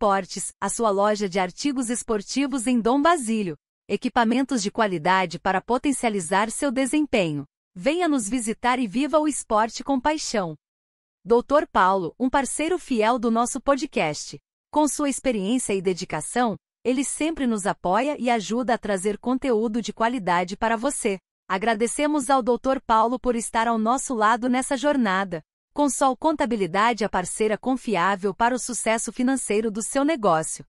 Esportes, a sua loja de artigos esportivos em Dom Basílio. Equipamentos de qualidade para potencializar seu desempenho. Venha nos visitar e viva o esporte com paixão. Doutor Paulo, um parceiro fiel do nosso podcast. Com sua experiência e dedicação, ele sempre nos apoia e ajuda a trazer conteúdo de qualidade para você. Agradecemos ao Dr. Paulo por estar ao nosso lado nessa jornada. Consol Contabilidade é parceira confiável para o sucesso financeiro do seu negócio.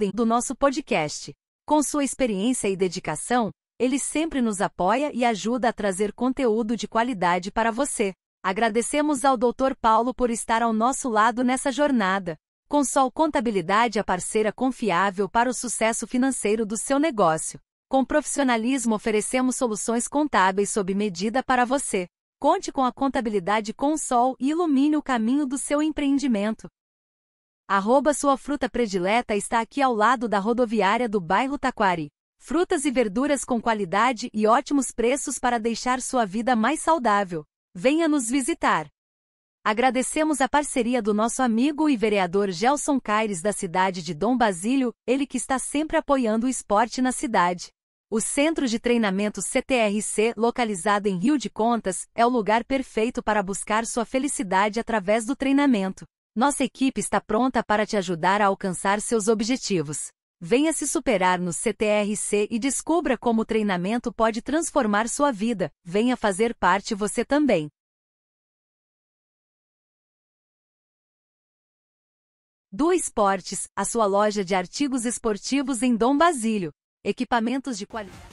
em do nosso podcast. Com sua experiência e dedicação, ele sempre nos apoia e ajuda a trazer conteúdo de qualidade para você. Agradecemos ao Dr. Paulo por estar ao nosso lado nessa jornada. Consol Contabilidade é parceira confiável para o sucesso financeiro do seu negócio. Com profissionalismo oferecemos soluções contábeis sob medida para você. Conte com a contabilidade com sol e ilumine o caminho do seu empreendimento. Arroba sua fruta predileta está aqui ao lado da rodoviária do bairro Taquari. Frutas e verduras com qualidade e ótimos preços para deixar sua vida mais saudável. Venha nos visitar. Agradecemos a parceria do nosso amigo e vereador Gelson Caires da cidade de Dom Basílio, ele que está sempre apoiando o esporte na cidade. O Centro de Treinamento CTRC, localizado em Rio de Contas, é o lugar perfeito para buscar sua felicidade através do treinamento. Nossa equipe está pronta para te ajudar a alcançar seus objetivos. Venha se superar no CTRC e descubra como o treinamento pode transformar sua vida. Venha fazer parte você também. Do Esportes, a sua loja de artigos esportivos em Dom Basílio. Equipamentos de qualidade.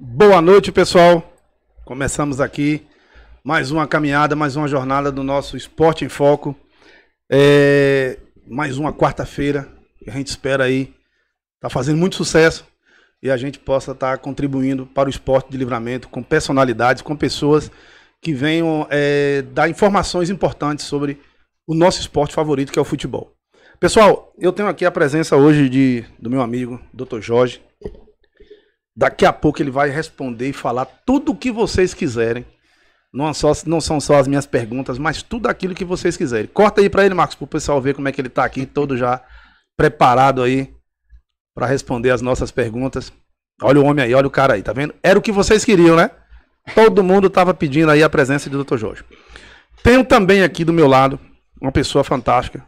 Boa noite, pessoal. Começamos aqui mais uma caminhada, mais uma jornada do nosso Esporte em Foco. É... mais uma quarta-feira que a gente espera aí tá fazendo muito sucesso e a gente possa estar tá contribuindo para o esporte de livramento com personalidades, com pessoas que venham é, dar informações importantes sobre o nosso esporte favorito, que é o futebol. Pessoal, eu tenho aqui a presença hoje de, do meu amigo, Dr. Jorge, Daqui a pouco ele vai responder e falar tudo o que vocês quiserem. Não, só, não são só as minhas perguntas, mas tudo aquilo que vocês quiserem. Corta aí para ele, Marcos, para o pessoal ver como é que ele está aqui, todo já preparado aí para responder as nossas perguntas. Olha o homem aí, olha o cara aí, tá vendo? Era o que vocês queriam, né? Todo mundo estava pedindo aí a presença do Dr. Jorge. Tenho também aqui do meu lado uma pessoa fantástica,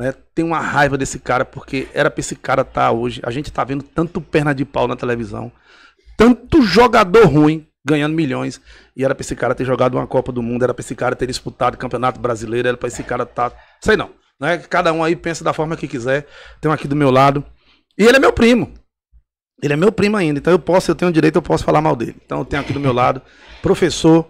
né? Tem uma raiva desse cara, porque era pra esse cara estar tá hoje. A gente tá vendo tanto perna de pau na televisão, tanto jogador ruim ganhando milhões. E era pra esse cara ter jogado uma Copa do Mundo, era pra esse cara ter disputado Campeonato Brasileiro, era pra esse cara tá. Sei não. Né? Cada um aí pensa da forma que quiser. Tem um aqui do meu lado. E ele é meu primo. Ele é meu primo ainda, então eu posso, eu tenho direito, eu posso falar mal dele. Então eu tenho aqui do meu lado, professor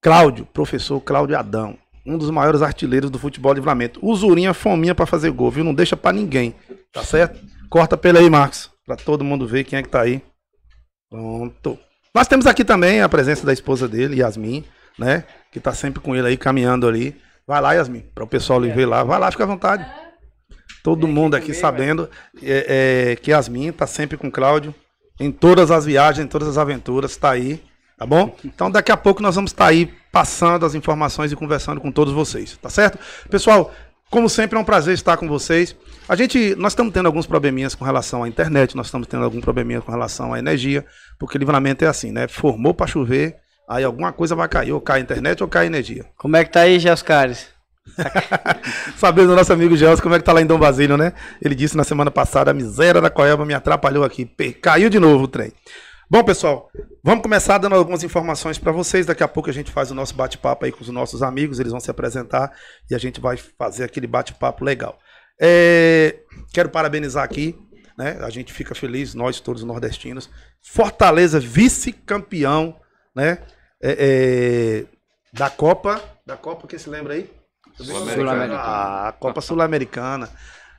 Cláudio, professor Cláudio Adão um dos maiores artilheiros do futebol de livramento. Usurinha, fominha para fazer gol, viu? Não deixa para ninguém, tá certo? Corta pela aí, Marcos, para todo mundo ver quem é que tá aí. Pronto. Nós temos aqui também a presença da esposa dele, Yasmin, né? Que tá sempre com ele aí, caminhando ali. Vai lá, Yasmin, para o pessoal lhe ver lá. Vai lá, fica à vontade. Todo mundo aqui sabendo é, é, que Yasmin tá sempre com Cláudio em todas as viagens, em todas as aventuras, tá aí Tá bom? Então daqui a pouco nós vamos estar aí passando as informações e conversando com todos vocês, tá certo? Pessoal, como sempre é um prazer estar com vocês. A gente, nós estamos tendo alguns probleminhas com relação à internet, nós estamos tendo algum probleminha com relação à energia, porque livramento é assim, né? Formou para chover, aí alguma coisa vai cair, ou cai a internet ou cai a energia. Como é que tá aí, Geoscares? Sabendo do nosso amigo Geos, como é que tá lá em Dom Basílio, né? Ele disse na semana passada, a miséria da Coelba me atrapalhou aqui. Caiu de novo o trem. Bom, pessoal, vamos começar dando algumas informações para vocês. Daqui a pouco a gente faz o nosso bate-papo aí com os nossos amigos, eles vão se apresentar e a gente vai fazer aquele bate-papo legal. É, quero parabenizar aqui, né? A gente fica feliz, nós todos nordestinos. Fortaleza, vice-campeão, né? É, é, da Copa. Da Copa, quem se lembra aí? Sul-Americana. Ah, Copa Sul-Americana.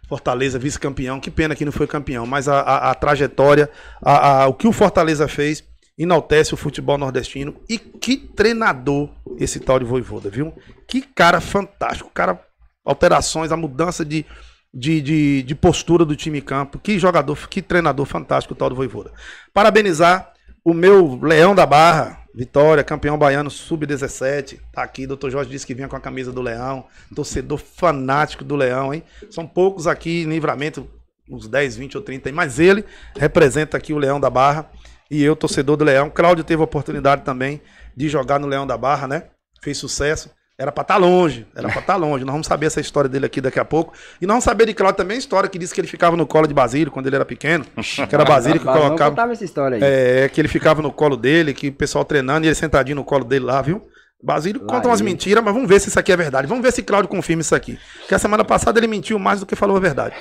Fortaleza vice-campeão. Que pena que não foi campeão, mas a, a, a trajetória, a, o que o Fortaleza fez, enaltece o futebol nordestino. E que treinador esse tal de Voivoda, viu? Que cara fantástico. Cara, alterações, a mudança de, de, de, de postura do time campo. Que jogador, que treinador fantástico o tal do Voivoda. Parabenizar o meu Leão da Barra, Vitória, campeão baiano, sub-17. Tá aqui, doutor Jorge disse que vinha com a camisa do Leão. Torcedor fanático do Leão, hein? São poucos aqui em livramento, uns 10, 20 ou 30, mas ele representa aqui o Leão da Barra. E eu, torcedor do Leão. Cláudio teve a oportunidade também de jogar no Leão da Barra, né? Fez sucesso. Era pra estar tá longe, era pra estar tá longe. Nós vamos saber essa história dele aqui daqui a pouco. E nós vamos saber de Cláudio também a história que disse que ele ficava no colo de Basílio quando ele era pequeno. Que era Basílio que colocava. contava essa história aí. É, que ele ficava no colo dele, que o pessoal treinando e ele sentadinho no colo dele lá, viu? Basílio lá conta umas mentiras, mas vamos ver se isso aqui é verdade. Vamos ver se Cláudio confirma isso aqui. Porque a semana passada ele mentiu mais do que falou a verdade.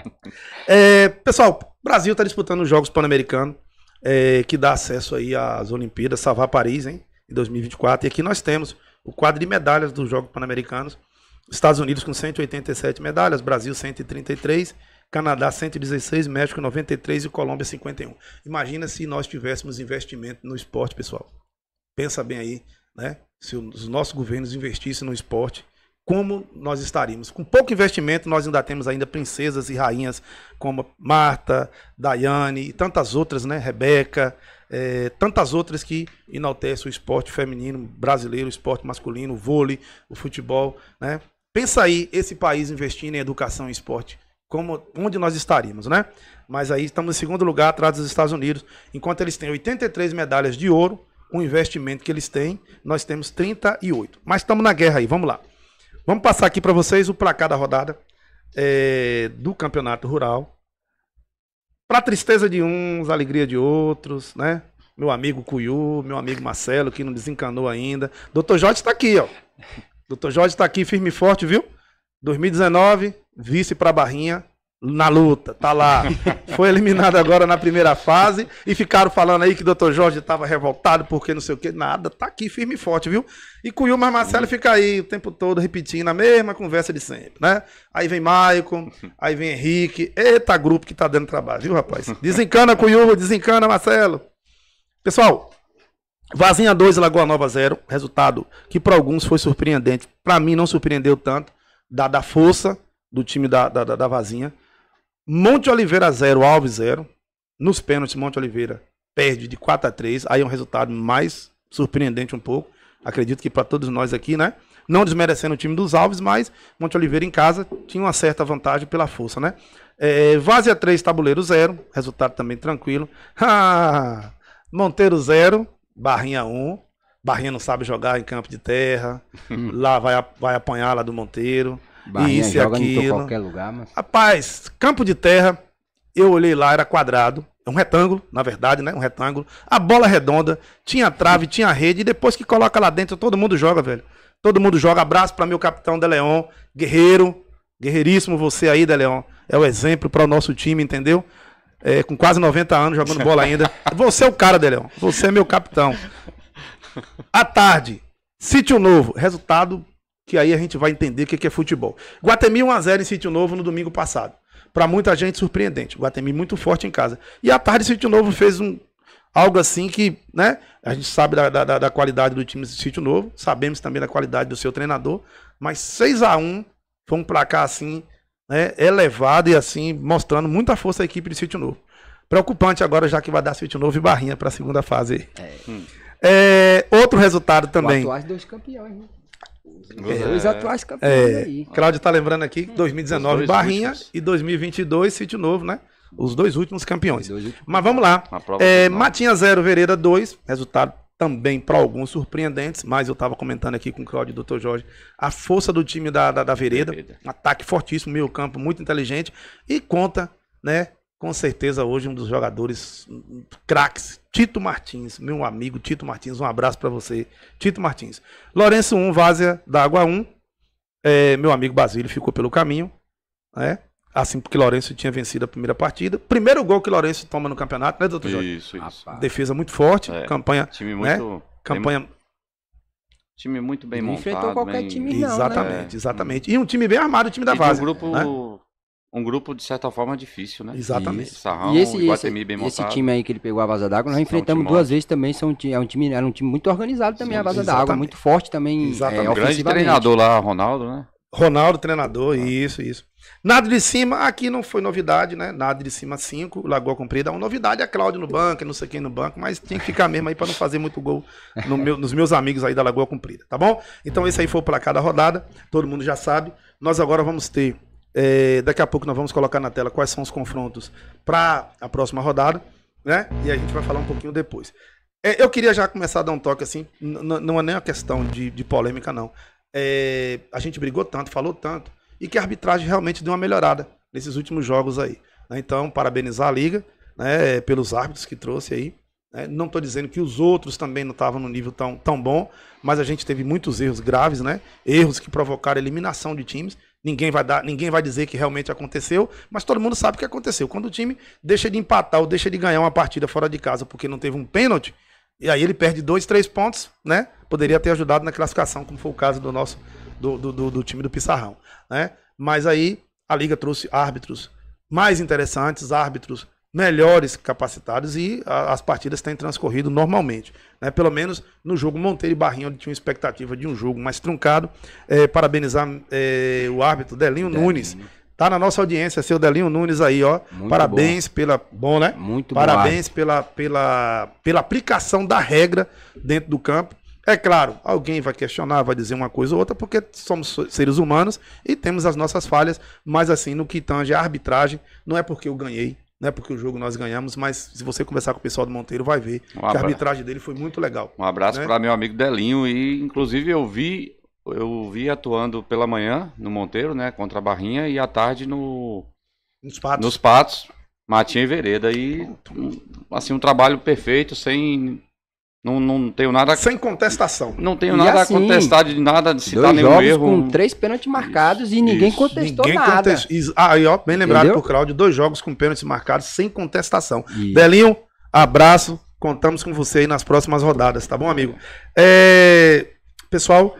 é, pessoal, Brasil tá disputando os Jogos Pan-Americanos, é, que dá acesso aí às Olimpíadas, salvar Paris, hein? Em 2024. E aqui nós temos o quadro de medalhas dos Jogos Pan-Americanos. Estados Unidos com 187 medalhas, Brasil 133, Canadá 116, México 93 e Colômbia 51. Imagina se nós tivéssemos investimento no esporte, pessoal. Pensa bem aí, né? Se os nossos governos investissem no esporte, como nós estaríamos? Com pouco investimento, nós ainda temos ainda princesas e rainhas como Marta, Daiane e tantas outras, né? Rebeca, é, tantas outras que enaltecem o esporte feminino brasileiro, o esporte masculino, o vôlei, o futebol, né? Pensa aí esse país investindo em educação e esporte, como onde nós estaríamos, né? Mas aí estamos em segundo lugar atrás dos Estados Unidos, enquanto eles têm 83 medalhas de ouro, o investimento que eles têm, nós temos 38. Mas estamos na guerra aí, vamos lá. Vamos passar aqui para vocês o placar da rodada é, do Campeonato Rural para tristeza de uns, alegria de outros, né? Meu amigo Cuiú, meu amigo Marcelo, que não desencanou ainda. Doutor Jorge está aqui, ó. Doutor Jorge está aqui firme e forte, viu? 2019, vice para Barrinha na luta, tá lá. Foi eliminado agora na primeira fase e ficaram falando aí que o Dr. Jorge estava revoltado porque não sei o que, nada, tá aqui firme e forte, viu? E Cunhil mas Marcelo fica aí o tempo todo repetindo a mesma conversa de sempre, né? Aí vem Maicon, aí vem Henrique, eita grupo que tá dando trabalho, viu, rapaz? Desencana Cunhil, desencana Marcelo. Pessoal, Vazinha 2, Lagoa Nova 0, resultado que para alguns foi surpreendente, para mim não surpreendeu tanto, da, da força do time da, da, da Vazinha, Monte Oliveira 0, Alves 0. Nos pênaltis, Monte Oliveira perde de 4 a 3. Aí é um resultado mais surpreendente um pouco. Acredito que para todos nós aqui, né? Não desmerecendo o time dos Alves, mas Monte Oliveira em casa tinha uma certa vantagem pela força, né? É, Vazia 3, Tabuleiro 0. Resultado também tranquilo. Ah, Monteiro 0, Barrinha 1. Um. Barrinha não sabe jogar em campo de terra. lá vai, vai apanhar lá do Monteiro. Bahia, isso e aquilo. Qualquer lugar, mas... Rapaz, campo de terra, eu olhei lá, era quadrado. É um retângulo, na verdade, né? Um retângulo. A bola é redonda, tinha trave, tinha rede. E depois que coloca lá dentro, todo mundo joga, velho. Todo mundo joga. Abraço para meu capitão De Leon, guerreiro. Guerreiríssimo você aí, De Leon. É o exemplo para o nosso time, entendeu? É, com quase 90 anos jogando bola ainda. Você é o cara, De Leon. Você é meu capitão. À tarde, Sítio Novo. Resultado que aí a gente vai entender o que é futebol. Guatemi 1x0 em Sítio Novo no domingo passado. Para muita gente, surpreendente. Guatemi muito forte em casa. E à tarde, Sítio Novo fez um, algo assim que, né? A gente sabe da, da, da qualidade do time do Sítio Novo, sabemos também da qualidade do seu treinador, mas 6 a 1 foi um placar assim, né, elevado e assim, mostrando muita força à equipe do Sítio Novo. Preocupante agora, já que vai dar Sítio Novo e Barrinha para a segunda fase. É. Hum. É, outro resultado também. Quatro dois campeões, né? É. É. Os é. atuais campeões é. aí. Cláudio tá lembrando aqui, 2019 hum. Barrinha últimos. e 2022 Sítio Novo, né? Os dois últimos campeões. Dois últimos. Mas vamos lá. É, Matinha 0, Vereda 2. Resultado também para alguns surpreendentes, mas eu estava comentando aqui com o Cláudio e o Dr. Jorge a força do time da, da, da Vereda, Vereda. Um ataque fortíssimo, meio campo muito inteligente e conta né, com certeza hoje um dos jogadores hum, hum, craques, Tito Martins, meu amigo Tito Martins, um abraço para você, Tito Martins. Lourenço 1, Vazia da Água 1, é, meu amigo Basílio ficou pelo caminho, né? Assim porque Lourenço tinha vencido a primeira partida. Primeiro gol que Lourenço toma no campeonato, né, doutor Jorge? Isso, isso. Defesa muito forte, é, campanha. Time né? muito. Né? Campanha. Time muito bem montado. Enfrentou qualquer bem... time, não, né? Exatamente, né? exatamente. E um time bem armado, o time da Vazia. Um grupo né? Um grupo, de certa forma, difícil, né? Exatamente. Sarrão, e esse, esse, esse time aí que ele pegou a Vaza d'Água, nós enfrentamos duas vezes também. São, é um time, era um time muito organizado também, Sim, a Vaza d'Água, muito forte também. É, exatamente. É, um grande treinador lá, Ronaldo, né? Ronaldo, treinador, ah. isso, isso. Nada de cima, aqui não foi novidade, né? Nada de cima 5, Lagoa Comprida. Uma novidade é a Cláudio no banco, é não sei quem no banco, mas tem que ficar mesmo aí para não fazer muito gol no meu, nos meus amigos aí da Lagoa Comprida, tá bom? Então esse aí foi o placar da rodada, todo mundo já sabe. Nós agora vamos ter é, daqui a pouco nós vamos colocar na tela quais são os confrontos para a próxima rodada, né? E a gente vai falar um pouquinho depois. É, eu queria já começar a dar um toque assim, não é nem uma questão de, de polêmica, não. É, a gente brigou tanto, falou tanto, e que a arbitragem realmente deu uma melhorada nesses últimos jogos aí. Né? Então, parabenizar a Liga né, pelos árbitros que trouxe aí. Né? Não estou dizendo que os outros também não estavam no nível tão, tão bom, mas a gente teve muitos erros graves, né? Erros que provocaram eliminação de times Ninguém vai, dar, ninguém vai dizer que realmente aconteceu, mas todo mundo sabe o que aconteceu. Quando o time deixa de empatar ou deixa de ganhar uma partida fora de casa porque não teve um pênalti, e aí ele perde dois, três pontos, né? Poderia ter ajudado na classificação, como foi o caso do nosso do, do, do, do time do Pissarrão, né? Mas aí a liga trouxe árbitros mais interessantes, árbitros melhores capacitados e a, as partidas têm transcorrido normalmente. Né? Pelo menos no jogo Monteiro e Barrinha, onde tinha expectativa de um jogo mais truncado. É, parabenizar é, o árbitro Delinho, Delinho. Nunes. Tá na nossa audiência, seu Delinho Nunes aí, ó. Muito Parabéns bom. pela. Bom, né? Muito Parabéns bom pela, pela, pela aplicação da regra dentro do campo. É claro, alguém vai questionar, vai dizer uma coisa ou outra, porque somos seres humanos e temos as nossas falhas, mas assim, no que tange a arbitragem, não é porque eu ganhei, não é porque o jogo nós ganhamos, mas se você conversar com o pessoal do Monteiro, vai ver um que a arbitragem dele foi muito legal. Um abraço né? para meu amigo Delinho. E, inclusive, eu vi eu vi atuando pela manhã no Monteiro, né? Contra a Barrinha, e à tarde no. Nos Patos. Nos Patos, Matinha e Vereda. E, assim, um trabalho perfeito, sem não, não tenho nada. Sem contestação. Não tenho e nada assim, a contestar de nada, de citar dois nenhum jogos erro. com três pênaltis marcados e ninguém isso. contestou ninguém nada. Contest... Ah, aí, ó, bem lembrado por Cláudio, dois jogos com pênaltis marcados sem contestação. Isso. Belinho, abraço. Contamos com você aí nas próximas rodadas, tá bom, amigo? É... Pessoal,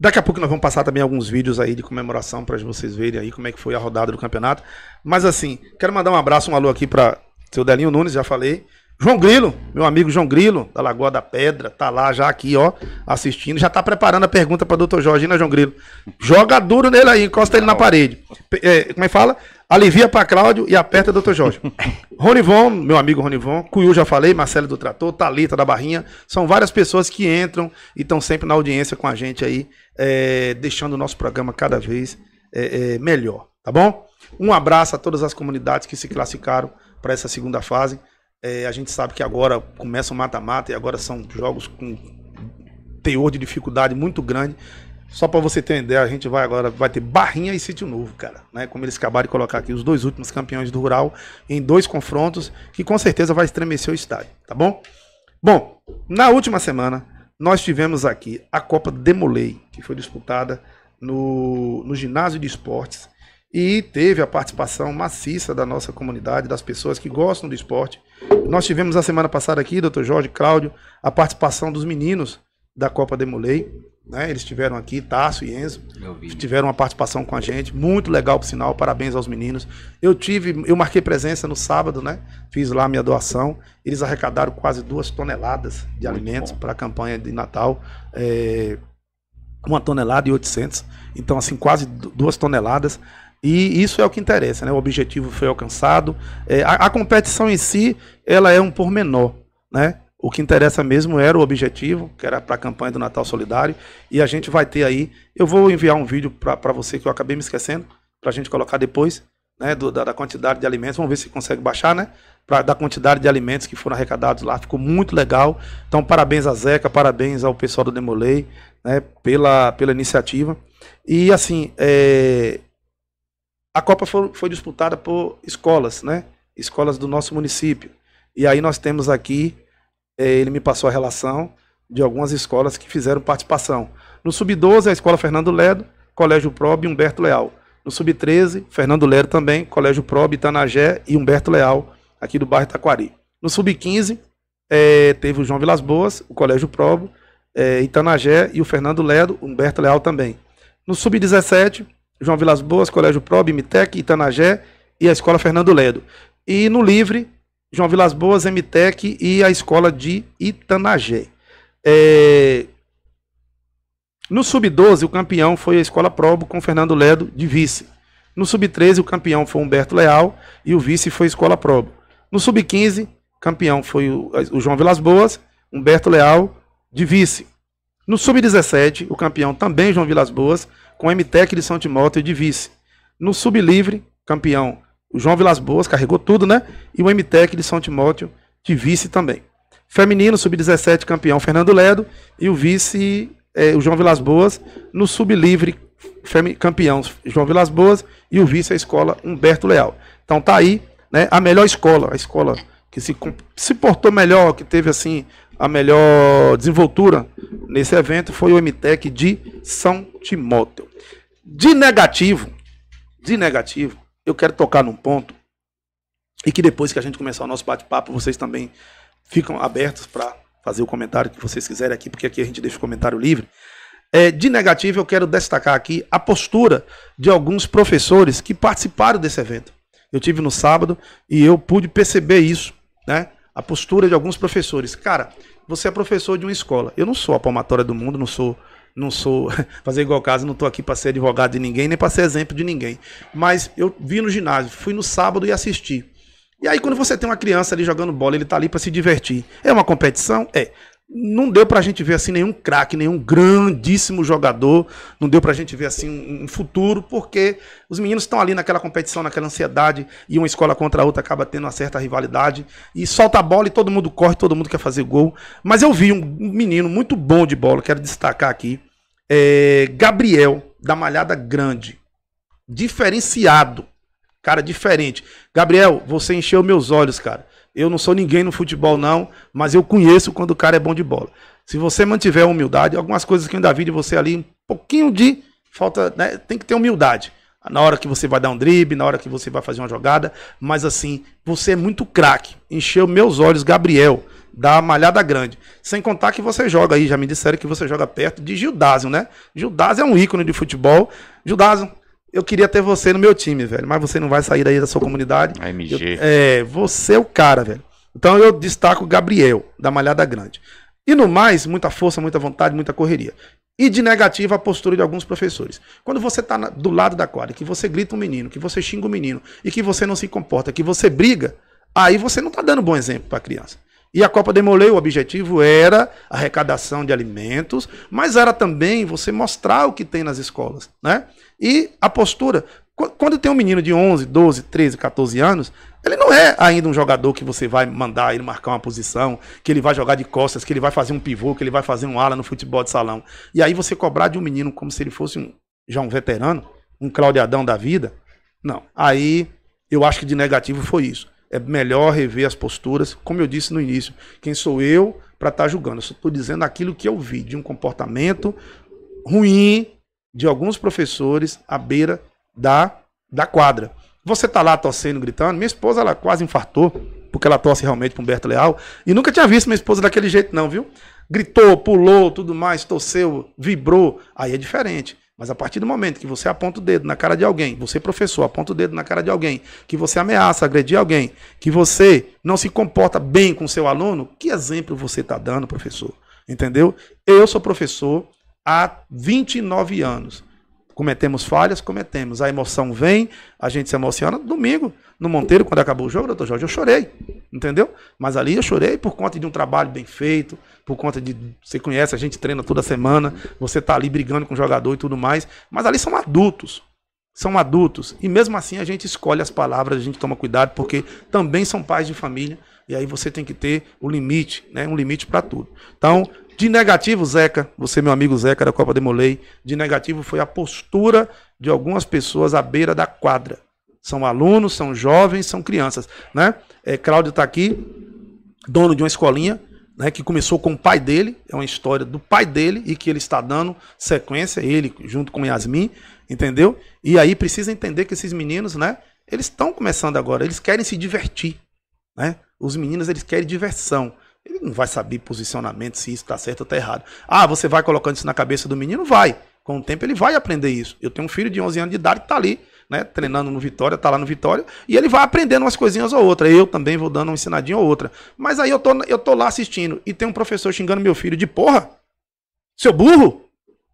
daqui a pouco nós vamos passar também alguns vídeos aí de comemoração para vocês verem aí como é que foi a rodada do campeonato. Mas assim, quero mandar um abraço, um alô aqui para seu Delinho Nunes, já falei. João Grilo, meu amigo João Grilo, da Lagoa da Pedra, tá lá já aqui, ó, assistindo. Já tá preparando a pergunta para doutor Jorge, né, João Grilo? Joga duro nele aí, encosta ele na tá parede. É, como é que fala? Alivia para Cláudio e aperta doutor Jorge. Ronivon, meu amigo Ronivon, Cuiu já falei, Marcelo do Trator, Talita da Barrinha, são várias pessoas que entram e estão sempre na audiência com a gente aí, é, deixando o nosso programa cada vez é, é melhor, tá bom? Um abraço a todas as comunidades que se classificaram para essa segunda fase. É, a gente sabe que agora começa o mata-mata e agora são jogos com teor de dificuldade muito grande. Só para você ter uma ideia, a gente vai agora vai ter Barrinha e Sítio Novo, cara, né? Como eles acabaram de colocar aqui os dois últimos campeões do Rural em dois confrontos, que com certeza vai estremecer o estádio, tá bom? Bom, na última semana nós tivemos aqui a Copa Demolei, que foi disputada no, no ginásio de esportes e teve a participação maciça da nossa comunidade, das pessoas que gostam do esporte. Nós tivemos a semana passada aqui, doutor Jorge Cláudio, a participação dos meninos da Copa Demolei. Né? Eles estiveram aqui, Tasso e Enzo, tiveram uma participação com a gente, muito legal por sinal, parabéns aos meninos. Eu tive, eu marquei presença no sábado, né? Fiz lá a minha doação. Eles arrecadaram quase duas toneladas de alimentos para a campanha de Natal. É, uma tonelada e 800, então assim quase duas toneladas. E isso é o que interessa, né? O objetivo foi alcançado. É, a, a, competição em si, ela é um pormenor, né? O que interessa mesmo era o objetivo, que era para a campanha do Natal Solidário. E a gente vai ter aí. Eu vou enviar um vídeo para você que eu acabei me esquecendo, para a gente colocar depois, né? Do, da, da, quantidade de alimentos. Vamos ver se consegue baixar, né? Pra, da quantidade de alimentos que foram arrecadados lá. Ficou muito legal. Então, parabéns a Zeca, parabéns ao pessoal do Demolei, né? Pela, pela iniciativa. E assim, é a Copa foi, foi disputada por escolas, né? Escolas do nosso município. E aí nós temos aqui, é, ele me passou a relação de algumas escolas que fizeram participação. No Sub-12, a Escola Fernando Ledo, Colégio Prob e Humberto Leal. No Sub-13, Fernando Ledo também, Colégio Prob, Itanagé e Humberto Leal, aqui do bairro Taquari. No Sub-15, é, teve o João Vilas Boas, o Colégio Probo, é, Itanagé e o Fernando Ledo, Humberto Leal também. No Sub-17, João Vilas Boas, Colégio Probe, Mitec, Itanagé e a Escola Fernando Ledo. E no Livre, João Vilas Boas, MTEC e a Escola de Itanagé. É... No Sub-12, o campeão foi a Escola Probo com Fernando Ledo de vice. No Sub-13, o campeão foi Humberto Leal e o vice foi a Escola Probo. No Sub-15, campeão foi o, o João Vilas Boas, Humberto Leal de vice. No Sub-17, o campeão também João Vilas Boas, com o MTEC de São Timóteo de vice. No sublivre, campeão o João Vilas Boas, carregou tudo, né? E o MTEC de São Timóteo de vice também. Feminino, sub-17, campeão Fernando Ledo. E o vice, é, o João Vilas Boas, no sublivre, campeão João Vilas Boas. E o vice, a escola Humberto Leal. Então tá aí, né? A melhor escola, a escola que se, se portou melhor, que teve assim a melhor desenvoltura nesse evento foi o MTEC de São Timóteo. De negativo, de negativo, eu quero tocar num ponto e que depois que a gente começar o nosso bate-papo, vocês também ficam abertos para fazer o comentário que vocês quiserem aqui, porque aqui a gente deixa o comentário livre. É, de negativo, eu quero destacar aqui a postura de alguns professores que participaram desse evento. Eu tive no sábado e eu pude perceber isso, né? A postura de alguns professores. Cara, você é professor de uma escola. Eu não sou a palmatória do mundo, não sou não sou fazer igual caso, não estou aqui para ser advogado de ninguém, nem para ser exemplo de ninguém. Mas eu vi no ginásio, fui no sábado e assisti. E aí quando você tem uma criança ali jogando bola, ele está ali para se divertir. É uma competição? É. Não deu para a gente ver assim nenhum craque, nenhum grandíssimo jogador, não deu para a gente ver assim um futuro, porque os meninos estão ali naquela competição, naquela ansiedade, e uma escola contra a outra acaba tendo uma certa rivalidade, e solta a bola e todo mundo corre, todo mundo quer fazer gol. Mas eu vi um menino muito bom de bola, quero destacar aqui, é, Gabriel, da Malhada Grande. Diferenciado. Cara, diferente. Gabriel, você encheu meus olhos, cara. Eu não sou ninguém no futebol, não, mas eu conheço quando o cara é bom de bola. Se você mantiver a humildade, algumas coisas que ainda vi de você ali, um pouquinho de falta, né? Tem que ter humildade. Na hora que você vai dar um drible, na hora que você vai fazer uma jogada, mas assim, você é muito craque. Encheu meus olhos, Gabriel da Malhada Grande. Sem contar que você joga aí, já me disseram que você joga perto de Gildásio, né? Gildásio é um ícone de futebol. Gildásio, eu queria ter você no meu time, velho, mas você não vai sair daí da sua comunidade. MG. Eu, é, você é o cara, velho. Então eu destaco Gabriel, da Malhada Grande. E no mais, muita força, muita vontade, muita correria. E de negativa a postura de alguns professores. Quando você está do lado da quadra, que você grita um menino, que você xinga um menino e que você não se comporta, que você briga, aí você não está dando bom exemplo para a criança. E a Copa Demolei, o objetivo era arrecadação de alimentos, mas era também você mostrar o que tem nas escolas, né? E a postura, quando tem um menino de 11, 12, 13, 14 anos, ele não é ainda um jogador que você vai mandar ele marcar uma posição, que ele vai jogar de costas, que ele vai fazer um pivô, que ele vai fazer um ala no futebol de salão. E aí você cobrar de um menino como se ele fosse um, já um veterano, um Claudiadão da vida, não. Aí eu acho que de negativo foi isso é melhor rever as posturas. Como eu disse no início, quem sou eu para estar tá julgando? Eu só estou dizendo aquilo que eu vi de um comportamento ruim de alguns professores à beira da, da quadra. Você está lá torcendo, gritando. Minha esposa, ela quase infartou, porque ela torce realmente para Humberto Leal. E nunca tinha visto minha esposa daquele jeito, não, viu? Gritou, pulou, tudo mais, torceu, vibrou. Aí é diferente. Mas a partir do momento que você aponta o dedo na cara de alguém, você, professor, aponta o dedo na cara de alguém, que você ameaça agredir alguém, que você não se comporta bem com seu aluno, que exemplo você está dando, professor? Entendeu? Eu sou professor há 29 anos. Cometemos falhas, cometemos. A emoção vem, a gente se emociona. Domingo, no Monteiro, quando acabou o jogo, doutor Jorge, eu chorei. Entendeu? Mas ali eu chorei por conta de um trabalho bem feito, por conta de. Você conhece, a gente treina toda semana, você tá ali brigando com o jogador e tudo mais. Mas ali são adultos. São adultos. E mesmo assim a gente escolhe as palavras, a gente toma cuidado, porque também são pais de família. E aí você tem que ter o limite, né? Um limite para tudo. Então, de negativo, Zeca, você, meu amigo Zeca, da Copa Demolei, de negativo foi a postura de algumas pessoas à beira da quadra. São alunos, são jovens, são crianças. Né? É, Cláudio está aqui, dono de uma escolinha, né, que começou com o pai dele, é uma história do pai dele e que ele está dando sequência, ele junto com Yasmin, entendeu? E aí precisa entender que esses meninos, né, eles estão começando agora, eles querem se divertir, né? Os meninos, eles querem diversão. Ele não vai saber posicionamento, se isso está certo ou está errado. Ah, você vai colocando isso na cabeça do menino? Vai. Com o tempo ele vai aprender isso. Eu tenho um filho de 11 anos de idade que está ali, né, treinando no Vitória, está lá no Vitória, e ele vai aprendendo umas coisinhas ou outra. Eu também vou dando uma ensinadinha ou outra. Mas aí eu tô, eu tô lá assistindo e tem um professor xingando meu filho de porra, seu burro,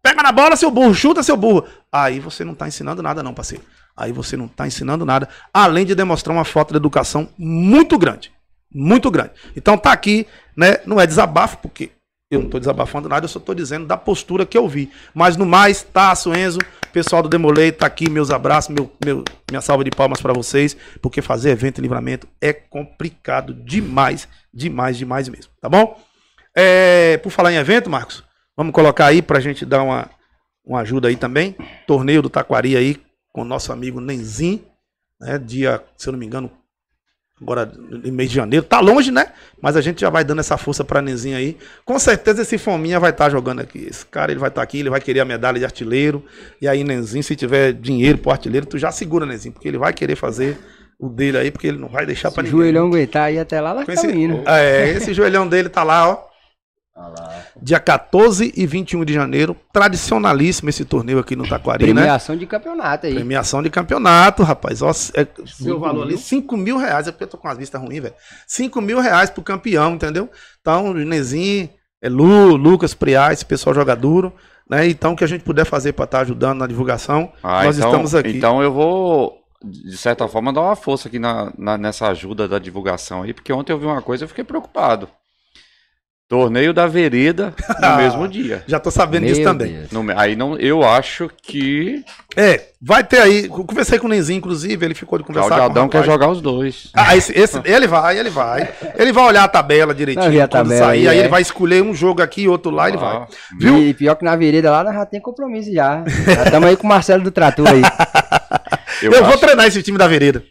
pega na bola, seu burro, chuta, seu burro. Aí você não está ensinando nada não, parceiro. Aí você não está ensinando nada, além de demonstrar uma falta de educação muito grande. Muito grande. Então tá aqui né? Não é desabafo, porque eu não estou desabafando nada, eu só estou dizendo da postura que eu vi. Mas no mais, Tasso, Enzo, pessoal do Demolei, tá aqui, meus abraços, meu, meu, minha salva de palmas para vocês, porque fazer evento e livramento é complicado demais, demais, demais mesmo, tá bom? É, por falar em evento, Marcos, vamos colocar aí para a gente dar uma, uma ajuda aí também. Torneio do Taquari aí com nosso amigo Nenzin, né, dia, se eu não me engano, agora em mês de janeiro. Tá longe, né? Mas a gente já vai dando essa força pra Nenzinho aí. Com certeza esse Fominha vai estar tá jogando aqui. Esse cara, ele vai estar tá aqui, ele vai querer a medalha de artilheiro. E aí, Nenzinho, se tiver dinheiro pro artilheiro, tu já segura, Nenzinho, porque ele vai querer fazer o dele aí, porque ele não vai deixar para ninguém. joelhão aguentar e até lá, lá esse, caminho. É, esse joelhão dele tá lá, ó. Dia 14 e 21 de janeiro, tradicionalíssimo esse torneio aqui no Taquari, Premiação né? Premiação de campeonato aí. Premiação de campeonato, rapaz. Ó, é, seu valor ali, 5 mil reais. É porque eu tô com as vistas ruins, velho. 5 mil reais pro campeão, entendeu? Então, Ginezinho, é Lu, Lucas Priá, esse pessoal joga duro. Né? Então, o que a gente puder fazer para estar tá ajudando na divulgação, ah, nós então, estamos aqui. Então, eu vou, de certa forma, dar uma força aqui na, na, nessa ajuda da divulgação aí, porque ontem eu vi uma coisa e fiquei preocupado. Torneio da Vereda no ah, mesmo dia. Já tô sabendo Meu disso também. No, aí não, eu acho que. É, vai ter aí. Conversei com o Nenzinho, inclusive, ele ficou de conversar Claudio com o Aldão quer jogar os dois. Ah, esse, esse, ele vai, ele vai. Ele vai olhar a tabela direitinho a tabela sair, aí, aí é. ele vai escolher um jogo aqui e outro lá, ah, ele vai. Ah, Viu? E pior que na Vereda lá, nós já tem compromisso já. estamos aí com o Marcelo do Trator aí. Eu, eu vou treinar esse time da Vereda.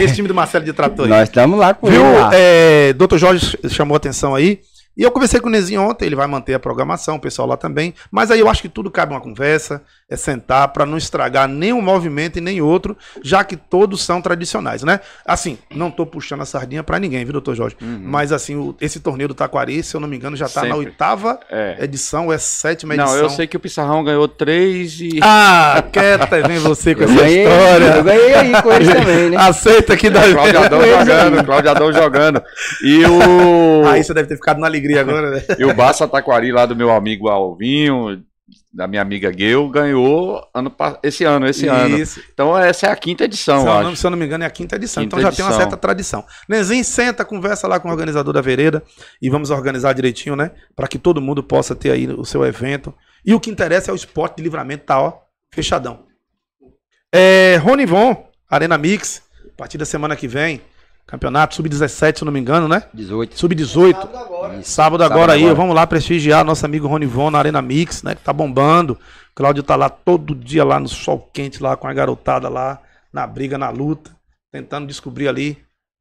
Esse time do Marcelo de Trator aí. Nós estamos lá com Viu? ele. Viu? É, Dr. Jorge chamou a atenção aí. E eu conversei com o Nezinho ontem, ele vai manter a programação, o pessoal lá também. Mas aí eu acho que tudo cabe uma conversa, é sentar para não estragar nenhum movimento e nem outro, já que todos são tradicionais, né? Assim, não tô puxando a sardinha para ninguém, viu, doutor Jorge? Uhum. Mas assim, o, esse torneio do Taquari, se eu não me engano, já tá Sempre. na oitava é. edição, ou é sétima edição. Não, eu sei que o Pissarrão ganhou três e. Ah, quieta vem você com essa história. Eu ganhei aí com eles também, né? Aceita que dá. É, Claudiadão jogando, Claudiadão jogando. E o. Aí você deve ter ficado na liga alegria agora, né? E o Barça Taquari lá do meu amigo Alvinho, da minha amiga Gil, ganhou ano, esse ano, esse Isso. ano. Então essa é a quinta edição, se eu, não, se eu não me engano, é a quinta edição. Quinta então já edição. tem uma certa tradição. Nenzinho, senta, conversa lá com o organizador da vereda e vamos organizar direitinho, né? Para que todo mundo possa ter aí o seu evento. E o que interessa é o esporte de livramento, tá, ó, fechadão. É, Rony Von, Arena Mix, a partir da semana que vem. Campeonato Sub-17, se não me engano, né? 18. Sub-18. sábado agora, sábado agora aí, agora. vamos lá prestigiar nosso amigo Ronivon na Arena Mix, né? Que tá bombando. O Cláudio tá lá todo dia lá no sol quente, lá com a garotada lá, na briga, na luta, tentando descobrir ali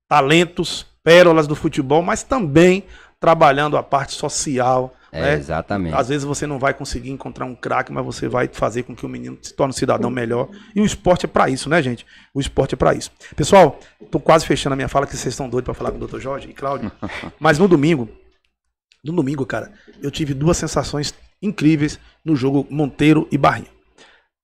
talentos, pérolas do futebol, mas também trabalhando a parte social é, né? exatamente. Às vezes você não vai conseguir encontrar um craque, mas você vai fazer com que o menino se torne um cidadão melhor. E o esporte é para isso, né, gente? O esporte é para isso. Pessoal, tô quase fechando a minha fala, que vocês estão doidos para falar com o Dr. Jorge e Cláudio. mas no domingo, no domingo, cara, eu tive duas sensações incríveis no jogo Monteiro e Barrinha.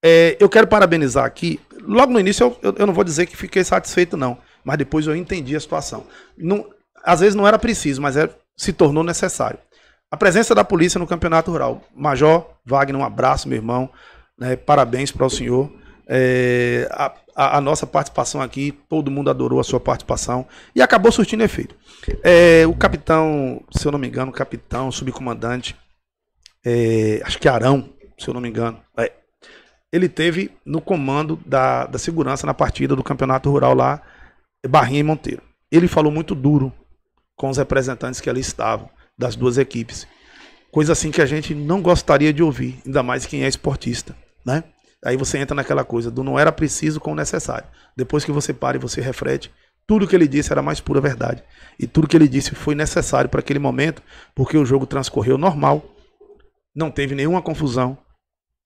É, eu quero parabenizar aqui. Logo no início, eu, eu, eu, não vou dizer que fiquei satisfeito, não. Mas depois eu entendi a situação. Não, às vezes não era preciso, mas era, é, se tornou necessário. A presença da polícia no campeonato rural. Major Wagner, um abraço, meu irmão. Né? Parabéns para o senhor. É, a, a, a, nossa participação aqui, todo mundo adorou a sua participação e acabou surtindo efeito. É, o capitão, se eu não me engano, o capitão, subcomandante, é, acho que Arão, se eu não me engano, é. ele teve no comando da, da segurança na partida do campeonato rural lá, Barrinha e Monteiro. Ele falou muito duro com os representantes que ali estavam das duas equipes. Coisa assim que a gente não gostaria de ouvir, ainda mais quem é esportista, né? Aí você entra naquela coisa do não era preciso com necessário. Depois que você para e você reflete, tudo que ele disse era mais pura verdade. E tudo que ele disse foi necessário para aquele momento, porque o jogo transcorreu normal, não teve nenhuma confusão.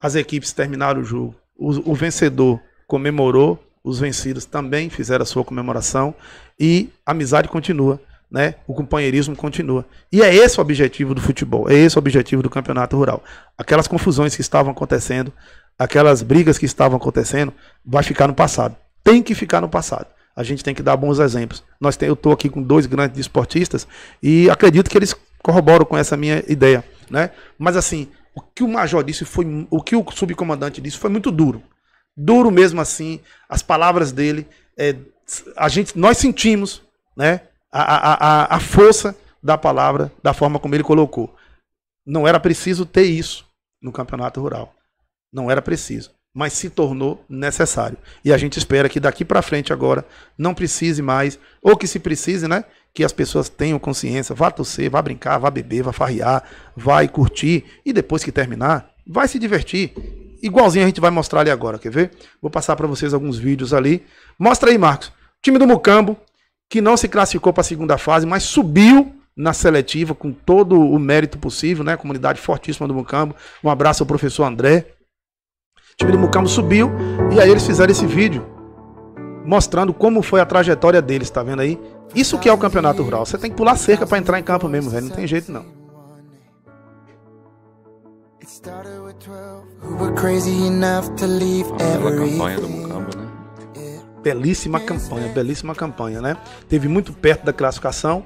As equipes terminaram o jogo. O, o vencedor comemorou, os vencidos também fizeram a sua comemoração e a amizade continua né, o companheirismo continua. E é esse o objetivo do futebol, é esse o objetivo do campeonato rural. Aquelas confusões que estavam acontecendo, aquelas brigas que estavam acontecendo, vai ficar no passado. Tem que ficar no passado. A gente tem que dar bons exemplos. Nós tem, eu estou aqui com dois grandes esportistas e acredito que eles corroboram com essa minha ideia. Né? Mas assim, o que o major disse foi. O que o subcomandante disse foi muito duro. Duro mesmo assim. As palavras dele. É, a gente, nós sentimos, né? a, a, a força da palavra da forma como ele colocou. Não era preciso ter isso no campeonato rural. Não era preciso, mas se tornou necessário. E a gente espera que daqui para frente agora não precise mais, ou que se precise, né? Que as pessoas tenham consciência, vá torcer, vá brincar, vá beber, vá farrear, vai curtir e depois que terminar, vai se divertir. Igualzinho a gente vai mostrar ali agora, quer ver? Vou passar para vocês alguns vídeos ali. Mostra aí, Marcos. Time do Mucambo, que não se classificou para a segunda fase, mas subiu na seletiva com todo o mérito possível, né? Comunidade fortíssima do Mucambo. Um abraço ao professor André. O time do Mucambo subiu e aí eles fizeram esse vídeo mostrando como foi a trajetória deles, tá vendo aí? Isso que é o campeonato rural. Você tem que pular cerca para entrar em campo mesmo, velho. Não tem jeito não. A campanha do Mucambo, né? Belíssima é campanha, belíssima campanha, né? Teve muito perto da classificação.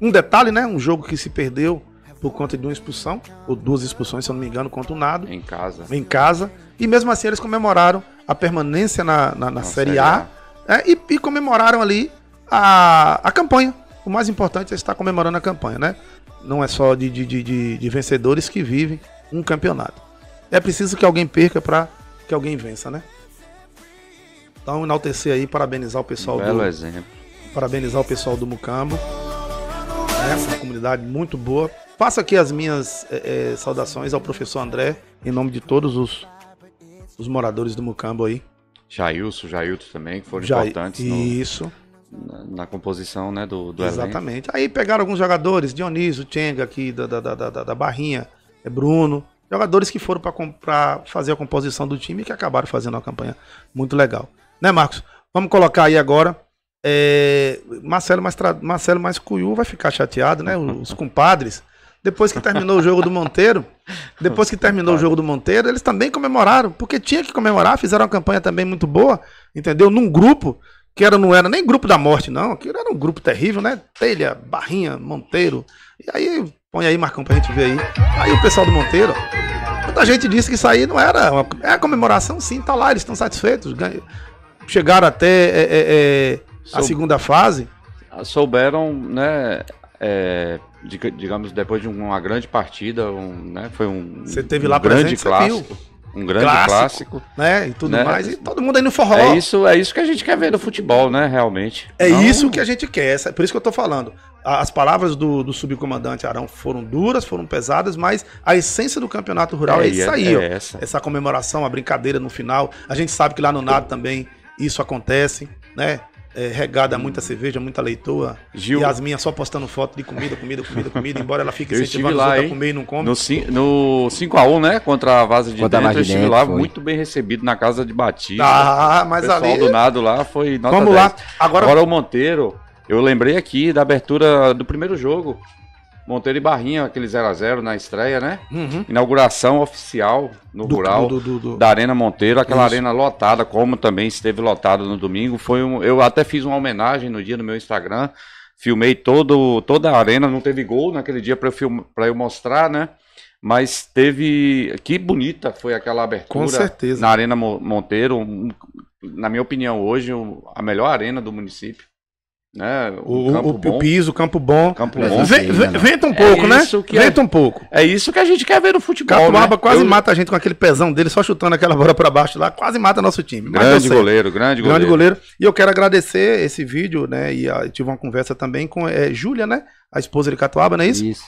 Um detalhe, né? Um jogo que se perdeu por conta de uma expulsão, ou duas expulsões, se eu não me engano, contra o Nado. Em casa. Em casa. E mesmo assim eles comemoraram a permanência na, na, na Série, A, A. É, e, e, comemoraram ali a, a campanha. O mais importante é estar comemorando a campanha, né? Não é só de, de, de, de vencedores que vivem um campeonato. É preciso que alguém perca para que alguém vença, né? Então, enaltecer aí, parabenizar o pessoal um belo do. exemplo. Parabenizar o pessoal do Mucambo. Né? Uma comunidade muito boa. Faço aqui as minhas é, é, saudações ao professor André, em nome de todos os, os moradores do Mucambo aí. Jailson, Jailton também, que foram Jair, importantes. No... Isso na composição né, do, do Exatamente. Elenco. Aí pegaram alguns jogadores, Dionísio, Tchenga aqui da, da, da, da, Barrinha, eh, Bruno, jogadores que foram para fazer a composição do time e que acabaram fazendo uma campanha muito legal. Né, Marcos? Vamos colocar aí agora. É, Marcelo, mais tra... Marcelo mais Cuiú vai ficar chateado, né? Os compadres. Depois que terminou o jogo do Monteiro, depois que terminou o jogo do Monteiro, eles também comemoraram, porque tinha que comemorar, fizeram uma campanha também muito boa, entendeu? Num grupo que era, não era nem grupo da morte, não, aquilo era um grupo terrível, né? Telha, Barrinha, Monteiro. E aí, põe aí, Marcão, pra gente ver aí. Aí o pessoal do Monteiro, muita gente disse que isso aí não era. Uma, é a comemoração, sim, tá lá, eles estão satisfeitos. Ganham chegaram até é, é, é a segunda fase. Ah, souberam, né? É, digamos, depois de uma grande partida, um, né, foi um, você teve um lá grande presente, clássico. Um grande clássico, clássico, né? E tudo né? mais. E todo mundo aí no forró. É isso, é isso que a gente quer ver no futebol, né? Realmente. É Não... isso que a gente quer. Por isso que eu tô falando. As palavras do, do subcomandante Arão foram duras, foram pesadas, mas a essência do campeonato rural é, é isso é, aí, é, ó. Essa. essa comemoração, a brincadeira no final. A gente sabe que lá no NAD também isso acontece, né? É, regada muita hum. cerveja, muita leitoa. Gil. E as minhas só postando foto de comida, comida, comida, comida, embora ela fique incentivando lá, a comer e não come. No, 5x1, né? Contra a Vaza de Contra Dentro, eu estive lá foi. muito bem recebido na casa de batida. Ah, mas o ali... do nado lá foi nota Vamos 10. lá. Agora... Agora o Monteiro, eu lembrei aqui da abertura do primeiro jogo. Monteiro e Barrinha, aquele 0x0 na estreia, né? Uhum. Inauguração oficial no do, Rural do, do, da Arena Monteiro, aquela Isso. arena lotada, como também esteve lotada no domingo. Foi um, eu até fiz uma homenagem no dia no meu Instagram, filmei todo, toda a arena, não teve gol naquele dia para eu, eu mostrar, né? Mas teve. Que bonita foi aquela abertura Com certeza. na Arena Monteiro. Na minha opinião, hoje, a melhor arena do município. Né? um o, o, bom. o piso, campo bom. Campo bom. venta um é pouco, né? é né? Venta é, um pouco. É isso que a gente quer ver no futebol. Catuaba né? quase eu... mata a gente com aquele pezão dele, só chutando aquela bola para baixo lá, quase mata nosso time. Grande goleiro, grande goleiro. Grande goleiro. E eu quero agradecer esse vídeo, né? E a, ah, tive uma conversa também com é, Júlia, né? A esposa de Catuaba, não é isso? Isso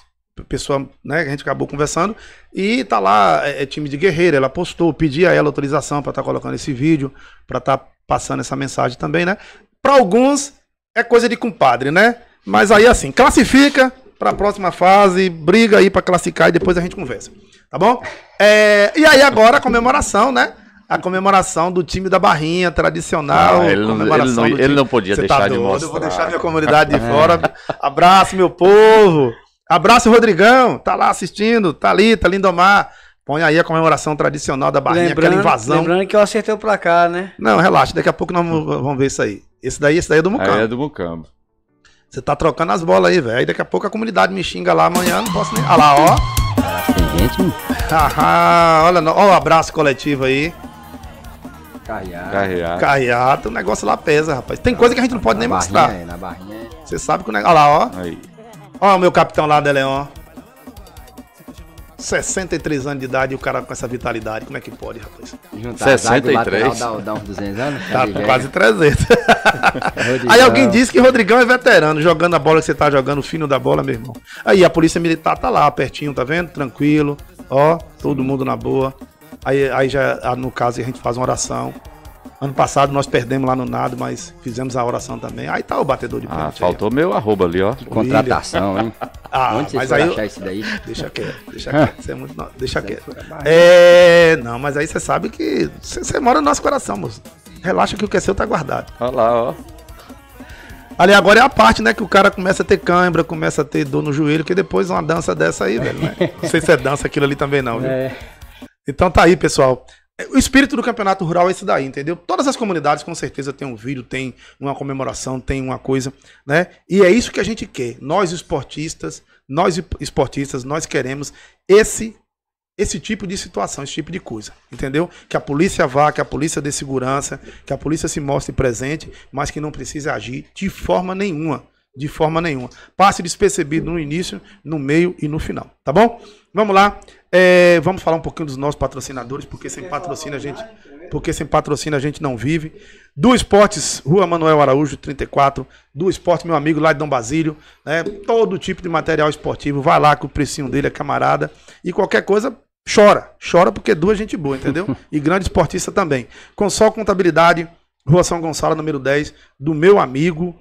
pessoa, né, que a gente acabou conversando, e tá lá, é, é time de guerreiro, ela postou, pedi a ela autorização para estar tá colocando esse vídeo, para estar tá passando essa mensagem também, né? Para alguns é coisa de compadre, né? Mas aí assim, classifica para a próxima fase, briga aí para classificar e depois a gente conversa. Tá bom? É, e aí agora a comemoração, né? A comemoração do time da Barrinha, tradicional. Ah, ele, não, ele, não, ele não podia deixar tá de doido, mostrar. Eu vou deixar minha comunidade de é. fora. Abraço, meu povo. Abraço, Rodrigão. Tá lá assistindo. Tá ali, tá Lindomar. Põe aí a comemoração tradicional da Barrinha, lembrando, aquela invasão. Lembrando que eu acertei o placar, né? Não, relaxa. Daqui a pouco nós vamos ver isso aí. Esse daí, esse daí é do Mucambo. Aí é do Mucambo. Você tá trocando as bolas aí, velho. Aí daqui a pouco a comunidade me xinga lá amanhã, não posso nem. Olha lá, ó. Tem gente, mano. olha, no... olha o abraço coletivo aí. Carreado. Carreado. O negócio lá pesa, rapaz. Tem coisa que a gente não pode na nem barrinha, mostrar. É, na barrinha. Você sabe que o negócio. Olha lá, ó. Aí. Ó o meu capitão lá, Deleon. 63 anos de idade e o cara com essa vitalidade, como é que pode, rapaz? Juntar 63? Dá, dá uns 200 anos? Tá quase 300. Aí alguém disse que Rodrigão é veterano, jogando a bola que você tá jogando, o fino da bola, meu irmão. Aí a polícia militar tá lá, pertinho, tá vendo? Tranquilo, ó, todo mundo na boa. Aí, aí já, ah, no caso, a gente faz uma oração. Ano passado nós perdemos lá no nado, mas fizemos a oração também. Aí tá o batedor de pênalti. Ah, faltou aí, meu arroba ali, ó. Contratação, hein? ah, Onde mas aí eu... isso daí? Deixa quieto, deixa quieto. Você é muito... Não, deixa quieto. É... Não, mas aí você sabe que você mora no nosso coração, moço. Relaxa que o que é seu tá guardado. Olha lá, ó. Ali agora é a parte, né, que o cara começa a ter cãibra, começa a ter dor no joelho, que depois uma dança dessa aí, velho, né? Não sei se é dança aquilo ali também não, viu? É. Então tá aí, pessoal. O espírito do campeonato rural é esse daí, entendeu? Todas as comunidades com certeza tem um vídeo, tem uma comemoração, tem uma coisa, né? E é isso que a gente quer. Nós esportistas, nós esportistas, nós queremos esse esse tipo de situação, esse tipo de coisa, entendeu? Que a polícia vá, que a polícia dê segurança, que a polícia se mostre presente, mas que não precise agir de forma nenhuma, de forma nenhuma. Passe despercebido no início, no meio e no final, tá bom? Vamos lá. É, vamos falar um pouquinho dos nossos patrocinadores, porque sem patrocínio a gente, porque sem patrocínio a gente não vive. Do Esportes, Rua Manuel Araújo, 34. Do Esporte, meu amigo lá de Dom Basílio. Né? Todo tipo de material esportivo. Vai lá que o precinho dele é camarada. E qualquer coisa, chora. Chora porque é duas gente boa, entendeu? E grande esportista também. Consol Contabilidade, Rua São Gonçalo, número 10. Do meu amigo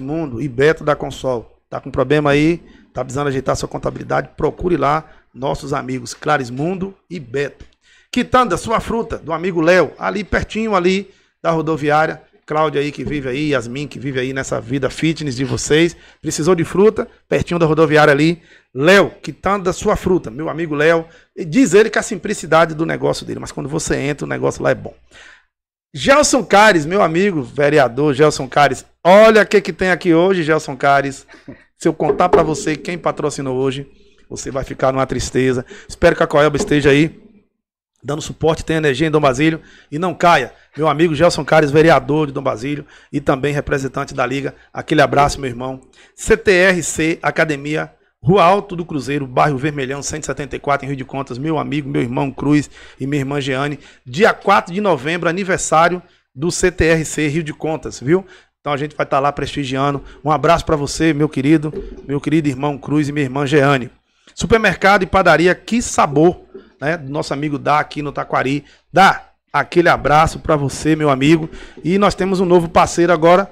Mundo e Beto da Consol. Tá com problema aí? Tá precisando ajeitar sua contabilidade? Procure lá nossos amigos Clarismundo e Beto. Quitanda, sua fruta, do amigo Léo, ali pertinho ali da rodoviária. Cláudia aí que vive aí, Yasmin que vive aí nessa vida fitness de vocês. Precisou de fruta? Pertinho da rodoviária ali. Léo, quitanda sua fruta, meu amigo Léo. Diz ele que a simplicidade do negócio dele, mas quando você entra, o negócio lá é bom. Gelson Cares, meu amigo vereador Gelson Cares. Olha o que, que tem aqui hoje, Gelson Cares. Se eu contar para você quem patrocinou hoje, você vai ficar numa tristeza. Espero que a Coelba esteja aí, dando suporte, tenha energia em Dom Basílio e não caia. Meu amigo Gelson Cares, vereador de Dom Basílio e também representante da Liga. Aquele abraço, meu irmão. CTRC Academia Rua Alto do Cruzeiro, bairro Vermelhão, 174, em Rio de Contas, meu amigo, meu irmão Cruz e minha irmã Jeane. Dia 4 de novembro, aniversário do CTRC Rio de Contas, viu? Então a gente vai estar tá lá prestigiando. Um abraço para você, meu querido, meu querido irmão Cruz e minha irmã Jeane. Supermercado e padaria Que Sabor, né? Do nosso amigo Dá aqui no Taquari. Dá aquele abraço para você, meu amigo. E nós temos um novo parceiro agora,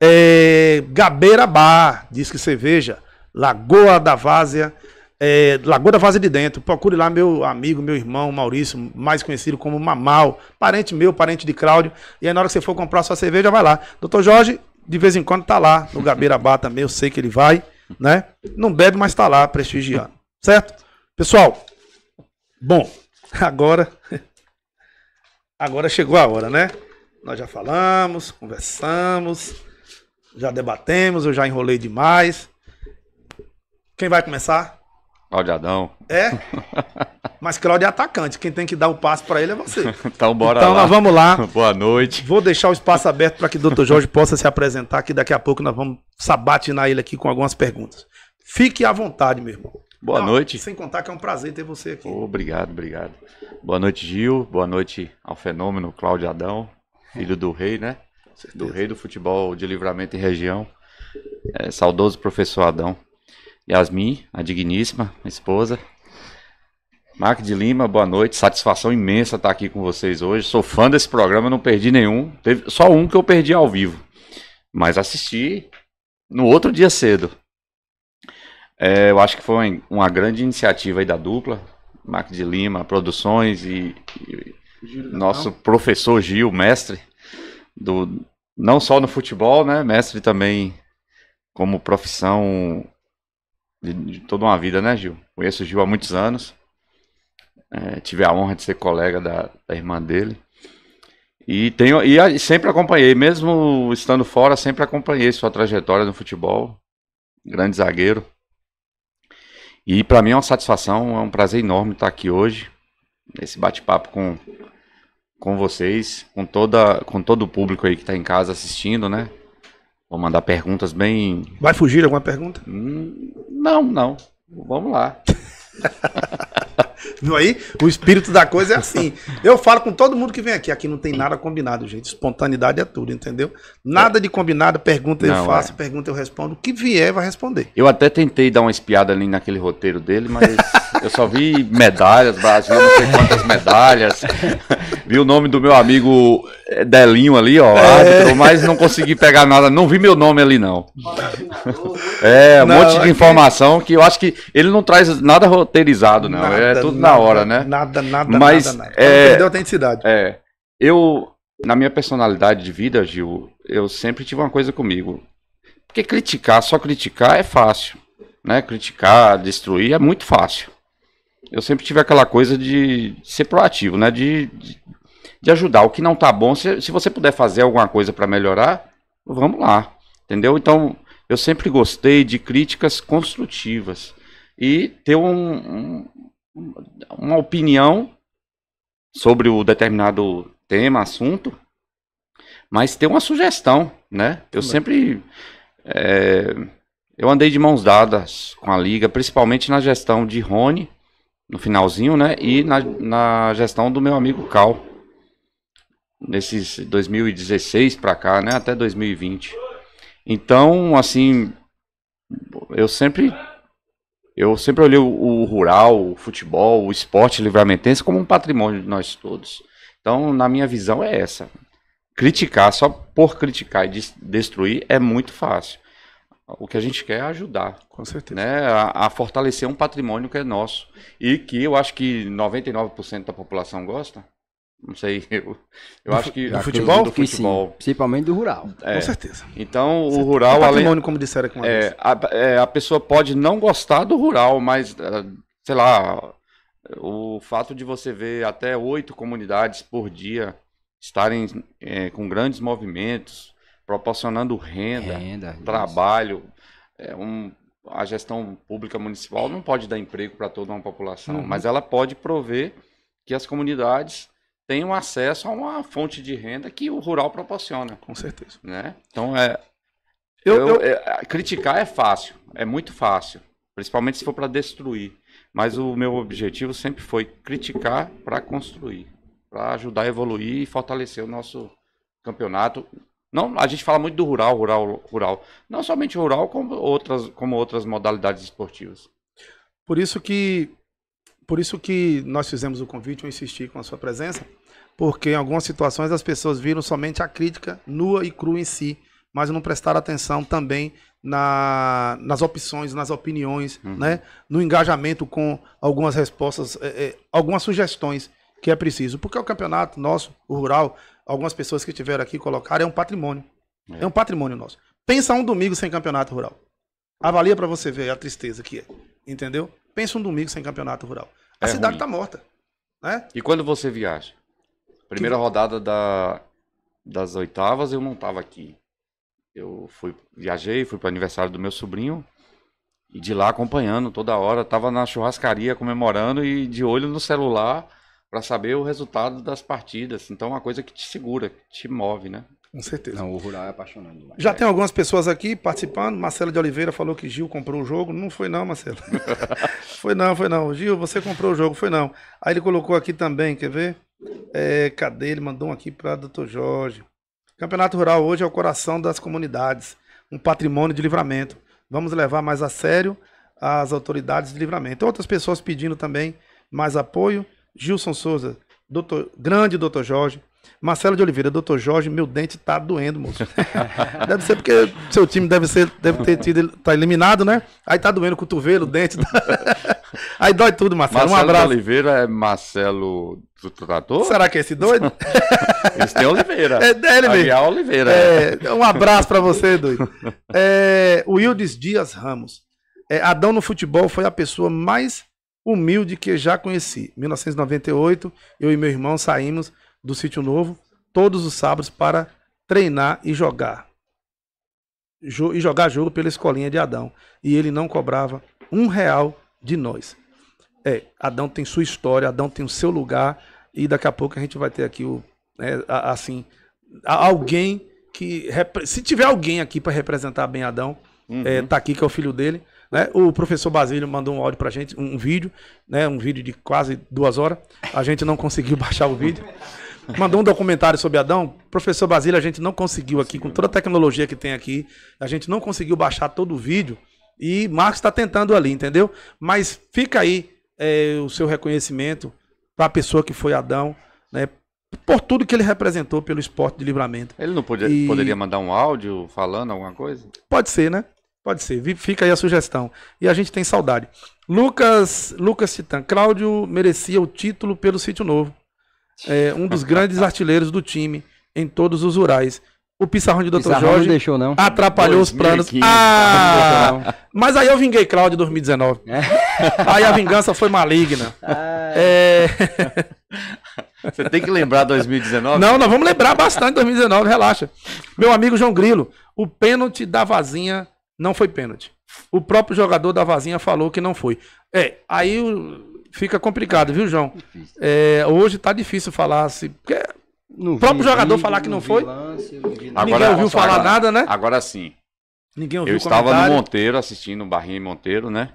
é, Gabeira Bar, diz que cerveja, Lagoa da Várzea, é, Lagoa da Várzea de Dentro. Procure lá meu amigo, meu irmão Maurício, mais conhecido como Mamal, parente meu, parente de Cláudio. E aí na hora que você for comprar sua cerveja, vai lá. Doutor Jorge, de vez em quando tá lá no Gabeira Bar também, eu sei que ele vai, né? Não bebe, mas tá lá prestigiando. Certo? Pessoal, bom, agora agora chegou a hora, né? Nós já falamos, conversamos, já debatemos, eu já enrolei demais. Quem vai começar? Claudiadão. É? Mas Cláudio é atacante, quem tem que dar o passo para ele é você. então bora então, lá. Então nós vamos lá. Boa noite. Vou deixar o espaço aberto para que o Dr. Jorge possa se apresentar, que daqui a pouco nós vamos sabatinar ele aqui com algumas perguntas. Fique à vontade, meu irmão. Boa Não, noite. Sem contar que é um prazer ter você aqui. Obrigado, obrigado. Boa noite, Gil. Boa noite ao fenômeno Cláudio Adão, filho do rei, né? Do rei do futebol de livramento e região. É, saudoso professor Adão. Yasmin, a digníssima esposa. Marco de Lima, boa noite. Satisfação imensa estar aqui com vocês hoje. Sou fã desse programa, não perdi nenhum. Teve só um que eu perdi ao vivo. Mas assisti no outro dia cedo. É, eu acho que foi uma grande iniciativa aí da dupla, Marcos de Lima Produções e, e nosso professor Gil, mestre, do, não só no futebol, né? Mestre também como profissão de, de toda uma vida, né, Gil? Conheço o Gil há muitos anos. É, tive a honra de ser colega da, da irmã dele. E, tenho, e sempre acompanhei, mesmo estando fora, sempre acompanhei sua trajetória no futebol. Grande zagueiro. E para mim é uma satisfação, é um prazer enorme estar aqui hoje, nesse bate-papo com, com vocês, com, toda, com todo o público aí que está em casa assistindo, né? Vou mandar perguntas bem. Vai fugir alguma pergunta? Hum, não, não. Vamos lá. viu aí? O espírito da coisa é assim. Eu falo com todo mundo que vem aqui. Aqui não tem nada combinado, gente. Espontaneidade é tudo, entendeu? Nada de combinado. Pergunta eu faço, é. pergunta eu respondo. O que vier, vai responder. Eu até tentei dar uma espiada ali naquele roteiro dele, mas eu só vi medalhas, Brasil, não sei quantas medalhas. Vi o nome do meu amigo eh, Delinho ali, ó, é. árbitro, mas não consegui pegar nada. Não vi meu nome ali, não. É, um não, monte de informação que eu acho que ele não traz nada roteirizado, não. Nada, é tudo tudo nada, na hora, né? Nada, nada, Mas, nada, nada. É, perdeu a autenticidade. É. Eu, na minha personalidade de vida, Gil, eu sempre tive uma coisa comigo. Porque criticar, só criticar é fácil. Né? Criticar, destruir é muito fácil. Eu sempre tive aquela coisa de ser proativo, né? De, de, de ajudar. O que não tá bom, se, se você puder fazer alguma coisa para melhorar, vamos lá. Entendeu? Então, eu sempre gostei de críticas construtivas e ter um, um, uma opinião sobre o determinado tema, assunto, mas ter uma sugestão, né? Eu Também. sempre é, eu andei de mãos dadas com a liga, principalmente na gestão de Rony no finalzinho, né? E na, na gestão do meu amigo Cal nesses 2016 para cá, né? Até 2020. Então, assim, eu sempre eu sempre olhei o, o rural, o futebol, o esporte livramentense como um patrimônio de nós todos. Então, na minha visão, é essa. Criticar só por criticar e destruir é muito fácil. O que a gente quer é ajudar. Com certeza. Né, a, a fortalecer um patrimônio que é nosso. E que eu acho que 99% da população gosta. Não sei, eu, eu acho que. Do futebol? Do futebol. Sim, principalmente do rural. É. Com certeza. Então, o rural. O patrimônio, além, como disseram aqui uma é, vez. A, é, a pessoa pode não gostar do rural, mas, é, sei lá, o fato de você ver até oito comunidades por dia estarem é, com grandes movimentos, proporcionando renda, renda trabalho, é um, a gestão pública municipal não pode dar emprego para toda uma população, uhum. mas ela pode prover que as comunidades tenham acesso a uma fonte de renda que o rural proporciona. Com certeza. Né? Então, é, eu, eu, eu... É, criticar é fácil, é muito fácil, principalmente se for para destruir. Mas o meu objetivo sempre foi criticar para construir, para ajudar a evoluir e fortalecer o nosso campeonato. Não, a gente fala muito do rural, rural, rural. Não somente rural, como outras, como outras modalidades esportivas. Por isso que por isso que nós fizemos o convite, eu insisti com a sua presença, porque em algumas situações as pessoas viram somente a crítica nua e crua em si, mas não prestaram atenção também na, nas opções, nas opiniões, uhum. né? no engajamento com algumas respostas, é, é, algumas sugestões que é preciso. Porque o campeonato nosso, o rural, algumas pessoas que estiveram aqui colocaram, é um patrimônio. É. é. um patrimônio nosso. Pensa um domingo sem campeonato rural. Avalia para você ver a tristeza que é. Entendeu? Pensa um domingo sem campeonato rural. A é cidade ruim. tá morta. Né? E quando você viaja? Primeira que... rodada da, das oitavas eu não estava aqui. Eu fui, viajei, fui para aniversário do meu sobrinho e de lá acompanhando toda hora, estava na churrascaria comemorando e de olho no celular para saber o resultado das partidas. Então é uma coisa que te segura, que te move, né? Com certeza. Não, o rural é apaixonante. Já tem algumas pessoas aqui participando. Marcela de Oliveira falou que Gil comprou o jogo. Não foi não, Marcela. foi não, foi não. Gil, você comprou o jogo, foi não. Aí ele colocou aqui também, quer ver? É, cadê? Ele mandou um aqui para Dr. Jorge. Campeonato Rural hoje é o coração das comunidades, um patrimônio de livramento. Vamos levar mais a sério as autoridades de livramento. Outras pessoas pedindo também mais apoio. Gilson Souza, doutor, grande doutor Jorge, Marcelo de Oliveira, doutor Jorge, meu dente tá doendo, moço. deve ser porque seu time deve, ser, deve ter tido, tá eliminado, né? Aí tá doendo o cotovelo, o dente. Tá... Aí dói tudo, Marcelo. Marcelo um abraço. de Oliveira é Marcelo do Trator? Será que é esse doido? esse tem Oliveira. É dele mesmo. Aguiar Oliveira. É. é, um abraço para você, doido. É, o Wildes Dias Ramos. É, Adão no futebol foi a pessoa mais humilde que já conheci. 1998, eu e meu irmão saímos do Sítio Novo todos os sábados para treinar e jogar. Jo e jogar jogo pela escolinha de Adão. E ele não cobrava um real de nós. É, Adão tem sua história, Adão tem o seu lugar, e daqui a pouco a gente vai ter aqui o. Né, assim, alguém que. Se tiver alguém aqui para representar bem Adão, uhum. É, tá aqui, que é o filho dele. Né? O professor Basílio mandou um áudio pra gente, um vídeo, né? Um vídeo de quase duas horas. A gente não conseguiu baixar o vídeo mandou um documentário sobre Adão. Professor Basílio, a gente não conseguiu aqui, com toda a tecnologia que tem aqui, a gente não conseguiu baixar todo o vídeo. E Marcos está tentando ali, entendeu? Mas fica aí é, o seu reconhecimento para a pessoa que foi Adão, né? Por tudo que ele representou pelo esporte de livramento. Ele não podia, e... poderia mandar um áudio falando alguma coisa? Pode ser, né? Pode ser. Fica aí a sugestão. E a gente tem saudade. Lucas, Lucas Titã. Cláudio merecia o título pelo Sítio Novo é, um dos grandes artilheiros do time em todos os rurais. O Pissarrão de Dr. Pissarrão Jorge ah! não deixou, não. atrapalhou 2015, os planos. Ah! Mas aí eu vinguei Cláudio em 2019. É. Aí a vingança foi maligna. É... Você tem que lembrar 2019? Não, nós vamos lembrar bastante 2019, relaxa. Meu amigo João Grilo, o pênalti da Vazinha não foi pênalti. O próprio jogador da Vazinha falou que não foi. É, aí o Fica complicado, viu, João? É, hoje tá difícil falar se. Porque o próprio jogador falar que não, não foi. Lance, não ninguém ouviu falar agora, nada, né? Agora sim. Ninguém ouviu Eu estava comentário. no Monteiro assistindo Barrinha e Monteiro, né?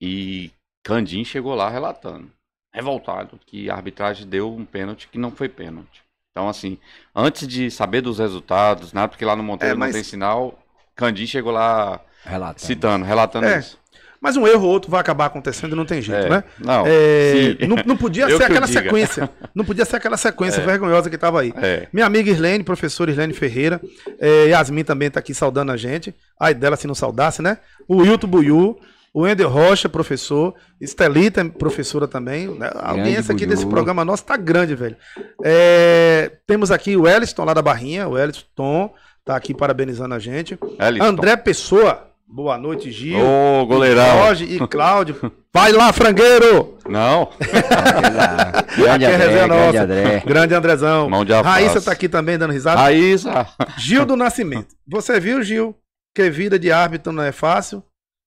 E Candim chegou lá relatando, revoltado, que a arbitragem deu um pênalti que não foi pênalti. Então, assim, antes de saber dos resultados, nada, porque lá no Monteiro é, mas... não tem sinal, Candim chegou lá relatando. citando, relatando é. isso. Mas um erro ou outro vai acabar acontecendo, não tem jeito, é, né? Não, é, não, não, podia ser aquela sequência. Não podia ser aquela sequência é, vergonhosa que estava aí. É. Minha amiga Irlene, professora Irlene Ferreira, é, Yasmin também está aqui saudando a gente. Ai dela se não saudasse, né? O Wilton Buiu, o Ender Rocha, professor, Estelita, professora também. Né? A audiência aqui Buiu. desse programa nosso tá grande, velho. É, temos aqui o Elliston lá da Barrinha, o Elliston está aqui parabenizando a gente. Elliston. André Pessoa, Boa noite, Gil. Ô, oh, goleirão. Jorge e Cláudio. Vai lá, frangueiro! Não. grande, é André, grande André. Grande Andrezão. Mão de Raíssa tá aqui também dando risada. Raíssa. Gil do Nascimento. Você viu, Gil, que vida de árbitro não é fácil?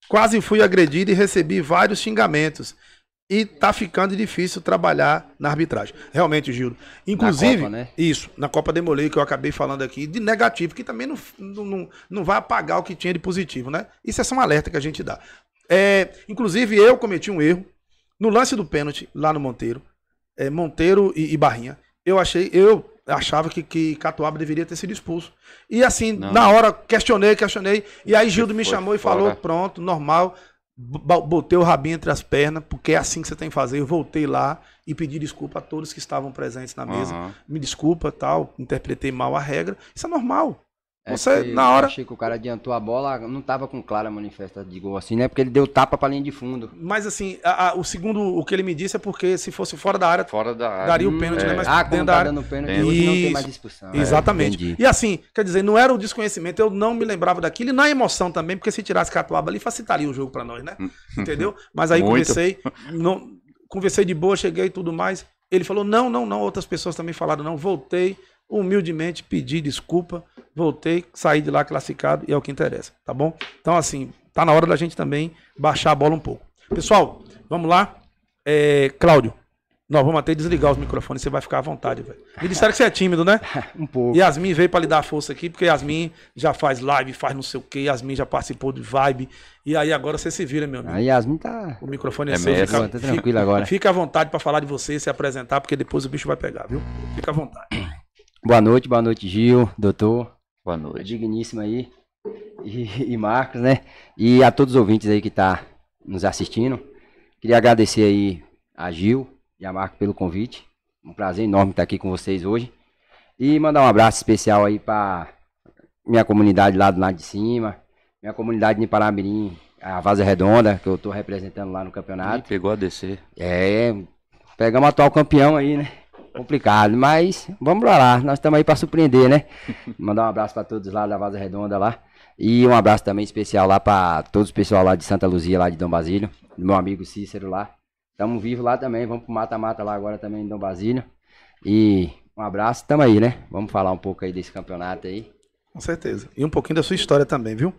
Quase fui agredido e recebi vários xingamentos e tá ficando difícil trabalhar na arbitragem. Realmente, Gildo. Inclusive, Copa, né? isso, na Copa Demolei, que eu acabei falando aqui, de negativo, que também não, não, não vai apagar o que tinha de positivo, né? Isso é só um alerta que a gente dá. É, inclusive, eu cometi um erro no lance do pênalti lá no Monteiro, é, Monteiro e, e, Barrinha. Eu achei, eu achava que, que Catuaba deveria ter sido expulso. E assim, não. na hora, questionei, questionei. E aí Gildo me chamou fora. e falou: pronto, normal botei o rabinho entre as pernas, porque é assim que você tem que fazer. Eu voltei lá e pedi desculpa a todos que estavam presentes na mesa. Uhum. Me desculpa, tal, interpretei mal a regra. Isso é normal. É na hora. Achei que o cara adiantou a bola, não tava com clara manifesta de gol assim, né? Porque ele deu tapa pra linha de fundo. Mas assim, a, a, o segundo, o que ele me disse é porque se fosse fora da área. Fora da área. Daria o hum, pênalti, né? É. Mas ah, dentro tá da área. dando pênalti, hoje não tem mais discussão. É, Exatamente. É, e assim, quer dizer, não era o desconhecimento, eu não me lembrava daquilo e na emoção também, porque se tirasse Catuaba ali, facilitaria o jogo pra nós, né? Hum. Entendeu? Mas aí comecei, não, conversei de boa, cheguei e tudo mais. Ele falou: não, não, não. Outras pessoas também falaram: não, voltei humildemente pedi desculpa, voltei, saí de lá classificado e é o que interessa, tá bom? Então, assim, tá na hora da gente também baixar a bola um pouco. Pessoal, vamos lá. É, Cláudio, nós vamos até desligar os microfones, você vai ficar à vontade, velho. Me disseram que você é tímido, né? um pouco. Yasmin veio para lhe dar força aqui, porque Yasmin já faz live, faz não sei o quê, Yasmin já participou de vibe. E aí agora você se vira, meu amigo. A Yasmin tá. O microfone é, é seu. Fica, tá tranquilo fica, agora. Fica à vontade para falar de você, se apresentar, porque depois o bicho vai pegar, viu? Fica à vontade. Boa noite, boa noite, Gil, doutor. Boa noite. É digníssimo aí. E, e Marcos, né? E a todos os ouvintes aí que tá nos assistindo. Queria agradecer aí a Gil e a Marco pelo convite. Um prazer enorme estar aqui com vocês hoje. E mandar um abraço especial aí para minha comunidade lá do lado de cima, minha comunidade de Paramirim, a Vaza Redonda, que eu estou representando lá no campeonato. E pegou a descer. É, pegamos o atual campeão aí, né? complicado, mas vamos lá, nós estamos aí para surpreender, né? Mandar um abraço para todos lá da Vaza Redonda lá. E um abraço também especial lá para todos o pessoal lá de Santa Luzia, lá de Dom Basílio, meu amigo Cícero lá. Estamos vivos lá também, vamos pro mata-mata lá agora também em Dom Basílio. E um abraço, estamos aí, né? Vamos falar um pouco aí desse campeonato aí. Com certeza. E um pouquinho da sua história também, viu?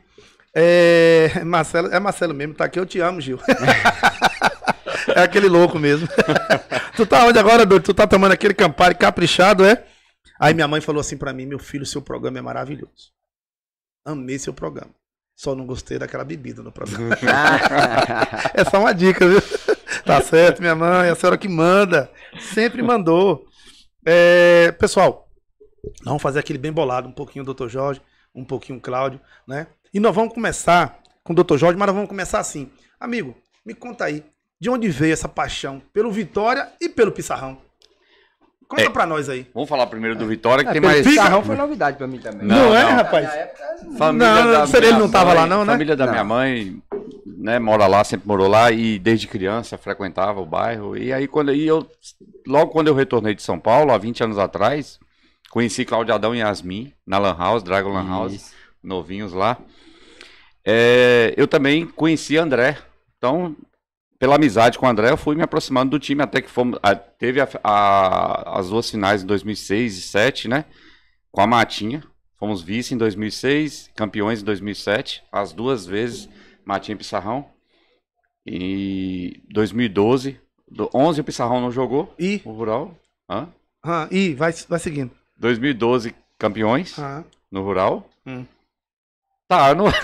É Marcelo, é Marcelo mesmo, tá aqui, eu te amo, Gil. É aquele louco mesmo. tu tá onde agora, Doido? Tu tá tomando aquele Campari caprichado, é? Aí minha mãe falou assim para mim, meu filho, seu programa é maravilhoso. Amei seu programa. Só não gostei daquela bebida no programa. é só uma dica, viu? Tá certo, minha mãe, a senhora que manda. Sempre mandou. É, pessoal, vamos fazer aquele bem bolado, um pouquinho o Dr. Jorge, um pouquinho o Cláudio, né? E nós vamos começar com o Dr. Jorge, mas nós vamos começar assim. Amigo, me conta aí, de onde veio essa paixão pelo Vitória e pelo Pissarrão? Conta é. pra nós aí. Vamos falar primeiro do Vitória, que é, tem mais. Pissarrão foi novidade pra mim também. Não, não, é, não. é, rapaz? Família não, da ele não tava lá, não, né? Família da não. minha mãe, né, mora lá, sempre morou lá e desde criança frequentava o bairro. E aí, quando e eu, logo quando eu retornei de São Paulo, há 20 anos atrás, conheci Claudio Adão e Yasmin na Lan House, Dragon Lan House, Isso. novinhos lá. É, eu também conheci André. Então, pela amizade com o André, eu fui me aproximando do time até que fomos, a, teve a, a, as duas finais em 2006 e 2007, né? Com a Matinha. Fomos vice em 2006, campeões em 2007, as duas vezes, Matinha e Pissarrão. E 2012, do, 11 o Pissarrão não jogou. E? O Rural. Hã? Ah, e vai, vai seguindo. 2012, campeões ah. no Rural. Hum. Tá, não.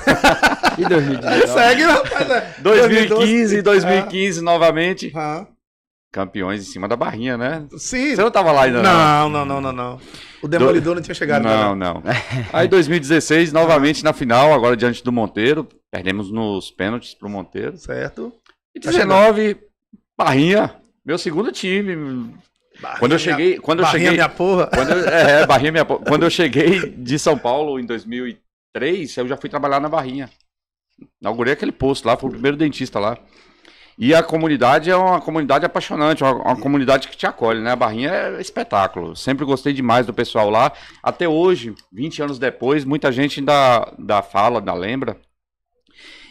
E 2019? Segue, rapaz. 2015, é. 2015 ah. novamente. Ah. Campeões em cima da barrinha, né? Sim. Você não tava lá ainda, não? Não, não, não, não. O Demolidor do... não tinha chegado Não, não. não. Aí 2016, novamente ah. na final, agora diante do Monteiro. Perdemos nos pênaltis pro Monteiro. Certo. E 19, tá barrinha. Meu segundo time. Barrinha, quando eu cheguei. Quando eu cheguei minha porra. Quando eu, é, barrinha minha porra. Quando eu cheguei de São Paulo em 2013. 2003, eu já fui trabalhar na Barrinha. Inaugurei aquele posto lá, fui o primeiro dentista lá. E a comunidade é uma comunidade apaixonante, uma, uma comunidade que te acolhe, né? A Barrinha é espetáculo. Sempre gostei demais do pessoal lá. Até hoje, 20 anos depois, muita gente ainda, ainda fala, ainda lembra.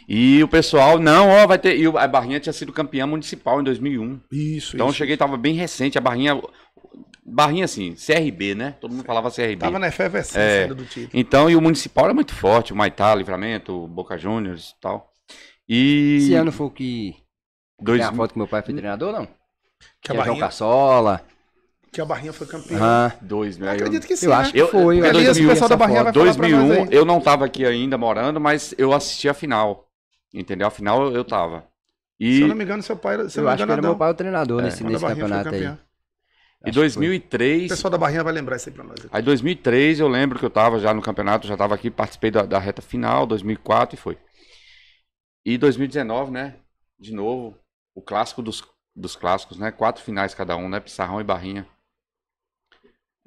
E o pessoal, não, ó, vai ter. E a Barrinha tinha sido campeã municipal em 2001. Isso, Então isso. eu cheguei, tava bem recente. A Barrinha Barrinha assim, CRB, né? Todo mundo falava CRB. Tava na efervescência é. Né, do título. Então, e o municipal era muito forte, o Maitá, Livramento, Boca Juniors e tal. E... Esse ano foi o que... Dois... Tem a foto que meu pai foi treinador, não? Que a é Barrinha... João Caçola. Que a Barrinha foi campeã. Ah, dois, né? Acredito que sim. Eu né? acho que eu, foi. Eu, eu, 2000, o pessoal da Barrinha vai 2001, falar 2001, eu não tava aqui ainda morando, mas eu assisti a final. Entendeu? A final eu tava. E... Se eu não me engano, seu pai se eu acho que era meu pai o treinador é, nesse, nesse campeonato aí. Acho e 2003. O pessoal da Barrinha vai lembrar isso aí pra nós. Aqui. Aí 2003 eu lembro que eu tava já no campeonato, já tava aqui, participei da, da reta final, 2004 e foi. E 2019, né? De novo, o clássico dos, dos clássicos, né? Quatro finais cada um, né? Pissarrão e Barrinha.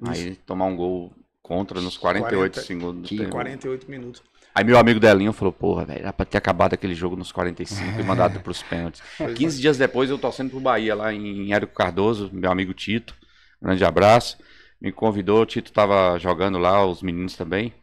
Isso. Aí tomar um gol contra nos 48 40, segundos. Que 48 minutos. Aí meu amigo Delinho falou, porra, velho, era pra ter acabado aquele jogo nos 45 é. e mandado pros pênaltis. 15 é. dias depois eu torcendo pro Bahia lá em Érico Cardoso, meu amigo Tito. Grande abraço. Me convidou, o Tito estava jogando lá, os meninos também.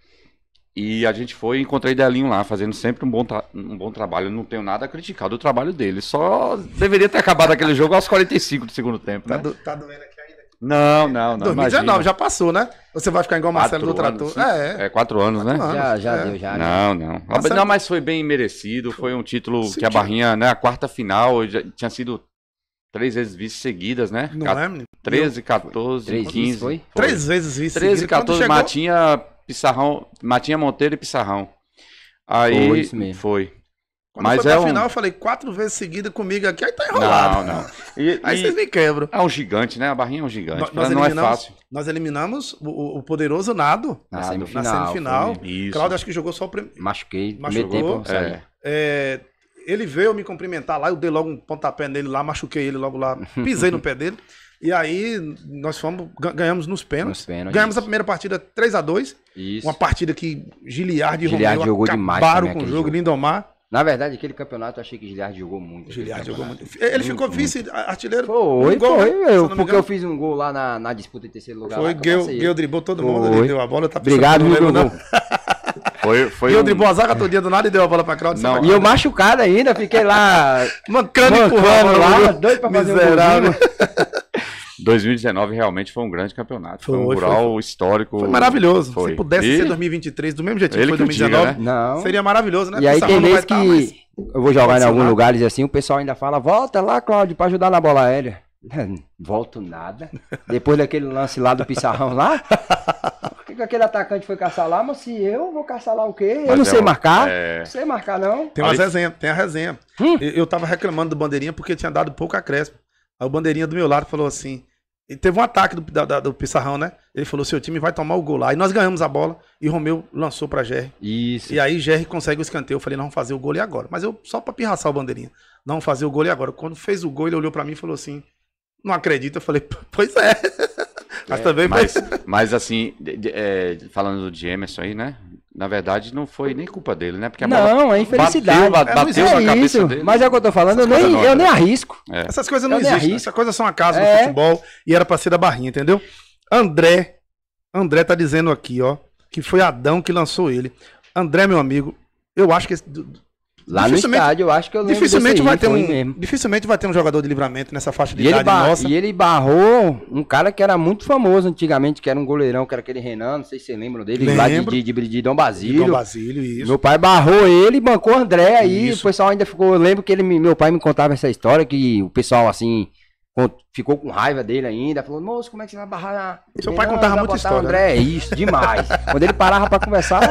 E a gente foi e encontrei Delinho lá, fazendo sempre um bom, um bom trabalho. não tenho nada a criticar do trabalho dele. Só deveria ter acabado aquele jogo aos 45 do segundo tempo. Tá né? Tá, do, tá doendo aqui ainda? Não, não, não. 2019, imagina. já passou, né? Você vai ficar igual Marcelo do Trator. Anos, é, é, quatro anos, né? quatro né? Anos, já, já é. deu, já. Né? Não, não. Marcelo... Não, mas foi bem merecido. Foi um título Sim, que a Barrinha, né? A quarta final já tinha sido Três vezes vice seguidas, né? Não Ca é, menino? 13, 14, Três 15. Foi? foi? Três vezes vice 13, seguidas. 14, chegou... Matinha, Pissarrão, Matinha Monteiro e Pissarrão. Aí foi. Isso mesmo. foi. Quando Mas foi é pra um... final, eu falei quatro vezes seguida comigo aqui, aí tá enrolado. Não, não. E, aí vocês me quebram. É um gigante, né? A barrinha é um gigante. No, não é fácil. Nós eliminamos o, o poderoso Nado, Nado na semifinal. Na semifinal. Cláudio acho que jogou só o primeiro. Machuquei. Machucou. é. É, ele veio me cumprimentar lá, eu dei logo um pontapé nele lá, machuquei ele logo lá, pisei no pé dele. E aí nós fomos, ganhamos nos pênaltis. Nos pênaltis ganhamos a primeira partida 3 a 2 Isso. Uma partida que Giliard e Giliard Romeu jogou acabaram demais com o jogo, jogo, Lindomar. Na verdade, aquele campeonato eu achei que Giliard jogou muito. Giliard jogou muito. Ele ficou vice-artilheiro. Foi, um gol, né? foi. Eu, porque eu fiz um gol lá na, na disputa em terceiro lugar. Foi, Gueu, dribou todo foi. mundo, ali, deu a bola. Tá Obrigado, meu Foi, foi e eu um... driblou a zaga todo dia do nada e deu a bola pra Claudio. Não, e eu machucado ainda, fiquei lá mancando e curvando lá, doido pra fazer Miserável. Um 2019 realmente foi um grande campeonato. Foi, foi um mural foi. histórico. Foi maravilhoso. Foi. Se pudesse e... ser 2023, do mesmo jeito Ele que foi 2019, diga, né? não. seria maravilhoso, né? E aí tem vez que eu vou jogar em alguns lugares e assim, o pessoal ainda fala, volta lá, Claudio, pra ajudar na bola aérea. Volto nada. Depois daquele lance lá do Pissarrão lá. Por que, aquele atacante foi caçar lá? Mas se eu vou caçar lá o quê? Eu não é sei um- marcar. é. Não sei marcar, não. Tem umas resenhas resenha, tem a resenha. Hum. Eu, tava reclamando do Bandeirinha porque tinha dado pouco crespa. Aí o Bandeirinha do meu lado falou assim. E teve um ataque do, da- da- do Pissarrão, né? Ele falou: seu time vai tomar o gol lá. E nós ganhamos a bola e Romeu lançou pra GR. Isso. E aí Jerry consegue o escanteio. Eu falei, não, vamos fazer o gol e agora. Mas eu, só pra pirraçar o bandeirinha, não vamos fazer o gol e agora. Quando fez o gol, ele olhou pra mim e falou assim: não acredita. Eu falei, pois é. Mas é, também. Mas, mas assim, é, falando de Emerson aí, né? Na verdade, não foi nem culpa dele, né? Porque a não, é infelicidade. Bateu, é, bateu é, na cabeça isso, dele. Mas é o que eu tô falando, eu nem, eu nem é. arrisco. Essas coisas não eu existem. Essas coisas são acaso é. no futebol e era pra ser da barrinha, entendeu? André, André tá dizendo aqui, ó, que foi Adão que lançou ele. André, meu amigo, eu acho que esse, Lá no estádio, eu acho que eu lembro dificilmente vai ter um mesmo. Dificilmente vai ter um jogador de livramento nessa faixa de e idade nossa. E ele barrou um cara que era muito famoso antigamente, que era um goleirão, que era aquele Renan, não sei se vocês lembram dele, Lembro. lá de, de, de, de Dom Basílio. De Dom Basílio, isso. Meu pai barrou ele e bancou o André aí, isso. o pessoal ainda ficou, eu lembro que ele, meu pai me contava essa história, que o pessoal assim... Ficou com raiva dele ainda, falou, moço, como é que você vai barrar? Seu pai contava muita história. Né? André, né? isso, demais. Quando ele parava pra conversar,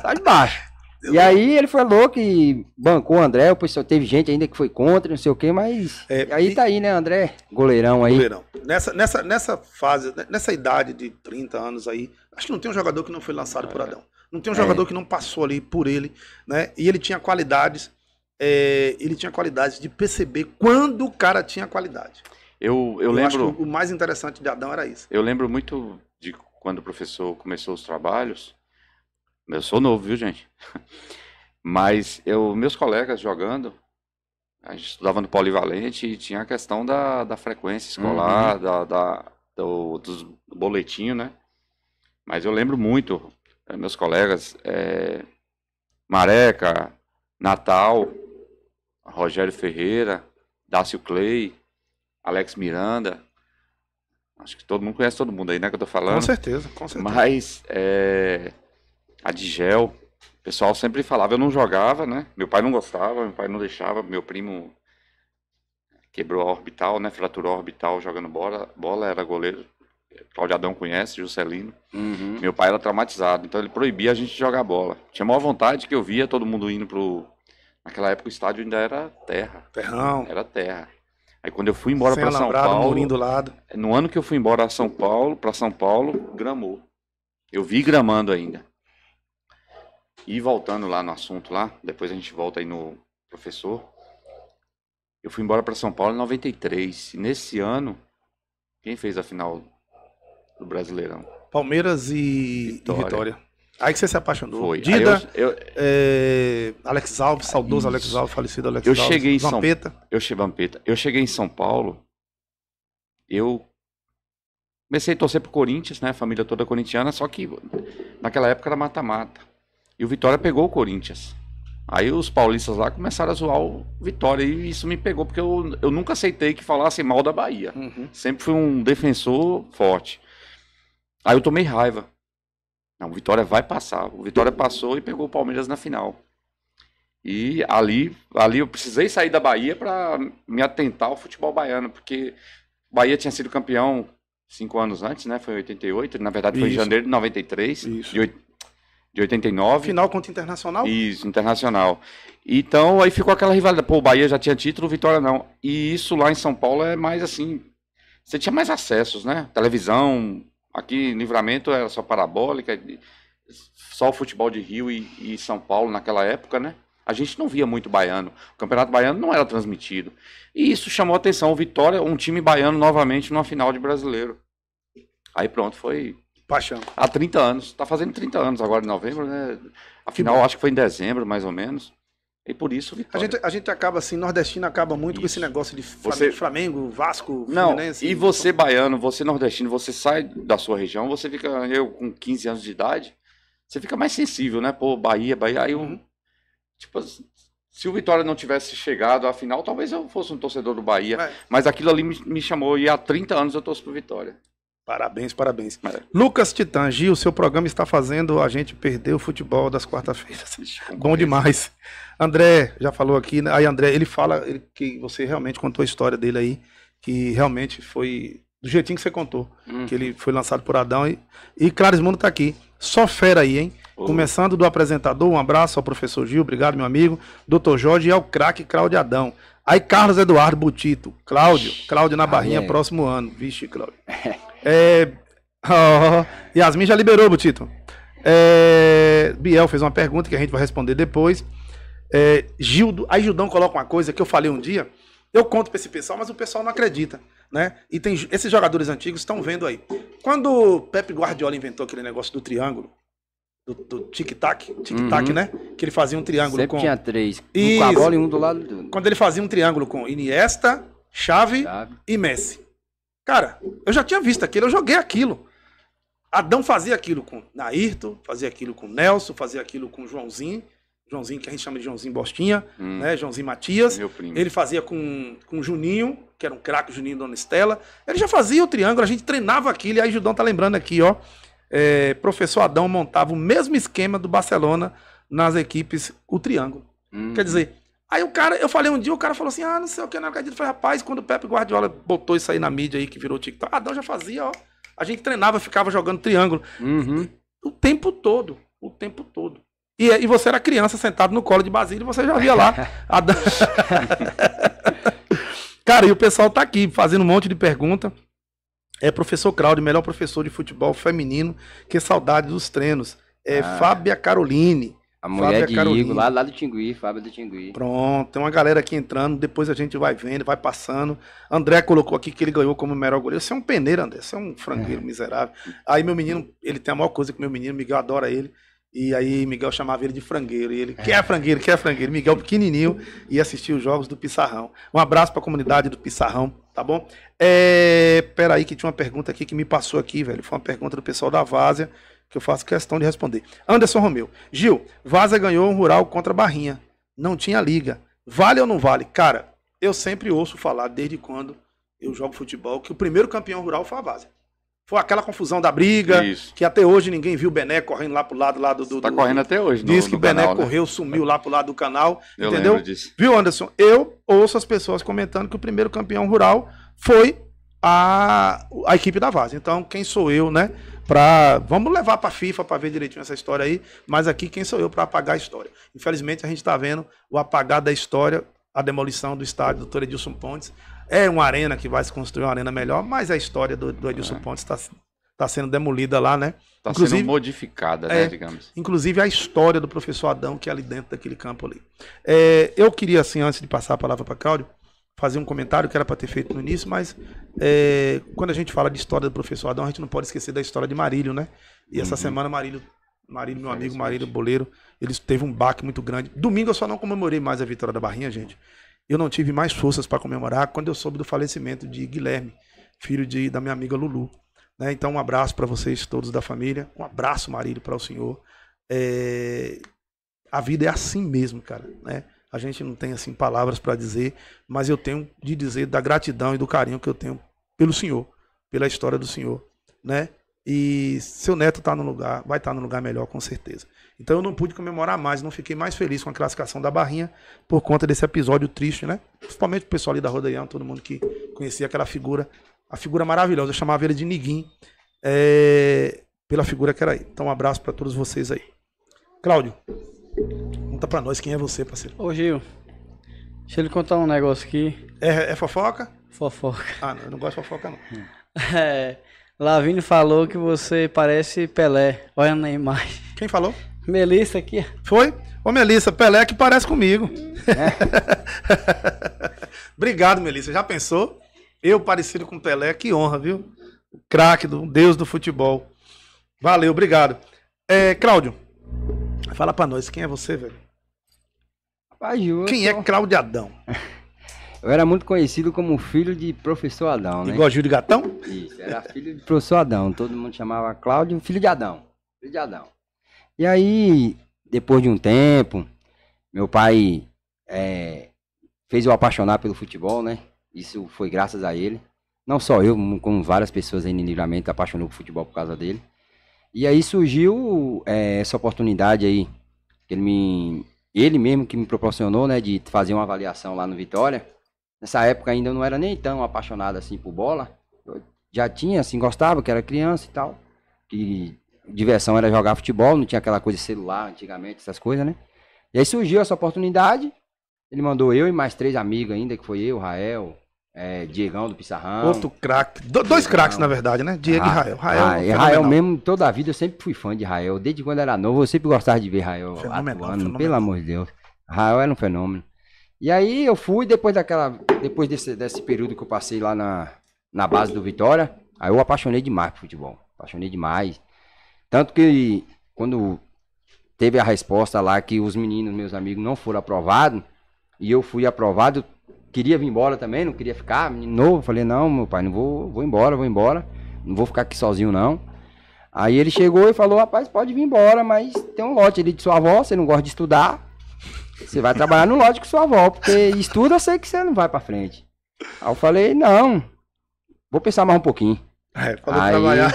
sai de baixo. E aí ele falou que bancou o André, o pessoal teve gente ainda que foi contra, não sei o quê, mas é, aí e... tá aí, né, André? Goleirão aí. Goleirão. Nessa, nessa, nessa fase, né, nessa idade de 30 anos aí, acho que não tem um jogador que não foi lançado por é. Adão. Não tem um é. jogador que não passou ali por ele, né? E ele tinha qualidades, é, ele tinha qualidades de perceber quando o cara tinha qualidade. Eu, eu, eu lembro. o mais interessante de Adão era isso. Eu lembro muito de quando o professor começou os trabalhos eu sou novo, viu, gente? Mas eu, meus colegas jogando, a gente estudava no Polivalente e tinha a questão da, da frequência escolar, uhum. da, da, do, dos boletins né? Mas eu lembro muito, eh, meus colegas, é, Mareca, Natal, Rogério Ferreira, Dácio Clay, Alex Miranda. Acho que todo mundo conhece todo mundo aí, né? Que eu tô falando. Com certeza, com certeza. Mas é, a de gel. O pessoal sempre falava, eu não jogava, né? Meu pai não gostava, meu pai não deixava, meu primo quebrou a orbital, né? Fraturou a orbital jogando bola, bola era goleiro. Claudiadão conhece, Juscelino. Uhum. Meu pai era traumatizado, então ele proibia a gente jogar bola. Tinha maior vontade que eu via todo mundo indo pro. Naquela época o estádio ainda era terra. Terrão. Era terra. Aí quando eu fui embora para São Paulo, do lado. no ano que eu fui embora a São Paulo, para São Paulo, gramou. Eu vi gramando ainda. E voltando lá no assunto lá, depois a gente volta aí no professor. Eu fui embora para São Paulo em 93. E nesse ano, quem fez a final do Brasileirão? Palmeiras e Vitória. E Vitória. Aí que você se apaixonou. Foi. Dida, eu, eu, é... Alex Alves, saudoso isso. Alex Alves, falecido Alex eu Alves. Cheguei em Vampeta. São... Eu, cheguei, Vampeta. eu cheguei em São Paulo, eu comecei a torcer pro Corinthians, né? A família toda corintiana, só que naquela época era mata-mata. E o Vitória pegou o Corinthians. Aí os paulistas lá começaram a zoar o Vitória e isso me pegou, porque eu, eu nunca aceitei que falassem mal da Bahia. Uhum. Sempre fui um defensor forte. Aí eu tomei raiva. Não, o Vitória vai passar. O Vitória passou e pegou o Palmeiras na final. E ali, ali eu precisei sair da Bahia para me atentar ao futebol baiano, porque Bahia tinha sido campeão cinco anos antes, né? Foi em 88, na verdade foi Isso. em janeiro de 93, Isso. de de 89. Final contra Internacional? Isso, Internacional. Então, aí ficou aquela rivalidade. Pô, o Bahia já tinha título, Vitória não. E isso lá em São Paulo é mais assim. Você tinha mais acessos, né? Televisão, aqui livramento era só parabólica, só o futebol de Rio e, e São Paulo naquela época, né? A gente não via muito baiano. O Campeonato Baiano não era transmitido. E isso chamou a atenção. O Vitória, um time baiano novamente numa final de brasileiro. Aí pronto, foi Paixão. Há 30 anos. Está fazendo 30 anos agora em novembro, né? Afinal, acho que foi em dezembro, mais ou menos. E por isso, Vitória. A gente, a gente acaba assim, nordestino acaba muito isso. com esse negócio de você... Flamengo, Vasco, Não, Fluminense. E você, baiano, você nordestino, você sai da sua região, você fica, eu com 15 anos de idade, você fica mais sensível, né? Pô, Bahia, Bahia. Aí, uhum. tipo, se o Vitória não tivesse chegado à final, talvez eu fosse um torcedor do Bahia. É. Mas aquilo ali me, me chamou, e há 30 anos eu torço pro Vitória. Parabéns, parabéns. Maravilha. Lucas Titangi, o seu programa está fazendo a gente perder o futebol das quarta-feiras. Bom demais. André, já falou aqui. Né? Aí, André, ele fala que você realmente contou a história dele aí, que realmente foi do jeitinho que você contou, hum. que ele foi lançado por Adão. E, e Clarismundo está aqui. Só fera aí, hein? Começando do apresentador, um abraço ao professor Gil, obrigado, meu amigo. Doutor Jorge e é ao craque Claudio Adão. Aí Carlos Eduardo Butito, Cláudio, Cláudio na tá Barrinha, ah, é. próximo ano. Vixe, Cláudio. É, oh, Yasmin já liberou, Butito. É, Biel fez uma pergunta que a gente vai responder depois. É, Gildo, aí Gildão coloca uma coisa que eu falei um dia. Eu conto para esse pessoal, mas o pessoal não acredita, né? E tem esses jogadores antigos estão vendo aí. Quando o Pep Guardiola inventou aquele negócio do triângulo, do, do tic-tac, tic-tac, uhum. né? Que ele fazia um triângulo Sempre com. tinha três. Um com a bola e um do lado do... Quando ele fazia um triângulo com Iniesta, Chave, Chave e Messi. Cara, eu já tinha visto aquilo, eu joguei aquilo. Adão fazia aquilo com Nairto, fazia aquilo com Nelson, fazia aquilo com Joãozinho. Joãozinho, que a gente chama de Joãozinho Bostinha, hum. né? Joãozinho Matias. Ele fazia com, com Juninho, que era um craque, Juninho Dona Estela. Ele já fazia o triângulo, a gente treinava aquilo. E aí Judão tá lembrando aqui, ó é, professor Adão montava o mesmo esquema do Barcelona nas equipes, o triângulo. Uhum. Quer dizer, aí o cara, eu falei um dia, o cara falou assim: ah, não sei o que, não acredito. Eu falei, rapaz, quando o Pepe Guardiola botou isso aí na mídia aí, que virou TikTok, Adão já fazia, ó. A gente treinava, ficava jogando triângulo. Uhum. O tempo todo. O tempo todo. E, é, e você era criança sentado no colo de Basílio, você já via lá. Adão... cara, e o pessoal tá aqui fazendo um monte de pergunta. É professor Claudio, melhor professor de futebol feminino, que saudade dos treinos. É ah, Fábia Caroline. A mulher Fábia de Caroline. Igor, lá, lá do Tinguí. Fábia do Tinguí. Pronto, tem uma galera aqui entrando, depois a gente vai vendo, vai passando. André colocou aqui que ele ganhou como melhor goleiro. Você é um peneiro, André, você é um frangueiro é. miserável. Aí meu menino, ele tem a maior coisa que meu menino, Miguel adora ele. E aí Miguel chamava ele de frangueiro. E ele, quer é frangueiro, quer é frangueiro. Miguel pequenininho e assistia os jogos do Pissarrão. Um abraço para a comunidade do Pissarrão, tá bom? É, peraí que tinha uma pergunta aqui que me passou aqui, velho. Foi uma pergunta do pessoal da Várzea que eu faço questão de responder. Anderson Romeu. Gil, Várzea ganhou um rural contra Barrinha. Não tinha liga. Vale ou não vale? Cara, eu sempre ouço falar, desde quando eu jogo futebol, que o primeiro campeão rural foi a Várzea. Foi aquela confusão da briga, Isso. que até hoje ninguém viu o Bené correndo lá pro lado lá do. tá do, correndo até hoje, Diz no, que o Bené canal, né? correu, né? sumiu lá pro lado do canal. Eu entendeu? Viu, Anderson? Eu ouço as pessoas comentando que o primeiro campeão rural foi a, a equipe da Vaz. Então, quem sou eu, né? Pra, vamos levar para a FIFA para ver direitinho essa história aí, mas aqui quem sou eu para apagar a história? Infelizmente, a gente está vendo o apagar da história, a demolição do estádio Doutor Edilson Pontes, é uma arena que vai se construir uma arena melhor, mas a história do, do Edilson é. Pontes está tá sendo demolida lá, né? Está sendo modificada, né, é, digamos. Inclusive a história do professor Adão, que é ali dentro daquele campo ali. É, eu queria, assim, antes de passar a palavra para Cláudio, fazer um comentário que era para ter feito no início, mas é, quando a gente fala de história do professor Adão, a gente não pode esquecer da história de Marílio, né? E essa uhum. semana Marílio, Marílio, meu amigo, Marílio Boleiro, ele teve um baque muito grande. Domingo eu só não comemorei mais a vitória da Barrinha, gente. Eu não tive mais forças para comemorar quando eu soube do falecimento de Guilherme, filho de, da minha amiga Lulu. Né? Então, um abraço para vocês todos da família. Um abraço, marido, para o senhor. É... A vida é assim mesmo, cara. Né? A gente não tem assim palavras para dizer, mas eu tenho de dizer da gratidão e do carinho que eu tenho pelo senhor, pela história do senhor, né? E seu neto está no lugar, vai estar tá no lugar melhor com certeza. Então eu não pude comemorar mais, não fiquei mais feliz com a classificação da Barrinha por conta desse episódio triste, né? Principalmente o pessoal ali da Rodaião, todo mundo que conhecia aquela figura, a figura maravilhosa, eu chamava ele de Niguim, é, pela figura que era aí. Então um abraço para todos vocês aí. Cláudio, conta para nós quem é você, parceiro. Ô Gil, deixa eu lhe contar um negócio aqui. É, é fofoca? Fofoca. Ah, não, eu não gosto de fofoca não. É... Lavínio falou que você parece Pelé. Olha na imagem. Quem falou? Melissa aqui. Foi? Ô, Melissa, Pelé que parece comigo. É. Obrigado, Melissa. Já pensou? Eu parecido com Pelé, que honra, viu? Craque, do deus do futebol. Valeu, obrigado. É, Cláudio, fala pra nós, quem é você, velho? Rapaz, quem é Cláudio Adão? Eu era muito conhecido como filho de professor Adão, né? Igual Gil de Gatão? Isso, era filho de professor Adão. Todo mundo chamava Cláudio, filho de Adão. Filho de Adão. E aí, depois de um tempo, meu pai é, fez eu apaixonar pelo futebol, né? Isso foi graças a ele. Não só eu, como várias pessoas aí no livramento apaixonou por futebol por causa dele. E aí surgiu é, essa oportunidade aí, que ele, me, ele mesmo que me proporcionou, né, de fazer uma avaliação lá no Vitória. Nessa época ainda eu não era nem tão apaixonado assim por bola. Eu já tinha, assim, gostava, que era criança e tal. Que diversão era jogar futebol, não tinha aquela coisa de celular antigamente, essas coisas, né? E aí surgiu essa oportunidade. Ele mandou eu e mais três amigos ainda, que foi eu, Rael, é, Diegão do Pissarrão. Outro craque. Do, dois craques, na verdade, né? Diego e Rael. Rael, é Rael mesmo, toda a vida eu sempre fui fã de Rael. Desde quando era novo, eu sempre gostava de ver Rael fenomenal, atuando, fenomenal. pelo amor de Deus. Rael era um fenômeno. E aí eu fui, depois daquela. Depois desse, desse período que eu passei lá na, na base do Vitória, aí eu apaixonei demais por futebol. Apaixonei demais. Tanto que quando teve a resposta lá que os meninos, meus amigos, não foram aprovados, e eu fui aprovado, queria vir embora também, não queria ficar, menino novo, falei, não, meu pai, não vou, vou embora, vou embora, não vou ficar aqui sozinho não. Aí ele chegou e falou, rapaz, pode vir embora, mas tem um lote ali de sua avó, você não gosta de estudar, você vai trabalhar no lote com sua avó, porque estuda eu sei que você não vai pra frente. Aí eu falei, não, vou pensar mais um pouquinho. É, falou aí, trabalhar.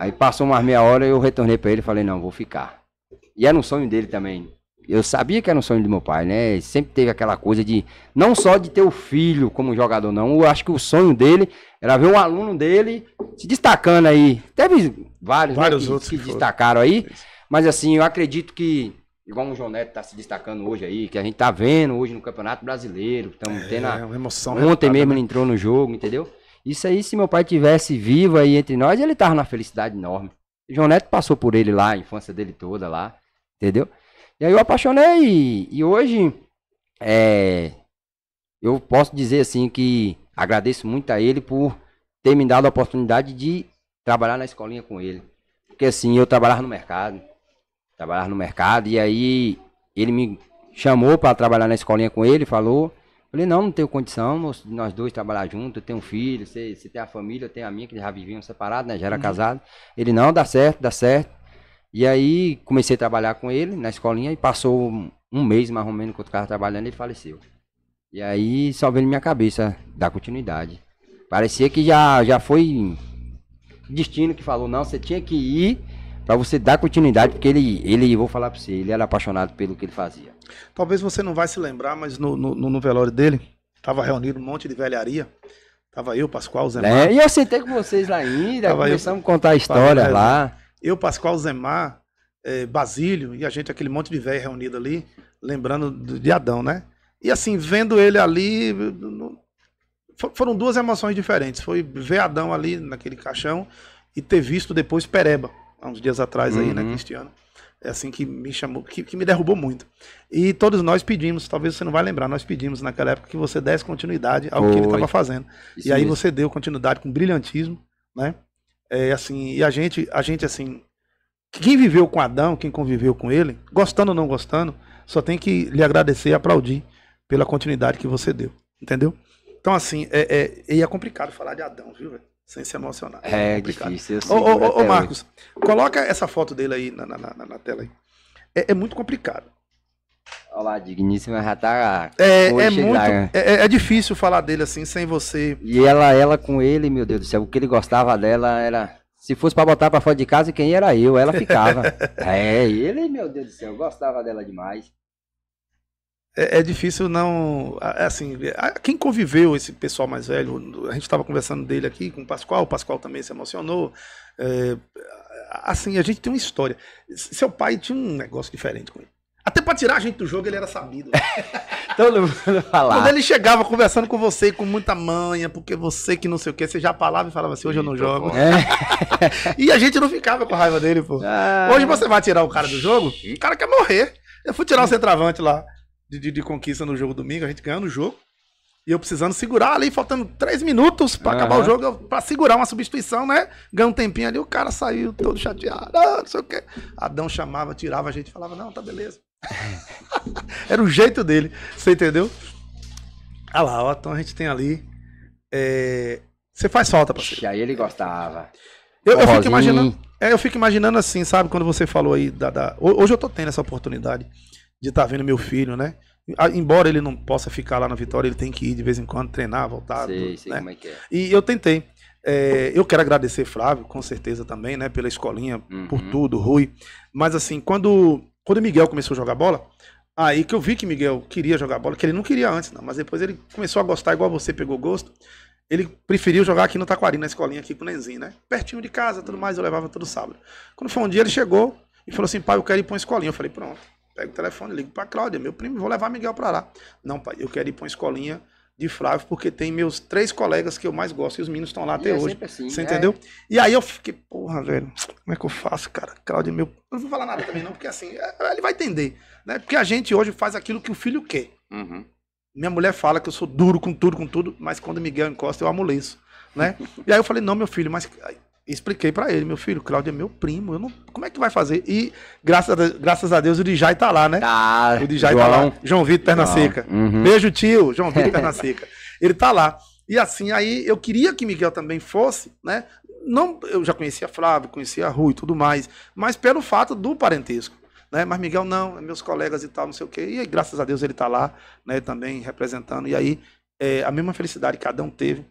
Aí passou umas meia hora, eu retornei para ele e falei, não, vou ficar. E era um sonho dele também. Eu sabia que era um sonho do meu pai, né? sempre teve aquela coisa de, não só de ter o filho como jogador, não. Eu acho que o sonho dele era ver um aluno dele se destacando aí. Teve vários, né, vários né, que, outros que, que destacaram aí. Mas assim, eu acredito que igual o João Neto está se destacando hoje aí, que a gente está vendo hoje no Campeonato Brasileiro, estamos é, tendo a... uma emoção. Ontem mesmo ele né? entrou no jogo, entendeu? Isso aí, se meu pai tivesse vivo aí entre nós, ele tava na felicidade enorme. João Neto passou por ele lá, a infância dele toda lá, entendeu? E aí eu apaixonei e, e hoje é, eu posso dizer assim que agradeço muito a ele por ter me dado a oportunidade de trabalhar na escolinha com ele. Porque assim, eu trabalhava no mercado, trabalhava no mercado e aí ele me chamou para trabalhar na escolinha com ele, falou, Falei, não, não tenho condição, nós, nós dois trabalhar junto, eu tenho um filho, você, você tem a família, eu tenho a minha, que já viviam separados, né? Já era uhum. casado. Ele, não, dá certo, dá certo. E aí comecei a trabalhar com ele na escolinha e passou um mês mais ou menos que eu estava trabalhando, ele faleceu. E aí só veio na minha cabeça dar continuidade. Parecia que já, já foi destino que falou, não, você tinha que ir para você dar continuidade, porque ele, ele, vou falar para você, ele era apaixonado pelo que ele fazia. Talvez você não vai se lembrar, mas no, no, no velório dele, tava reunido um monte de velharia. Tava eu, Pascoal, Zemar É, e eu sentei com vocês lá ainda, começamos a contar a história lá. Eu, Pascoal, Zemar é, Basílio, e a gente, aquele monte de velho reunido ali, lembrando de Adão, né? E assim, vendo ele ali, foram duas emoções diferentes. Foi ver Adão ali naquele caixão e ter visto depois Pereba há uns dias atrás aí, né, uhum. Cristiano? É assim que me chamou, que, que, me derrubou muito. E todos nós pedimos, talvez você não vai lembrar, nós pedimos naquela época que você desse continuidade ao Oi. que ele estava fazendo. Isso e aí mesmo. você deu continuidade com brilhantismo, né? É, assim, e a gente, a gente assim, quem viveu com Adão, quem conviveu com ele, gostando ou não gostando, só tem que lhe agradecer e aplaudir pela continuidade que você deu, entendeu? Então assim, é, é, e é complicado falar de Adão, viu, velho? sem se emocionar. É, é difícil. Ô, ô, ô Marcos, hoje. coloca essa foto dele aí na, na, na, na tela. Aí. É, é, muito complicado. Olá, digníssima já tá. É, é, muito, é, é, é, difícil falar dele assim, sem você. E ela, ela com ele, meu Deus do céu, o que ele gostava dela era. Se fosse para botar para fora de casa, quem era eu? Ela ficava. é, ele, meu Deus do céu, gostava dela demais. É, é, difícil não. É assim, quem conviveu esse pessoal mais velho, a gente estava conversando dele aqui com o Pascoal, o Pascoal também se emocionou. É, assim, a gente tem uma história. Seu pai tinha um negócio diferente com ele. Até para tirar a gente do jogo, ele era sabido. Então mundo falar. Quando ele chegava conversando com você com muita manha, porque você que não sei o que, você já falava e falava assim, hoje eu não jogo. É. e a gente não ficava com raiva dele, pô. Ah. Hoje você vai tirar o cara do jogo, o cara quer morrer. Eu fui tirar o centroavante lá de, de, de conquista no jogo domingo, a gente ganhando o jogo. E eu precisando segurar ali, faltando três minutos para uhum. acabar o jogo, para segurar uma substituição, né? Ganhou um tempinho ali, o cara saiu todo chateado, ah, não sei o quê. Adão chamava, tirava a gente, falava, não, tá beleza. Era o jeito dele, você entendeu? Ah lá, ó, então a gente tem ali. É... Você faz falta, parceiro. E aí ele gostava. Eu, eu, fico imaginando, é, eu fico imaginando assim, sabe? Quando você falou aí da, da... Hoje eu tô tendo essa oportunidade de estar tá vendo meu filho, né? Embora ele não possa ficar lá na Vitória, ele tem que ir de vez em quando treinar, voltar. Sei, tudo, sei né? como é que é. E eu tentei. É, eu quero agradecer Flávio, com certeza também, né? Pela escolinha, uhum. por tudo, Rui. Mas assim, quando quando Miguel começou a jogar bola, aí que eu vi que Miguel queria jogar bola, que ele não queria antes, não. Mas depois ele começou a gostar, igual você pegou gosto. Ele preferiu jogar aqui no Taquari, na escolinha aqui com o Nenzinho, né? Pertinho de casa, tudo mais, eu levava todo sábado. Quando foi um dia, ele chegou e falou assim, pai, eu quero ir pra uma escolinha. Eu falei, pronto. Pego o telefone, ligo para Cláudia, meu primo, vou levar Miguel para lá. Não, pai, eu quero ir para uma escolinha de Flávio, porque tem meus três colegas que eu mais gosto e os meninos estão lá e até é hoje. Assim, você é. entendeu? E aí eu fiquei, porra, velho, como é que eu faço, cara? Cláudia, meu. Eu não vou falar nada também, não, porque assim, é, é, ele vai entender. Né? Porque a gente hoje faz aquilo que o filho quer. Uhum. Minha mulher fala que eu sou duro com tudo, com tudo, mas quando Miguel encosta, eu amoleço. Né? e aí eu falei, não, meu filho, mas expliquei para ele, meu filho, Cláudio é meu primo, eu não, como é que vai fazer? E graças a, graças a Deus o Dijai tá lá, né? Ah, o Dijai tá lá. João Vitor Perna Seca. Uhum. Beijo, tio, João Vitor Perna Seca. Ele tá lá. E assim, aí eu queria que Miguel também fosse, né? Não, eu já conhecia Flávio, conhecia Rui e tudo mais, mas pelo fato do parentesco. Né? Mas Miguel não, é meus colegas e tal, não sei o quê. E aí, graças a Deus ele tá lá, né, também representando. E aí, é, a mesma felicidade que cada um teve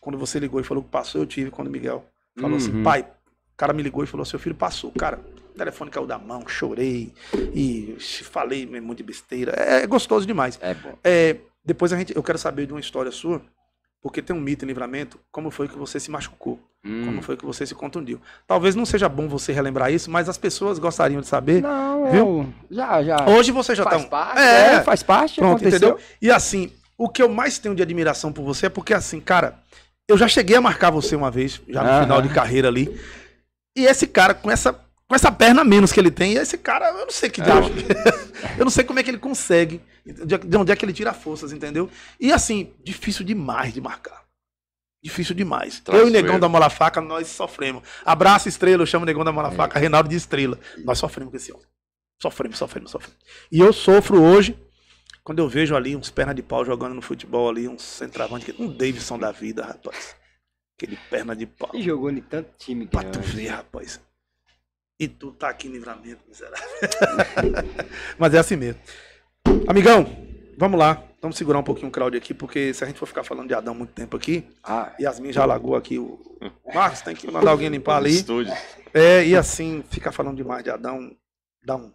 quando você ligou e falou que passou, eu tive quando Miguel Falou assim, uhum. assim, pai, o cara me ligou e falou, seu filho passou, cara, o telefone caiu da mão, chorei e falei muito de besteira. É, é gostoso demais. É bom. É, depois a gente, eu quero saber de uma história sua, porque tem um mito em livramento, como foi que você se machucou, hum. como foi que você se contundiu. Talvez não seja bom você relembrar isso, mas as pessoas gostariam de saber. Não, viu? Eu... já, já. Hoje você já tá faz tá... Parte, é, é, faz parte, Pronto, aconteceu. entendeu? E assim, o que eu mais tenho de admiração por você é porque assim, cara, eu já cheguei a marcar você uma vez, já no final de carreira ali. E esse cara, com essa, com essa perna menos que ele tem, esse cara, eu não sei que é. eu não sei como é que ele consegue. De onde é que ele tira forças, entendeu? E assim, difícil demais de marcar. Difícil demais. Tá eu e Negão da Mola Faca, nós sofremos. Abraço, estrela, eu chamo o Negão da Mola é. Faca, Reinaldo de estrela. Nós sofremos com esse homem. Sofremos, sofremos, sofremos. E eu sofro hoje quando eu vejo ali uns perna de pau jogando no futebol ali, uns centroavante, um Davidson da vida, rapaz. Aquele perna de pau. E jogou em tanto time, cara. Pra tu ver, rapaz. E tu tá aqui em livramento, miserável. Mas é assim mesmo. Amigão, vamos lá. Vamos segurar um pouquinho o crowd aqui, porque se a gente for ficar falando de Adão muito tempo aqui, ah, Yasmin já alagou aqui o. o Marcos tem que mandar alguém limpar ali. Estúdio. É, e assim, ficar falando demais de Adão dá um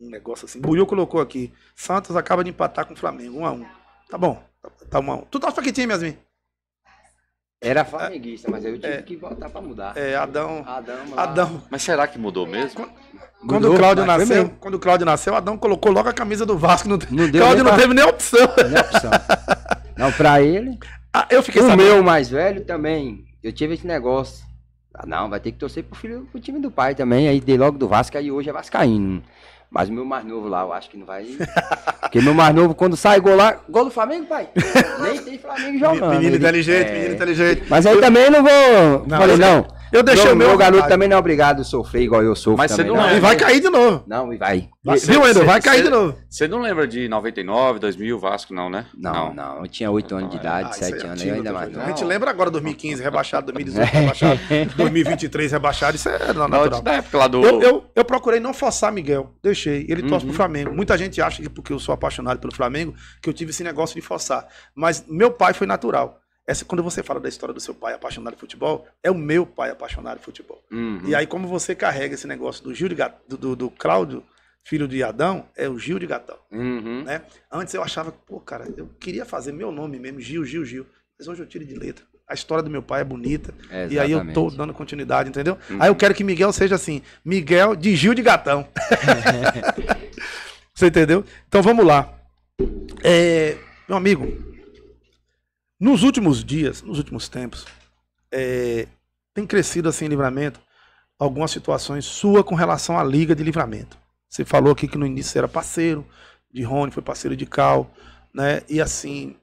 um negócio assim. Buiu colocou aqui. Santos acaba de empatar com o Flamengo, 1 um a 1 um. Tá bom. Tá 1 um a um. Tu torce pra que time, Yasmin? Era flamenguista, mas eu tive é, que voltar pra mudar. É, Adão. Adão. Adão. Mas será que mudou é, mesmo? Quando, quando mudou, o Cláudio nasceu, quando o Cláudio nasceu, Adão colocou logo a camisa do Vasco. Não, não deu Cláudio não pra... teve nem opção. Nem opção. não, pra ele. Ah, eu fiquei o sabendo. meu mais velho também. Eu tive esse negócio. Ah, não, vai ter que torcer pro, filho, pro time do pai também. Aí dei logo do Vasco, aí hoje é Vascaíno. Mas meu mais novo lá, eu acho que não vai. Porque meu mais novo, quando sai gol lá, gol do Flamengo, pai. Nem tem Flamengo jogando. Menino inteligente, é. menino inteligente. Mas aí eu... também não vou. Não, falei, não. Eu deixei não, o meu. Meu garoto também não é obrigado a sofrer igual eu sofro. Mas você não, não. É, e vai né? cair de novo. Não, e vai. Viu, Ender? Vai cair cê, de novo. Você não lembra de 99, 2000, Vasco, não, né? Não, não. não. Eu tinha 8 anos de é. idade, ah, 7 é anos, ainda mais. A gente lembra agora 2015 rebaixado, 2018 rebaixado, 2023 rebaixado. Isso é não, natural. Da época lá do... eu, eu, eu procurei não forçar Miguel. Deixei. Ele uhum. pro Flamengo. Muita gente acha que porque eu sou apaixonado pelo Flamengo, que eu tive esse negócio de forçar. Mas meu pai foi natural. Essa, quando você fala da história do seu pai apaixonado por futebol, é o meu pai apaixonado por futebol. Uhum. E aí, como você carrega esse negócio do Gil de Gat, do, do, do Cláudio, filho de Adão, é o Gil de Gatão. Uhum. Né? Antes eu achava, pô, cara, eu queria fazer meu nome mesmo, Gil, Gil, Gil. Mas hoje eu tiro de letra. A história do meu pai é bonita. e aí eu tô dando continuidade, entendeu? Uhum. Aí eu quero que Miguel seja assim, Miguel de Gil de Gatão. Você entendeu? Então vamos lá. É, meu amigo, nos últimos dias, nos últimos tempos, é, tem crescido assim em livramento algumas situações sua com relação à Liga de Livramento. Você falou aqui que no início era parceiro de Rony, foi parceiro de Cal, né? E assim,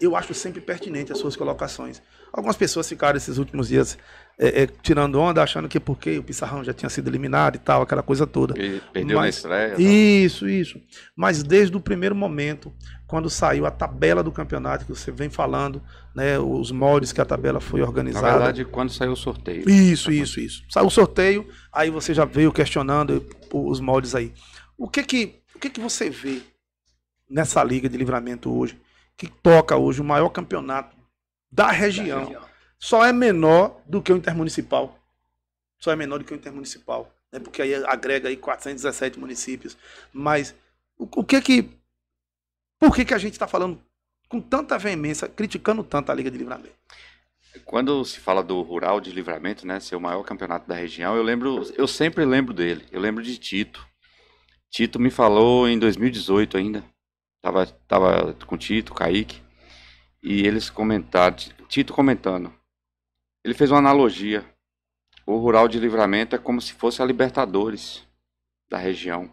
eu acho sempre pertinente as suas colocações. Algumas pessoas ficaram esses últimos dias é, é, tirando onda, achando que porque o Pissarrão já tinha sido eliminado e tal, aquela coisa toda. E perdeu Mas, na estreia. Não? Né? Isso, isso. Mas desde o primeiro momento, quando saiu a tabela do campeonato, que você vem falando, né, os moldes que a tabela foi organizada. Na verdade, quando saiu o sorteio. Isso, isso, isso. Saiu o sorteio, aí você já veio questionando os moldes aí. O que que, o que, que você vê nessa liga de livramento hoje, que toca hoje o maior campeonato da região. Da região só é menor do que o intermunicipal. Só é menor do que o intermunicipal. Né? Porque aí agrega aí 417 municípios. Mas o, o que que. Por que, que a gente está falando com tanta veemência, criticando tanto a Liga de Livramento? Quando se fala do rural de livramento, né, ser o maior campeonato da região, eu lembro, eu sempre lembro dele. Eu lembro de Tito. Tito me falou em 2018 ainda. Tava, tava com Tito, Kaique. E eles comentaram, Tito comentando. Ele fez uma analogia. O Rural de Livramento é como se fosse a Libertadores da região.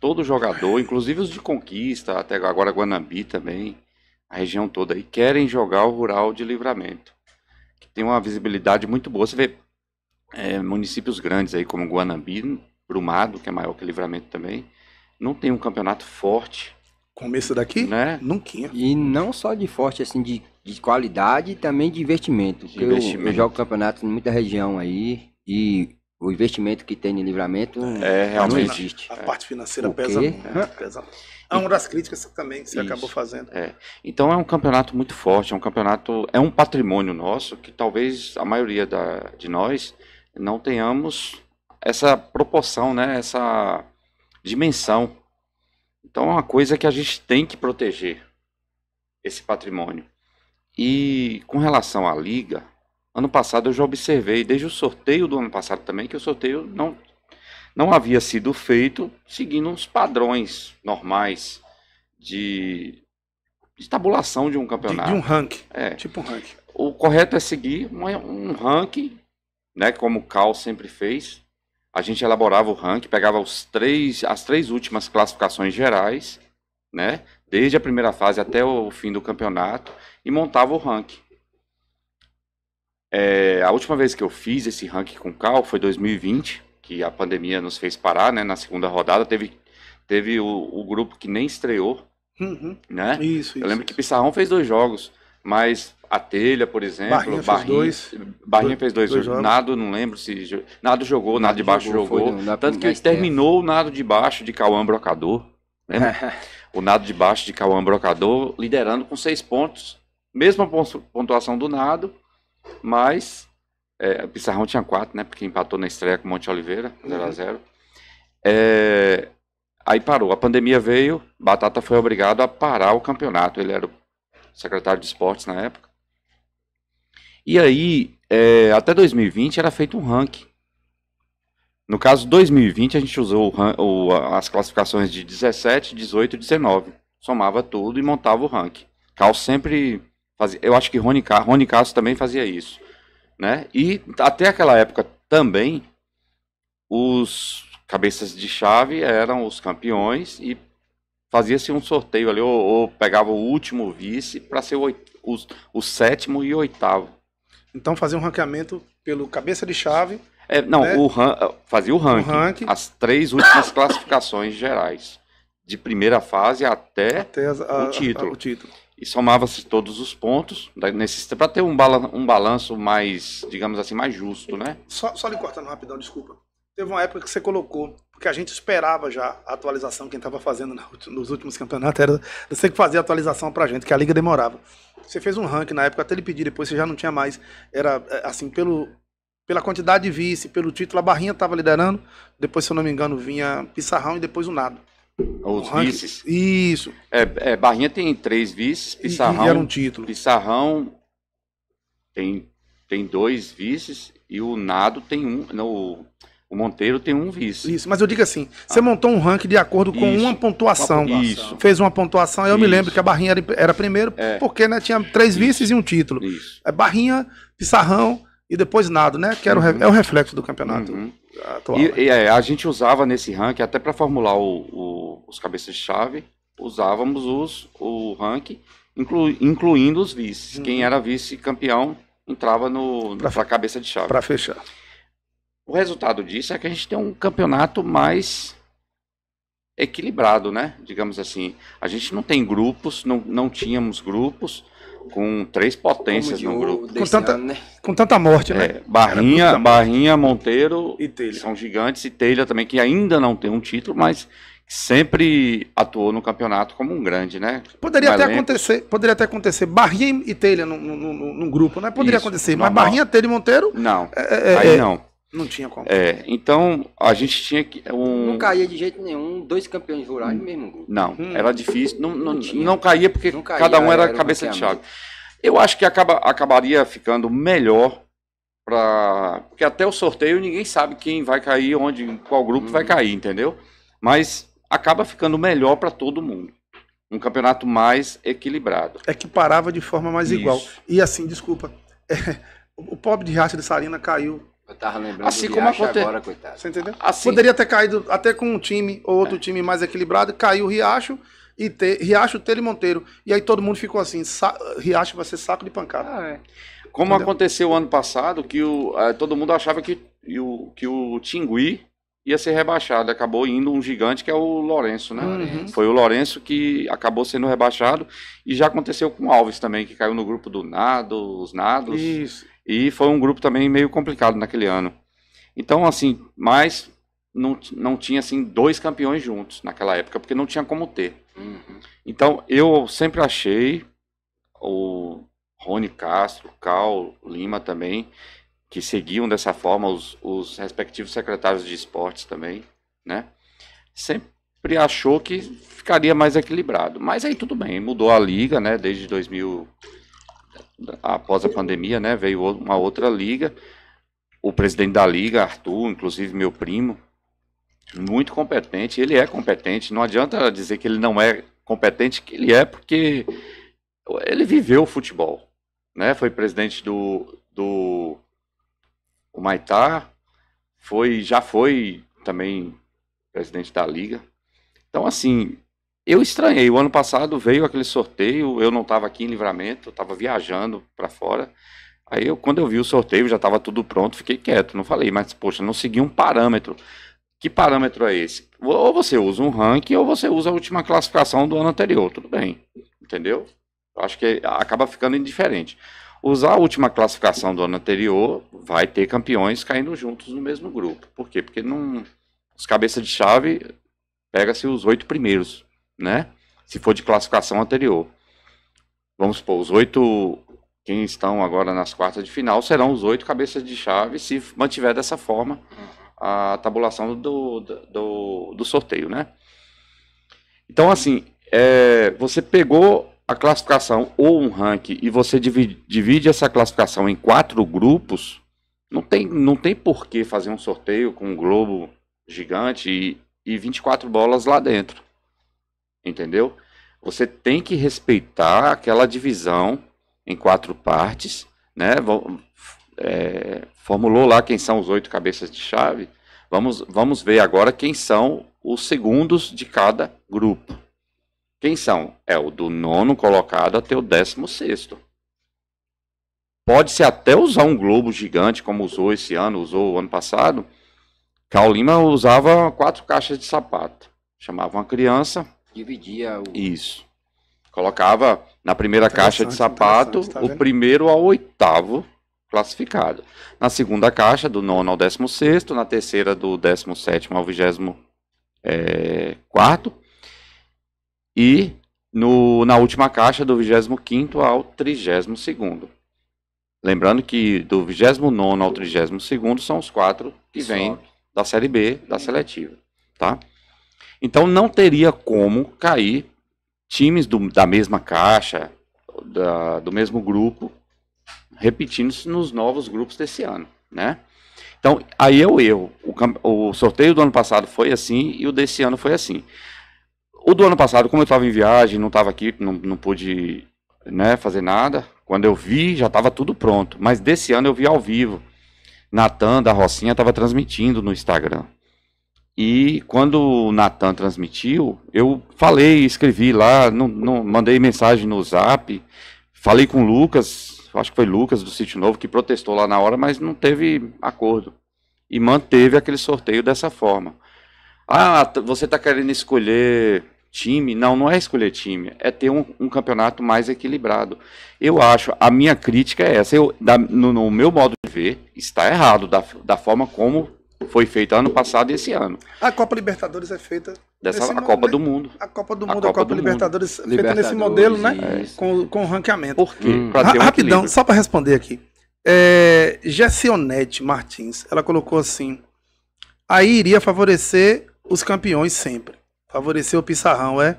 Todo jogador, inclusive os de Conquista, até agora Guanambi também, a região toda aí, querem jogar o Rural de Livramento. Que tem uma visibilidade muito boa. Você vê é, municípios grandes aí, como Guanambi, Brumado, que é maior que Livramento também, não tem um campeonato forte. Começa daqui? Né? Não tinha. E não só de forte, assim, de de qualidade e também de investimento. De investimento. Eu, eu jogo campeonato em muita região aí e o investimento que tem em livramento é, é realmente, não existe. A parte financeira é. pesa muito, é. pesa É uma das críticas também que você Isso. acabou fazendo. É. Então é um campeonato muito forte, é um campeonato, é um patrimônio nosso que talvez a maioria da, de nós não tenhamos essa proporção, né, essa dimensão. Então é uma coisa que a gente tem que proteger esse patrimônio. E com relação à liga, ano passado eu já observei, desde o sorteio do ano passado também, que o sorteio não, não havia sido feito seguindo os padrões normais de, de tabulação de um campeonato. De, de um ranking. É. Tipo um ranking. O correto é seguir um ranking, né, como o Cal sempre fez. A gente elaborava o ranking, pegava os três, as três últimas classificações gerais, né? desde a primeira fase até o fim do campeonato e montava o ranking. É, a última vez que eu fiz esse ranking com o Cal foi 2020, que a pandemia nos fez parar, né? Na segunda rodada teve, teve o, o grupo que nem estreou, uhum. né? Isso, eu lembro isso. que Pissarrão fez dois jogos, mas a Telha, por exemplo, Barrinha, Barrinha fez dois, Barrinha fez dois, dois jogos. Nado, não lembro se... Nado jogou, Nado, Nado de Baixo jogou. jogou. Tanto que terminou o Nado de Baixo de Cauã Brocador, né? lembra? o nado de baixo de Cauã Brocador liderando com seis pontos, mesma pontuação do nado, mas é, Pissarrão tinha quatro, né? Porque empatou na estreia com Monte Oliveira, 0 a 0 uhum. é, Aí parou, a pandemia veio, Batata foi obrigado a parar o campeonato. Ele era o secretário de esportes na época. E aí, é, até 2020 era feito um ranking no caso 2020, a gente usou o, o, as classificações de 17, 18 e 19. Somava tudo e montava o ranking. Cal sempre fazia. Eu acho que Rony, Rony Castro também fazia isso. Né? E até aquela época também, os cabeças de chave eram os campeões e fazia-se um sorteio ali, ou, ou, pegava o último vice para ser o, o, o sétimo e oitavo. Então fazia um ranqueamento pelo cabeça de chave é, não, né? o ran... fazia o ranking, o ranking, as três últimas classificações gerais, de primeira fase até, até as, a, o, título. A, a, o título. E somava-se todos os pontos né, para ter um, um balanço mais, digamos assim, mais justo, né? Só, só lhe cortando rapidão, desculpa. Teve uma época que você colocou, porque a gente esperava já a atualização, quem estava fazendo nos últimos campeonatos era você que fazia a atualização para gente, que a liga demorava. Você fez um ranking na época, até ele pedir depois, você já não tinha mais. Era é, assim, pelo, pela quantidade de vice, pelo título, a Barrinha estava liderando, depois, se eu não me engano, vinha Pissarrão e depois o Nado. Os vices? Isso. É, é, Barrinha tem três vices, Pissarrão. E, e era um título. Pissarrão tem, tem dois vices e o Nado tem um. No, o Monteiro tem um vice. Isso, mas eu digo assim: ah. você montou um ranking de acordo com isso, uma pontuação. Isso. Fez uma pontuação. Eu isso. me lembro que a Barrinha era, era primeiro, é. porque né, tinha três vices e um título. Isso. É Barrinha, Pissarrão, e depois nada, né? Que era uhum. o, é o reflexo do campeonato uhum. atual. E, né? e é, a gente usava nesse ranking, até para formular o, o, os cabeças de chave, usávamos os, o ranking, inclu, incluindo os vices. Uhum. Quem era vice-campeão entrava no, pra, pra cabeça de chave. Para fechar. O resultado disso é que a gente tem um campeonato mais equilibrado, né? Digamos assim. A gente não tem grupos, não, não tínhamos grupos com três potências no grupo. Com tanta, ano, né? com tanta morte, né? é, né? Barrinha, Barrinha, Monteiro e Telha. são gigantes e Telha também, que ainda não tem um título, mas sempre atuou no campeonato como um grande, né? Poderia até acontecer, poderia até acontecer Barrinha e Telha num, grupo, né? Poderia Isso, acontecer, normal. mas Barrinha, Telha e Monteiro? Não. É, é, aí é, não. Não tinha como. É, então a gente tinha que. Um... Não caía de jeito nenhum, dois campeões rurais no hum. mesmo grupo. Não, hum. era difícil. Não, não, não, não caía porque não caía, cada um era, era cabeça de chave. Eu acho que acaba, acabaria ficando melhor para. Porque até o sorteio ninguém sabe quem vai cair, onde, qual grupo hum. vai cair, entendeu? Mas acaba ficando melhor para todo mundo um campeonato mais equilibrado. É que parava de forma mais Isso. igual. E assim, desculpa, é, o pobre de Racha de Sarina caiu eu tava lembrando assim como aconteceu agora, coitado. Você entendeu? Assim. Poderia ter caído até com um time ou outro é. time mais equilibrado, caiu o Riacho e te, Riacho, Tele e Monteiro. E aí todo mundo ficou assim, sa, Riacho vai ser saco de pancada. Ah, é. Como entendeu? aconteceu ano passado, que o, eh, todo mundo achava que, o, que o Tingui ia ser rebaixado. Acabou indo um gigante que é o Lourenço, né? Uhum. Foi o Lourenço que acabou sendo rebaixado. E já aconteceu com o Alves também, que caiu no grupo do Nado, os Nados. Isso. E foi um grupo também meio complicado naquele ano. Então, assim, mas não, não tinha, assim, dois campeões juntos naquela época, porque não tinha como ter. Uhum. Então, eu sempre achei o Rony Castro, Cal Lima também, que seguiam dessa forma os, os respectivos secretários de esportes também, né? Sempre achou que ficaria mais equilibrado. Mas aí tudo bem, mudou a liga, né? Desde 2000 após a pandemia, né, veio uma outra liga. O presidente da liga, Arthur, inclusive meu primo, muito competente, ele é competente, não adianta dizer que ele não é competente, que ele é porque ele viveu o futebol, né? Foi presidente do do o Maitá, foi já foi também presidente da liga. Então assim, eu estranhei. O ano passado veio aquele sorteio, eu não estava aqui em Livramento, eu estava viajando para fora. Aí eu, quando eu vi o sorteio, já estava tudo pronto, fiquei quieto, não falei, mas poxa, não segui um parâmetro. Que parâmetro é esse? Ou você usa um ranking ou você usa a última classificação do ano anterior, tudo bem, entendeu? Eu acho que acaba ficando indiferente. Usar a última classificação do ano anterior vai ter campeões caindo juntos no mesmo grupo. Por quê? Porque não, os cabeças de chave pega-se os oito primeiros né? Se for de classificação anterior. Vamos supor, os oito quem estão agora nas quartas de final serão os oito cabeças de chave se mantiver dessa forma a tabulação do, do, do sorteio, né? Então, assim, é, você pegou a classificação ou um ranking e você divide, divide essa classificação em quatro grupos, não tem, não tem por que fazer um sorteio com um globo gigante e, e 24 bolas lá dentro entendeu? Você tem que respeitar aquela divisão em quatro partes, né? É, formulou lá quem são os oito cabeças de chave. Vamos, vamos ver agora quem são os segundos de cada grupo. Quem são? É o do nono colocado até o décimo sexto. Pode-se até usar um globo gigante, como usou esse ano, usou o ano passado. Carl Lima usava quatro caixas de sapato. Chamava uma criança, dividia o. Isso. Colocava na primeira caixa de sapato tá o primeiro ao oitavo classificado. Na segunda caixa, do nono ao décimo sexto, na terceira, do décimo sétimo ao vigésimo é, quarto. E no, na última caixa, do vigésimo quinto ao trigésimo segundo. Lembrando que do vigésimo nono ao trigésimo segundo são os quatro que vêm da Série B, da seletiva, tá? Então não teria como cair times do, da mesma caixa, da, do mesmo grupo, repetindo-se nos novos grupos desse ano, né? Então, aí é o erro. O, sorteio do ano passado foi assim e o desse ano foi assim. O do ano passado, como eu estava em viagem, não estava aqui, não, não pude né, fazer nada. Quando eu vi, já estava tudo pronto. Mas desse ano eu vi ao vivo. Natan da Rocinha estava transmitindo no Instagram. E quando o Natan transmitiu, eu falei, escrevi lá, não, não, mandei mensagem no zap, falei com o Lucas, acho que foi Lucas do Sítio Novo, que protestou lá na hora, mas não teve acordo. E manteve aquele sorteio dessa forma. Ah, você está querendo escolher time? Não, não é escolher time, é ter um, um, campeonato mais equilibrado. Eu acho, a minha crítica é essa. Eu, da, no, no, meu modo de ver, está errado da, da forma como foi feita ano passado e esse ano. A Copa Libertadores é feita. Dessa, a Copa né? do Mundo. A Copa do Mundo, é a Copa, a Copa Libertadores, Libertadores, feita nesse modelo, né? Com, com ranqueamento. Por quê? Hum. um rapidão, só para responder aqui. É, Gessionete Martins, ela colocou assim: aí iria favorecer os campeões sempre. Favorecer o Pissarrão, é?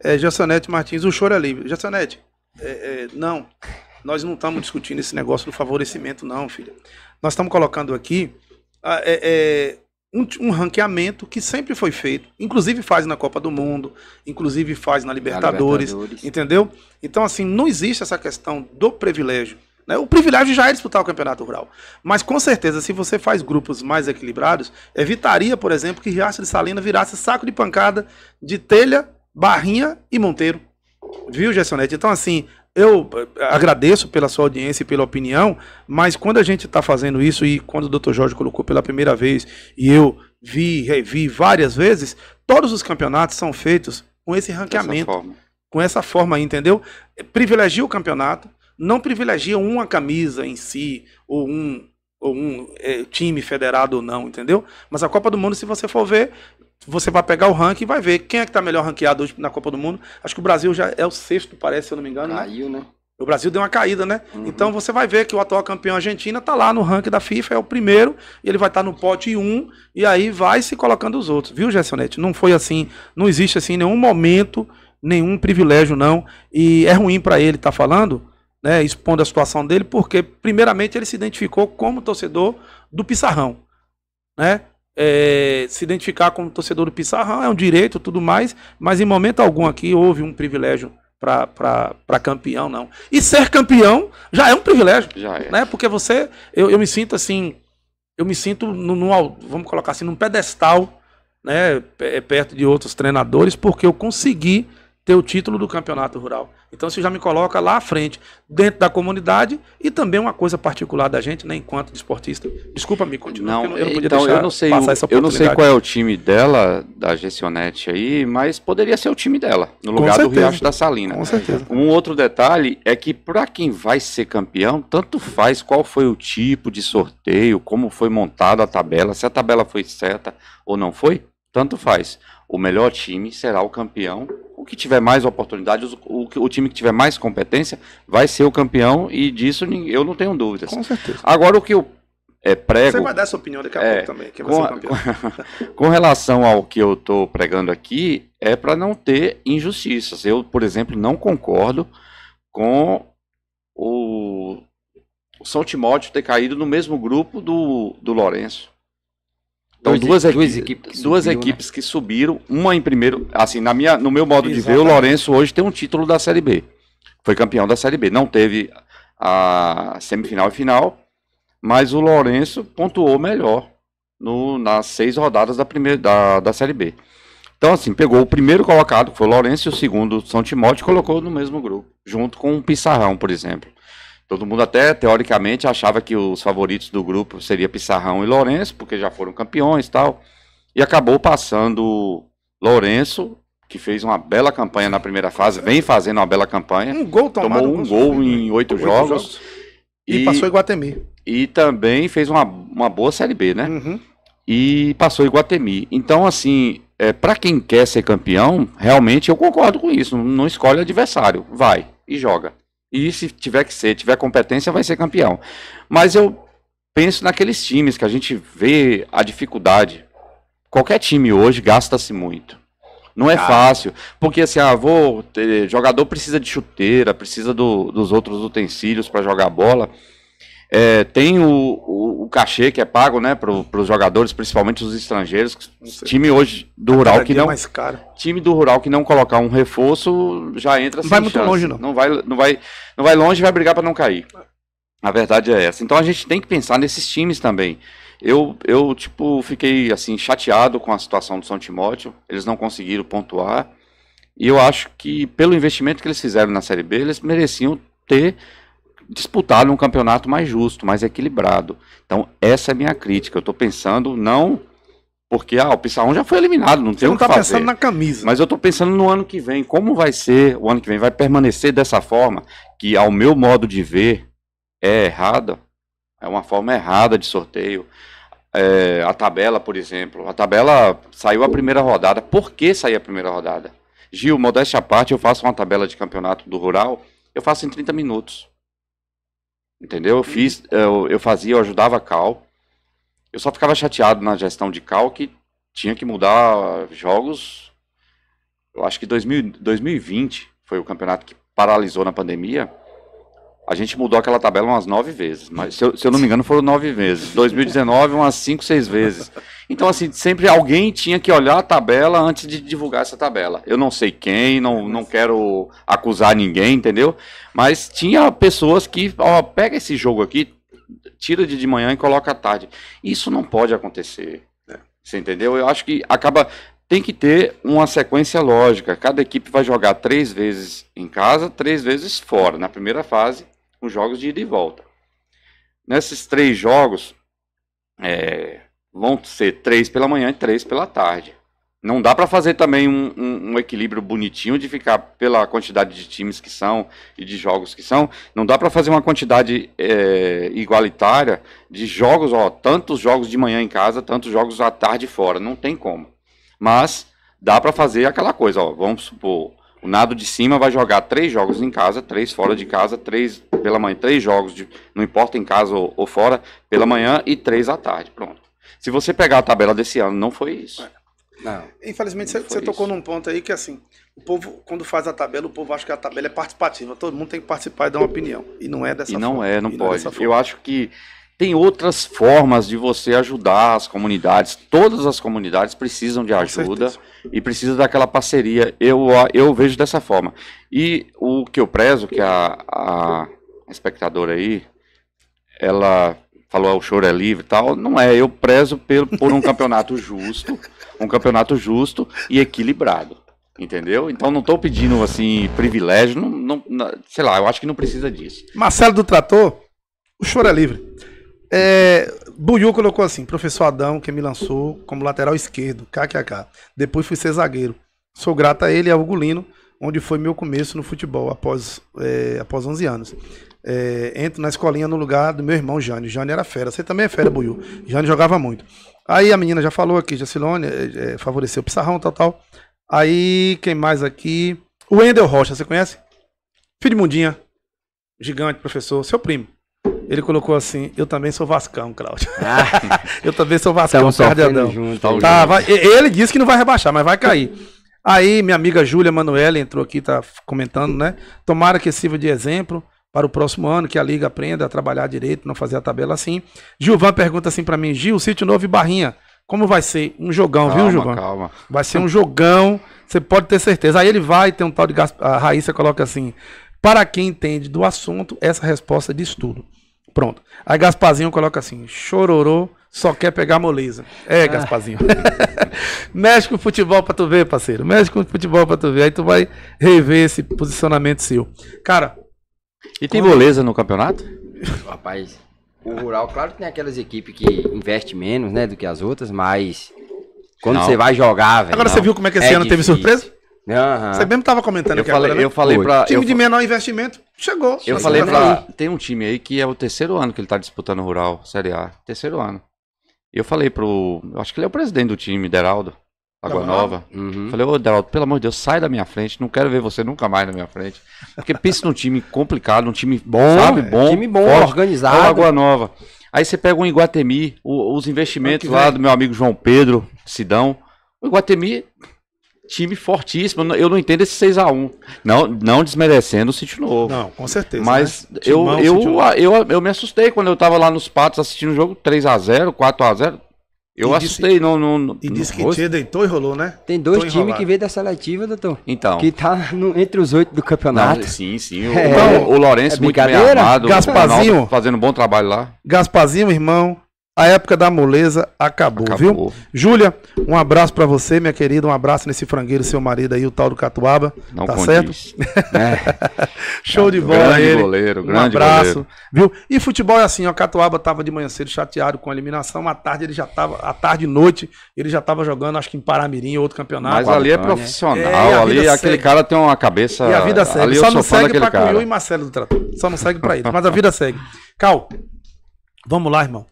é Gessionete Martins, o choro é livre. Gessionete, é, é, não, nós não estamos discutindo esse negócio do favorecimento, não, filha. Nós estamos colocando aqui ah, é, é, um, um, ranqueamento que sempre foi feito, inclusive faz na Copa do Mundo, inclusive faz na Libertadores, na Libertadores. entendeu? Então, assim, não existe essa questão do privilégio. Né? O privilégio já é disputar o Campeonato Rural. Mas, com certeza, se você faz grupos mais equilibrados, evitaria, por exemplo, que Riacho de Salina virasse saco de pancada de telha, barrinha e monteiro. Viu, Gessonete? Então, assim, eu eh, agradeço pela sua audiência e pela opinião, mas quando a gente está fazendo isso e quando o Dr. Jorge colocou pela primeira vez e eu vi, revi várias vezes, todos os campeonatos são feitos com esse ranqueamento, com essa forma, entendeu? Privilegia o campeonato, não privilegia uma camisa em si ou um ou um é, time federado ou não, entendeu? Mas a Copa do Mundo, se você for ver, você vai pegar o ranking e vai ver quem é que tá melhor ranqueado hoje na Copa do Mundo. Acho que o Brasil já é o sexto, parece, se eu não me engano. Né? Caiu, né? O Brasil deu uma caída, né? Uhum. Então você vai ver que o atual campeão argentino tá lá no ranking da FIFA, é o primeiro, ele vai estar tá no pote 1 e aí vai se colocando os outros, viu, Gersonete? Não foi assim, não existe assim nenhum momento, nenhum privilégio não, e é ruim para ele estar tá falando, né, expondo a situação dele, porque primeiramente ele se identificou como torcedor do Pissarrão, né? é, se identificar como torcedor do Pissarrão é um direito tudo mais, mas em momento algum aqui houve um privilégio para campeão, não. E ser campeão já é um privilégio. É. Né? Porque você, eu, eu me sinto assim, eu me sinto, no, no, vamos colocar assim, num pedestal, né, perto de outros treinadores, porque eu consegui ter o título do campeonato rural. Então você já me coloca lá à frente, dentro da comunidade e também uma coisa particular da gente, né, enquanto esportista, Desculpa me continuar, não, eu não podia então, eu não sei, passar essa Eu não sei qual é o time dela, da Gessionete aí, mas poderia ser o time dela, no lugar certeza, do Riacho da Salina. Com certeza. Um outro detalhe é que para quem vai ser campeão, tanto faz qual foi o tipo de sorteio, como foi montada a tabela, se a tabela foi certa ou não foi, tanto faz o melhor time será o campeão. O que tiver mais oportunidades, o, o, o, time que tiver mais competência, vai ser o campeão e disso eu não tenho dúvidas. Com certeza. Agora, o que eu é, prego. Você vai dar sua opinião daqui a é, pouco também, que com, vai ser o campeão. com relação ao que eu estou pregando aqui, é para não ter injustiças. Eu, por exemplo, não concordo com o, o São Timóteo ter caído no mesmo grupo do, do Lourenço. Então duas, equipes, duas, equipes, que, duas subiu, equipes né? que subiram, uma em primeiro, assim, na minha, no meu modo Exatamente. de ver, o Lourenço hoje tem um título da Série B. Foi campeão da Série B, não teve a semifinal e final, mas o Lourenço pontuou melhor no, nas seis rodadas da, primeira, da, da Série B. Então, assim, pegou o primeiro colocado, que foi o Lourenço, e o segundo, São Timóteo, e colocou no mesmo grupo, junto com o Pissarrão, por exemplo. Todo mundo até, teoricamente, achava que os favoritos do grupo seria Pissarrão e Lourenço, porque já foram campeões e tal. E acabou passando Lourenço, que fez uma bela campanha na primeira fase, vem fazendo uma bela campanha. Um gol tomado. Tomou um gol em né? oito, oito jogos, jogos. E, e passou Iguatemi. E também fez uma, uma boa Série B, né? Uhum. E passou Iguatemi. Então, assim, é, para quem quer ser campeão, realmente eu concordo com isso. Não escolhe adversário. Vai e joga. E se tiver que ser, tiver competência, vai ser campeão. Mas eu penso naqueles times que a gente vê a dificuldade. Qualquer time hoje gasta-se muito. Não é Cara. fácil, porque assim, ah, vou, eh, jogador precisa de chuteira, precisa do, dos outros utensílios para jogar bola. É, tem o, o, o, cachê que é pago, né, para os jogadores, principalmente os estrangeiros. Time hoje do é rural que não mais caro. time do rural que não colocar um reforço já entra. Não vai muito chance. longe não. Não vai, não vai, não vai longe, vai brigar para não cair. A verdade é essa. Então a gente tem que pensar nesses times também. Eu, eu tipo fiquei assim chateado com a situação do São Timóteo. Eles não conseguiram pontuar. E eu acho que pelo investimento que eles fizeram na Série B, eles mereciam ter disputar um campeonato mais justo, mais equilibrado. Então, essa é a minha crítica. Eu estou pensando não porque ah, o Pissarron já foi eliminado, não tem Você o que tá fazer. pensando na camisa. Mas eu estou pensando no ano que vem, como vai ser o ano que vem? Vai permanecer dessa forma que, ao meu modo de ver, é errada? É uma forma errada de sorteio. É, a tabela, por exemplo. A tabela saiu a primeira rodada. Por que saiu a primeira rodada? Gil, modéstia à parte, eu faço uma tabela de campeonato do Rural, eu faço em 30 minutos. Entendeu? Eu fiz, eu, eu fazia, eu ajudava a Cal. Eu só ficava chateado na gestão de Cal que tinha que mudar jogos. Eu acho que 2000, 2020 foi o campeonato que paralisou na pandemia. A gente mudou aquela tabela umas nove vezes, mas se eu, se eu não me engano foram nove vezes. 2019, umas cinco, seis vezes. Então, assim, sempre alguém tinha que olhar a tabela antes de divulgar essa tabela. Eu não sei quem, não, não quero acusar ninguém, entendeu? Mas tinha pessoas que, ó, pega esse jogo aqui, tira de, de manhã e coloca à tarde. Isso não pode acontecer. É. Você entendeu? Eu acho que acaba. Tem que ter uma sequência lógica. Cada equipe vai jogar três vezes em casa, três vezes fora, na primeira fase os jogos de ida e volta. Nesses três jogos, é, vão ser três pela manhã e três pela tarde. Não dá para fazer também um, um, um, equilíbrio bonitinho de ficar pela quantidade de times que são e de jogos que são. Não dá para fazer uma quantidade é, igualitária de jogos, ó, tantos jogos de manhã em casa, tantos jogos à tarde fora. Não tem como. Mas dá para fazer aquela coisa, ó, vamos supor, o Nado de Cima vai jogar três jogos em casa, três fora de casa, três pela manhã, três jogos, de, não importa em casa ou, ou, fora, pela manhã e três à tarde. Pronto. Se você pegar a tabela desse ano, não foi isso. É. Não. Infelizmente, não você, você tocou num ponto aí que, assim, o povo, quando faz a tabela, o povo acha que a tabela é participativa. Todo mundo tem que participar e dar uma opinião. E não é dessa e forma. Não é, não e pode. Não é Eu acho que tem outras formas de você ajudar as comunidades. Todas as comunidades precisam de ajuda e precisam daquela parceria. Eu, eu vejo dessa forma. E o que eu prezo, que a, a espectadora aí, ela falou ah, o choro é livre e tal. Não é, eu prezo pelo, por um campeonato justo, um campeonato justo e equilibrado. Entendeu? Então não estou pedindo assim privilégio, não, não, sei lá, eu acho que não precisa disso. Marcelo do Trator, o choro é livre. É, Buiu colocou assim: professor Adão, que me lançou como lateral esquerdo, kkk. Depois fui ser zagueiro. Sou grato a ele e ao Gulino, onde foi meu começo no futebol, após, é, após 11 anos. É, entro na escolinha no lugar do meu irmão Jânio. Jânio era fera. Você também é fera, Buiu. Jânio jogava muito. Aí a menina já falou aqui, Jacilone, é, é, favoreceu o Pissarrão, tal, tal. Aí, quem mais aqui? O Wendel Rocha, você conhece? Filho de Mundinha. Gigante, professor. Seu primo. Ele colocou assim: Eu também sou Vascão, Cláudio. Ah. eu também sou Vascão, Cardeadão. Tá, ele disse que não vai rebaixar, mas vai cair. Aí, minha amiga Júlia Manuela entrou aqui, tá comentando, né? Tomara que sirva de exemplo para o próximo ano, que a Liga aprenda a trabalhar direito, não fazer a tabela assim. Gilvan pergunta assim para mim: Gil, Sítio Novo e Barrinha, como vai ser? Um jogão, calma, viu, Gilvan? Calma. Vai ser um jogão, você pode ter certeza. Aí ele vai, tem um tal de. A Raíssa coloca assim: para quem entende do assunto, essa resposta diz tudo. Pronto. Aí Gaspazinho coloca assim: chororô, só quer pegar moleza. É, ah. Gaspazinho. Mexe com futebol pra tu ver, parceiro. Mexe com futebol pra tu ver. Aí tu vai rever esse posicionamento seu. Cara. E tem moleza no campeonato? Rapaz, o rural, claro que tem aquelas equipes que investe menos, né, do que as outras, mas quando não. você vai jogar, velho. Agora não, você viu como é que esse é ano difícil. teve surpresa? Você mesmo tava comentando eu que falei, agora, né? Eu falei pra, Time eu de menor investimento chegou. Eu Chegou falei na Tem um time aí que é o terceiro ano que ele tá disputando o Rural, Série A. Terceiro ano. Eu falei pro. eu Acho que ele é o presidente do time, Deraldo. Água Nova. Uhum. Falei, ô Deraldo, pelo amor de Deus, sai da minha frente. Não quero ver você nunca mais na minha frente. Porque pensa num time complicado, um time bom, sabe, é, bom. time bom, forte. organizado. Água Nova. Aí você pega o Iguatemi, o- os investimentos lá do meu amigo João Pedro Sidão. O Iguatemi time fortíssimo. Eu não entendo esse 6 x 1 Não, não desmerecendo o Sítio Novo. Não, com certeza. Mas né? eu, Timão, eu, eu, eu, eu, me assustei quando eu tava lá nos patos assistindo o jogo 3 x 0 4 x 0 Eu e assustei. Disse, no, no, no, e disse que tinha deitou e rolou, né? Tem dois times que veio da seletiva, doutor. Então. Que tá no, entre os oito do campeonato. Não, sim, sim. O, é, o, o Lourenço é muito bem armado. Gaspazinho. Fazendo um bom trabalho lá. Gaspazinho, irmão a época da moleza acabou, acabou. viu? Júlia, um abraço para você, minha querida. Um abraço nesse frangueiro, seu marido aí, o tal do Catuaba. Não tá condiz. certo? É. Show é, de bola grande ele. Goleiro, grande um abraço, goleiro. viu? E futebol é assim, ó, Catuaba tava de manhã cedo chateado com a eliminação, à tarde ele já tava, à tarde e noite, ele já tava jogando, acho que em Paramirim, outro campeonato. Mas ali é profissional, é, ali aquele segue. cara tem uma cabeça... E a vida segue, ali só não segue pra Cunhu e Marcelo do Trator, só não segue pra ele, mas a vida segue. Cal, vamos lá, irmão.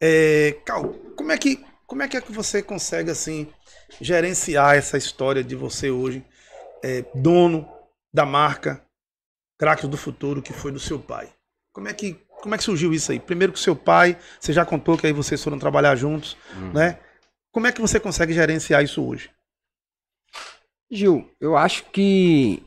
É, Cal, como é que como é que é que você consegue assim gerenciar essa história de você hoje é, dono da marca craque do Futuro que foi do seu pai? Como é que como é que surgiu isso aí? Primeiro com seu pai, você já contou que aí vocês foram trabalhar juntos, hum. né? Como é que você consegue gerenciar isso hoje? Gil, eu acho que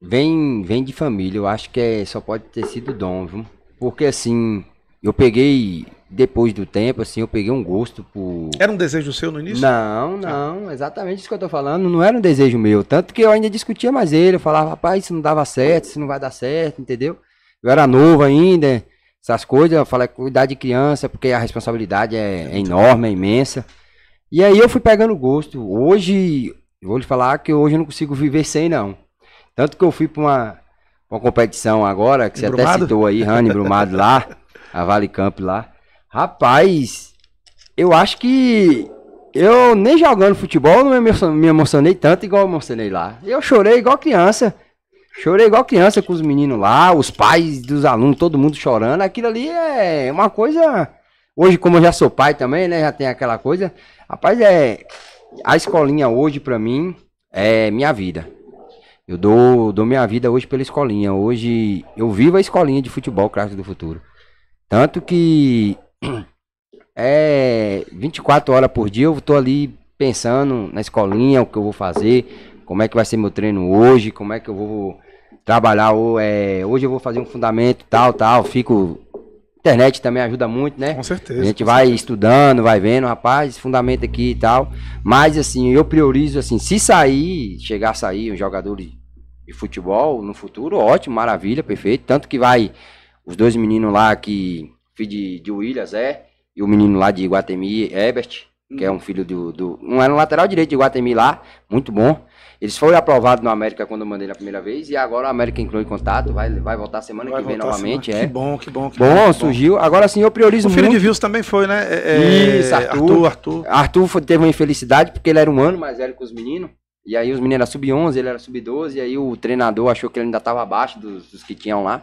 vem vem de família. Eu acho que é, só pode ter sido dom, viu? porque assim eu peguei depois do tempo, assim, eu peguei um gosto por. Era um desejo seu no início? Não, tá. não, exatamente isso que eu tô falando, não era um desejo meu. Tanto que eu ainda discutia mais ele, eu falava, rapaz, isso não dava certo, isso não vai dar certo, entendeu? Eu era novo ainda, essas coisas, eu falei, cuidar de criança, porque a responsabilidade é, é enorme, é imensa. E aí eu fui pegando gosto. Hoje, vou lhe falar que hoje eu não consigo viver sem, não. Tanto que eu fui para uma, uma competição agora, que você até citou aí, Rani Brumado lá, a Vale Camp lá. Rapaz, eu acho que eu nem jogando futebol não me emocionei tanto igual eu emocionei lá. Eu chorei igual criança. Chorei igual criança com os meninos lá, os pais dos alunos, todo mundo chorando. Aquilo ali é uma coisa. Hoje, como eu já sou pai também, né? Já tem aquela coisa. Rapaz, é. A escolinha hoje, pra mim, é minha vida. Eu dou, dou minha vida hoje pela escolinha. Hoje eu vivo a escolinha de futebol, classe do futuro. Tanto que é 24 horas por dia eu tô ali pensando na escolinha, o que eu vou fazer, como é que vai ser meu treino hoje, como é que eu vou trabalhar, ou, é, hoje eu vou fazer um fundamento tal, tal, fico internet também ajuda muito, né? Com certeza. A gente vai certeza. estudando, vai vendo, rapaz, fundamento aqui e tal. Mas assim, eu priorizo assim, se sair, chegar a sair um jogador de, de futebol no futuro, ótimo, maravilha, perfeito. Tanto que vai os dois meninos lá que filho de, de Williams, é, e o menino lá de Guatemi, Herbert, que é uhum. um filho do, do. Não era um lateral direito de Guatemi lá, muito bom. Eles foram aprovados no América quando eu mandei na primeira vez, e agora o América entrou em contato, vai, vai voltar semana vai que vem novamente. É. Que bom, que bom. Que bom, bom, surgiu. Agora sim, eu priorizo o muito. O filho de Wilson também foi, né? É, é, Isso, Arthur. Arthur, Arthur. Arthur teve uma infelicidade, porque ele era um ano mais velho que os meninos. E aí os meninos eram sub-11, ele era sub-12, e aí o treinador achou que ele ainda estava abaixo dos, dos que tinham lá.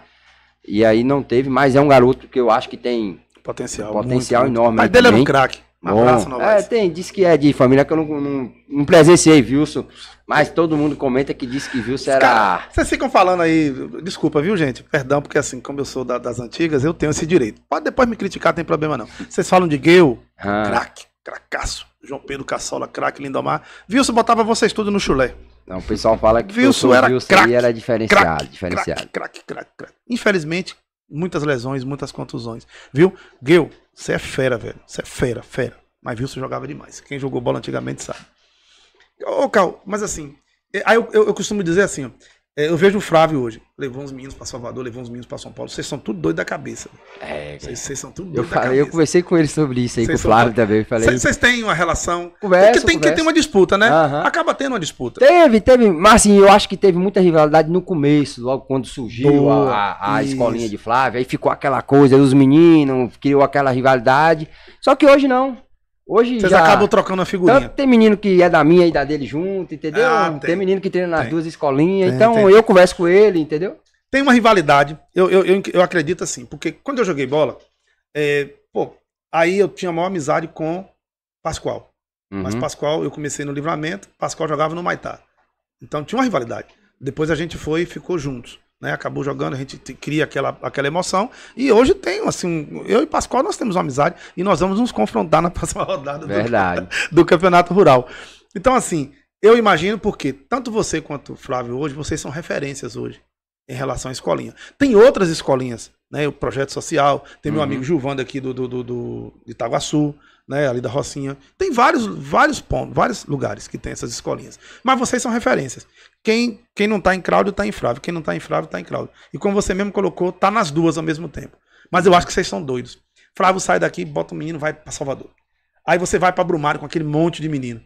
E aí não teve, mas é um garoto que eu acho que tem potencial, potencial muito, enorme. Mas dele é um craque. Um Bom, abraço, Novaes. É, tem, diz que é de família que eu não, não, não presenciei Wilson, mas todo mundo comenta que diz que Wilson era. Cara, vocês ficam falando aí, desculpa, viu, gente? Perdão, porque assim, como eu sou da, das antigas, eu tenho esse direito. Pode depois me criticar, não tem problema não. Vocês falam de Gale, ah. craque, cracaço. João Pedro Cassola, craque, Lindomar. Wilson botava vocês tudo no chulé. Não, o pessoal fala que Wilson era Wilson crack, era diferenciado, crack, diferenciado. Crack, crack, crack, Infelizmente, muitas lesões, muitas contusões. Viu? Gil, você é fera, velho. Você é fera, fera. Mas Wilson jogava demais. Quem jogou bola antigamente sabe. Ô, Cal, mas assim, é, aí eu, eu, eu costumo dizer assim, ó, é, eu vejo o Flávio hoje. Levou uns meninos para Salvador, levou uns meninos para São Paulo. Vocês são tudo doido da cabeça. É, vocês, vocês são tudo doido eu, da falei, cabeça. Eu conversei com ele sobre isso aí, vocês com o Flávio são... também. Falei. Vocês têm uma relação. Conversa, Porque que, tem, conversa. que ter uma disputa, né? Uhum. Acaba tendo uma disputa. Teve, teve. Mas assim, eu acho que teve muita rivalidade no começo, logo quando surgiu Boa, a, a escolinha de Flávio. Aí ficou aquela coisa, os meninos, criou aquela rivalidade. Só que hoje não. Hoje Vocês já... acabam trocando a figurinha. Tanto tem menino que é da minha e da dele junto, entendeu? Ah, tem. tem. menino que treina nas tem. duas escolinhas. Tem, então eu converso com ele, entendeu? Tem uma rivalidade. Eu, eu, eu, eu acredito assim, porque quando eu joguei bola, é, pô, aí eu tinha maior amizade com Pascoal. Uhum. Mas Pascoal, eu comecei no livramento, Pascoal jogava no Maitá. Então tinha uma rivalidade. Depois a gente foi e ficou juntos. Né, acabou jogando, a gente cria aquela, aquela emoção. E hoje tem, assim, eu e Pascoal nós temos uma amizade e nós vamos nos confrontar na próxima rodada do, do, Campeonato Rural. Então, assim, eu imagino porque tanto você quanto o Flávio hoje, vocês são referências hoje em relação à escolinha. Tem outras escolinhas, né? O Projeto Social, tem uhum. meu amigo Gilvando aqui do, do, do, do Itaguaçu, né, ali da Rocinha. Tem vários, vários pontos, vários lugares que tem essas escolinhas. Mas vocês são referências. Quem, quem não está em cláudio está em Frávio. Quem não está em Frávio está em cláudio E como você mesmo colocou, tá nas duas ao mesmo tempo. Mas eu acho que vocês são doidos. Flávio sai daqui, bota o menino, vai para Salvador. Aí você vai para Brumário com aquele monte de menino.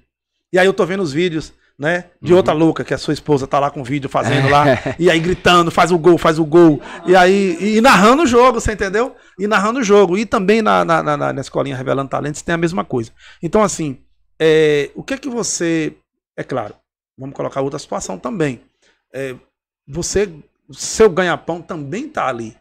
E aí eu tô vendo os vídeos né? De uhum. outra louca, que a sua esposa tá lá com o vídeo fazendo é. lá, e aí gritando, faz o gol, faz o gol, e aí e, narrando o jogo, você entendeu? E narrando o jogo. E também na, na, na, na escolinha Revelando Talentos tem a mesma coisa. Então, assim, é, o que é que você. É claro, vamos colocar outra situação também. É, você, seu ganha-pão também tá ali.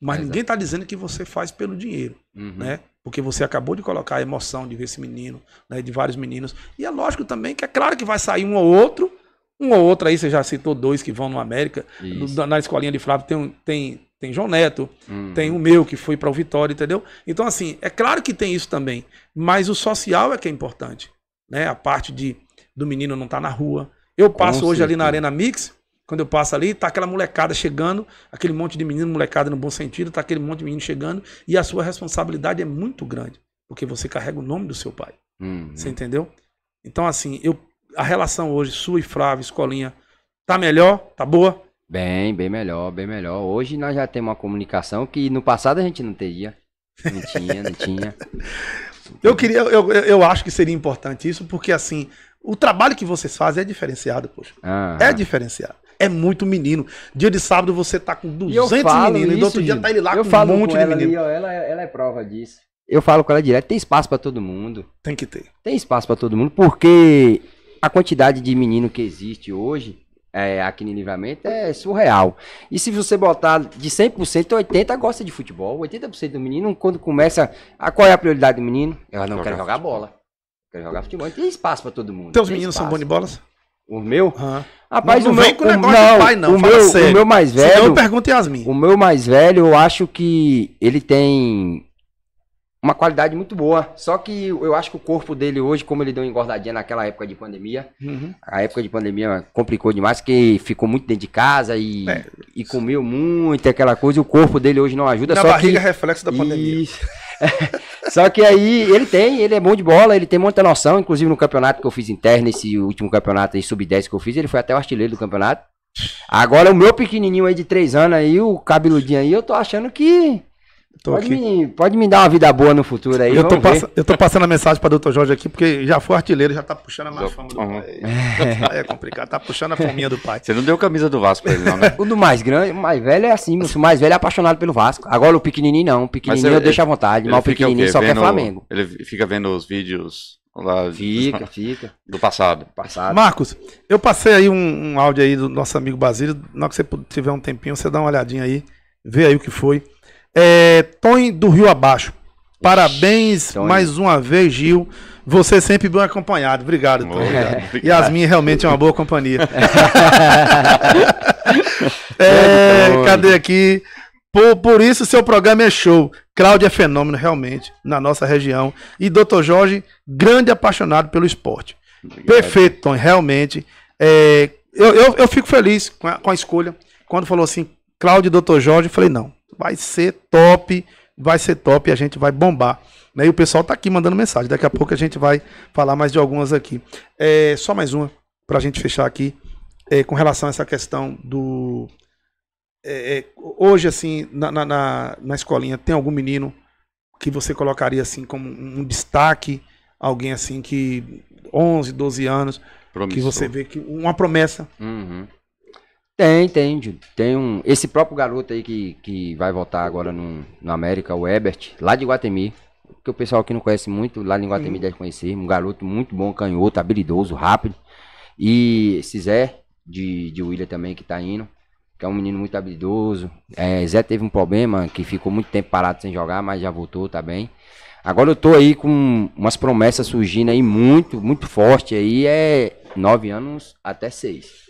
Mas Exato. ninguém tá dizendo que você faz pelo dinheiro, uhum. né? Porque você acabou de colocar a emoção de ver esse menino, né, de vários meninos. E é lógico também que é claro que vai sair um ou outro. Um ou outro aí, você já citou dois que vão no América. No, na escolinha de Flávio tem, tem, tem João Neto, uhum. tem o meu que foi para o Vitória, entendeu? Então, assim, é claro que tem isso também. Mas o social é que é importante. Né? A parte de do menino não estar tá na rua. Eu passo Com hoje certeza. ali na Arena Mix, quando eu passo ali, tá aquela molecada chegando, aquele monte de menino, molecada no bom sentido, tá aquele monte de menino chegando, e a sua responsabilidade é muito grande, porque você carrega o nome do seu pai. Uhum. Você entendeu? Então, assim, eu, a relação hoje, sua e Flávio, escolinha, tá melhor? Tá boa? Bem, bem melhor, bem melhor. Hoje nós já temos uma comunicação que no passado a gente não teria. Não tinha, não tinha. eu queria, eu, eu acho que seria importante isso, porque assim, o trabalho que vocês fazem é diferenciado, poxa. Uhum. É diferenciado. É muito menino. Dia de sábado você tá com 200 meninos, e do outro dia tá ele lá com um monte com ela de menino. ela, é, ela é prova disso. Eu falo com ela direto, tem espaço para todo mundo. Tem que ter. Tem espaço para todo mundo, porque a quantidade de menino que existe hoje é, aqui no Livramento é surreal. E se você botar de 100%, 80% gosta de futebol. 80% do menino, quando começa. A, qual é a prioridade do menino? Eu não quero jogar bola. Quero jogar futebol. Tem espaço para todo mundo. Teus os meninos espaço. são bons de bolas? O meu? Uhum. Rapaz, não, o não meu, vem com o negócio não, de pai, não. O meu, sério. o meu mais velho. Senão eu pergunto Yasmin. O meu mais velho, eu acho que ele tem uma qualidade muito boa. Só que eu acho que o corpo dele hoje, como ele deu uma engordadinha naquela época de pandemia, uhum. a época de pandemia complicou demais, que ficou muito dentro de casa e, é. e comeu muito, aquela coisa, e o corpo dele hoje não ajuda. Na só barriga que... É reflexo da pandemia. E... Só que aí ele tem, ele é bom de bola, ele tem muita noção, inclusive no campeonato que eu fiz interno, esse último campeonato aí, sub-10 que eu fiz, ele foi até o artilheiro do campeonato. Agora o meu pequenininho aí de 3 anos aí, o cabeludinho aí, eu tô achando que Pode me, pode me, dar uma vida boa no futuro aí. Eu, tô, eu tô, passando a mensagem para Dr. Jorge aqui, porque já foi artilheiro, já tá puxando a má fama do tá, pai. É complicado, tá puxando a fominha do pai. Você não deu camisa do Vasco pra ele, não, né? O do mais grande, o mais velho é assim, o mais velho é apaixonado pelo Vasco. Agora o pequenininho não, o pequenininho eu deixo à vontade, mas o pequenininho só quer Flamengo. Ele fica vendo os vídeos lá. Fica, fica. Do passado. passado. Marcos, eu passei aí um, um áudio aí do nosso amigo Basílio, na hora que você tiver um tempinho, você dá uma olhadinha aí, vê aí o que foi. É, do Rio Abaixo. Parabéns mais uma vez, Gil. Você é sempre bem acompanhado. Obrigado, Tony. É. Yasmin realmente é uma boa companhia. é, cadê aqui? Por, por isso, seu programa é show. Cláudio é fenômeno, realmente, na nossa região. E Dr. Jorge, grande apaixonado pelo esporte. Obrigado. Perfeito, Tom. realmente. É, eu, eu, eu, fico feliz com a, com a escolha. Quando falou assim, Cláudio e Dr. Jorge, falei, não, Vai ser top, vai ser top e a gente vai bombar. Né? E o pessoal tá aqui mandando mensagem. Daqui a pouco a gente vai falar mais de algumas aqui. É, só mais uma para a gente fechar aqui é, com relação a essa questão do é, é hoje assim na, na, na escolinha tem algum menino que você colocaria assim como um destaque, alguém assim que 11, 12 anos, Promissor. que você vê que uma promessa. Uhum. Tem, tem, tem um. Esse próprio garoto aí que, que vai voltar agora no, no América, o Ebert, lá de Guatemi. Que o pessoal que não conhece muito, lá em Guatemi deve conhecer. Um garoto muito bom, canhoto, habilidoso, rápido. E esse Zé, de, de William também, que tá indo. Que é um menino muito habilidoso. É, Zé teve um problema que ficou muito tempo parado sem jogar, mas já voltou, tá bem. Agora eu tô aí com umas promessas surgindo aí muito, muito forte aí. É nove anos até seis.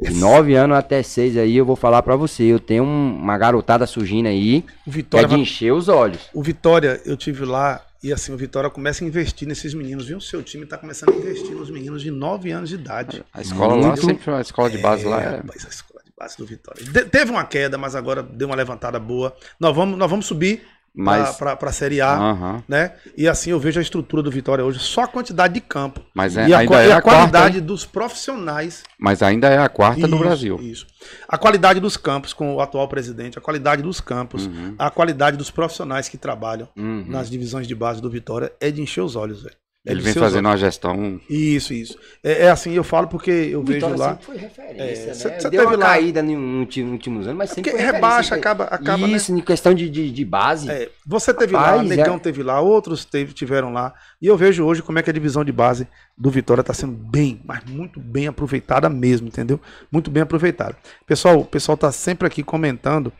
De 9 anos até 6 aí, eu vou falar para você. Eu tenho uma garotada surgindo aí. O Vitória. É de encher os olhos. O Vitória, eu tive lá. E assim, o Vitória começa a investir nesses meninos, viu? O seu time tá começando a investir nos meninos de 9 anos de idade. A escola Muito... lá sempre foi uma escola de base é, lá. É... mas né? a escola de base do Vitória. De teve uma queda, mas agora deu uma levantada boa. Nós vamos, nós vamos subir mas... para a Série A, uhum. né? E assim eu vejo a estrutura do Vitória hoje, só a quantidade de campo Mas é, é, e a, ainda é a, a qualidade quarta, dos profissionais. Mas ainda é a quarta isso, do Brasil. Isso. A qualidade dos campos com o atual presidente, a qualidade dos campos, uhum. a qualidade dos profissionais que trabalham uhum. nas divisões de base do Vitória é de encher os olhos, velho. É Ele vem fazendo anos. uma gestão. Isso, isso. É, é, assim, eu falo porque eu Vitória vejo lá. você foi referência. É, né? cê Deu uma lá... caída nos últimos, últimos anos, mas é sempre. É porque rebaixa, acaba, acaba. Né? Isso, né? em questão de, de, de base. É, você teve Rapaz, lá, Negão é. teve lá, outros teve, tiveram lá. E eu vejo hoje como é que a divisão de base do Vitória está sendo bem, mas muito bem aproveitada mesmo, entendeu? Muito bem aproveitada. Pessoal, o pessoal está sempre aqui comentando.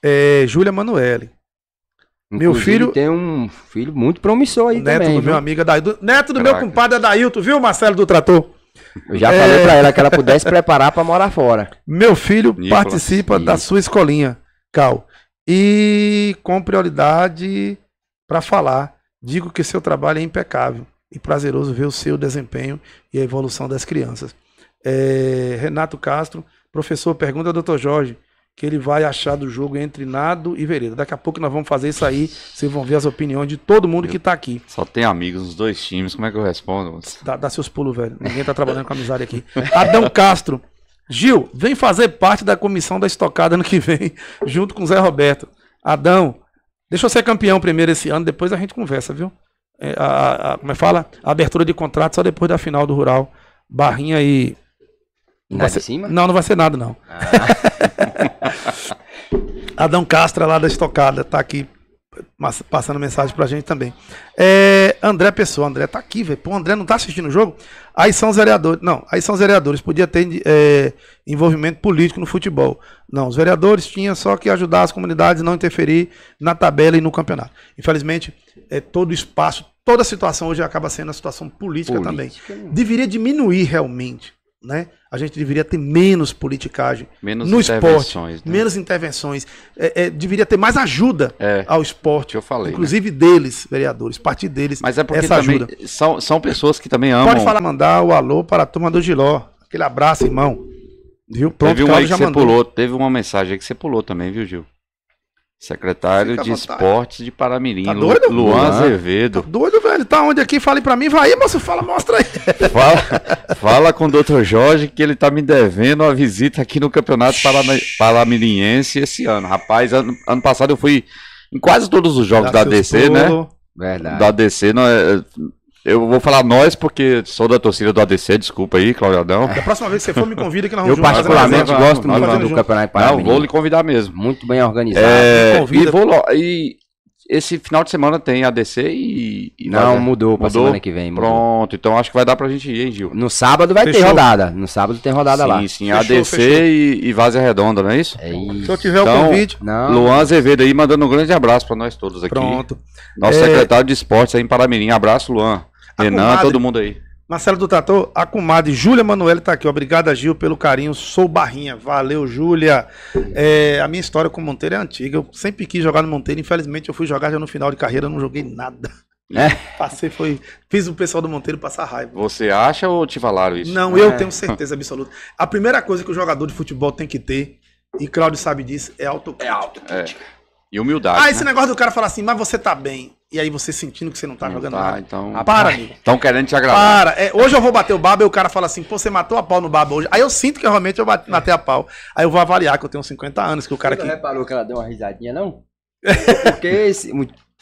É, Júlia Manoeli. Meu filho. Tem um filho muito promissor aí, neto também. Neto do viu? meu amigo Adailton. Neto do meu compadre Adailton, viu, Marcelo do Trator? Eu já é... falei pra ela que ela pudesse preparar para morar fora. Meu filho Nicolas, participa isso. da sua escolinha, Cal. E com prioridade para falar, digo que seu trabalho é impecável e prazeroso ver o seu desempenho e a evolução das crianças. É... Renato Castro, professor, pergunta ao doutor Jorge que ele vai achar do jogo entre Nado e Vereda. Daqui a pouco nós vamos fazer isso aí. Vocês vão ver as opiniões de todo mundo que tá aqui. Só tem amigos nos dois times. Como é que eu respondo? Dá, dá seus pulos, velho. Ninguém tá trabalhando com amizade aqui. Adão Castro. Gil, vem fazer parte da comissão da estocada ano que vem, junto com o Zé Roberto. Adão, deixa eu ser campeão primeiro esse ano, depois a gente conversa, viu? É, a, a, como é que fala? A abertura de contrato só depois da final do Rural. Barrinha e não vai ser, cima? Não, não vai ser nada, não. Ah. Adão Castro, lá da Estocada, tá aqui passando mensagem pra gente também. É, André Pessoa, André tá aqui, velho. Pô, André não tá assistindo o jogo? Aí são os vereadores. Não, aí são os vereadores. Podia ter é, envolvimento político no futebol. Não, os vereadores tinham só que ajudar as comunidades a não interferir na tabela e no campeonato. Infelizmente, é, todo espaço, toda a situação hoje acaba sendo a situação política, política. também. Né? Deveria diminuir realmente, né? a gente deveria ter menos politicagem menos no esporte, né? menos intervenções. É, é, deveria ter mais ajuda é, ao esporte. eu falei. Né? Inclusive né? deles, vereadores, partir deles. Mas é porque essa ajuda. São, são pessoas que também amam. Pode falar, mandar o alô para a turma do Giló. Aquele abraço, irmão. Viu? Pronto, teve um aí que você mandou. pulou, teve uma mensagem aí que você pulou também, viu, Gil? Secretário de Esportes de Paramirim, tá doido? Luan, Azevedo. Tá doido, velho? Tá onde aqui? Fale pra mim, vai aí, moço, fala, mostra aí. Fala, fala com o doutor Jorge que ele tá me devendo uma visita aqui no Campeonato Paramiriense esse ano. Rapaz, ano, ano passado eu fui em quase todos os jogos tá da DC, né? Verdade. Da DC, nós, eh, eu vou falar nós porque sou da torcida do ADC, desculpa aí, Claudiadão. Da próxima vez que você for, me convida que nós vamos Eu particularmente gosto muito do junto. Campeonato Paranaense. Não, vou lhe convidar mesmo. Muito bem organizado. É, é e, vou, e esse final de semana tem ADC e... e não, mudou, mudou pra semana que vem. Mudou. Pronto, então acho que vai dar pra gente ir, hein, Gil? No sábado vai fechou. ter rodada. No sábado tem rodada sim, lá. Sim, sim, ADC fechou. E, e Vazia Redonda, não é isso? É isso. Se eu tiver então, o convite... Não. Luan Azevedo aí mandando um grande abraço pra nós todos aqui. Pronto. Nosso é... secretário de esportes aí em Paramirim. Abraço, Luan. Renan, comadre, todo mundo aí. Marcelo do Trator, a comadre Júlia Manoel tá aqui. Obrigada, Gil, pelo carinho. Sou Barrinha. Valeu, Júlia. É, a minha história com Monteiro é antiga. Eu sempre quis jogar no Monteiro. Infelizmente, eu fui jogar já no final de carreira, não joguei nada. É. Passei, foi. Fiz o pessoal do Monteiro passar raiva. Você acha ou te falaram isso? Não, eu tenho certeza absoluta. A primeira coisa que o jogador de futebol tem que ter, e Claudio sabe disso, é autocrítica. É autocrítica. É. E humildade. Ah, né? esse negócio do cara falar assim, mas você tá bem e aí você sentindo que você não tá não jogando tá, nada. Então... Ah, para, amigo. Estão querendo te agradar. Para. É, hoje eu vou bater o baba e o cara fala assim, pô, você matou a pau no baba hoje. Aí eu sinto que realmente eu bati, matei a pau. Aí eu vou avaliar que eu tenho 50 anos, que o cara você Não reparou que ela deu uma risadinha, não? É porque esse,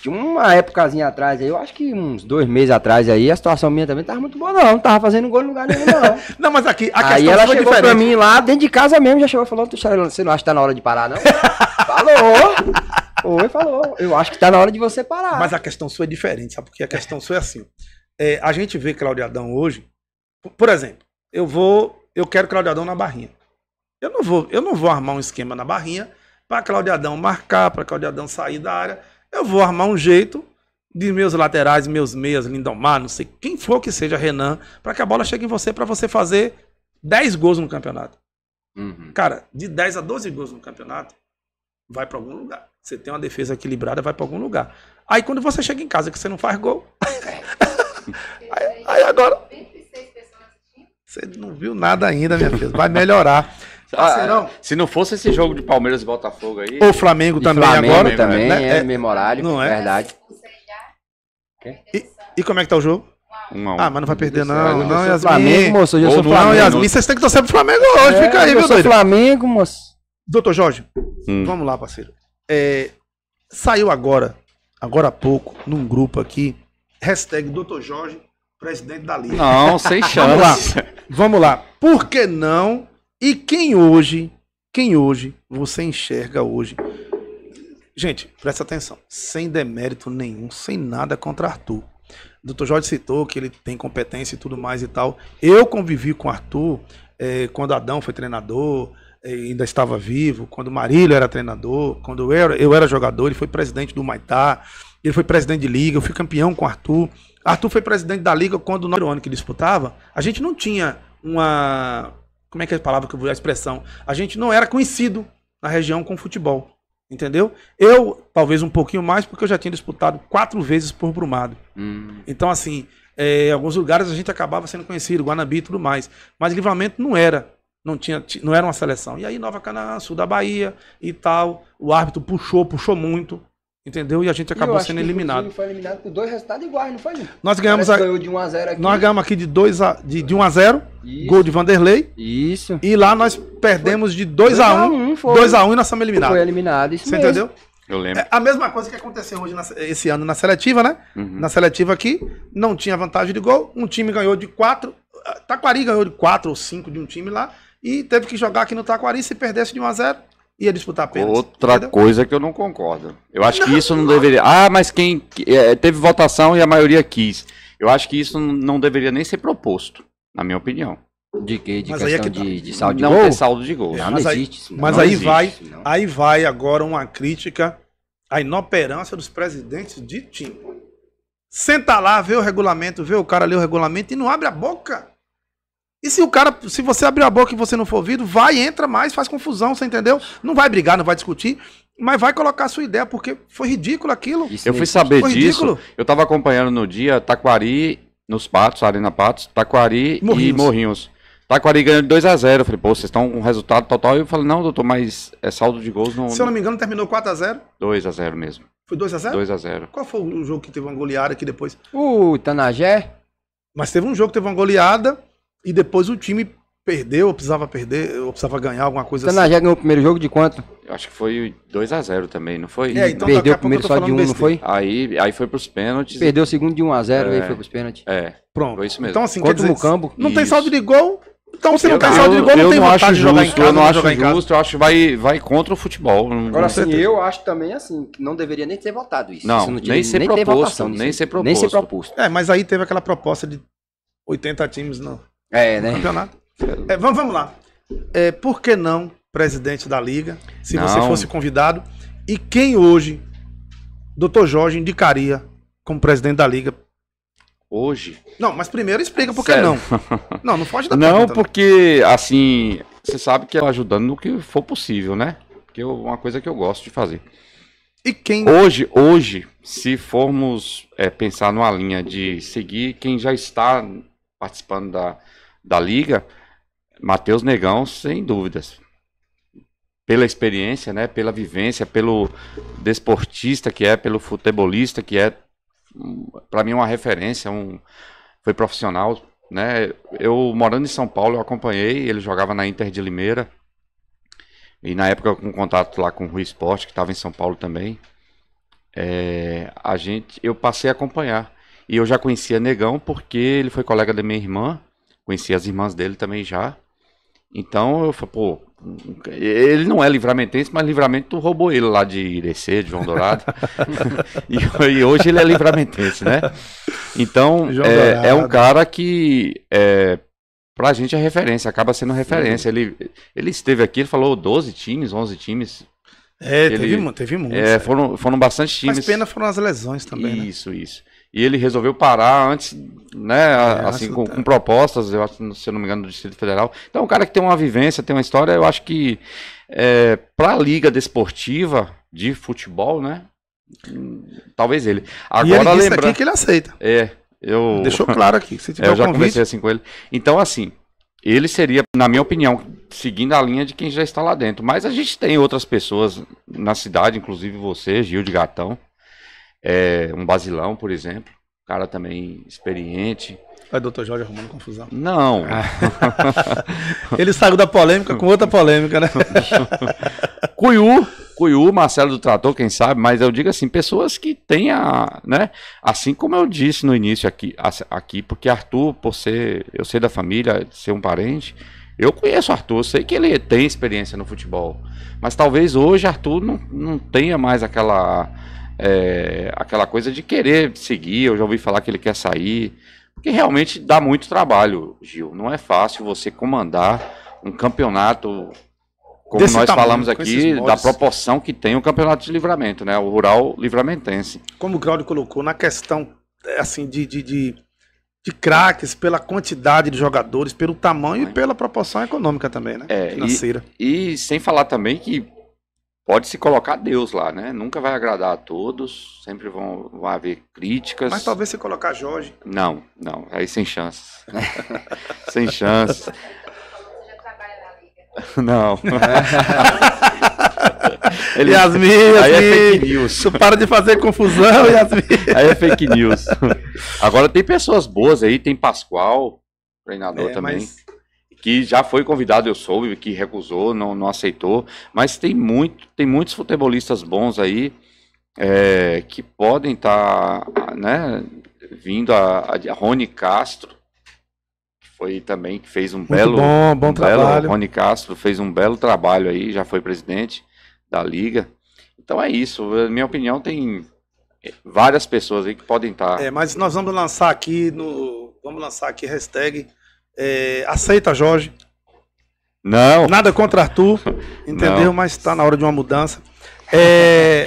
uma épocazinha atrás aí, eu acho que uns dois meses atrás aí, a situação minha também tava muito boa, não. Não tava fazendo gol em lugar nenhum, não. não, mas aqui a Aí ela chegou diferente. pra mim lá, dentro de casa mesmo, já chegou falando, você não acha que tá na hora de parar, não? Falou! Oi, falou. Eu acho que tá na hora de você parar. Mas a questão sua é diferente, sabe? Porque a questão sua é assim. É, a gente vê Claudio Adão hoje. Por exemplo, eu vou. Eu quero Claudio Adão na barrinha. Eu não vou, eu não vou armar um esquema na barrinha para Claudio Adão marcar, para Claudio Adão sair da área. Eu vou armar um jeito de meus laterais, meus meias, Lindomar, não sei quem for que seja, Renan, para que a bola chegue em você, para você fazer 10 gols no campeonato. Uhum. Cara, de 10 a 12 gols no campeonato, vai para algum lugar. Você tem uma defesa equilibrada, vai para algum lugar. Aí quando você chega em casa que você não faz gol. aí, aí agora. Você não viu nada ainda, minha filha. Vai melhorar. Ah, não. Se não fosse esse jogo de Palmeiras e Botafogo aí. O Flamengo também Flamengo agora. também, né? é, é memorário. Não é? Verdade. E, e como é que tá o jogo? Ah, mas não vai perder, não. Não, não, Yasmin. Flamengo, moço. Eu sou Flamengo. Não, Yasmin, vocês têm que torcer pro Flamengo hoje. É, Fica aí, meu doido. Eu sou Flamengo, moço. Doutor Jorge, hum. vamos lá, parceiro. É, saiu agora, agora há pouco, num grupo aqui, hashtag Dr. Jorge, presidente da Liga. Não, sem chance. Vamos lá. Vamos lá. Por que não? E quem hoje, quem hoje você enxerga hoje? Gente, presta atenção, sem demérito nenhum, sem nada contra Arthur. O Dr. Jorge citou que ele tem competência e tudo mais e tal. Eu convivi com Arthur é, quando Adão foi treinador, eh, ainda estava vivo, quando o Marílio era treinador, quando eu era, eu era jogador, ele foi presidente do Maitá, ele foi presidente de liga, eu fui campeão com o Arthur. Arthur foi presidente da liga quando no ano que disputava, a gente não tinha uma como é que é a palavra que eu vou a expressão? A gente não era conhecido na região com futebol, entendeu? Eu talvez um pouquinho mais porque eu já tinha disputado quatro vezes por Brumado. Hum. Então assim, é, em alguns lugares a gente acabava sendo conhecido, Guanabi e tudo mais. Mas Livramento não era. Não, tinha, não era uma seleção. E aí Nova Canaã, sul da Bahia e tal. O árbitro puxou, puxou muito. Entendeu? E a gente acabou sendo eliminado. O time Foi eliminado por dois resultados iguais, não foi? Nós ganhamos a, de 1 a 0 aqui. Nós ganhamos aqui de 2 a de, de 1 a 0, gol de Vanderlei. Isso. E lá nós perdemos foi. de 2 x 1, 2 x 1 e nós somos eliminados. Foi eliminado, isso Você mesmo. entendeu? Eu lembro. É a mesma coisa que aconteceu hoje na, esse ano na seletiva, né? Uhum. Na seletiva aqui, não tinha vantagem de gol, um time ganhou de 4, Taquari ganhou de 4 ou 5 de um time lá e teve que jogar aqui no Taquari. Se perdesse de 1 a 0 ia disputar pênalti. Outra entendeu? coisa que eu não concordo. Eu acho não, que isso não, não, deveria. Ah, mas quem. É, teve votação e a maioria quis. Eu acho que isso não deveria nem ser proposto, na minha opinião. De que? De mas é questão é que tá. de, de saldo de não gol? Não saldo de gol. É, mas aí, existe, mas aí existe, vai, aí vai agora uma crítica à inoperância dos presidentes de time. Senta lá, vê o regulamento, vê o cara ler o regulamento e não abre a boca. E se o cara, se você abrir a boca e você não for ouvido, vai, entra mais, faz confusão, você entendeu? Não vai brigar, não vai discutir, mas vai colocar a sua ideia, porque foi ridículo aquilo. Isso eu fui saber foi disso. Ridículo. Eu tava acompanhando no dia Taquari, nos Patos, Arena Patos, Taquari Morrinhos. e Morrinhos. Taquari ganhou 2x0. Eu falei, pô, vocês estão com um resultado total. E eu falei, não, doutor, mas é saldo de gols não. Se eu não me engano, terminou 4x0? 2x0 mesmo. Foi 2x0? 2x0. Qual foi o jogo que teve uma goleada aqui depois? O Itanagé. Mas teve um jogo que teve uma goleada. E depois o time perdeu, ou precisava perder, ou precisava ganhar alguma coisa Você assim. Você ganhou o primeiro jogo de quanto? Eu acho que foi 2 a 0 também, não foi? É, então perdeu o primeiro só de 1, um, não foi? Aí, aí foi pros pênaltis. Perdeu o segundo de 1 um a 0 é. aí foi pros pênaltis. É. Pronto. Foi isso mesmo. Então assim, Contra o Mucambo. Não isso. tem saldo de gol, então se não tem saldo de gol, não tem não vontade de jogar em casa. Eu não, acho justo, eu acho que vai, vai contra o futebol. Agora, assim, eu acho também assim, que não deveria nem ter votado isso. Não, isso não nem, ser nem, proposto, nem, ser proposto, nem ser proposto. É, mas aí teve aquela proposta de 80 times, não. É, né? Campeonato. É, vamos, vamos lá. É, por que não presidente da liga, se não. você fosse convidado? E quem hoje, doutor Jorge, indicaria como presidente da liga? Hoje? Não, mas primeiro explica por que não. Não, não foge da Não, pergunta, né? porque, assim, você sabe que eu ajudando no que for possível, né? Porque é uma coisa que eu gosto de fazer. E quem. Hoje, hoje se formos é, pensar numa linha de seguir quem já está participando da, da liga, Matheus Negão, sem dúvidas. Pela experiência, né, pela vivência, pelo desportista que é, pelo futebolista que é, para mim é uma referência, um foi profissional, né? Eu morando em São Paulo, eu acompanhei, ele jogava na Inter de Limeira. E na época com contato lá com o Rui Esporte, que estava em São Paulo também, é, a gente, eu passei a acompanhar. E eu já conhecia Negão porque ele foi colega da minha irmã Conhecia as irmãs dele também já. Então eu falei, pô, ele não é livramentense, mas livramento roubou ele lá de Irecê, de João Dourado. e, e, hoje ele é livramentense, né? Então é, é, um cara que é, pra gente é referência, acaba sendo referência. Uhum. Ele, ele esteve aqui, ele falou 12 times, 11 times. É, ele, teve, teve é, muitos. É, foram, foram bastante times. Mas pena foram as lesões também. Isso, né? isso. E ele resolveu parar antes, né? É, assim, com, com, propostas, eu acho, se eu não me engano, do Distrito Federal. Então, um cara que tem uma vivência, tem uma história, eu acho que é, para a Liga Desportiva de futebol, né? Talvez ele. Agora, e ele disse lembra... aqui que ele aceita. É. Eu... Deixou claro aqui. Se tiver é, eu já convite... conversei assim com ele. Então, assim, ele seria, na minha opinião, seguindo a linha de quem já está lá dentro. Mas a gente tem outras pessoas na cidade, inclusive você, Gil de Gatão, é, um Basilão, por exemplo. Cara também experiente. O é doutor Jorge arrumando confusão. Não. Ah. Ele saiu da polêmica com outra polêmica, né? Cuiú, Cuiú, Marcelo do Trator, quem sabe, mas eu digo assim, pessoas que têm a, né? Assim como eu disse no início aqui, aqui porque Arthur, por ser, eu sei da família, ser um parente, eu conheço o Arthur, sei que ele tem experiência no futebol, mas talvez hoje Arthur não, não tenha mais aquela é, aquela coisa de querer seguir. Eu já ouvi falar que ele quer sair, porque realmente dá muito trabalho, Gil. Não é fácil você comandar um campeonato, como Desse nós tamanho, falamos aqui, da proporção que tem o campeonato de livramento, né? O rural livramentense. Como o Claudio colocou, na questão é, assim de, de, de de craques, pela quantidade de jogadores, pelo tamanho é. e pela proporção econômica também, né? É, Financeira. E, e, sem falar também que pode se colocar Deus lá, né? Nunca vai agradar a todos, sempre vão, vão haver críticas. Mas talvez se colocar Jorge. Não, não, aí sem chances. Né? sem chances. Não. Ele, Yasmin, Aí é fake news. Para de fazer confusão, Yasmin. Aí é fake news. Agora tem pessoas boas aí, tem Pascoal, treinador é, também. Mas que já foi convidado, eu soube, que recusou, não, não aceitou. Mas tem, muito, tem muitos futebolistas bons aí é, que podem estar tá, né, vindo a, a, Rony Castro, que foi também, que fez um muito belo. Bom, bom um trabalho. Belo, Rony Castro fez um belo trabalho aí, já foi presidente da Liga. Então é isso. Na minha opinião, tem várias pessoas aí que podem estar. Tá. É, mas nós vamos lançar aqui no. Vamos lançar aqui hashtag é, aceita Jorge. Não. Nada contra Arthur, entendeu? Não. Mas está na hora de uma mudança. É,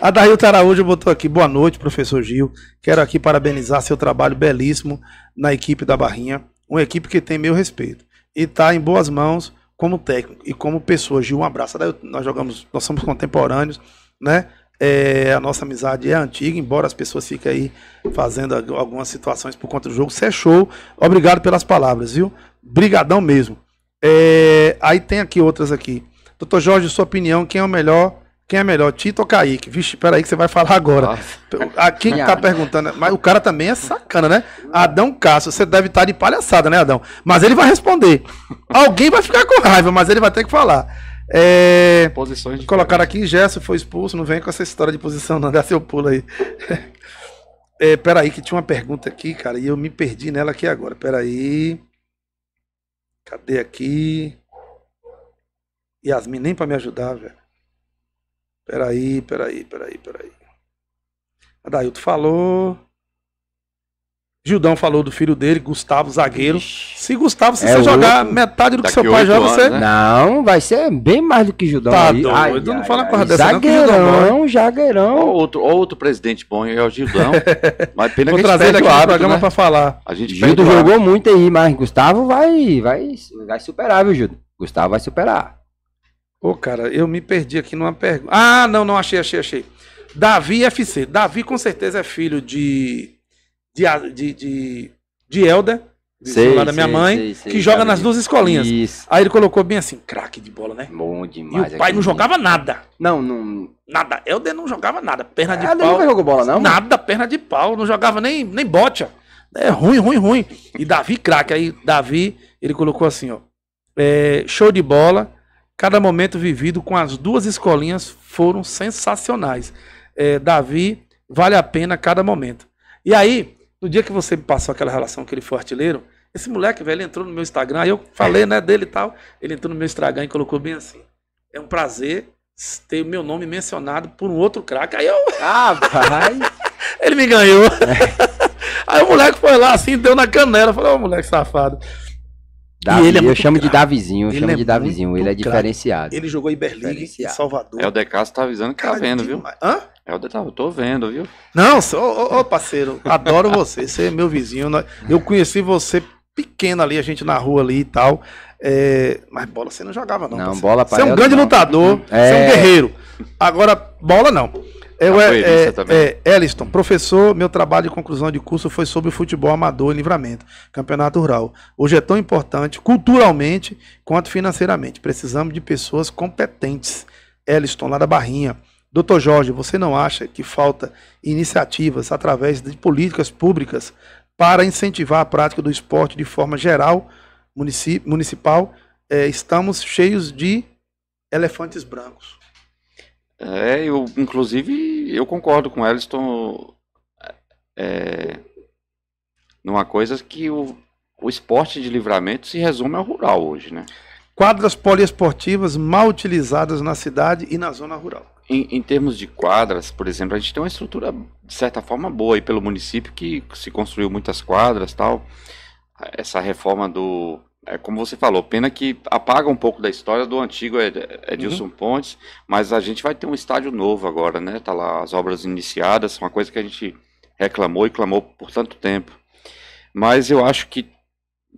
a Dailton Araújo botou aqui, boa noite, professor Gil. Quero aqui parabenizar seu trabalho belíssimo na equipe da Barrinha, uma equipe que tem meu respeito. E está em boas mãos como técnico e como pessoa. Gil, um abraço. Dailton, nós jogamos, nós somos contemporâneos, né? É, a nossa amizade é antiga, embora as pessoas fiquem aí fazendo algumas situações por conta do jogo. Você é show. Obrigado pelas palavras, viu? Brigadão mesmo. É, aí tem aqui outras aqui. Doutor Jorge, sua opinião, quem é o melhor? Quem é melhor, Tito ou Kaique? Vixe, peraí que você vai falar agora. Nossa. A tá perguntando, mas o cara também é sacana, né? Adão Cássio, você deve estar tá de palhaçada, né, Adão? Mas ele vai responder. Alguém vai ficar com raiva, mas ele vai ter que falar. É, Posições colocaram aqui, Gerson foi expulso, não vem com essa história de posição, não. Dá seu pulo aí. É, peraí, que tinha uma pergunta aqui, cara, e eu me perdi nela aqui agora. Peraí. Cadê aqui? Yasmin, nem para me ajudar, velho. Peraí, peraí, peraí, peraí. Dailton falou. Gildão falou do filho dele, Gustavo, zagueiro. Se Gustavo, se é você outro. jogar metade do que seu pai joga, anos, você. Né? Não, vai ser bem mais do que Gildão. Tá doido, ai, não fala coisa dessa é Zagueirão, zagueirão. Ou outro, outro presidente bom é o Gildão. mas pena Vou que trazer ele aqui no programa né? pra falar. A gente Gildo jogou muito aí, mas Gustavo vai, vai, vai superar, viu, Gildo? Gustavo vai superar. Ô, cara, eu me perdi aqui numa pergunta. Ah, não, não, achei, achei, achei. Davi FC. Davi com certeza é filho de de, de, de, de Elda, sei, lá da minha sei, mãe, sei, sei, que joga nas duas escolinhas. Isso. Aí ele colocou bem assim, craque de bola, né? Bom demais. E o pai é não jogava mesmo. nada. Não, não. Nada. Elder não jogava nada. Perna de é, pau. Elder nunca jogou bola, não? Nada, perna de pau. Não jogava nem, nem bote, É ruim, ruim, ruim. E Davi, craque. Aí, Davi, ele colocou assim, ó. É, show de bola. Cada momento vivido com as duas escolinhas foram sensacionais. É, Davi, vale a pena cada momento. E aí, no dia que você me passou aquela relação com aquele foi esse moleque, velho, entrou no meu Instagram, aí eu falei, né, dele e tal. Ele entrou no meu Instagram e colocou bem assim. É um prazer ter o meu nome mencionado por um outro craque. Aí eu. Ah, vai! ele me ganhou. É. Aí o moleque foi lá assim, deu na canela. Falei, ô oh, moleque safado. Davi, ele é eu chamo de Davizinho, eu ele chamo é de Davizinho, ele é diferenciado. Ele jogou em Berlim, em Salvador. É, o Decastro tá avisando que tá vendo, viu? Hã? É o detalhe, eu tô vendo, viu? Não, ô, ô parceiro, adoro você, você é meu vizinho. Eu conheci você pequeno ali, a gente na rua ali e tal. É... mas bola você não jogava, não. Não, parceiro. bola Você é um grande não. lutador, é... você é um é. guerreiro. Agora, bola não. Eu é, é, também. é, Eliston, professor, meu trabalho de conclusão de curso foi sobre o futebol amador e livramento, campeonato rural. Hoje é tão importante culturalmente quanto financeiramente. Precisamos de pessoas competentes. Eliston, lá da Barrinha. Doutor Jorge, você não acha que falta iniciativas através de políticas públicas para incentivar a prática do esporte de forma geral, municip municipal? É, estamos cheios de elefantes brancos. É, eu, inclusive, eu concordo com Elston. é, numa coisa que o, o esporte de livramento se resume ao rural hoje, né? Quadras poliesportivas mal utilizadas na cidade e na zona rural. Em, em, termos de quadras, por exemplo, a gente tem uma estrutura de certa forma boa aí pelo município que se construiu muitas quadras tal. Essa reforma do é como você falou, pena que apaga um pouco da história do antigo Edilson uhum. Pontes, mas a gente vai ter um estádio novo agora, né? Tá lá as obras iniciadas, uma coisa que a gente reclamou e clamou por tanto tempo. Mas eu acho que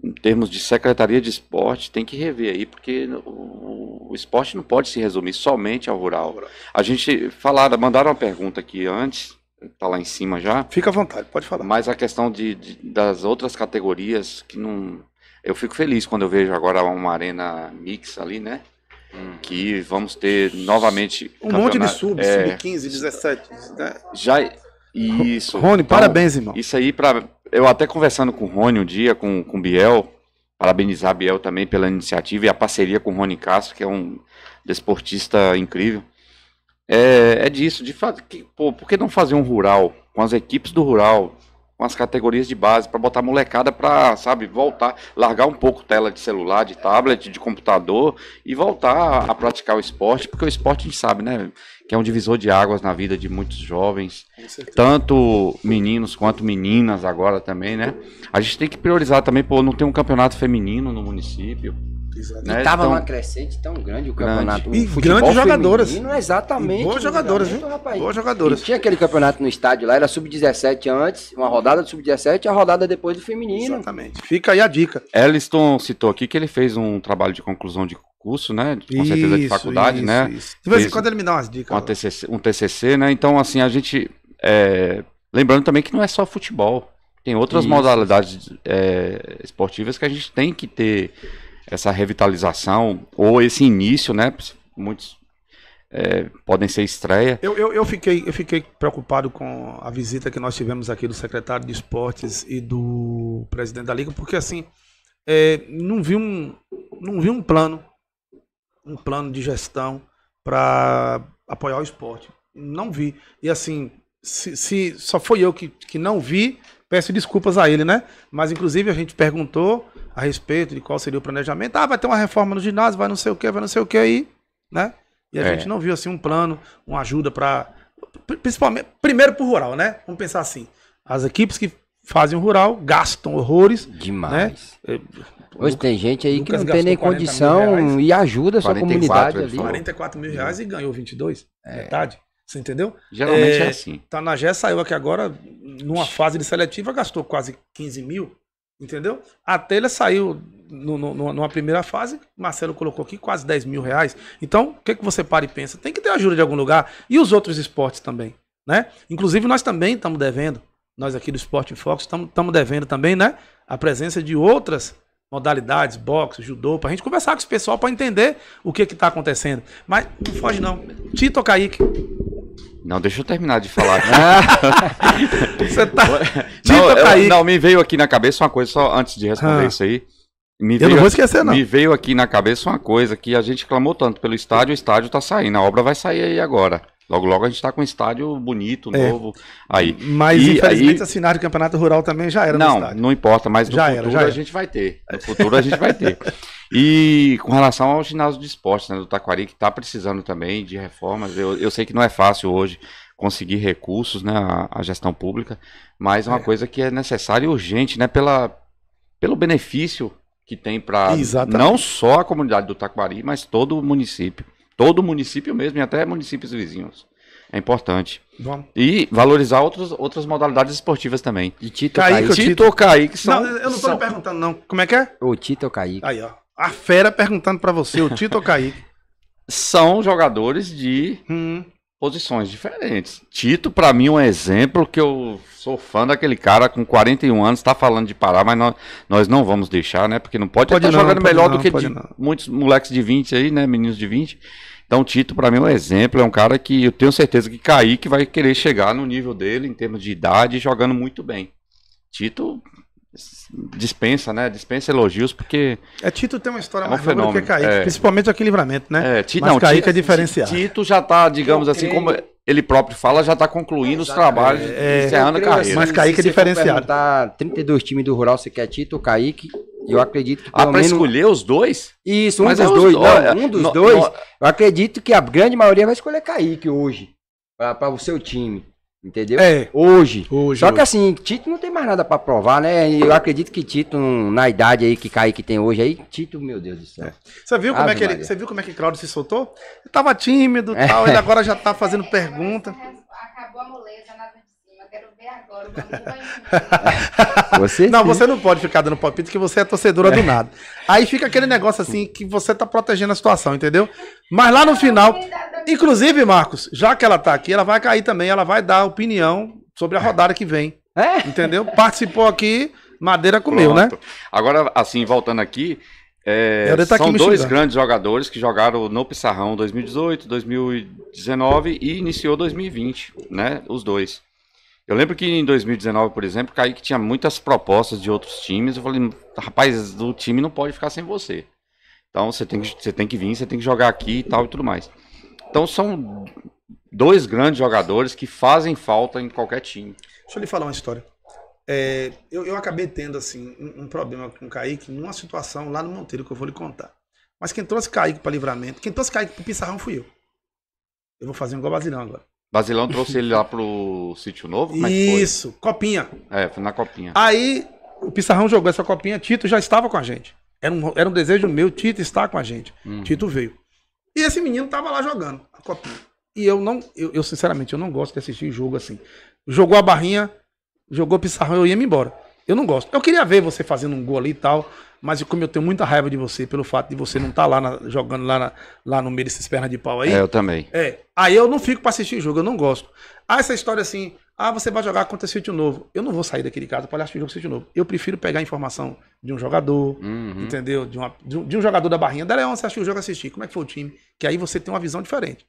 em termos de secretaria de esporte, tem que rever aí, porque o, o esporte não pode se resumir somente ao rural. A gente falaram, mandaram uma pergunta aqui antes, está lá em cima já. Fica à vontade, pode falar. Mas a questão de, de, das outras categorias que não. Eu fico feliz quando eu vejo agora uma arena mix ali, né? Hum. Que vamos ter novamente. Um monte de sub, é, sub 15, 17. Né? Já. Isso. Rony, então, parabéns, irmão. Isso aí, para eu até conversando com o Rony um dia, com, com o Biel, parabenizar a Biel também pela iniciativa e a parceria com o Rony Castro, que é um desportista incrível. É, é disso, de fazer. Que, pô, por que não fazer um rural com as equipes do rural? com as categorias de base, para botar molecada para, sabe, voltar, largar um pouco tela de celular, de tablet, de computador e voltar a praticar o esporte, porque o esporte a gente sabe, né, que é um divisor de águas na vida de muitos jovens, tanto meninos quanto meninas agora também, né? A gente tem que priorizar também, pô, não tem um campeonato feminino no município. Exato. Né? E tava então, numa crescente tão grande o campeonato. Grande. O e grandes jogadoras. É exatamente. E boas jogadoras, hein? Rapaz. Boas jogadoras. E tinha aquele campeonato no estádio lá, era sub-17 antes, uma rodada do sub-17 e a rodada depois do feminino. Exatamente. Fica aí a dica. Elliston citou aqui que ele fez um trabalho de conclusão de curso, né? Com isso, certeza de faculdade, isso, né? Isso. De vez em quando ele me dá umas dicas. TCC, um TCC, né? Então, assim, a gente. É... Lembrando também que não é só futebol. Tem outras modalidades é... esportivas que a gente tem que ter essa revitalização ou esse início, né? Muitos é, podem ser estreia. Eu, eu, eu, fiquei, eu fiquei preocupado com a visita que nós tivemos aqui do secretário de esportes e do presidente da liga, porque assim é, não vi um não vi um plano um plano de gestão para apoiar o esporte. Não vi. E assim, se, se só foi eu que, que não vi, peço desculpas a ele, né? Mas inclusive a gente perguntou a respeito de qual seria o planejamento. Ah, vai ter uma reforma no ginásio, vai não sei o que, vai não sei o que aí, né? E a é. gente não viu assim um plano, uma ajuda para principalmente primeiro pro rural, né? Vamos pensar assim, as equipes que fazem o rural gastam horrores, demais. Né? Hoje é, tem gente aí Lucas que não tem nem condição e ajuda a sua comunidade ali. 44 mil reais e ganhou 22, é. metade. Você entendeu? Geralmente é, é assim. Tá saiu aqui agora, numa fase de seletiva, gastou quase 15 mil. Entendeu? A telha saiu no, no, numa primeira fase, Marcelo colocou aqui quase 10 mil reais. Então, o que, que você para e pensa? Tem que ter ajuda de algum lugar. E os outros esportes também, né? Inclusive, nós também estamos devendo. Nós aqui do Esporte Fox estamos devendo também, né? A presença de outras modalidades, boxe, judô, para a gente conversar com esse pessoal para entender o que que está acontecendo. Mas não foge não. Tito Kaique, não, deixa eu terminar de falar Você tá. Não, eu, não, me veio aqui na cabeça uma coisa, só antes de responder ah. isso aí. Me eu veio, não vou esquecer, não. Me veio aqui na cabeça uma coisa que a gente clamou tanto pelo estádio, o estádio tá saindo, a obra vai sair aí agora. Logo, logo a gente está com um estádio bonito, é. novo. Aí. Mas e, infelizmente aí... assinar o campeonato rural também já era. Não, não importa, mas no já futuro era, já a era. gente vai ter. No futuro a gente vai ter. E com relação ao ginásio de esportes né, do Taquari, que está precisando também de reformas. Eu, eu sei que não é fácil hoje conseguir recursos, né, a, a gestão pública, mas é uma é. coisa que é necessária e urgente, né, pela, pelo benefício que tem para não só a comunidade do Taquari, mas todo o município. Todo o município mesmo, e até municípios vizinhos. É importante. Vamos. E valorizar outros, outras modalidades esportivas também. E Tito Kaique. Tito são. Não, eu não estou são... perguntando, não. Como é que é? O Tito ou Aí, ó. A fera perguntando para você, o Tito ou São jogadores de hum posições diferentes. Tito, para mim, é um exemplo que eu sou fã daquele cara com 41 anos, está falando de parar, mas nós, nós, não vamos deixar, né? Porque não pode, pode estar tá não, jogando pode melhor não, do que muitos moleques de 20 aí, né? Meninos de 20. Então, Tito, para mim, é um exemplo. É um cara que eu tenho certeza que que vai querer chegar no nível dele, em termos de idade, jogando muito bem. Tito, dispensa, né? Dispensa elogios, porque. É, Tito tem uma história é um mais longa que Kaique, é. principalmente aquele livramento, né? É, Tito, Mas não, Kaique Tito, é diferenciado. Tito já tá digamos assim, como ele próprio fala, já tá concluindo os trabalhos, é, é, encerrando a carreira. Mas Kaique é diferenciado. Tá 32 times do Rural, você quer Tito, Kaique, eu acredito que. Ah, para menos... escolher os dois? Isso, um Mas é dos é dois. Não, um dos no, dois. No... Eu acredito que a grande maioria vai escolher Kaique hoje. Para o seu time. Entendeu? É. Hoje. hoje Só hoje. que assim, Tito não tem mais nada para provar, né? Eu acredito que Tito, na idade aí que cai que tem hoje aí, Tito, meu Deus do céu. É. É você viu, como é que ele, você viu como é que Claudio se soltou? Ele tava tímido e é. tal, ele agora já tá fazendo pergunta. Acabou a moleza na vai né? Você não, você não pode ficar dando palpite que você é torcedora do é. nada. Aí fica aquele negócio assim que você tá protegendo a situação, entendeu? Mas lá no final, inclusive, Marcos, já que ela tá aqui, ela vai cair também, ela vai dar opinião sobre a é. rodada que vem. É? Entendeu? Participou aqui, madeira comeu, né? Pronto. né? Agora, assim, voltando aqui, é, tá são dois xingando. grandes jogadores que jogaram no Pissarrão 2018, 2019 e iniciou 2020, né? Os dois. Eu lembro que em 2019, por exemplo, Kaique tinha muitas propostas de outros times. Eu falei, rapaz, o time não pode ficar sem você. Então você tem que, você tem que vir, você tem que jogar aqui e tal e tudo mais. Então são dois grandes jogadores que fazem falta em qualquer time. Deixa eu lhe falar uma história. É, eu, eu, acabei tendo assim um, um, problema com o Kaique numa situação lá no Monteiro que eu vou lhe contar. Mas quem trouxe Kaique para livramento, quem trouxe Kaique para Pissarrão fui eu. Eu vou fazer um gol brasileiro agora. Basilão trouxe ele lá pro sítio novo? Como é Isso, é copinha. É, foi na copinha. Aí o Pissarrão jogou essa copinha, Tito já estava com a gente. Era um, era um desejo meu, Tito está com a gente. Uhum. Tito veio. E esse menino tava lá jogando a copinha. E eu não, eu, eu, sinceramente, eu não gosto de assistir jogo assim. Jogou a barrinha, jogou Pissarrão, eu ia me embora. Eu não gosto. Eu queria ver você fazendo um gol ali e tal, mas como eu tenho muita raiva de você pelo fato de você não estar tá lá na, jogando lá, na, lá no meio desses pernas de pau aí. É, eu também. É. Aí eu não fico para assistir jogo, eu não gosto. Ah, essa história assim, ah, você vai jogar contra esse sítio novo. Eu não vou sair daquele caso para assistir o jogo com sítio novo. Eu prefiro pegar a informação de um jogador, uhum. entendeu? De, uma, de, um, de, um, jogador da barrinha. Da Leão, é você assistiu o jogo, assistir. Como é que foi o time? Que aí você tem uma visão diferente.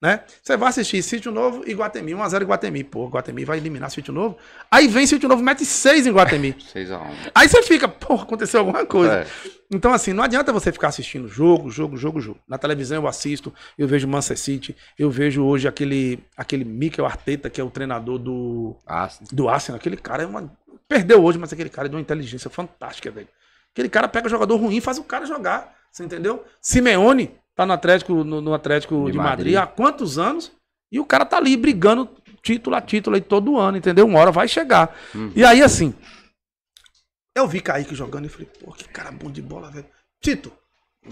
Né? Você vai assistir Sítio Novo e Guatemi, 1x0 Guatemi. Pô, Guatemi vai eliminar Sítio Novo. Aí vem Sítio Novo, mete 6 em Guatemi. 6x1. Aí você fica, pô, aconteceu alguma coisa. É. Então, assim, não adianta você ficar assistindo jogo, jogo, jogo, jogo. Na televisão eu assisto, eu vejo Manchester City, eu vejo hoje aquele, aquele Mikel Arteta, que é o treinador do Arsenal. Ah, do Arsenal. Aquele cara é uma. Perdeu hoje, mas aquele cara é de uma inteligência fantástica, velho. Aquele cara pega jogador ruim e faz o cara jogar. Você entendeu? Simeone, Tá no Atlético, no, no Atlético de, de Madrid. Madrid. há quantos anos? E o cara tá ali brigando título a título aí todo ano, entendeu? Uma hora vai chegar. Uhum. E aí, assim, eu vi Kaique jogando e falei, pô, que cara bom de bola, velho. Tito,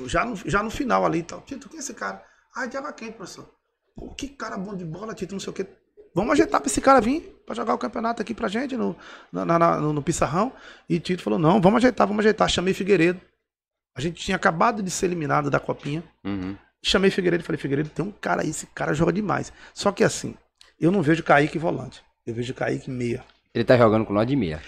já no, já no final ali e tal. Tito, quem é esse cara? Ah, de é quem, professor. Pô, que cara bom de bola, Tito, não sei o quê. Vamos ajeitar pra esse cara vir pra jogar o campeonato aqui pra gente no, na, na, no, no Pissarrão. E Tito falou, não, vamos ajeitar, vamos ajeitar. Chamei Figueiredo. A gente tinha acabado de ser eliminado da copinha. Uhum. Chamei Figueiredo e falei, Figueiredo, tem um cara aí, esse cara joga demais. Só que assim, eu não vejo Kaique volante. Eu vejo Kaique meia. Ele tá jogando com nós de meia.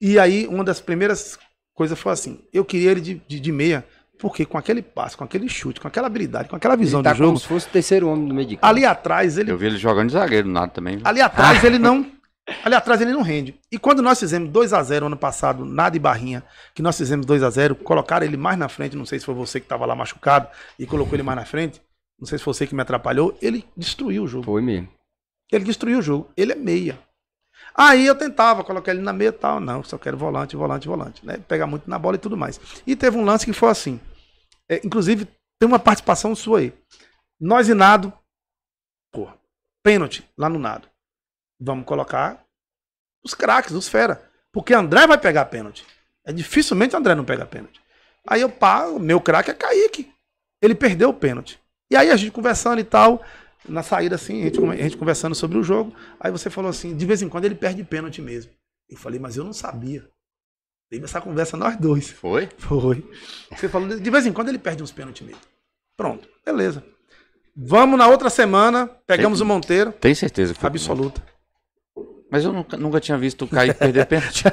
E aí, uma das primeiras coisas foi assim: eu queria ele de, de, de meia, porque com aquele passe, com aquele chute, com aquela habilidade, com aquela visão ele tá do jogo. Como se fosse o terceiro homem do meio de campo. Ali atrás ele. Eu vi ele jogando de zagueiro nada também. Viu? Ali atrás ah. ele não Ali atrás ele não rende. E quando nós fizemos 2 a 0 ano passado, nada e barrinha, que nós fizemos 2 a 0 colocaram ele mais na frente, não sei se foi você que estava lá machucado e colocou ele mais na frente, não sei se foi você que me atrapalhou, ele destruiu o jogo. Foi mesmo. Ele destruiu o jogo. Ele é meia. Aí eu tentava colocar ele na meia e tal, não, só quero volante, volante, volante, né? Pegar muito na bola e tudo mais. E teve um lance que foi assim. É, inclusive, tem uma participação sua aí. Nós e Nado, porra, pênalti lá no Nado. Vamos colocar os craques, os fera. Porque André vai pegar pênalti. É dificilmente André não pega pênalti. Aí eu pago, meu craque é Kaique. Ele perdeu o pênalti. E aí a gente conversando e tal, na saída assim, a gente, a gente conversando sobre o jogo. Aí você falou assim, de vez em quando ele perde pênalti mesmo. Eu falei, mas eu não sabia. Teve essa conversa nós dois. Foi? Foi. Você falou, de vez em quando ele perde uns pênaltis mesmo. Pronto, beleza. Vamos na outra semana, pegamos tem, o Monteiro. Tem certeza que foi. Absoluta. Mas eu nunca, nunca tinha visto o Kaique perder pênalti.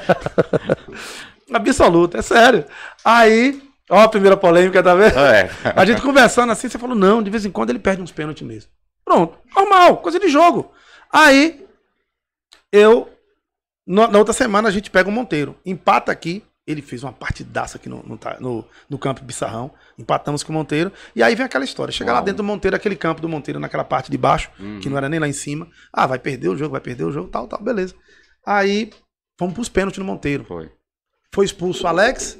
Absoluto, é sério. Aí, ó a primeira polêmica, tá vendo? É. A gente conversando assim, você falou, não, de vez em quando ele perde uns pênaltis mesmo. Pronto, normal, coisa de jogo. Aí, eu, na outra semana a gente pega o Monteiro, empata aqui, ele fez uma partidaça aqui no, no, no, no campo Bissarrão. Empatamos com o Monteiro. E aí vem aquela história. Chega Uau. lá dentro do Monteiro, aquele campo do Monteiro, naquela parte de baixo, uhum. que não era nem lá em cima. Ah, vai perder o jogo, vai perder o jogo, tal, tal, beleza. Aí fomos pros pênaltis no Monteiro. Foi. Foi expulso Alex,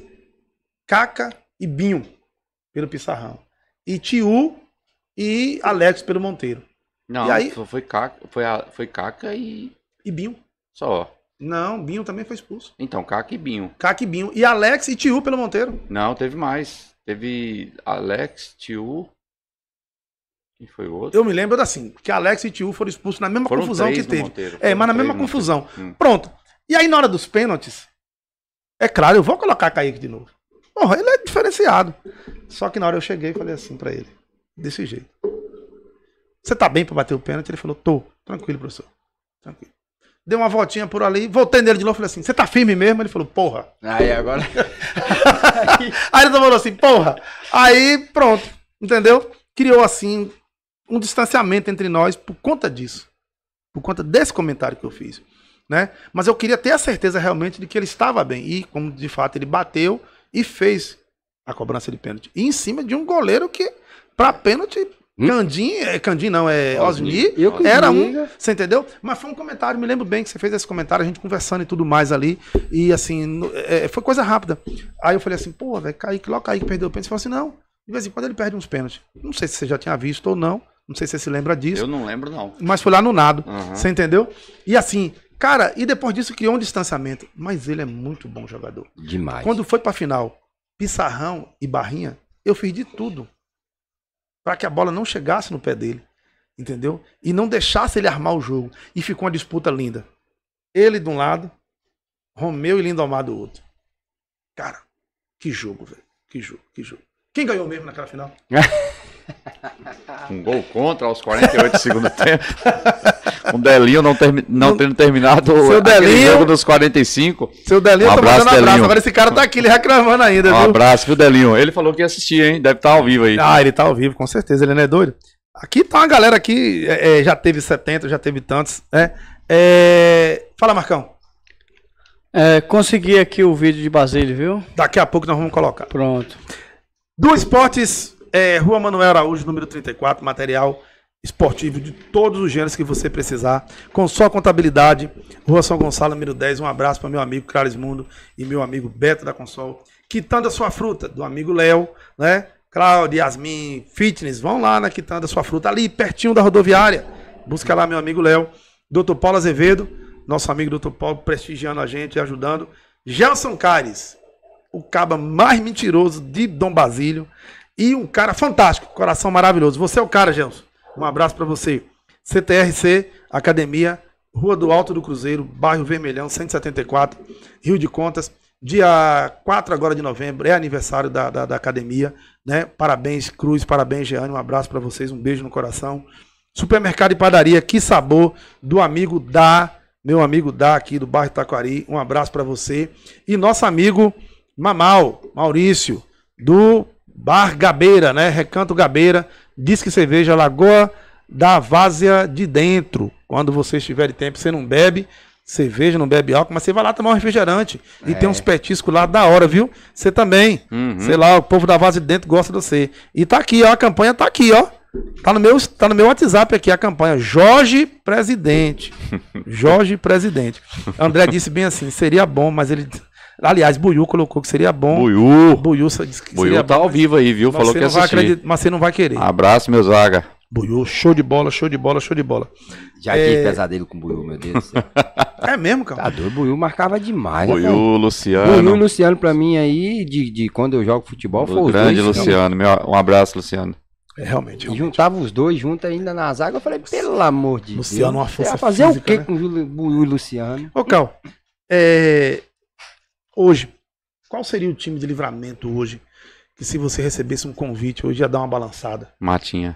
Caca e Binho pelo Pissarrão. E Tiu e Alex pelo Monteiro. Não, e aí... foi, Caca, foi, a, foi Caca e. E Binho. Só. Não, Binho também foi expulso. Então, Caco e Binho. Caco e Binho. E Alex e Tiu pelo Monteiro. Não, teve mais. Teve Alex, Tiu. Quem foi o outro? Eu me lembro assim, que Alex e Tiu foram expulsos na mesma foram confusão que teve. Monteiro, é, mas na mesma confusão. Hum. Pronto. E aí, na hora dos pênaltis, é claro, eu vou colocar Kaique de novo. Porra, ele é diferenciado. Só que na hora eu cheguei e falei assim para ele, desse jeito. Você tá bem para bater o pênalti? Ele falou, tô. Tranquilo, professor. Tranquilo. Dei uma voltinha por ali, voltei nele de novo, falei assim, você tá firme mesmo? Ele falou, porra. Aí agora. aí ele falou assim, porra. Aí pronto, entendeu? Criou assim um distanciamento entre nós por conta disso. Por conta desse comentário que eu fiz. Né? Mas eu queria ter a certeza realmente de que ele estava bem. E como de fato ele bateu e fez a cobrança de pênalti. E em cima de um goleiro que, para pênalti, Hum? Candim, é, Candim não, é Osni. Era um, você entendeu? Mas foi um comentário, me lembro bem que você fez esse comentário, a gente conversando e tudo mais ali. E assim, é, é, foi coisa rápida. Aí eu falei assim, pô, velho, Kaique, logo Kaique perdeu o pênalti. Você falou assim, não, de vez em quando ele perde uns pênaltis. Não sei se você já tinha visto ou não, não sei se você se lembra disso. Eu não lembro não. Mas foi lá no nado, uhum. você entendeu? E assim, cara, e depois disso criou um distanciamento. Mas ele é muito bom jogador. Demais. Quando foi pra final, Pissarrão e Barrinha, eu fiz de tudo para que a bola não chegasse no pé dele, entendeu? E não deixasse ele armar o jogo. E ficou uma disputa linda. Ele de um lado, Romeu e Lindomar do outro. Cara, que jogo, velho. Que jogo, que jogo. Quem ganhou mesmo naquela final? Um gol contra aos 48 do segundo tempo. Um Delinho não, termi não, tendo terminado seu Delinho, jogo dos 45. Seu Delinho um abraço, tá mandando abraço. Agora esse cara tá aqui, ele reclamando ainda. Um viu? abraço, viu, Delinho? Ele falou que ia assistir, hein? Deve estar tá ao vivo aí. Ah, ele tá ao vivo, com certeza. Ele não é doido? Aqui tá uma galera que é, é já teve 70, já teve tantos, né? É... Fala, Marcão. É, consegui aqui o vídeo de Basílio, viu? Daqui a pouco nós vamos colocar. Pronto. Do Esportes é, Rua Manuel Araújo, número 34, material esportivo de todos os gêneros que você precisar, com só contabilidade. Rua São Gonçalo, número 10. Um abraço para meu amigo Clarismundo e meu amigo Beto da Consol. Quitanda Sua Fruta, do amigo Léo, né? Cláudio, Yasmin, Fitness, vão lá na Quitanda Sua Fruta, ali pertinho da rodoviária. Busca lá meu amigo Léo. Doutor Paulo Azevedo, nosso amigo doutor Paulo, prestigiando a gente e ajudando. Gelson Cares, o caba mais mentiroso de Dom Basílio. E um cara fantástico, coração maravilhoso. Você é o cara, Gelson. Um abraço para você. CTRC, Academia, Rua do Alto do Cruzeiro, bairro Vermelhão, 174, Rio de Contas. Dia 4 agora de novembro é aniversário da, da, da academia, né? Parabéns, Cruz, parabéns, Jeane. Um abraço para vocês, um beijo no coração. Supermercado e padaria, que sabor do amigo da, meu amigo da aqui do bairro Taquari. Um abraço para você. E nosso amigo Mamal, Maurício, do Bar Gabeira, né? Recanto Gabeira, Disque Cerveja Lagoa da Várzea de Dentro. Quando você estiver de tempo, você não bebe cerveja, não bebe álcool, mas você vai lá tomar um refrigerante. É. E tem é. uns petiscos lá da hora, viu? Você também. Uhum. Sei lá, o povo da Várzea de Dentro gosta de você. E tá aqui, ó, a campanha tá aqui, ó. Tá no meu, tá no meu WhatsApp aqui a campanha. Jorge Presidente. Jorge Presidente. André disse bem assim, seria bom, mas ele Aliás, Buiu colocou que seria bom. Buiu. Buiu disse que Buiu seria tá bom, ao vivo aí, viu? Falou que assistir. Acredita, mas você não vai querer. Abraço, meu zaga. Buiu, show de bola, show de bola, show de bola. Já é... tive pesadelo com o Buiu, meu Deus é mesmo, cara? Tá doido, Buiu marcava demais. Buiu, né, Luciano. Buiu, Luciano, pra mim aí, de, de quando eu jogo futebol, foi o grande dois, então. Luciano. Meu, um abraço, Luciano. É, realmente, realmente. Juntava os dois juntos ainda na zaga. Eu falei, pelo amor de Luciano, Deus. Luciano, uma força. Você fazer física, o quê né? com o Buiu e Luciano? Ô, Cal, é, Hoje, qual seria o time de livramento hoje? Que se você recebesse um convite hoje ia dar uma balançada. Matinha.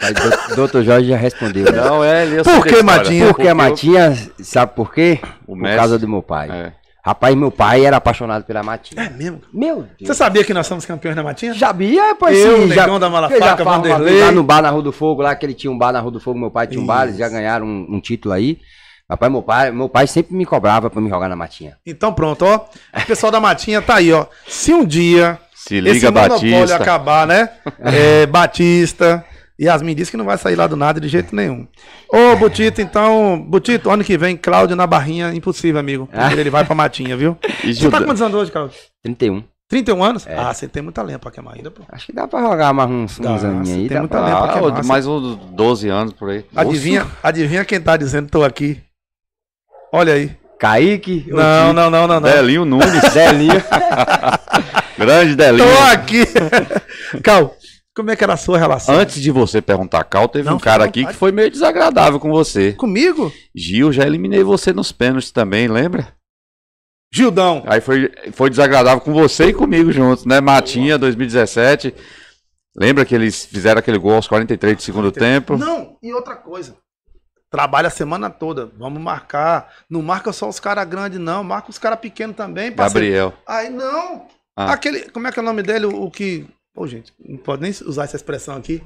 Mas doutor Jorge já respondeu. Né? Não, é, Por que Matinha? Porque, porque Matinha, eu... sabe por quê? O por causa do meu pai. É. Rapaz, meu pai era apaixonado pela Matinha. É mesmo? Meu Deus. Você sabia que nós somos campeões da Matinha? Sabia, pois Eu, sim. Eu o da Malafaca, Vanderlei. Lá no bar na Rua do Fogo, lá que ele tinha um bar na Rua do Fogo, meu pai tinha um Isso. bar, eles já ganharam um, um título aí. Rapaz, meu pai, meu pai sempre me cobrava pra me jogar na matinha. Então pronto, ó. O pessoal da matinha tá aí, ó. Se um dia Se liga, esse monopólio Batista. acabar, né? É, Batista. Yasmin disse que não vai sair lá do nada de jeito nenhum. Ô, Butito, então. Butito, ano que vem, Cláudio na barrinha, impossível, amigo. Primeiro ah. ele vai pra matinha, viu? E você tá quantos anos hoje, Cláudio? 31. 31 anos? É. Ah, você tem muita lenha pra queimar é ainda, pô. Acho que dá pra jogar mais uns, dá, uns aninhos aí. Tem muita pra... lenha pra queimar. É ah, mais uns 12 anos por aí. Adivinha, adivinha quem tá dizendo que tô aqui? Olha aí. Kaique? Não, não, não, não, não. Delinho Nunes. Delinho. Grande Delinho. Tô aqui. Cal, como é que era a sua relação? Antes de você perguntar, Cal, teve não, um cara aqui que foi meio desagradável com você. Comigo? Gil, já eliminei você nos pênaltis também, lembra? Gildão. Aí foi, foi desagradável com você e comigo juntos, né? Matinha, 2017. Lembra que eles fizeram aquele gol aos 43 do segundo 43. tempo? Não, e outra coisa. Trabalha a semana toda. Vamos marcar. Não marca só os caras grandes, não. Marca os caras pequenos também. Parceiro. Gabriel. Aí não. Ah. Aquele. Como é que é o nome dele? O, o que. Ô, oh, gente, não pode nem usar essa expressão aqui.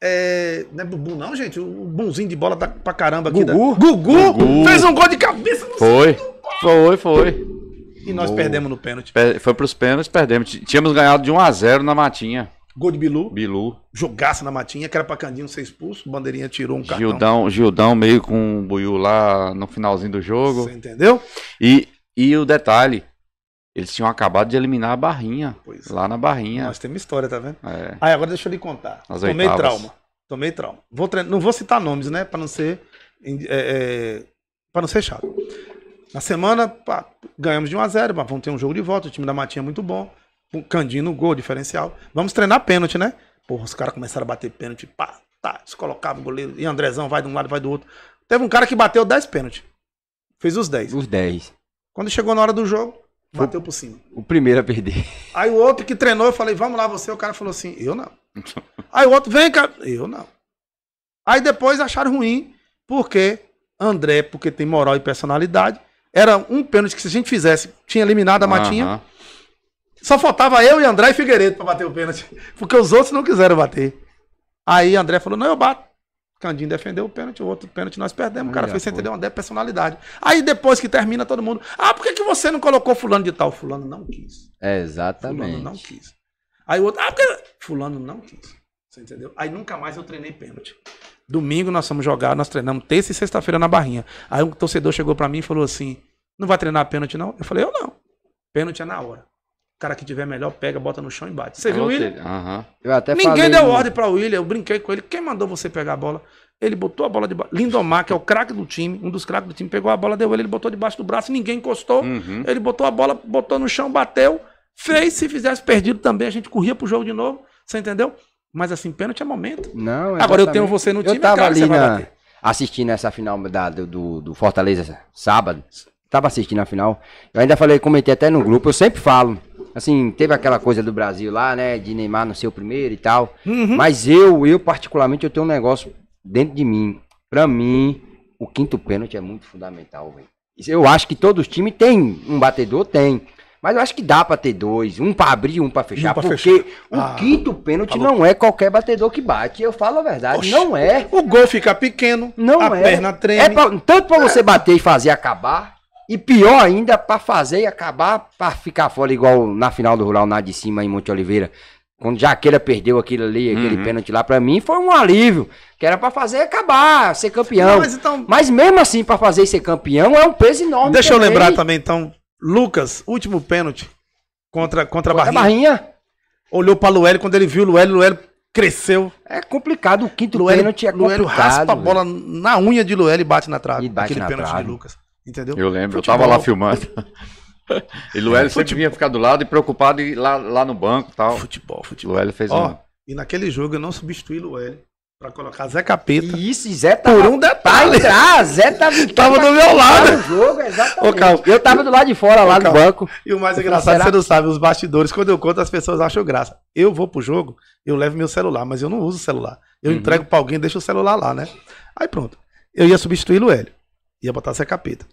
É, não é Bubu, não, gente. O bonzinho de bola tá pra caramba aqui. Gugu? Da... Gugu, Gugu. Fez um gol de cabeça no Foi. Foi, foi. E nós oh. perdemos no pênalti. Foi pros pênaltis, perdemos. Tínhamos ganhado de 1 a 0 na Matinha. Gol de Bilu. Bilu. Jogaça na matinha, que era pra Candinho ser expulso. Bandeirinha tirou um cartão. Gildão, Gildão meio com um buiu lá no finalzinho do jogo. Você entendeu? E, e o detalhe, eles tinham acabado de eliminar a Barrinha. Pois é. lá é. na Barrinha. Nós temos história, tá vendo? É. Aí agora deixa eu lhe contar. Tomei oitavas. trauma. Tomei trauma. Vou tre... Não vou citar nomes, né? Pra não ser. É, é... Pra não ser chato. Na semana, pá, ganhamos de 1 a 0 mas vamos ter um jogo de volta. O time da Matinha é muito bom um Candinho no gol, diferencial. Vamos treinar pênalti, né? Porra, os caras começaram a bater pênalti, pá, tá, colocava o goleiro. E Andrezão vai de um lado, vai do outro. Teve um cara que bateu 10 pênaltis. Fez os 10. Os 10. Quando chegou na hora do jogo, bateu o, por cima. O primeiro a perder. Aí o outro que treinou, eu falei, vamos lá você. O cara falou assim, eu não. Aí o outro, vem, cara. Eu não. Aí depois acharam ruim, porque André, porque tem moral e personalidade, era um pênalti que se a gente fizesse, tinha eliminado a Matinha. Só faltava eu e André Figueiredo para bater o pênalti, porque os outros não quiseram bater. Aí André falou: não, eu bato. Candinho defendeu o pênalti, o outro pênalti nós perdemos. o cara fez sem entender uma personalidade. Aí depois que termina todo mundo, ah, por que, que você não colocou fulano de tal? Fulano não quis. É exatamente. Fulano não quis. Aí o outro, ah, porque... fulano não quis. Você entendeu? Aí nunca mais eu treinei pênalti. Domingo nós fomos jogar, nós treinamos terça e sexta-feira na Barrinha. Aí um torcedor chegou para mim e falou assim: "Não vai treinar pênalti não?" Eu falei: "Eu não. Pênalti é na hora." cara que tiver melhor pega, bota no chão e bate. Você é viu o William? Uhum. Eu até Ninguém falei... deu ordem para o William, eu brinquei com ele. Quem mandou você pegar a bola? Ele botou a bola de Lindomar, que é o craque do time, um dos craques do time, pegou a bola, deu ele, ele botou debaixo do braço, ninguém encostou. Uhum. Ele botou a bola, botou no chão, bateu, fez. Se fizesse perdido também, a gente corria pro jogo de novo. Você entendeu? Mas assim, pênalti é momento. Não, exatamente. É Agora eu tenho você no time, eu tava ali na... assistindo essa final da, do, do Fortaleza sábado. Tava assistindo a final. Eu ainda falei, comentei até no grupo, eu sempre falo Assim, teve aquela coisa do Brasil lá, né? De Neymar não ser o primeiro e tal. Uhum. Mas eu, eu particularmente, eu tenho um negócio dentro de mim. Pra mim, o quinto pênalti é muito fundamental, velho. Eu acho que todos os times têm um batedor, tem. Mas eu acho que dá pra ter dois, um pra abrir, um pra fechar. Um pra porque fechar. Ah, o quinto pênalti falou. não é qualquer batedor que bate. Eu falo a verdade, Oxe, não é. O gol fica pequeno, não a é. perna treme. É pra, tanto pra é. você bater e fazer acabar, e pior ainda, para fazer e acabar, para ficar fora, igual na final do Rural, na de cima, em Monte Oliveira. Quando Jaqueira perdeu aquilo ali, aquele uhum. pênalti lá, para mim foi um alívio. Que era para fazer acabar, ser campeão. mas, então... mas mesmo assim, para fazer e ser campeão, é um peso enorme. Deixa também. eu lembrar também, então. Lucas, último pênalti contra, contra, a Barrinha. A Barrinha. Olhou pra Luélio, quando ele viu o Luélio, Luélio cresceu. É complicado, o quinto Luélio, pênalti é complicado. Luélio raspa a bola na unha de Luélio e bate na trave. E bate aquele na pênalti trave. de Lucas. Entendeu? Eu lembro, Futebol. eu tava lá filmando. e Luélio sempre futebol. vinha ficar do lado e preocupado e lá, lá no banco tal. Futebol, futebol. fez Ó, um... E naquele jogo eu não substituí Luélio pra colocar Zé Capeta. Isso, e Zé tava, Por um detalhe. Entrar, ah, Zé tava, tava do meu lado. O jogo, exatamente. Ô, eu tava do lado de fora, lá Ô, no banco. E o mais eu engraçado, será? você não sabe, os bastidores, quando eu conto, as pessoas acham graça. Eu vou pro jogo, eu levo meu celular, mas eu não uso o celular. Eu uhum. entrego pra alguém, deixo o celular lá, né? Aí pronto. Eu ia substituir o Hélio. Ia botar Zé Capeta.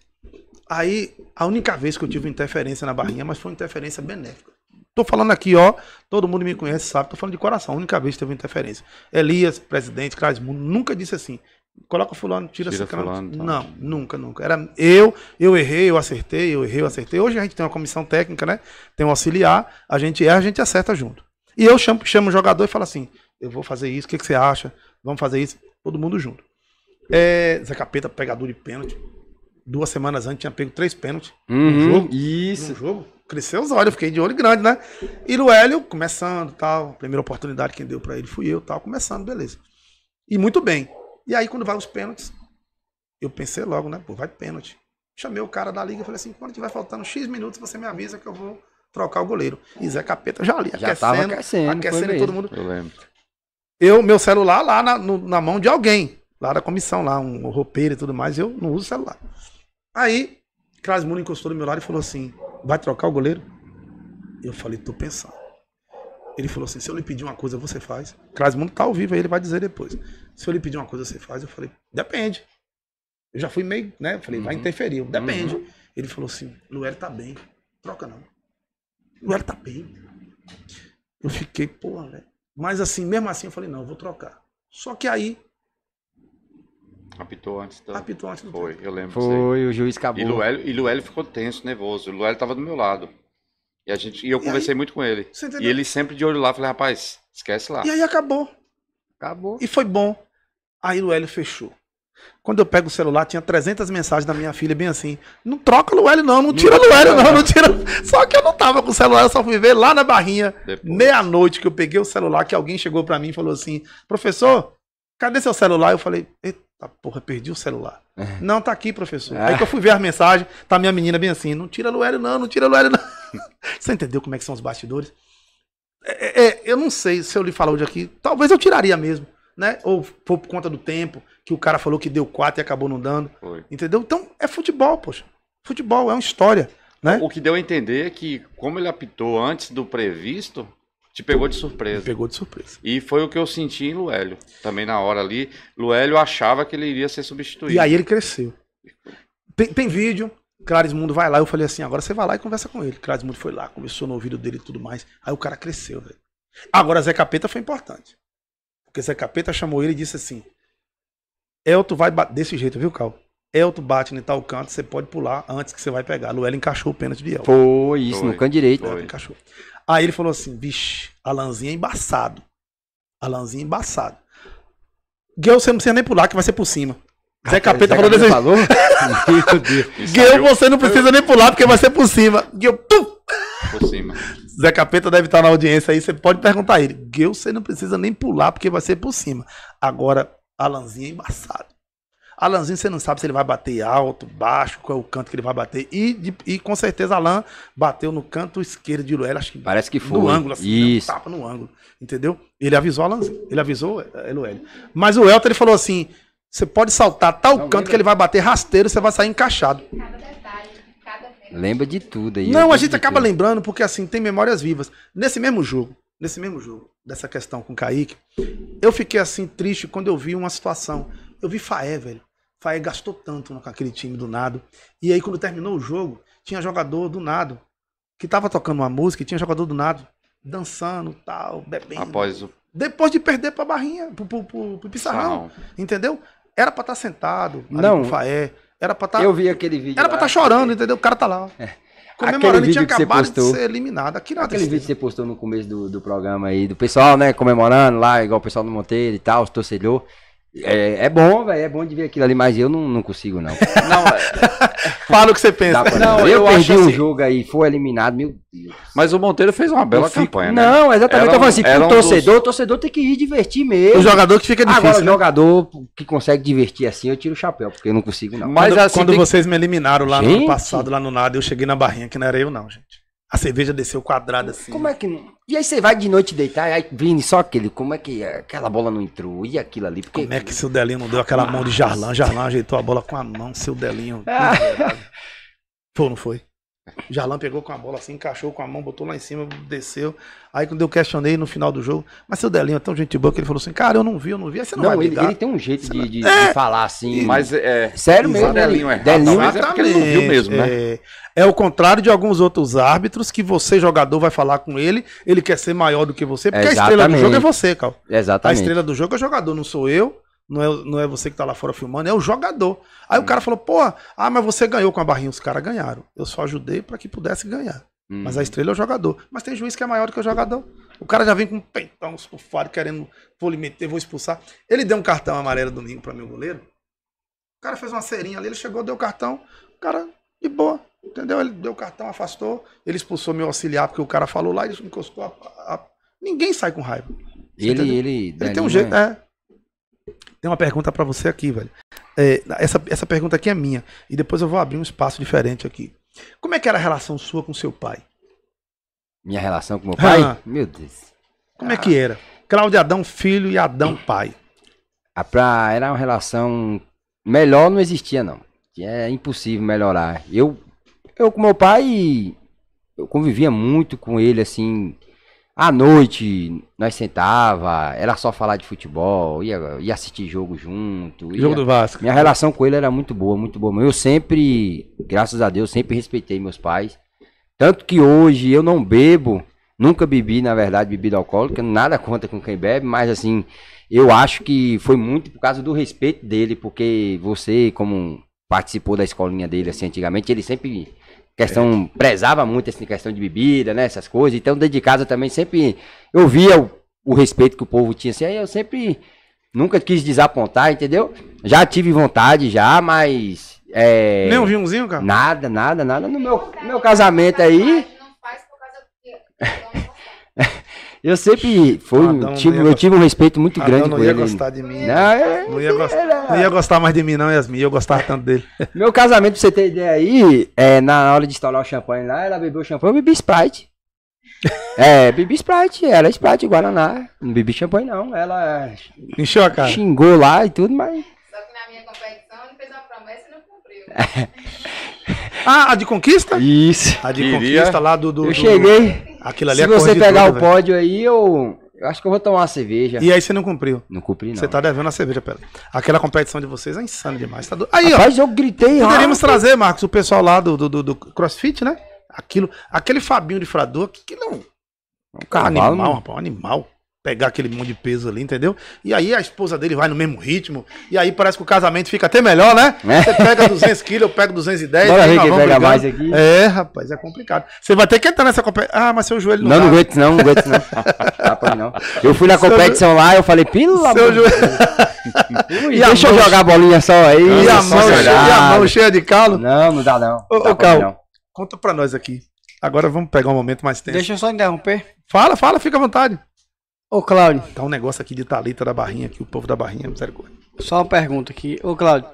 Aí, a única vez que eu tive interferência na barrinha, mas foi uma interferência benéfica. Tô falando aqui, ó, todo mundo me conhece, sabe, tô falando de coração, a única vez que teve interferência. Elias, presidente, Crasmundo, nunca disse assim, coloca fulano, tira, tira ciclano. Fulano, tá. Não, nunca, nunca. Era eu, eu errei, eu acertei, eu errei, eu acertei. Hoje a gente tem uma comissão técnica, né? Tem um auxiliar, a gente erra, a gente acerta junto. E eu chamo, chamo o jogador e falo assim, eu vou fazer isso, o que, que você acha? Vamos fazer isso, todo mundo junto. É, Zé Capeta, pegador de pênalti, duas semanas antes tinha pego três pênaltis. Uhum, jogo. Isso. jogo. Cresceu os olhos, fiquei de olho grande, né? E no Hélio, começando tal. Primeira oportunidade que deu para ele fui eu, tal. Começando, beleza. E muito bem. E aí, quando vai os pênaltis, eu pensei logo, né? Pô, vai pênalti. Chamei o cara da liga e falei assim: quando tiver faltando X minutos, você me avisa que eu vou trocar o goleiro. E Zé Capeta já ali, já aquecendo, tava aquecendo, aquecendo todo mundo. Eu lembro. Eu, meu celular lá na, no, na mão de alguém, lá da comissão, lá, um roupeiro e tudo mais, eu não uso celular. Aí, Krasmura encostou no meu lado e falou assim: Vai trocar o goleiro? Eu falei: Tô pensando. Ele falou assim: Se eu lhe pedir uma coisa, você faz. Krasmura tá ao vivo aí, ele vai dizer depois. Se eu lhe pedir uma coisa, você faz. Eu falei: Depende. Eu já fui meio, né? Eu falei: Vai uhum. interferir. Uhum. Depende. Uhum. Ele falou assim: Luel tá bem. Troca não. Luel tá bem. Eu fiquei, porra, velho. Mas assim, mesmo assim, eu falei: Não, eu vou trocar. Só que aí Apitou antes da. Apitou antes do Foi, tempo. eu lembro. Foi, o juiz acabou. E Luélio, e ficou tenso, nervoso. O Luélio estava do meu lado. E, a gente, e eu e conversei aí, muito com ele. E ele sempre de olho lá, falei, rapaz, esquece lá. E aí acabou. Acabou. E foi bom. Aí o Hélio fechou. Quando eu pego o celular, tinha 300 mensagens da minha filha, bem assim: não troca o não, não tira o não, não tira. Só que eu não tava com o celular, eu só fui ver lá na barrinha, meia-noite, que eu peguei o celular, que alguém chegou para mim e falou assim: professor, cadê seu celular? Eu falei: eita Tá, porra, perdi o celular. É. Não, tá aqui, professor. É. Aí que eu fui ver as mensagens, tá minha menina bem assim, não tira Luélio não, não tira Luélio não. Você entendeu como é que são os bastidores? É, é, é, eu não sei se eu lhe falar hoje aqui, talvez eu tiraria mesmo, né? Ou foi por conta do tempo, que o cara falou que deu quatro e acabou não dando. Foi. Entendeu? Então, é futebol, poxa. Futebol é uma história, né? O que deu a entender é que, como ele apitou antes do previsto, te pegou de surpresa. Me pegou de surpresa. E foi o que eu senti em Luélio. Também na hora ali, Luélio achava que ele iria ser substituído. E aí ele cresceu. Tem, tem vídeo, Clarismundo vai lá. Eu falei assim, agora você vai lá e conversa com ele. Clarismundo foi lá, começou no ouvido dele e tudo mais. Aí o cara cresceu, velho. Agora, Zé Capeta foi importante. Porque Zé Capeta chamou ele e disse assim, Elton vai desse jeito, viu, Cal? Elton bate em tal canto, você pode pular antes que você vai pegar. Luelo encaixou o pênalti de Elton. Foi isso, foi, no canto direito. Foi. encaixou. Aí ele falou assim: vixe, Alanzinho é embaçado. Alanzinho é embaçado. Gueu, você não precisa nem pular, que vai ser por cima. Zé Capeta falou desse falou? Meu você não precisa nem pular, porque vai ser por cima. Gueu, pum! Por cima. Zé Capeta deve estar na audiência aí, você pode perguntar a ele. Gueu, você não precisa nem pular, porque vai ser por cima. Agora, Alanzinho é embaçado. Alanzinho, você não sabe se ele vai bater alto, baixo, qual é o canto que ele vai bater. E, de, e com certeza Alan bateu no canto esquerdo de Luel, acho que. Parece que foi. No ângulo, assim, Isso. Né? Um tapa no ângulo. Entendeu? Ele avisou Alanzinho, ele avisou Eluel. É, é Mas o Elton, ele falou assim: você pode saltar tal não, canto lembra? que ele vai bater rasteiro, você vai sair encaixado. Cada detalhe, cada lembra de tudo aí. Não, a gente acaba tudo. lembrando porque assim, tem memórias vivas. Nesse mesmo jogo, nesse mesmo jogo, dessa questão com o Kaique, eu fiquei assim triste quando eu vi uma situação. Eu vi Faé, velho. Faé gastou tanto naquele time do Nado. E aí, quando terminou o jogo, tinha jogador do Nado que tava tocando uma música, tinha jogador do Nado dançando, tal, bebendo. Após o... Depois de perder pra Barrinha, pro, pro, pro, pro Pissarrão, entendeu? Era pra estar tá sentado Não. com Faé. Era pra estar. Tá... Eu vi aquele vídeo. Era pra estar tá chorando, entendeu? O cara tá lá. É comemorando, ele tinha acabado postou, de ser eliminado. Aqui aquele vídeo que você postou no começo do, do programa aí, do pessoal, né, comemorando lá, igual o pessoal do Monteiro e tal, os torcedores. É, é bom, velho, é bom de ver aquilo ali, mas eu não, não consigo, não. não é, Fala o que você pensa. Não, eu, eu perdi um assim... jogo aí, foi eliminado, meu Deus. Mas o Monteiro fez uma bela fico... campanha, né? Não, exatamente. Era eu falo assim, um, torcedor, dos... torcedor tem que ir divertir mesmo. O jogador que fica difícil. Agora, né? o jogador que consegue divertir assim, eu tiro o chapéu, porque eu não consigo, não. Mas quando, assim, quando vocês me eliminaram lá gente. no ano passado, lá no nada, eu cheguei na barrinha, que não era eu, não, gente. A cerveja desceu quadrada assim. Como é que não. E aí você vai de noite deitar, aí Vini, só aquele, como é que é? aquela bola não entrou? E aquilo ali? Porque... Como é que seu Delinho não deu aquela mão de Jarlan? Jarlan ajeitou a bola com a mão, seu Delinho. Pô, ah. não foi? Jalan pegou com a bola assim, encaixou com a mão, botou lá em cima, desceu. Aí quando eu questionei no final do jogo, mas seu Delinho é tão gente boa que ele falou assim, cara, eu não vi, eu não vi, aí você não, não vai ele, ele tem um jeito de, de, é, de, falar assim, mas é... Sério mesmo, né? Delinho é Delinho é porque ele não viu mesmo, né? É, é o contrário de alguns outros árbitros que você, jogador, vai falar com ele, ele quer ser maior do que você, porque exatamente. a estrela do jogo é você, Cal. Exatamente. A estrela do jogo é o jogador, não sou eu. Não é, não é você que tá lá fora filmando, é o jogador. Aí hum. o cara falou, porra, ah, mas você ganhou com a barrinha. Os caras ganharam. Eu só ajudei para que pudesse ganhar. Hum. Mas a estrela é o jogador. Mas tem juiz que é maior do que o jogador. O cara já vem com um um escufado, querendo, vou lhe meter, vou expulsar. Ele deu um cartão amarelo domingo para meu goleiro. O cara fez uma serinha ali, ele chegou, deu o cartão. O cara, de boa, entendeu? Ele deu o cartão, afastou. Ele expulsou meu auxiliar porque o cara falou lá, ele encostou a, a... Ninguém sai com raiva. Ele, ele, ele, ele tem um jeito, é. é. Tem uma pergunta para você aqui, velho. É, essa, essa pergunta aqui é minha. E depois eu vou abrir um espaço diferente aqui. Como é que era a relação sua com seu pai? Minha relação com meu ah. pai? Ah. Meu Deus. Como é ah. é que era? Cláudio Adão, filho, e Adão, pai. Ah, pra, era uma relação. Melhor não existia, não. É impossível melhorar. Eu, eu com meu pai, eu convivia muito com ele, assim, à noite, nós sentava, era só falar de futebol, ia, ia assistir jogo junto. Jogo do Vasco. Minha relação com ele era muito boa, muito boa. Eu sempre, graças a Deus, sempre respeitei meus pais. Tanto que hoje eu não bebo, nunca bebi, na verdade, bebida alcoólica, nada conta com quem bebe, mas assim, eu acho que foi muito por causa do respeito dele, porque você, como participou da escolinha dele assim antigamente, ele sempre questão é. prezava muito essa questão de bebida, né, essas coisas. Então, dentro de casa também sempre eu via o, o respeito que o povo tinha assim, aí eu sempre nunca quis desapontar, entendeu? Já tive vontade já, mas é, nem um vinhozinho, cara? Nada, nada, nada no meu meu casamento aí. Não faz por causa do Eu sempre foi ah, um, então tive, eu tive um respeito muito Adão ah, grande não ia gostar de mim. Não, é, não, ia gostar, não, ia gostar mais de mim, não, Yasmin. Eu gostava tanto dele. Meu casamento, pra você ter ideia aí, é, na hora de instalar o champanhe lá, ela bebeu champanhe, eu bebi Sprite. é, bebi Sprite, ela é Sprite, Guaraná. Não bebi champanhe, não. Ela é, Encheu a cara. xingou lá e tudo, mas. Só que na minha competição ele fez uma promessa e não cumpriu. ah, a de conquista? Isso. A de Queria. conquista lá do. do eu do... cheguei. Aquilo ali Se é você pegar o né? pódio aí, eu... eu acho que eu vou tomar uma cerveja. E aí você não cumpriu. Não cumpri, não. Você tá devendo a cerveja, pera. Aquela competição de vocês é insana demais. Tá do... Aí, Rapaz, ó. eu gritei, Poderíamos rápido. trazer, Marcos, o pessoal lá do, do, do, do CrossFit, né? Aquilo, aquele Fabinho de Frador, que, que não. É um cara animal, né? rapaz, um animal pegar aquele monte de peso ali, entendeu? E aí a esposa dele vai no mesmo ritmo, e aí parece que o casamento fica até melhor, né? É. Você pega 200 quilos, eu pego 210. Bora ver quem pega brigando. mais aqui. É, rapaz, é complicado. Você vai ter que entrar nessa competição. Ah, mas seu joelho não Não, dá. não aguento não, não aguento não. Tá, tá rapaz, não. Eu fui na competição lá, eu falei, pila, seu joelho... e Deixa eu jogar a bolinha só aí. E a, mão, cheia, e a mão cheia de calo? Não, não dá não. Ô, ô Cal, conta pra nós aqui. Agora vamos pegar um momento mais tenso. Deixa eu só interromper. Fala, fala, fica à vontade. Ô, Cláudio. Tá um negócio aqui de Talita tá da Barrinha, aqui, o povo da Barrinha, misericórdia. Só uma pergunta aqui. Ô, Cláudio,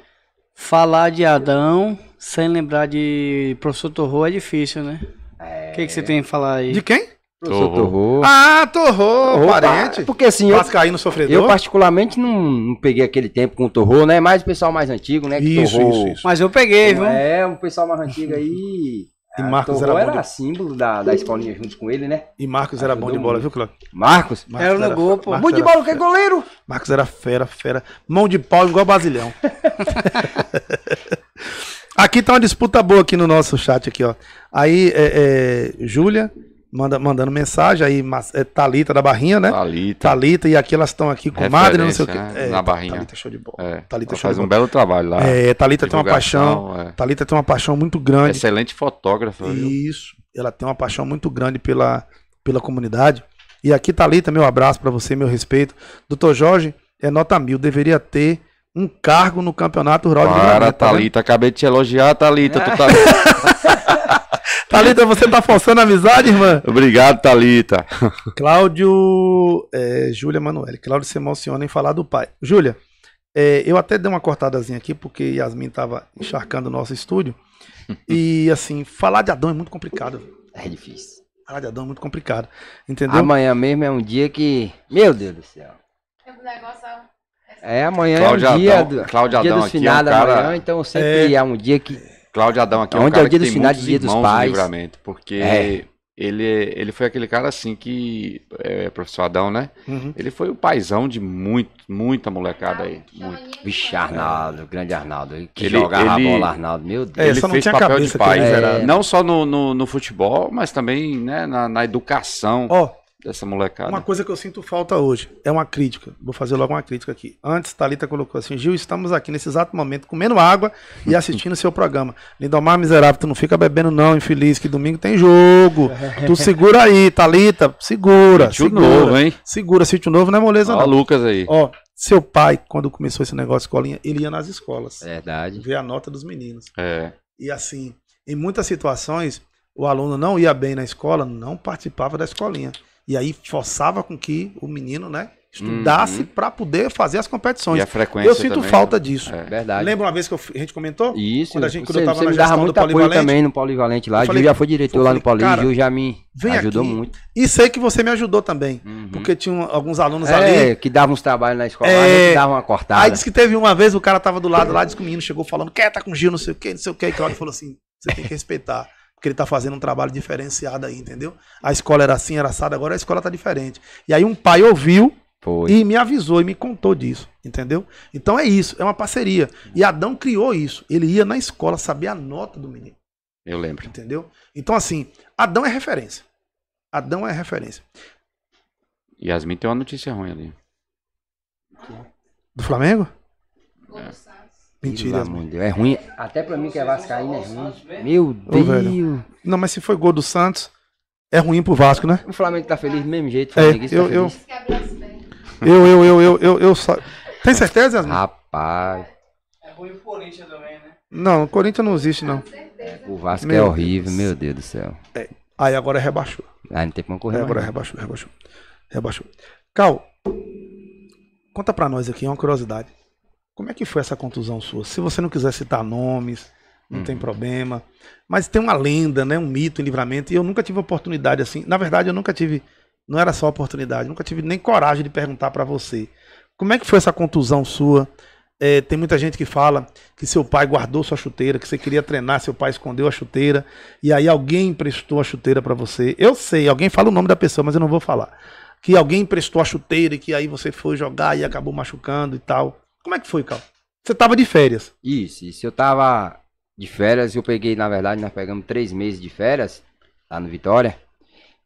falar de Adão sem lembrar de Professor Torro é difícil, né? O é... que, que você tem a falar aí? De quem? Professor Torro. Ah, Torro, parente. Porque assim, eu, no sofredor. eu particularmente não, não, peguei aquele tempo com o Torro, né? Mais o pessoal mais antigo, né? Isso, isso, isso, Mas eu peguei, viu? É, um pessoal mais antigo aí... E Marcos era, era, de... símbolo da, da escolinha junto com ele, né? E Marcos era bom de bola, muito. viu, Cláudio? Marcos? Marcos era no era gol, pô. Marcos bom de bola, que é goleiro! Marcos era fera, fera. Mão de pau igual basilhão. aqui tá uma disputa boa aqui no nosso chat, aqui, ó. Aí, é, é Júlia manda, mandando mensagem, aí é, Thalita da Barrinha, né? Thalita. Thalita, e aqui elas estão aqui com madre, né, não sei o quê. Né, é, na Barrinha. Thalita show de bola. É, Thalita faz um bola. belo trabalho lá. É, Thalita tem uma paixão, é. Thalita tem uma paixão muito grande. Excelente fotógrafa. Isso, viu? ela tem uma paixão muito grande pela, pela comunidade. E aqui, Thalita, meu abraço para você, meu respeito. Doutor Jorge, é nota mil, deveria ter um cargo no Campeonato Rural Para, de Para, tá Thalita, né? acabei de te elogiar, Thalita. Tu tá... É. Thalita, você tá forçando a amizade, irmã? Obrigado, Thalita. Cláudio. É, Júlia Manoel. Cláudio se emociona em falar do pai. Júlia, é, eu até dei uma cortadazinha aqui, porque Yasmin tava encharcando o nosso estúdio. E, assim, falar de Adão é muito complicado. É difícil. Falar de Adão é muito complicado. Entendeu? Amanhã mesmo é um dia que. Meu Deus do céu. É um negócio é, amanhã Cláudio é um dia, Adão, do, Cláudio dia Adão dos finados é um cara... amanhã, então sempre é... é... um dia que... Cláudio Adão aqui é, um Onde cara é o dia que dos finados, dia dos pais. livramento, porque é. ele, ele foi aquele cara assim que, é, professor Adão, né? Uhum. Ele foi o paizão de muito, muita molecada aí. Muito. Vixe, Arnaldo, grande Arnaldo, que ele, jogava ele, a bola, Arnaldo, meu é, Deus. É, ele fez papel de pai, é. não só no, no, no, futebol, mas também né, na, na educação. Ó, oh dessa molecada. Uma coisa que eu sinto falta hoje é uma crítica. Vou fazer logo uma crítica aqui. Antes, Talita colocou assim: Gil, estamos aqui nesse exato momento comendo água e assistindo seu programa. Lindomar miserável, tu não fica bebendo, não, infeliz, que domingo tem jogo. tu segura aí, Talita, segura. Sítio segura, novo, hein? Segura, sítio novo não é moleza, Ó, não. Lucas aí. Ó, seu pai, quando começou esse negócio de escolinha, ele ia nas escolas. Verdade. Ver a nota dos meninos. É. E assim, em muitas situações, o aluno não ia bem na escola, não participava da escolinha. E aí forçava com que o menino, né, estudasse uhum. para poder fazer as competições. E a frequência Eu sinto também, falta né? disso. É. Verdade. Lembra uma vez que eu, a gente comentou? Isso. Quando a gente quando você, eu tava você na me apoio também no Polivalente lá. Eu falei, já foi diretor falei, lá no Polivalente. Gil já me ajudou aqui. muito. E sei que você me ajudou também, uhum. porque tinha alguns alunos é, ali que davam uns trabalhos na escola, é, né, que davam uma cortada. Aí disse que teve uma vez o cara tava do lado lá, disse que o menino chegou falando, quer tá com Gil, não sei o quê, não sei o quê, e o falou assim, você tem que respeitar que ele está fazendo um trabalho diferenciado aí, entendeu? A escola era assim, era assada, agora a escola está diferente. E aí um pai ouviu Foi. e me avisou e me contou disso, entendeu? Então é isso, é uma parceria. E Adão criou isso. Ele ia na escola saber a nota do menino. Eu lembro. Entendeu? Então, assim, Adão é referência. Adão é referência. Yasmin tem uma notícia ruim ali. Do Flamengo? É. Mentira. É ruim. Até pra mim que é Vascaína é ruim. Meu Deus. Não, mas se foi gol do Santos, é ruim pro Vasco, né? O Flamengo tá feliz do mesmo jeito. É, tá eu, eu, eu, eu, eu, eu, Tem certeza? Rapaz. É ruim pro Corinthians também, né? Não, o Corinthians não existe, não. É, o Vasco é horrível, meu Deus do céu. É, aí agora rebaixou. Aí não tem como correr. agora né? rebaixou, rebaixou. Rebaixou. Cal, conta pra nós aqui, é uma curiosidade. Como é que foi essa contusão sua? Se você não quiser citar nomes, não tem hum. problema. Mas tem uma lenda, né? Um mito em livramento. E eu nunca tive oportunidade assim. Na verdade, eu nunca tive. Não era só oportunidade, nunca tive nem coragem de perguntar para você. Como é que foi essa contusão sua? É, tem muita gente que fala que seu pai guardou sua chuteira, que você queria treinar, seu pai escondeu a chuteira, e aí alguém emprestou a chuteira para você. Eu sei, alguém fala o nome da pessoa, mas eu não vou falar. Que alguém emprestou a chuteira e que aí você foi jogar e acabou machucando e tal. Como é que foi, Cal? Você tava de férias. Isso, isso. Eu tava de férias, eu peguei, na verdade, nós pegamos três meses de férias lá no Vitória.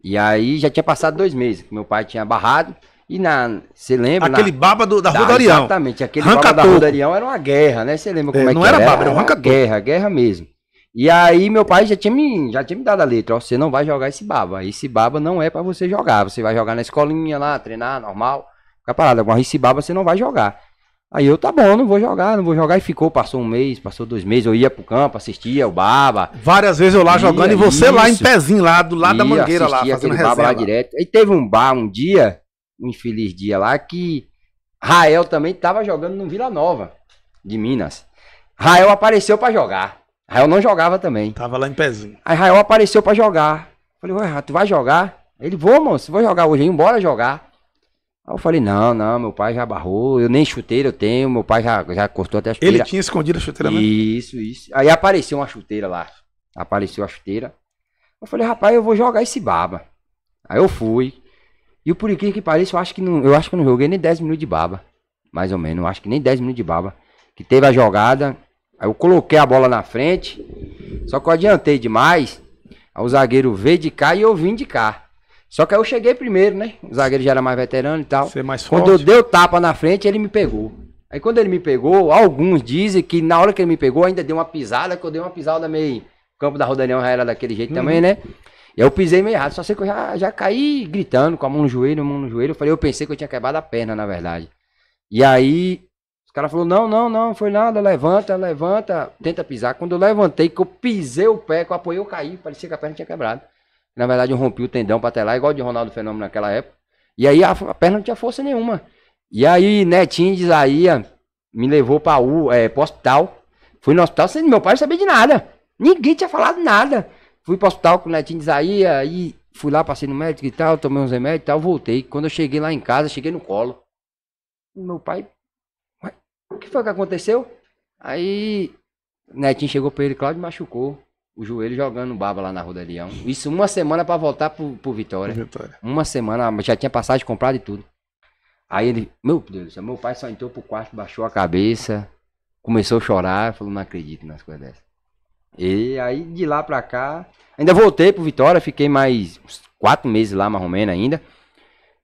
E aí já tinha passado dois meses, que meu pai tinha barrado. E na. Você lembra? Aquele na, baba do, da Rua da, do Arião. Exatamente, aquele baba da Rua do Arião era uma guerra, né? Você lembra como é, é que era? Não era baba, era, uma guerra, guerra mesmo. E aí meu pai já tinha me, já tinha me dado a letra, ó, você não vai jogar esse baba. Esse baba não é para você jogar. Você vai jogar na escolinha lá, treinar normal, Fica parado. Agora esse baba você não vai jogar. Aí eu, tá bom, não vou jogar, não vou jogar. E ficou, passou um mês, passou dois meses. Eu ia pro campo, assistia o Baba. Várias vezes eu lá ia, jogando e você isso. lá em pezinho, lá do lado ia, da mangueira lá, fazendo Baba lá, lá direto. E teve um bar um dia, um infeliz dia lá, que Rael também tava jogando no Vila Nova, de Minas. Rael apareceu para jogar. Rael não jogava também. Tava lá em pezinho. Aí Rael apareceu para jogar. Falei, ué, tu vai jogar? Ele, vou, moço, vou jogar hoje, embora jogar. Aí eu falei, não, não, meu pai já barrou, eu nem chuteira eu tenho, meu pai já, já cortou até a chuteira. Ele tinha escondido a chuteira mesmo? Né? Isso, isso. Aí apareceu uma chuteira lá, apareceu a chuteira. Eu falei, rapaz, eu vou jogar esse baba. Aí eu fui. E por incrível que pareça, eu acho que não, eu acho que não joguei nem 10 minutos de baba. Mais ou menos, eu acho que nem 10 minutos de baba. Que teve a jogada. Aí eu coloquei a bola na frente. Só que eu adiantei demais. Aí o zagueiro veio de cá e eu vim de cá. Só que aí eu cheguei primeiro, né? O zagueiro já era mais veterano e tal. Você é mais forte. Quando eu dei o tapa na frente, ele me pegou. Aí quando ele me pegou, alguns dizem que na hora que ele me pegou, ainda deu uma pisada, que eu dei uma pisada meio. O campo da Rodanião já era daquele jeito hum. também, né? E eu pisei meio errado, só sei que eu já, já caí gritando, com a mão no joelho, a mão no joelho. Eu falei, eu pensei que eu tinha quebrado a perna, na verdade. E aí, os caras falaram, não, não, não, foi nada, levanta, levanta, tenta pisar. Quando eu levantei, que eu pisei o pé, que eu apoiei, eu caí, parecia que a perna tinha quebrado. Na verdade, eu rompi o tendão pra lá, igual de Ronaldo Fenômeno naquela época. E aí a, a, perna não tinha força nenhuma. E aí, netinho de Isaías me levou para o é, pro hospital. Fui no hospital sem meu pai não sabia de nada. Ninguém tinha falado nada. Fui pro hospital com o netinho de Isaías e fui lá, passei no médico e tal, tomei uns remédios e tal, voltei. Quando eu cheguei lá em casa, cheguei no colo. meu pai, o que foi que aconteceu? Aí, Netinho chegou pra ele, Cláudio machucou o joelho jogando baba lá na Rua do Leão. Isso uma semana para voltar pro, pro Vitória. Vitória. Uma semana, já tinha passagem comprada e tudo. Aí ele, meu Deus do céu, meu pai só entrou pro quarto, baixou a cabeça, começou a chorar, falou, não acredito nas coisas dessas. E aí de lá pra cá, ainda voltei pro Vitória, fiquei mais uns quatro meses lá, mais ou menos ainda.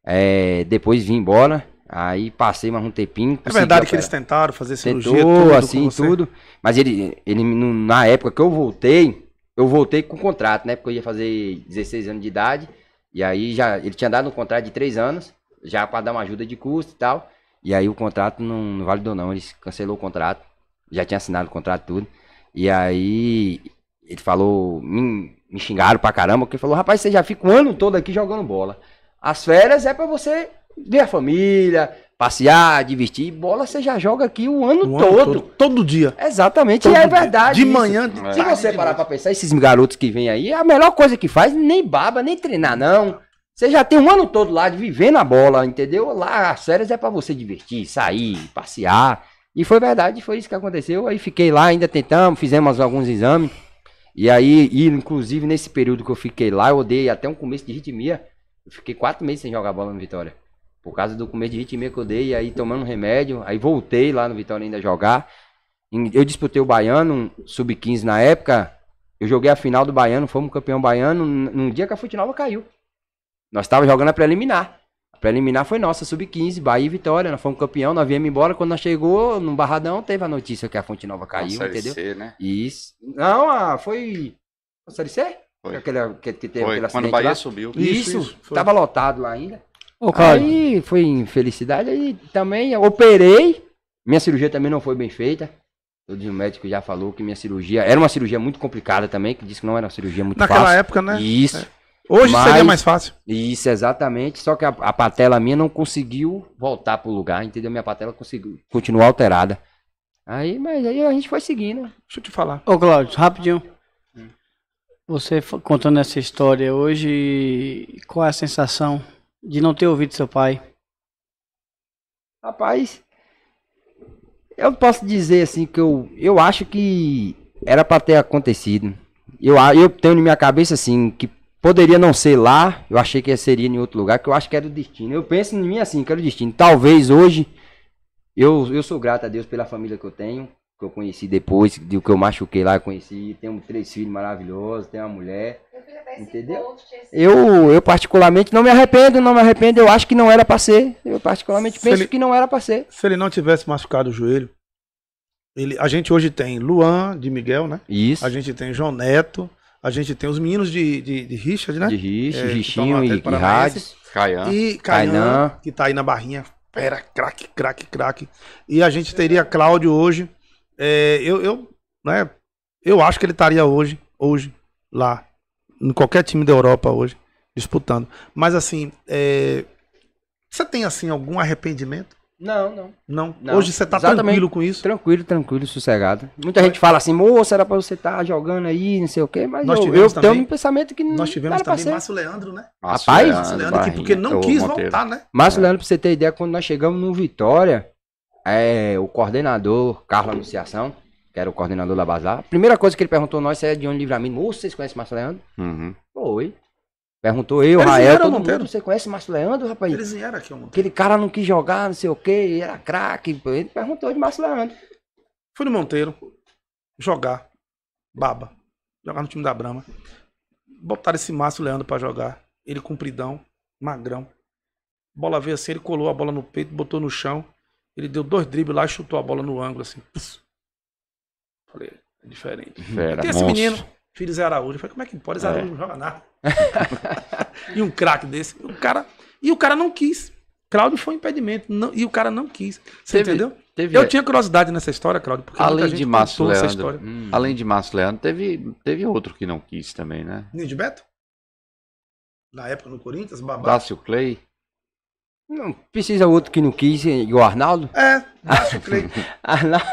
É, depois vim embora, aí passei mais um tempinho. É verdade operar. que eles tentaram fazer cirurgia, Tentou, tudo, assim, tudo. Mas ele, ele, na época que eu voltei, eu voltei com o contrato, né? Porque eu ia fazer 16 anos de idade. E aí já ele tinha dado um contrato de 3 anos, já para dar uma ajuda de custo e tal. E aí o contrato não, não validou não, eles cancelou o contrato. Já tinha assinado o contrato tudo. E aí ele falou, me, me xingaram pra caramba, porque ele falou: "Rapaz, você já fica o ano todo aqui jogando bola. As férias é para você ver a família, passear, divertir. Bola você já joga aqui o ano, o todo. ano todo. todo. dia. Exatamente, todo é verdade. Dia. De isso. manhã, de Se você parar noite. pra pensar, esses garotos que vêm aí, a melhor coisa que faz, nem baba, nem treinar, não. Você já tem um ano todo lá de viver na bola, entendeu? Lá as férias é para você divertir, sair, passear. E foi verdade, foi isso que aconteceu. Aí fiquei lá, ainda tentamos, fizemos alguns exames. E aí, e, inclusive nesse período que eu fiquei lá, eu dei até um começo de ritmia. Eu fiquei quatro meses sem jogar bola no Vitória. Por causa do começo de ritmia que eu dei, aí tomando remédio, aí voltei lá no Vitória ainda jogar. Eu disputei o Baiano, um sub-15 na época. Eu joguei a final do Baiano, fomos campeão baiano, num dia que a Fute Nova caiu. Nós estávamos jogando a preliminar. A preliminar foi nossa, sub-15, Bahia e Vitória. Nós fomos campeão, nós viemos embora. Quando nós chegou no Barradão, teve a notícia que a Fonte Nova caiu, nossa, entendeu? C, né? Isso. Não, ah, foi. Série C? Foi. Aquele, que, que teve foi. Quando o Bahia lá. subiu. Isso, isso, isso tava lotado lá ainda aí foi infelicidade, aí também operei. Minha cirurgia também não foi bem feita. O médico já falou que minha cirurgia era uma cirurgia muito complicada também, que disse que não era uma cirurgia muito Naquela fácil. Naquela época, né? Isso. É. Hoje mas, seria mais fácil. Isso, exatamente. Só que a, a patela minha não conseguiu voltar pro lugar, entendeu? Minha patela conseguiu, continuou alterada. Aí, mas aí a gente foi seguindo. Deixa eu te falar. Ô, Cláudio, rapidinho. Você contando essa história hoje, qual é a sensação de não ter ouvido seu pai? Rapaz, eu posso dizer assim que eu, eu acho que era para ter acontecido. Eu, eu tenho na minha cabeça assim que poderia não ser lá, eu achei que seria em outro lugar, que eu acho que era o destino. Eu penso em mim assim, que era o destino. Talvez hoje eu, eu sou grato a Deus pela família que eu tenho, que eu conheci depois do que eu machuquei lá, eu conheci, tenho três filhos maravilhosos, tenho uma mulher. Entendeu? Eu, eu particularmente não me arrependo, não me arrependo. Eu acho que não era pra ser. Eu particularmente se penso ele, que não era pra ser. Se ele não tivesse machucado o joelho, ele, a gente hoje tem Luan de Miguel, né? Isso. A gente tem João Neto. A gente tem os meninos de, de, de Richard, né? De Richard, é, Richinho e, e Caian. E Caian, que tá aí na barrinha. Pera, craque, craque, craque. E a gente teria Cláudio hoje. É, eu, eu, né, eu acho que ele estaria hoje, hoje, lá em qualquer time da Europa hoje disputando. Mas assim, é... você tem assim algum arrependimento? Não, não. Não. não. Hoje você tá Exatamente. tranquilo com isso? Tranquilo, tranquilo, sossegado. Muita é. gente fala assim, moço, era para você estar tá jogando aí, não sei o quê, mas nós eu, eu também, tenho um pensamento que não. Nós tivemos era também Márcio Leandro, né? Rapaz, Márcio, Márcio Leandro, Leandro porque não quis Monteiro. voltar, né? Márcio é. Leandro, para você ter ideia, quando nós chegamos no Vitória, é, o coordenador, Carlos Anunciação, que era o coordenador da Bazar, a primeira coisa que ele perguntou nós é de onde livramento. Ou vocês conhecem Márcio Leandro? Uhum. Oi. Perguntou eu, eles Rael, todo mundo, você conhece Márcio Leandro, rapaz? Eles vieram aqui ontem. Aquele cara não quis jogar, não sei o quê, era craque. Ele perguntou de Márcio Leandro. Fui no Monteiro jogar baba, jogar no time da Brama. Botaram esse Márcio Leandro para jogar. Ele compridão, magrão. Bola veio assim, ele colou a bola no peito, botou no chão. Ele deu dois dribles lá e chutou a bola no ângulo assim. Puf. Falei, é diferente. Vera, uhum. tem esse menino, filho Zé Araújo. Eu falei, como é que pode? Zé é. Araújo é. não joga nada. e um craque desse. O cara, e o cara não quis. Cláudio foi um impedimento. Não, e o cara não quis. Você teve, entendeu? Teve, eu tinha curiosidade nessa história, Cláudio, porque além de Márcio Leandro, hum. Além de Márcio Leandro, teve, teve outro que não quis também, né? Ninho Beto? Na época no Corinthians, babá. Dácio Clay. Não, precisa outro que não quis, igual o Arnaldo? É, Dácio Clay. Arnaldo.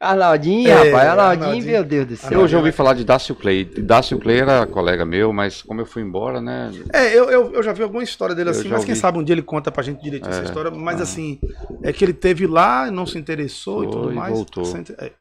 Arnaldinho, é, rapaz, Arnaldinho, meu Deus do céu. Eu já ouvi falar de Dácio Clay. Dácio Clay era colega meu, mas como eu fui embora, né? É, eu, eu, eu já vi alguma história dele eu assim, mas ouvi. quem sabe um dia ele conta pra gente direitinho é, essa história. Mas ah. assim, é que ele teve lá, não se interessou Foi, e tudo mais. Voltou. É.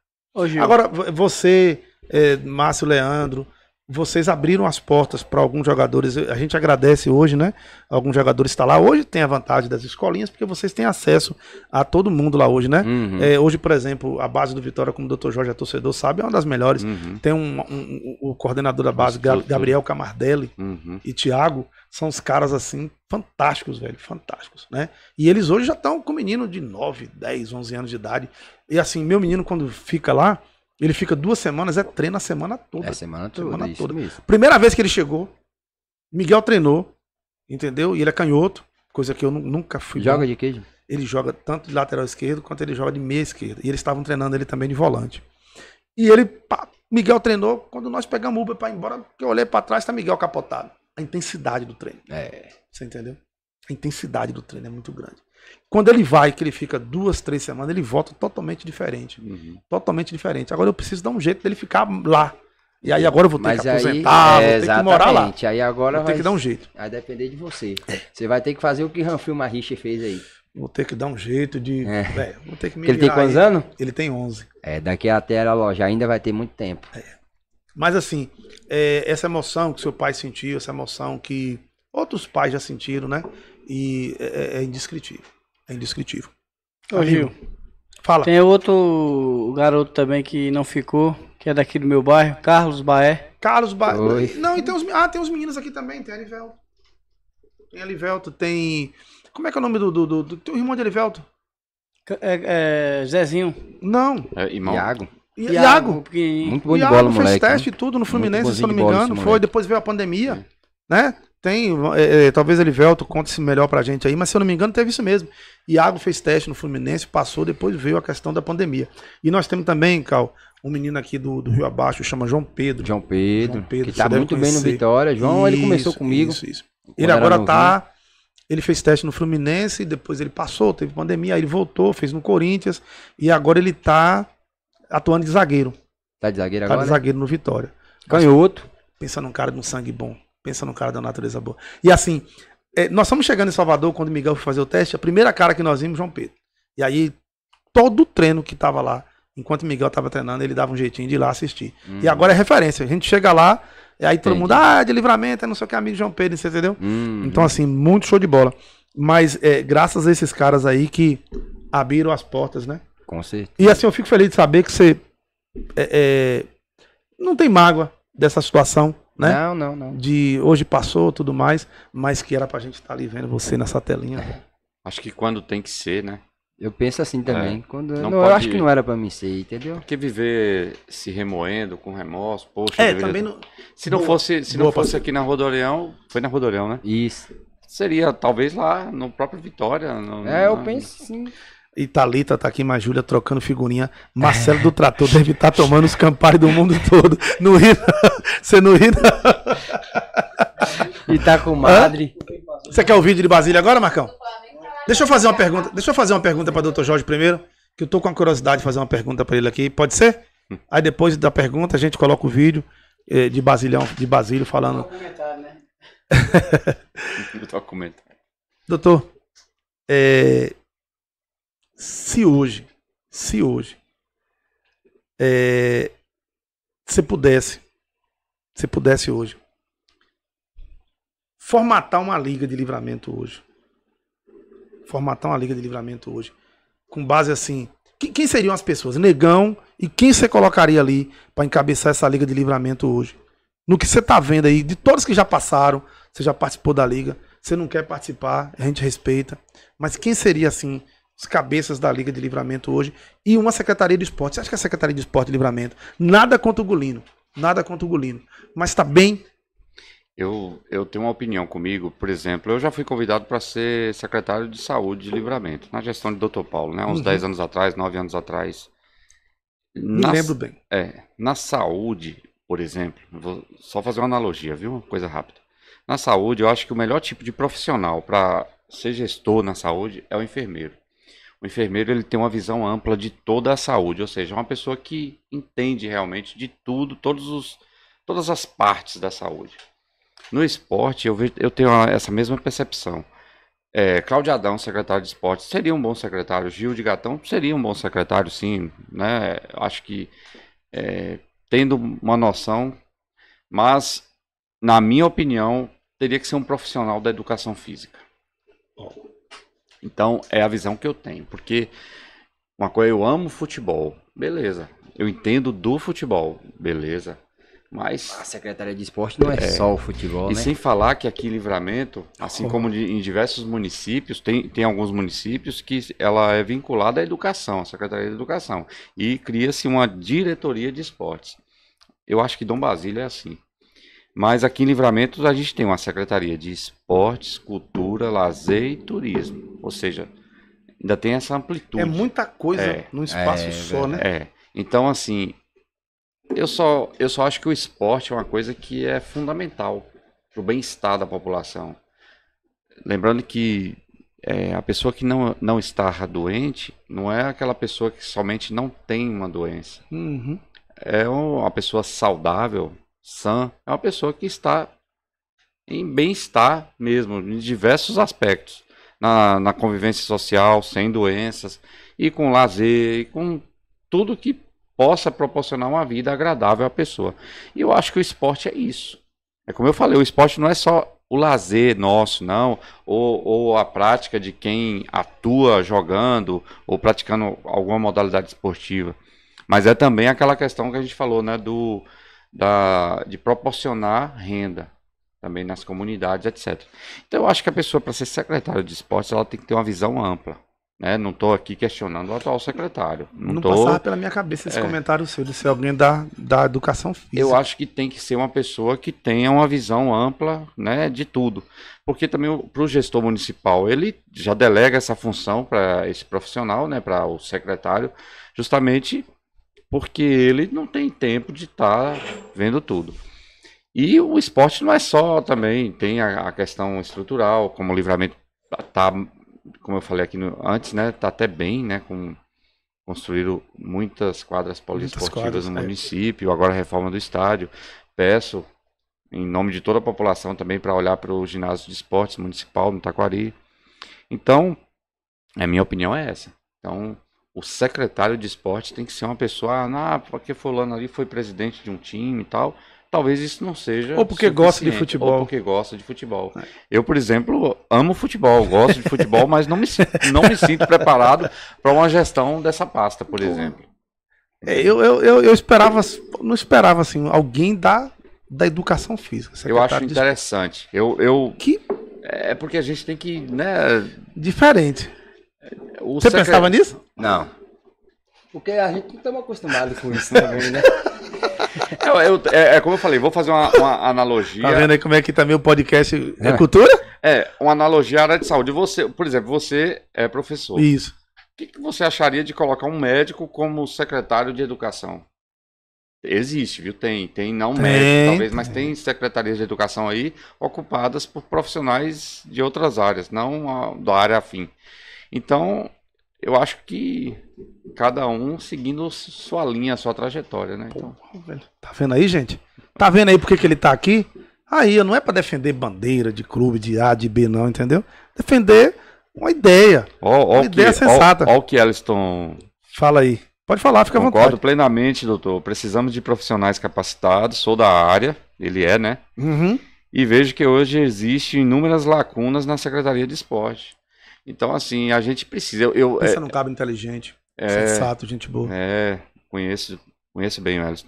Agora, você, é, Márcio Leandro, vocês abriram as portas para alguns jogadores. A gente agradece hoje, né? Alguns jogadores estão tá lá. Hoje tem a vantagem das escolinhas, porque vocês têm acesso a todo mundo lá hoje, né? Uhum. É, hoje, por exemplo, a base do Vitória, como o Dr. Jorge é torcedor, sabe, é uma das melhores. Uhum. Tem um, um, um, o coordenador da base, Gabriel Camardelli uhum. e Thiago, são os caras assim fantásticos, velho, fantásticos, né? E eles hoje já estão com menino de 9, 10, 11 anos de idade. E assim, meu menino quando fica lá, ele fica duas semanas, é treino a semana toda. É a semana toda. Semana toda. Mesmo. Primeira vez que ele chegou, Miguel treinou, entendeu? E ele é canhoto, coisa que eu nunca fui. Joga bom. de queijo? Ele joga tanto de lateral esquerdo quanto ele joga de meia esquerda. E eles estavam treinando ele também de volante. E ele, pá, Miguel treinou, quando nós pegamos Uber para ir embora, que eu olhei para trás, tá Miguel capotado. A intensidade do treino. É. Você entendeu? A intensidade do treino é muito grande. Quando ele vai, que ele fica duas, três semanas, ele volta totalmente diferente. Uhum. Totalmente diferente. Agora eu preciso dar um jeito dele ficar lá. E aí agora eu vou ter Mas que aí, aposentar, é, vou ter que é, morar lá. Aí agora vou ter vai, que dar um jeito. Vai depender de você. Você vai ter que fazer o que Ranfil Mariche fez aí. Vou ter que dar um jeito de. É. É, vou ter que me Ele tem quantos anos? Ele tem 11. É, daqui até a loja ainda vai ter muito tempo. É. Mas assim, é, essa emoção que seu pai sentiu, essa emoção que outros pais já sentiram, né? E é, é indescritível. É indescritível. Ô, Gil. Fala. Tem outro garoto também que não ficou, que é daqui do meu bairro, Carlos Baé. Carlos Baé. Oi. Não, e tem os, ah, tem os meninos aqui também, tem Alivelto. Tem Alivelto, tem. Como é que é o nome do. do, do, do... Tem o irmão de Alivelto? É, é, Zezinho. Não. É, irmão. Iago. Iago. Iago. Muito bom de Iago bola, fez moleque. fez teste né? tudo no Fluminense, se eu não me engano. Foi, depois veio a pandemia, é. né? Tem, é, é, talvez Alivelto conte se melhor pra gente aí, mas se eu não me engano, teve isso mesmo. Iago fez teste no Fluminense, passou, depois veio a questão da pandemia. E nós temos também, Cal, um menino aqui do, do Rio Abaixo, chama João Pedro. João Pedro, João Pedro que está muito bem no Vitória. João, isso, ele começou comigo. Isso, isso. Ele agora está... Ele fez teste no Fluminense, depois ele passou, teve pandemia, aí ele voltou, fez no Corinthians, e agora ele está atuando de zagueiro. Tá de zagueiro tá agora? Tá de zagueiro no Vitória. Canhoto. Pensa num cara de um sangue bom. Pensa num cara da natureza boa. E assim, é, nós estamos chegando em Salvador, quando o Miguel foi fazer o teste, a primeira cara que nós vimos, João Pedro. E aí, todo o treino que estava lá, enquanto o Miguel estava treinando, ele dava um jeitinho de ir lá assistir. Uhum. E hum. agora é referência. A gente chega lá, e aí todo Entendi. mundo, ah, de livramento, é não sei o que, amigo João Pedro, você entendeu? Uhum. Então, assim, muito show de bola. Mas é, graças a esses caras aí que abriram as portas, né? Com certeza. E assim, eu fico feliz de saber que você é, é não tem mágoa dessa situação. Né? Não, não, não. De hoje passou, tudo mais, mas que era pra gente estar tá ali vendo você nessa telinha. É. Acho que quando tem que ser, né? Eu penso assim também. É. Quando não, não pode... eu acho que não era para mim ser, entendeu? Porque viver se remoendo com remorso, poxa. É, deveria... também tá não. Se não boa, fosse, se não fosse aqui na Rodoleão, foi na Rodoleão, né? Isso. Seria talvez lá no próprio Vitória. No, é, eu na... penso sim. Italita tá aqui, mas Júlia trocando figurinha. Marcelo é. do Trator deve estar tá tomando os campari do mundo todo. No Rio. Você não ri, não. E tá com madre. Você quer o vídeo de Basília agora, Marcão? Deixa eu fazer uma pergunta. Deixa eu fazer uma pergunta para o Dr. Jorge primeiro, que eu tô com a curiosidade de fazer uma pergunta para ele aqui. Pode ser? Aí depois da pergunta a gente coloca o vídeo eh, de Basílio de Basílio falando. Documentário, né? Documentário. Doutor, é, se hoje, se hoje, é, você pudesse, se pudesse hoje, formatar uma liga de livramento hoje, formatar uma liga de livramento hoje, com base assim, quem, quem seriam as pessoas? Negão e quem você colocaria ali para encabeçar essa liga de livramento hoje? No que você tá vendo aí, de todos que já passaram, você já participou da liga, você não quer participar, a gente respeita, mas quem seria assim as cabeças da Liga de Livramento hoje e uma Secretaria de Esporte. Você acha que a Secretaria de Esporte e Livramento, nada contra o Golino, nada contra o Golino, mas está bem? Eu, eu tenho uma opinião comigo, por exemplo, eu já fui convidado para ser secretário de saúde de Livramento, na gestão de Dr. Paulo, né? Uns uhum. 10 anos atrás, 9 anos atrás. Na, Me lembro bem. É, na saúde, por exemplo, vou só fazer uma analogia, viu? Uma coisa rápida. Na saúde, eu acho que o melhor tipo de profissional para ser gestor na saúde é o enfermeiro. O enfermeiro ele tem uma visão ampla de toda a saúde, ou seja, é uma pessoa que entende realmente de tudo, todos os, todas as partes da saúde. No esporte, eu, vejo, eu tenho essa mesma percepção. É, Cláudio Adão, secretário de esporte, seria um bom secretário. Gil de Gatão seria um bom secretário, sim. Né? Acho que é, tendo uma noção, mas, na minha opinião, teria que ser um profissional da educação física. Então, é a visão que eu tenho. Porque uma coisa, eu amo futebol, beleza. Eu entendo do futebol, beleza. Mas. A Secretaria de Esporte não é, é só o futebol. E né? sem falar que aqui em Livramento, assim oh. como de, em diversos municípios, tem, tem alguns municípios que ela é vinculada à educação, à Secretaria de Educação. E cria-se uma diretoria de esportes. Eu acho que Dom Basílio é assim. Mas aqui em Livramentos a gente tem uma Secretaria de Esportes, Cultura, Lazer e Turismo. Ou seja, ainda tem essa amplitude. É muita coisa é, num espaço é, só, né? É. Então, assim, eu só, eu só acho que o esporte é uma coisa que é fundamental para o bem-estar da população. Lembrando que é, a pessoa que não, não está doente não é aquela pessoa que somente não tem uma doença. Uhum. É uma pessoa saudável, sã, é uma pessoa que está em bem-estar mesmo, em diversos aspectos. Na, na convivência social, sem doenças, e com lazer, e com tudo que possa proporcionar uma vida agradável à pessoa. E eu acho que o esporte é isso. É como eu falei, o esporte não é só o lazer nosso, não, ou, ou, a prática de quem atua jogando ou praticando alguma modalidade esportiva. Mas é também aquela questão que a gente falou, né, do da, de proporcionar renda também nas comunidades, etc. Então eu acho que a pessoa, para ser secretária de esportes, ela tem que ter uma visão ampla. Né? Não estou aqui questionando o atual secretário. Não, não tô... passava pela minha cabeça esse é... comentário seu de ser alguém da, da educação física. Eu acho que tem que ser uma pessoa que tenha uma visão ampla né, de tudo. Porque também para o gestor municipal, ele já delega essa função para esse profissional, né, para o secretário, justamente porque ele não tem tempo de estar tá vendo tudo. E o esporte não é só também, tem a, a questão estrutural, como o livramento está, como eu falei aqui no, antes, né, está até bem, né, com construíram muitas quadras poliesportivas quadras, no é. município, agora a reforma do estádio. Peço, em nome de toda a população também, para olhar para o ginásio de esportes municipal no Taquari. Então, a minha opinião é essa. Então, o secretário de esporte tem que ser uma pessoa, ah, porque fulano ali foi presidente de um time e tal. Talvez isso não seja. Ou porque gosta de futebol. Ou porque gosta de futebol. É. Eu, por exemplo, amo futebol, gosto de futebol, mas não me, não me sinto preparado para uma gestão dessa pasta, por exemplo. É, eu, eu, eu, eu, esperava, não esperava assim, alguém da, da educação física. Eu acho interessante. Eu, eu, que? É porque a gente tem que, né? Diferente. O Você pensava nisso? Não. Porque a gente não tá estamos acostumados com isso também, né? É, eu, é, é, como eu falei, vou fazer uma, uma, analogia. Tá vendo aí como é que também tá o podcast é, é cultura? É, uma analogia à área de saúde. Você, por exemplo, você é professor. Isso. O que, que você acharia de colocar um médico como secretário de educação? Existe, viu? Tem, tem não tem, médico, talvez, tem. mas tem secretarias de educação aí ocupadas por profissionais de outras áreas, não a, da área afim. Então, eu acho que cada um seguindo sua linha, sua trajetória, né? Então... tá vendo aí, gente? Tá vendo aí porque que ele tá aqui? Aí, não é para defender bandeira de clube, de A, de B, não, entendeu? Defender uma ideia. Oh, oh, uma que, ideia sensata. Olha o que Elliston. Fala aí. Pode falar, fica Concordo à vontade. Concordo plenamente, doutor. Precisamos de profissionais capacitados, sou da área, ele é, né? Uhum. E vejo que hoje existem inúmeras lacunas na Secretaria de Esporte. Então, assim, a gente precisa. Eu, eu Pensa é, num cabo inteligente, é, sensato, gente boa. É, conheço, conheço bem o Elson.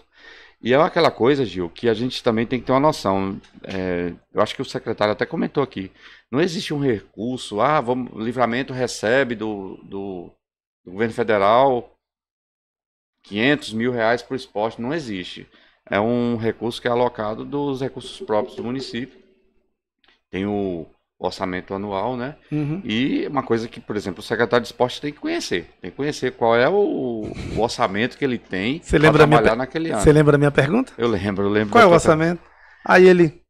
E é aquela coisa, Gil, que a gente também tem que ter uma noção. É, eu acho que o secretário até comentou aqui. Não existe um recurso, ah, vamos, o livramento recebe do, do, do governo federal 500 mil reais para o esporte. Não existe. É um recurso que é alocado dos recursos próprios do município. Tem o orçamento anual, né? Uhum. E uma coisa que, por exemplo, o secretário de esporte tem que conhecer. Tem que conhecer qual é o, o orçamento que ele tem para trabalhar minha, naquele ano. Você lembra da minha pergunta? Eu lembro, eu lembro. Qual é o orçamento? Pergunta. Aí ele,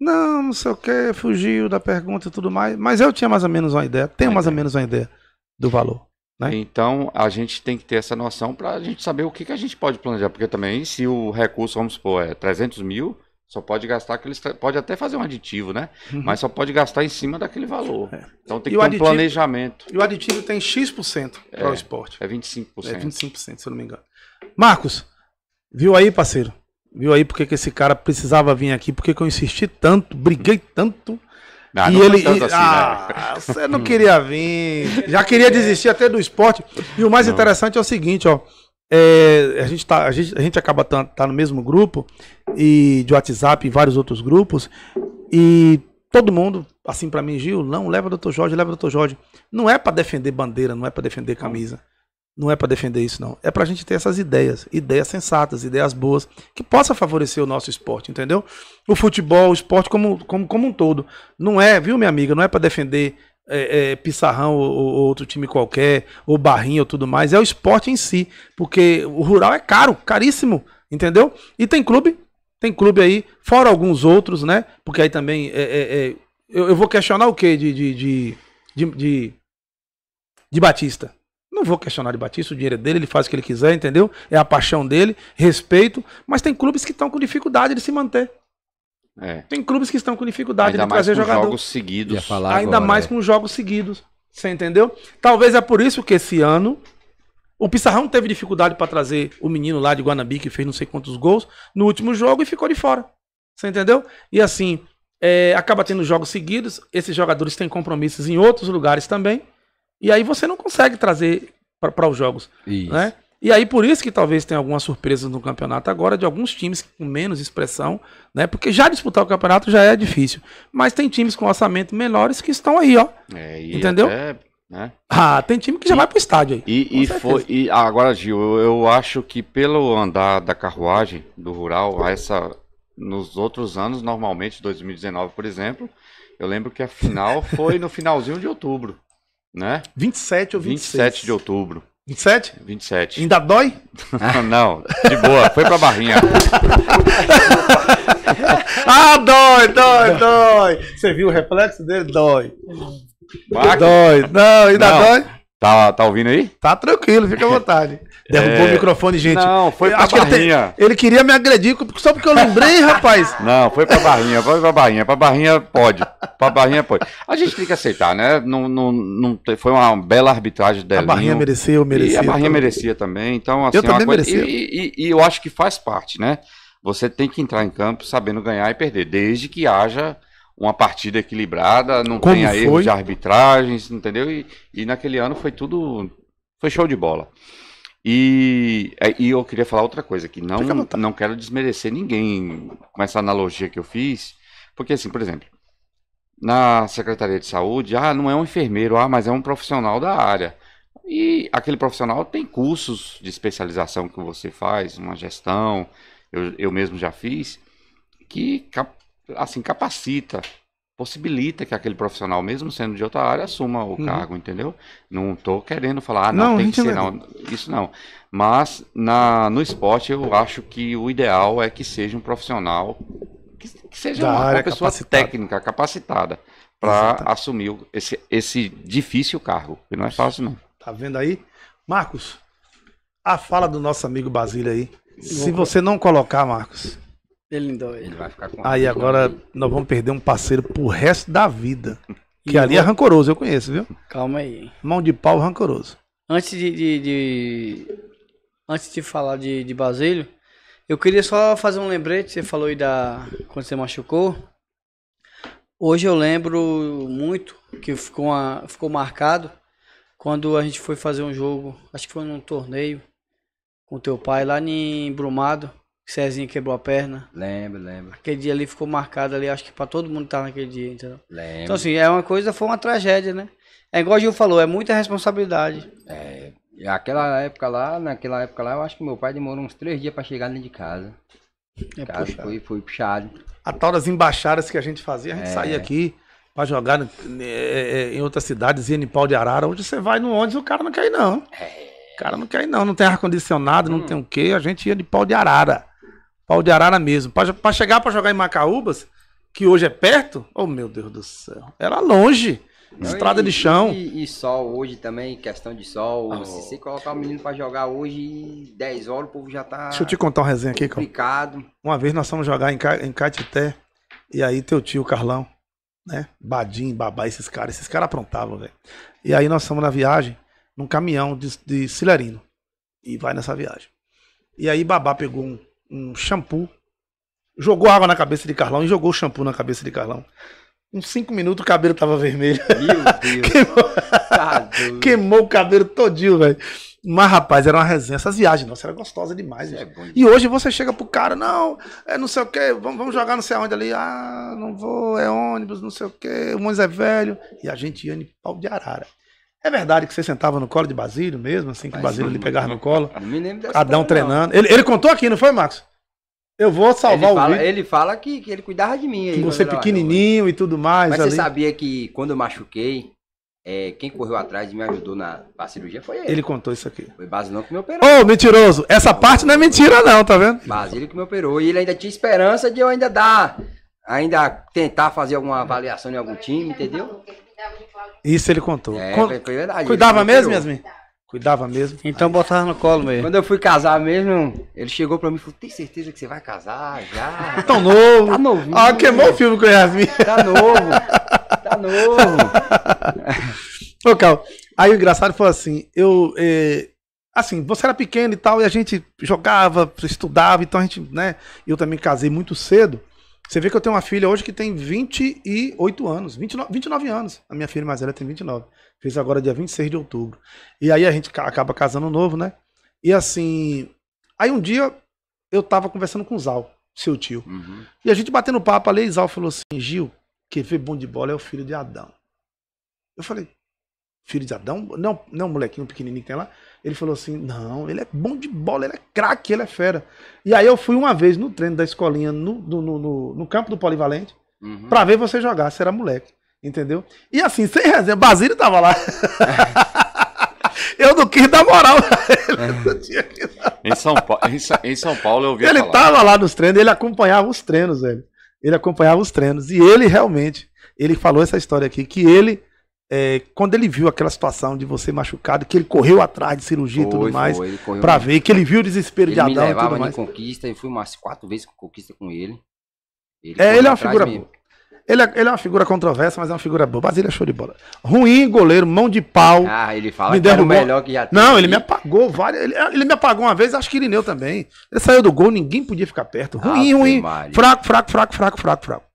não, não sei o que, fugiu da pergunta e tudo mais. Mas eu tinha mais ou menos uma ideia, tenho mais ou menos uma ideia do valor. Né? Então, a gente tem que ter essa noção para a gente saber o que, que a gente pode planejar. Porque também, se o recurso, vamos supor, é 300 mil só pode gastar aquele. Pode até fazer um aditivo, né? Uhum. Mas só pode gastar em cima daquele valor. É. Então tem que ter aditivo, um planejamento. E o aditivo tem X% para é, o esporte. É 25%. É 25%, se eu não me engano. Marcos, viu aí, parceiro? Viu aí porque que esse cara precisava vir aqui? Porque que eu insisti tanto, briguei tanto. Não, ah, e não ele. Assim, ah, né? você não queria vir. Já queria desistir até do esporte. E o mais não. interessante é o seguinte, ó é, a, gente tá, a, gente, a gente acaba tá, tá, no mesmo grupo e de WhatsApp e vários outros grupos e todo mundo assim para mim Gil não leva o Dr Jorge leva o Dr Jorge não é para defender bandeira não é para defender camisa não é para defender isso não é para a gente ter essas ideias ideias sensatas ideias boas que possa favorecer o nosso esporte entendeu o futebol o esporte como como, como um todo não é viu minha amiga não é para defender é, é, Pissarrão ou, ou, outro time qualquer, ou Barrinha ou tudo mais, é o esporte em si, porque o rural é caro, caríssimo, entendeu? E tem clube, tem clube aí, fora alguns outros, né? Porque aí também é, é, é eu, eu, vou questionar o que de de, de, de, de, de Batista? Não vou questionar de Batista, o dinheiro é dele, ele faz o que ele quiser, entendeu? É a paixão dele, respeito, mas tem clubes que estão com dificuldade de se manter. É. Tem clubes que estão com dificuldade Ainda de trazer jogador. jogos seguidos. Ainda agora, mais é. com jogos seguidos. Você entendeu? Talvez é por isso que esse ano o Pissarrão teve dificuldade para trazer o menino lá de Guanabi que fez não sei quantos gols no último jogo e ficou de fora. Você entendeu? E assim, é, acaba tendo jogos seguidos, esses jogadores têm compromissos em outros lugares também, e aí você não consegue trazer para os jogos. Isso. Né? E aí por isso que talvez tenha algumas surpresas no campeonato agora de alguns times com menos expressão, né? Porque já disputar o campeonato já é difícil, mas tem times com orçamento menores que estão aí, ó. É, entendeu? Até, né? Ah, tem time que já e, vai pro estádio aí. E, e foi e ah, agora Gil, eu, eu, acho que pelo andar da carruagem do rural essa nos outros anos, normalmente 2019, por exemplo, eu lembro que a final foi no finalzinho de outubro, né? 27 ou 26. 27 de outubro. 27? 27. Ainda dói? Ah, não, de boa, foi pra barrinha. ah, dói, dói, dói. Você viu o reflexo dele? Dói. Dói. Não, ainda Não. dói? Tá, tá ouvindo aí? Tá tranquilo, fica à vontade. Derrubou é... o microfone, gente. Não, foi pra Acho barrinha. Que ele, ele, queria me agredir só porque eu lembrei, rapaz. Não, foi pra barrinha, foi pra barrinha. Pra barrinha pode. Pra barrinha pode. A gente tem que aceitar, né? Não, não, não, foi uma bela arbitragem dela. A barrinha mereceu, merecia. a barrinha também. merecia também. Então, assim, eu também coisa... merecia. E, e, e eu acho que faz parte, né? Você tem que entrar em campo sabendo ganhar e perder, desde que haja uma partida equilibrada, não Como tem aí erros de arbitragens, entendeu? E, e naquele ano foi tudo. Foi show de bola. E, é, e eu queria falar outra coisa, que não, não quero desmerecer ninguém com essa analogia que eu fiz. Porque, assim, por exemplo, na Secretaria de Saúde, ah, não é um enfermeiro, ah, mas é um profissional da área. E aquele profissional tem cursos de especialização que você faz, uma gestão, eu, eu mesmo já fiz, que assim, capacita, possibilita que aquele profissional, mesmo sendo de outra área, assuma o uhum. cargo, entendeu? Não estou querendo falar, ah, não, não tem que ser, não. É Isso não. Mas na, no esporte eu acho que o ideal é que seja um profissional, que, que seja uma, uma pessoa capacitada. técnica, capacitada, para assumir esse, esse difícil cargo, que não é fácil, não. Tá vendo aí? Marcos, a fala do nosso amigo Basílio aí. Se você não colocar, Marcos, ele dói. Ele vai ficar com Aí agora nós vamos perder um parceiro pro resto da vida. Que e ali vou... é rancoroso, eu conheço, viu? Calma aí. Mão de pau rancoroso. Antes de. de, de... Antes de falar de, de Basílio, eu queria só fazer um lembrete. Você falou aí da. Quando você machucou. Hoje eu lembro muito que ficou, uma... ficou marcado quando a gente foi fazer um jogo, acho que foi num torneio com teu pai lá em Brumado. Cezinha quebrou a perna. Lembro, lembro. Aquele dia ali ficou marcado ali, acho que pra todo mundo tá naquele dia, entendeu? Lembro. Então, assim, é uma coisa, foi uma tragédia, né? É igual o Gil falou, é muita responsabilidade. É. Aquela época lá, naquela época lá, eu acho que meu pai demorou uns três dias pra chegar dentro de casa. É, Cara, puxado. foi, foi puxado. A tal das embaixadas que a gente fazia, a gente é. saía aqui pra jogar né, é, é, em outras cidades, ia em pau de arara. Hoje você vai no ônibus o cara não quer ir, não. É. O cara não quer ir, não. Não tem ar-condicionado, hum. não tem o quê. A gente ia de pau de arara. Pau de arara mesmo. Para chegar para jogar em Macaúbas, que hoje é perto, oh meu Deus do céu, era longe. estrada de chão. E, e, sol hoje também, questão de sol. Ah. Se você colocar o menino para jogar hoje, 10 horas, o povo já tá. Deixa eu te contar um resenha aqui, complicado. Uma vez nós fomos jogar em, em Catité, e aí teu tio Carlão, né? Badim, babá, esses caras, esses caras aprontavam, velho. E aí nós fomos na viagem, num caminhão de, de Cilerino. E vai nessa viagem. E aí babá pegou um um shampoo, jogou água na cabeça de Carlão e jogou shampoo na cabeça de Carlão. Uns cinco minutos o cabelo tava vermelho. Meu Deus. Queimou, Queimou o cabelo todinho, velho. Mas, rapaz, era uma resenha. Essas viagens, nossa, era gostosa demais. É né? e hoje você chega pro cara, não, é não sei o quê, vamos, vamos jogar não sei aonde ali. Ah, não vou, é ônibus, não sei o quê, o ônibus é velho. E a gente ia em pau de arara. É verdade que você sentava no colo de Basílio mesmo, assim, que o Basílio lhe pegava no colo. Não me lembro dessa treinando. Ele, ele contou aqui, não foi, Marcos? Eu vou salvar ele fala, o vídeo. Ele fala que, que ele cuidava de mim. Que você pequenininho eu... e tudo mais. Mas ali. você sabia que quando eu machuquei, é, quem correu atrás e me ajudou na cirurgia foi ele. Ele contou isso aqui. Foi Basílio que me operou. Ô, oh, mentiroso! Essa não, parte não é mentira não, tá vendo? Basílio que me operou. E ele ainda tinha esperança de eu ainda dar, ainda tentar fazer alguma avaliação em algum time, entendeu? Isso ele contou. É, Con... verdade, Cuidava mesmo, Yasmin? Cuidava mesmo. Então botava no colo mesmo. Quando eu fui casar mesmo, ele chegou pra mim e falou: Tem certeza que você vai casar já? Tão novo. Tá novinho. Ah, queimou o filme com o Yasmin. Tá novo. Tá novo. Ô, Cal, aí o engraçado foi assim: eu. Eh, assim, você era pequeno e tal, e a gente jogava, estudava, então a gente, né? Eu também casei muito cedo. Você vê que eu tenho uma filha hoje que tem 28 anos, 29, 29 anos. A minha filha mais velha tem 29. Fez agora dia 26 de outubro. E aí a gente acaba casando novo, né? E assim. Aí um dia eu tava conversando com o Zal, seu tio. Uhum. E a gente batendo papo ali, Zal falou assim: Gil, que vê bom de bola é o filho de Adão. Eu falei: filho de Adão, não, não, é um molequinho pequenininho que tem lá. Ele falou assim: não, ele é bom de bola, ele é craque, ele é fera. E aí eu fui uma vez no treino da escolinha, no, no, no, no campo do Polivalente, uhum. pra ver você jogar, você era moleque, entendeu? E assim, sem resenha, Basílio tava lá. eu não quis dar moral pra ele. É. em, São Paulo, em, São Paulo eu vi. Ele falar. tava lá nos treinos, ele acompanhava os treinos, velho. Ele acompanhava os treinos. E ele realmente, ele falou essa história aqui, que ele é, quando ele viu aquela situação de você machucado, que ele correu atrás de cirurgia foi, e tudo mais, para ver, que ele viu o desespero ele de Adão me levava e tudo mais. conquista, eu fui umas quatro vezes com conquista com ele. ele é, ele é uma figura boa. Ele é, ele é uma figura controversa, mas é uma figura boa. Basília é show de bola. Ruim, goleiro, mão de pau. Ah, ele fala me que era o melhor que já tem. Não, ele me apagou várias. Ele, ele me apagou uma vez, acho que Irineu também. Ele saiu do gol, ninguém podia ficar perto. Ruim, ah, ruim. Fraco, fraco, fraco, fraco, fraco, fraco.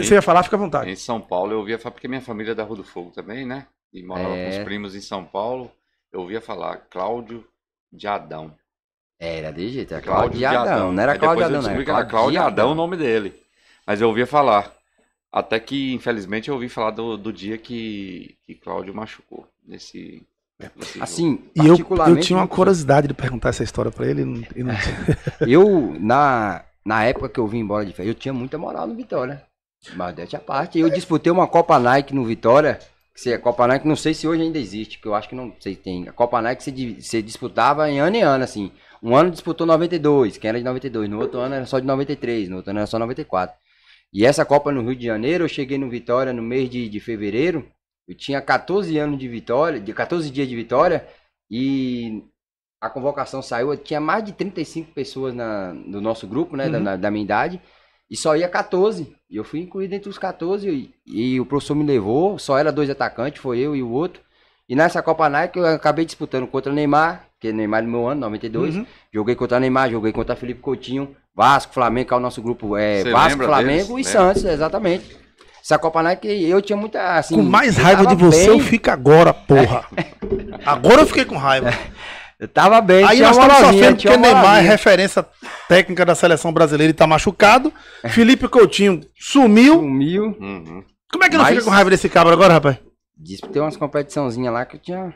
Você ia falar, fica à vontade. Em São Paulo eu ouvia falar, porque minha família é da Rua do Fogo também, né? E morava é... com os é. primos em São Paulo. Eu ouvia falar Cláudio de Adão. Era de jeito, era Cláudio, Cláudio de Adão. Adão. Não era Cláudio Adão, não. Era Cláudio, Cláudio Adão, Adão o nome dele. Mas eu ouvia falar. Até que, infelizmente, eu ouvi falar do, do dia que, que Cláudio machucou. Nesse, é. nesse assim, e eu, eu tinha uma curiosidade de perguntar essa história para ele. Não, eu, não... eu, na, na época que eu vim embora de férias, eu tinha muita moral no Vitória. Maldete à parte. Eu disputei uma Copa Nike no Vitória. Que a Copa Nike, não sei se hoje ainda existe, porque eu acho que não sei se tem. A Copa Nike você, você disputava em ano e ano, assim. Um ano disputou 92, que era de 92. No outro ano era só de 93, no outro ano era só 94. E essa Copa no Rio de Janeiro, eu cheguei no Vitória no mês de, de fevereiro. Eu tinha 14 anos de vitória, de 14 dias de vitória. E a convocação saiu, tinha mais de 35 pessoas na, no nosso grupo, né? Uhum. Da, da minha idade. E só ia 14. E eu fui incluído entre os 14 e, e o professor me levou. Só era dois atacantes, foi eu e o outro. E nessa Copa Nike eu acabei disputando contra o Neymar, que é Neymar do meu ano, 92. Uhum. Joguei contra o Neymar, joguei contra Felipe Coutinho, Vasco, Flamengo, que é o nosso grupo. É, Vasco, Flamengo deles? e lembra. Santos, exatamente. Essa Copa Nike eu tinha muita. Assim, com mais raiva de você, bem... eu fico agora, porra. agora eu fiquei com raiva. Eu tava bem. Aí nós estamos sofrendo porque Neymar é referência técnica da seleção brasileira e tá machucado. É. Felipe Coutinho sumiu. Sumiu. Uhum. Como é que não fica com raiva desse cabra agora, rapaz? Diz que tem umas competiçãozinhas lá que eu tinha.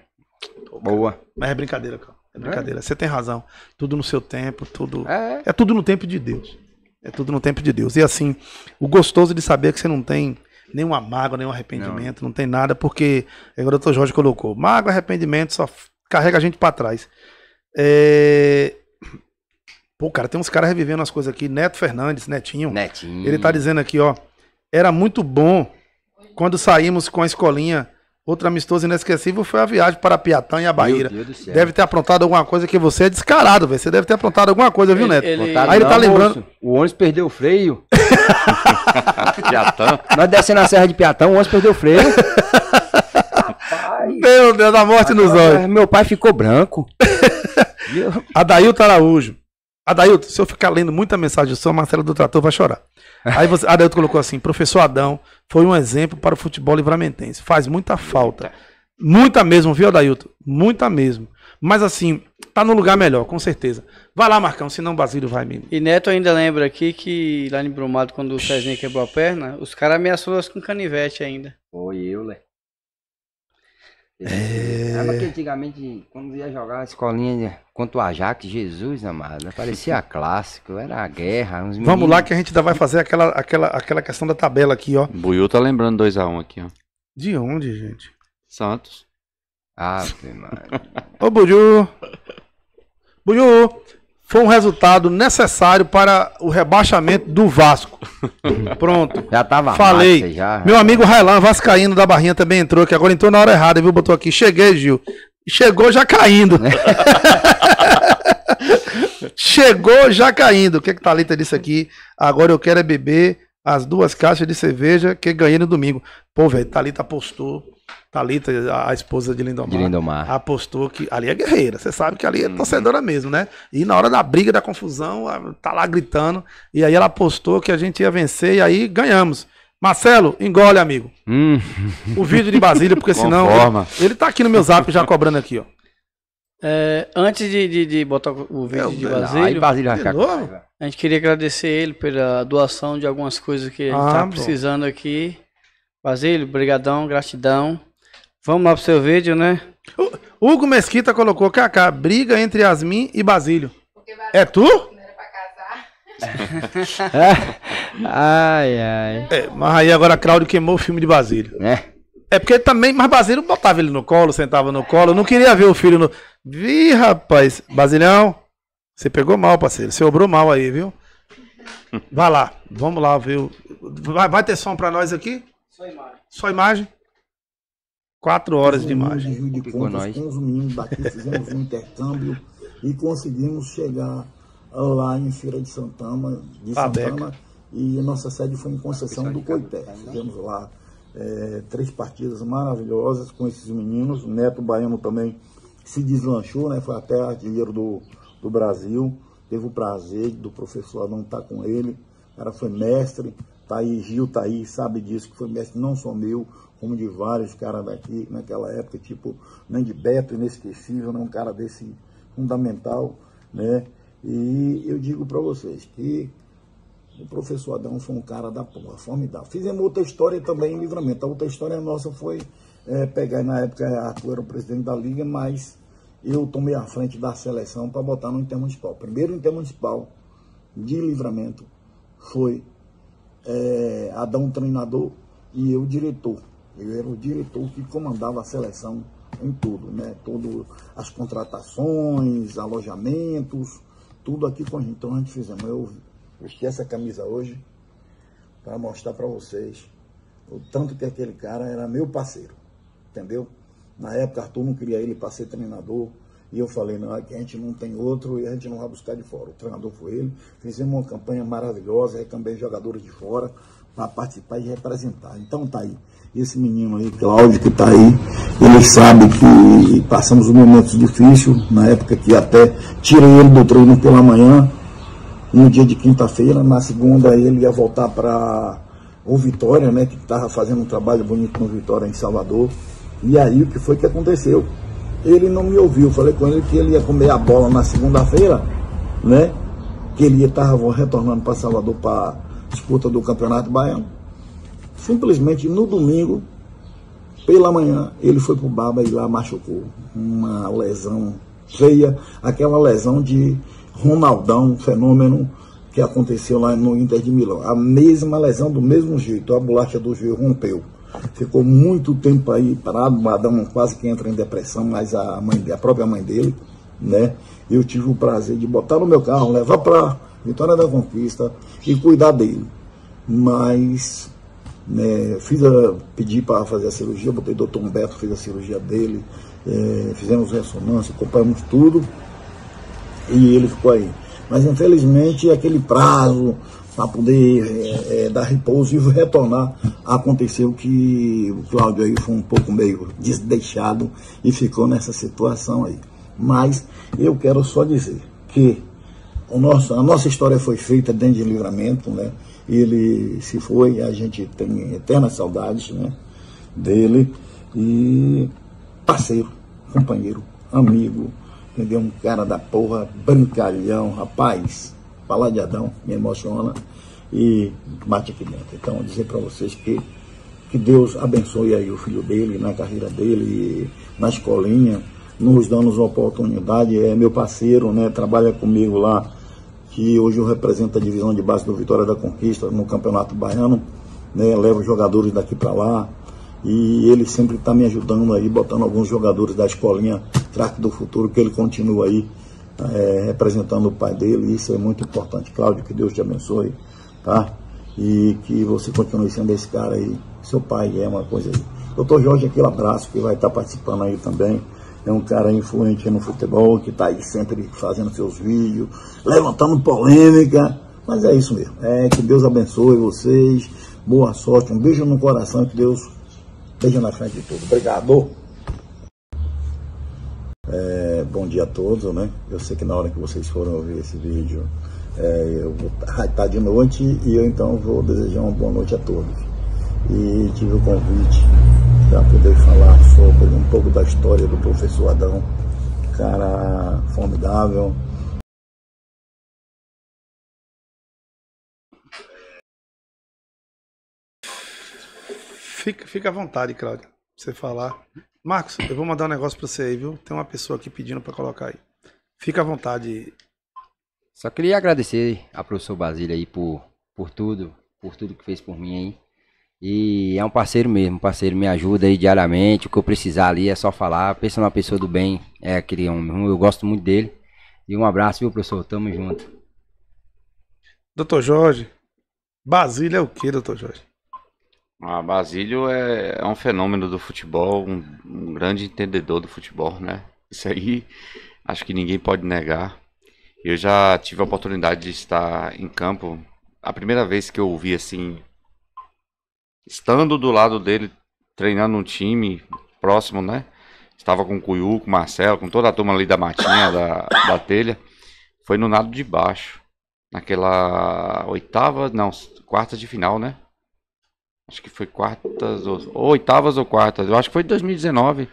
Boa. Mas é brincadeira, cara. É brincadeira. É. Você tem razão. Tudo no seu tempo, tudo. É. é tudo no tempo de Deus. É tudo no tempo de Deus. E assim, o gostoso de saber é que você não tem nenhuma mágoa, nenhum arrependimento, não, não tem nada, porque é agora o Dr. Jorge colocou: mágoa, arrependimento só carrega a gente para trás. É... Pô, cara, tem uns caras revivendo as coisas aqui. Neto Fernandes, Netinho. Netinho. Ele tá dizendo aqui, ó. Era muito bom quando saímos com a escolinha. Outro amistoso inesquecível foi a viagem para Piatã e a Bahia. Deve ter aprontado alguma coisa que você é descarado, velho. Você deve ter aprontado alguma coisa, viu, Neto? Ele, ele... Aí ele tá lembrando. o ônibus perdeu o freio. Piatã. Nós descendo a Serra de Piatã, o ônibus perdeu o freio. Meu Deus, a morte nos olhos. Meu pai ficou branco. Adailton Araújo. Adailton, se eu ficar lendo muita mensagem sua, a Marcelo do Trator vai chorar. Aí você, Adailton colocou assim: professor Adão foi um exemplo para o futebol livramentense. Faz muita falta. Muita mesmo, viu, Adailton? Muita mesmo. Mas assim, tá no lugar melhor, com certeza. Vai lá, Marcão, senão o Basílio vai mesmo. E Neto ainda lembra aqui que lá em Brumado, quando o Cezinha quebrou a perna, os caras ameaçaram nós com canivete ainda. Foi eu, né? É... Lembra é. que antigamente, quando ia jogar a escolinha né, contra o Ajax, Jesus amado, né, parecia clássico, era a guerra. Vamos lá que a gente ainda vai fazer aquela, aquela, aquela questão da tabela aqui, ó. Buiu tá lembrando 2x1 um aqui, ó. De onde, gente? Santos. ah mano. Ô, Buiu! Buiu! foi um resultado necessário para o rebaixamento do Vasco. Pronto. Já tava Falei. Massa, já. Meu amigo Railan Vascaíno da Barrinha também entrou, que agora entrou na hora errada, viu? Botou aqui. Cheguei, Gil. Chegou já caindo. Chegou já caindo. O que é que Thalita disse aqui? Agora eu quero é beber as duas caixas de cerveja que ganhei no domingo. Pô, velho, Thalita postou Talita, a esposa de Lindomar, de Lindomar, apostou que ali é guerreira. Você sabe que ali é uhum. torcedora mesmo, né? E na hora da briga, da confusão, tá lá gritando. E aí ela apostou que a gente ia vencer e aí ganhamos. Marcelo, engole, amigo. Hum. O vídeo de Basílio, porque senão. Ele, ele tá aqui no meu zap já cobrando aqui, ó. É, antes de, de, de, botar o vídeo meu é, de Basílio, Basílio a gente queria agradecer ele pela doação de algumas coisas que a gente tá ah, precisando aqui. Basílio, brigadão, gratidão. Vamos lá pro seu vídeo, né? O Hugo Mesquita colocou Kaká, briga entre Yasmin e Basílio. É tu? É? ai, ai. É, mas aí agora Claudio queimou o filme de Basílio. É. É porque também, mas Basílio botava ele no colo, sentava no colo, não queria ver o filho no. Vi, rapaz, Basilhão, você pegou mal, parceiro. Você obrou mal aí, viu? Vai lá, vamos lá, viu? Vai, vai ter som pra nós aqui? Só imagem. imagem? Quatro horas de imagem. Rio de nós. com os meninos daqui fizemos um intercâmbio e conseguimos chegar lá em Feira de Santana, de tá Santana, e a nossa sede foi em Conceição do Coité. Fizemos lá é, três partidas maravilhosas com esses meninos. O Neto Baiano também se deslanchou, né? Foi até artilheiro do, do Brasil. Teve o prazer do professor não estar com ele. O cara foi mestre, Thaís, tá Gil tá aí, sabe disso, que foi mestre não só meu, como de vários caras daqui naquela época, tipo nem de Beto, inesquecível, né? um cara desse fundamental, né? E eu digo para vocês que o professor Adão foi um cara da porra, formidável. Fizemos outra história também em livramento. A outra história nossa foi é, pegar, na época, Arthur era o presidente da liga, mas eu tomei a frente da seleção para botar no Intermunicipal. Primeiro Intermunicipal de livramento foi é, Adão treinador e eu diretor. Eu era o diretor que comandava a seleção em tudo, né? Todo, as contratações, alojamentos, tudo aqui com a gente. Então a gente fizemos. Eu vesti essa camisa hoje para mostrar para vocês o tanto que aquele cara era meu parceiro, entendeu? Na época, Arthur não queria ele para ser treinador. E eu falei, não, a gente não tem outro e a gente não vai buscar de fora. O treinador foi ele. Fizemos uma campanha maravilhosa, recambei é jogadores de fora para participar e representar. Então tá aí. Esse menino aí, Cláudio, que está aí, ele sabe que passamos um momento difícil, na época que até tirei ele do treino pela manhã, no dia de quinta-feira, na segunda ele ia voltar para o Vitória, né, que estava fazendo um trabalho bonito no Vitória em Salvador. E aí o que foi que aconteceu? ele não me ouviu. Falei com ele que ele ia comer a bola na segunda-feira, né? Que ele estava retornando para Salvador para disputa do Campeonato Baiano. Simplesmente no domingo, pela manhã, ele foi para o Baba e lá machucou. Uma lesão feia, aquela lesão de Ronaldão, fenômeno que aconteceu lá no Inter de Milão. A mesma lesão, do mesmo jeito, a bolacha do joelho rompeu ficou muito tempo aí parado, o Adão quase que entra em depressão, mas a, mãe, a própria mãe dele, né? Eu tive o prazer de botar no meu carro, levar para Vitória da Conquista e cuidar dele. Mas né, fiz a, pedi para fazer a cirurgia, botei o doutor Humberto, fiz a cirurgia dele, é, fizemos ressonância, compramos tudo e ele ficou aí. Mas infelizmente aquele prazo para poder é, dar repouso e retornar aconteceu que o Cláudio aí foi um pouco meio desdeixado e ficou nessa situação aí. Mas eu quero só dizer que o nosso, a nossa história foi feita dentro de livramento, né? Ele se foi, a gente tem eternas saudades né? dele. E parceiro, companheiro, amigo, entendeu? Um cara da porra, brincalhão, rapaz falar de Adão me emociona e bate aqui dentro. Então, dizer para vocês que, que Deus abençoe aí o filho dele, na carreira dele, na escolinha, nos dando uma oportunidade. É meu parceiro, né? Trabalha comigo lá, que hoje eu represento a divisão de base do Vitória da Conquista no Campeonato Baiano, né? Levo jogadores daqui para lá. E ele sempre está me ajudando aí, botando alguns jogadores da escolinha, Traque do futuro, que ele continua aí é, representando o pai dele, isso é muito importante. Cláudio, que Deus te abençoe, tá? E que você continue sendo esse cara aí. Seu pai é uma coisa aí. Doutor Jorge, aquele abraço que vai estar participando aí também. É um cara influente no futebol, que está aí sempre fazendo seus vídeos, levantando polêmica. Mas é isso mesmo. É que Deus abençoe vocês. Boa sorte. Um beijo no coração. Que Deus esteja na frente de tudo. Obrigado. É bom dia a todos, né? Eu sei que na hora que vocês foram ouvir esse vídeo, é, eu vou estar tá de noite e eu então vou desejar uma boa noite a todos. E tive o convite para poder falar sobre um pouco da história do professor Adão, cara formidável. Fica, fica à vontade, Cláudia, você falar. Marcos, eu vou mandar um negócio pra você aí, viu? Tem uma pessoa aqui pedindo pra colocar aí. Fica à vontade. Só queria agradecer a professor Basílio aí por, por tudo, por tudo que fez por mim aí. E é um parceiro mesmo, parceiro me ajuda aí diariamente, o que eu precisar ali é só falar. Pensa numa pessoa do bem, é aquele homem, eu gosto muito dele. E um abraço, viu, professor? Tamo junto. Doutor Jorge, Basílio é o que, doutor Jorge? Ah, Basílio é, é um fenômeno do futebol, um, um grande entendedor do futebol, né? Isso aí acho que ninguém pode negar. Eu já tive a oportunidade de estar em campo. A primeira vez que eu ouvi assim, estando do lado dele, treinando um time próximo, né? Estava com o Cuiú, com o Marcelo, com toda a turma ali da Matinha, da, da telha. Foi no nado de baixo. Naquela oitava, não, quarta de final, né? Acho que foi quartas ou, ou oitavas ou quartas. Eu acho que foi 2019.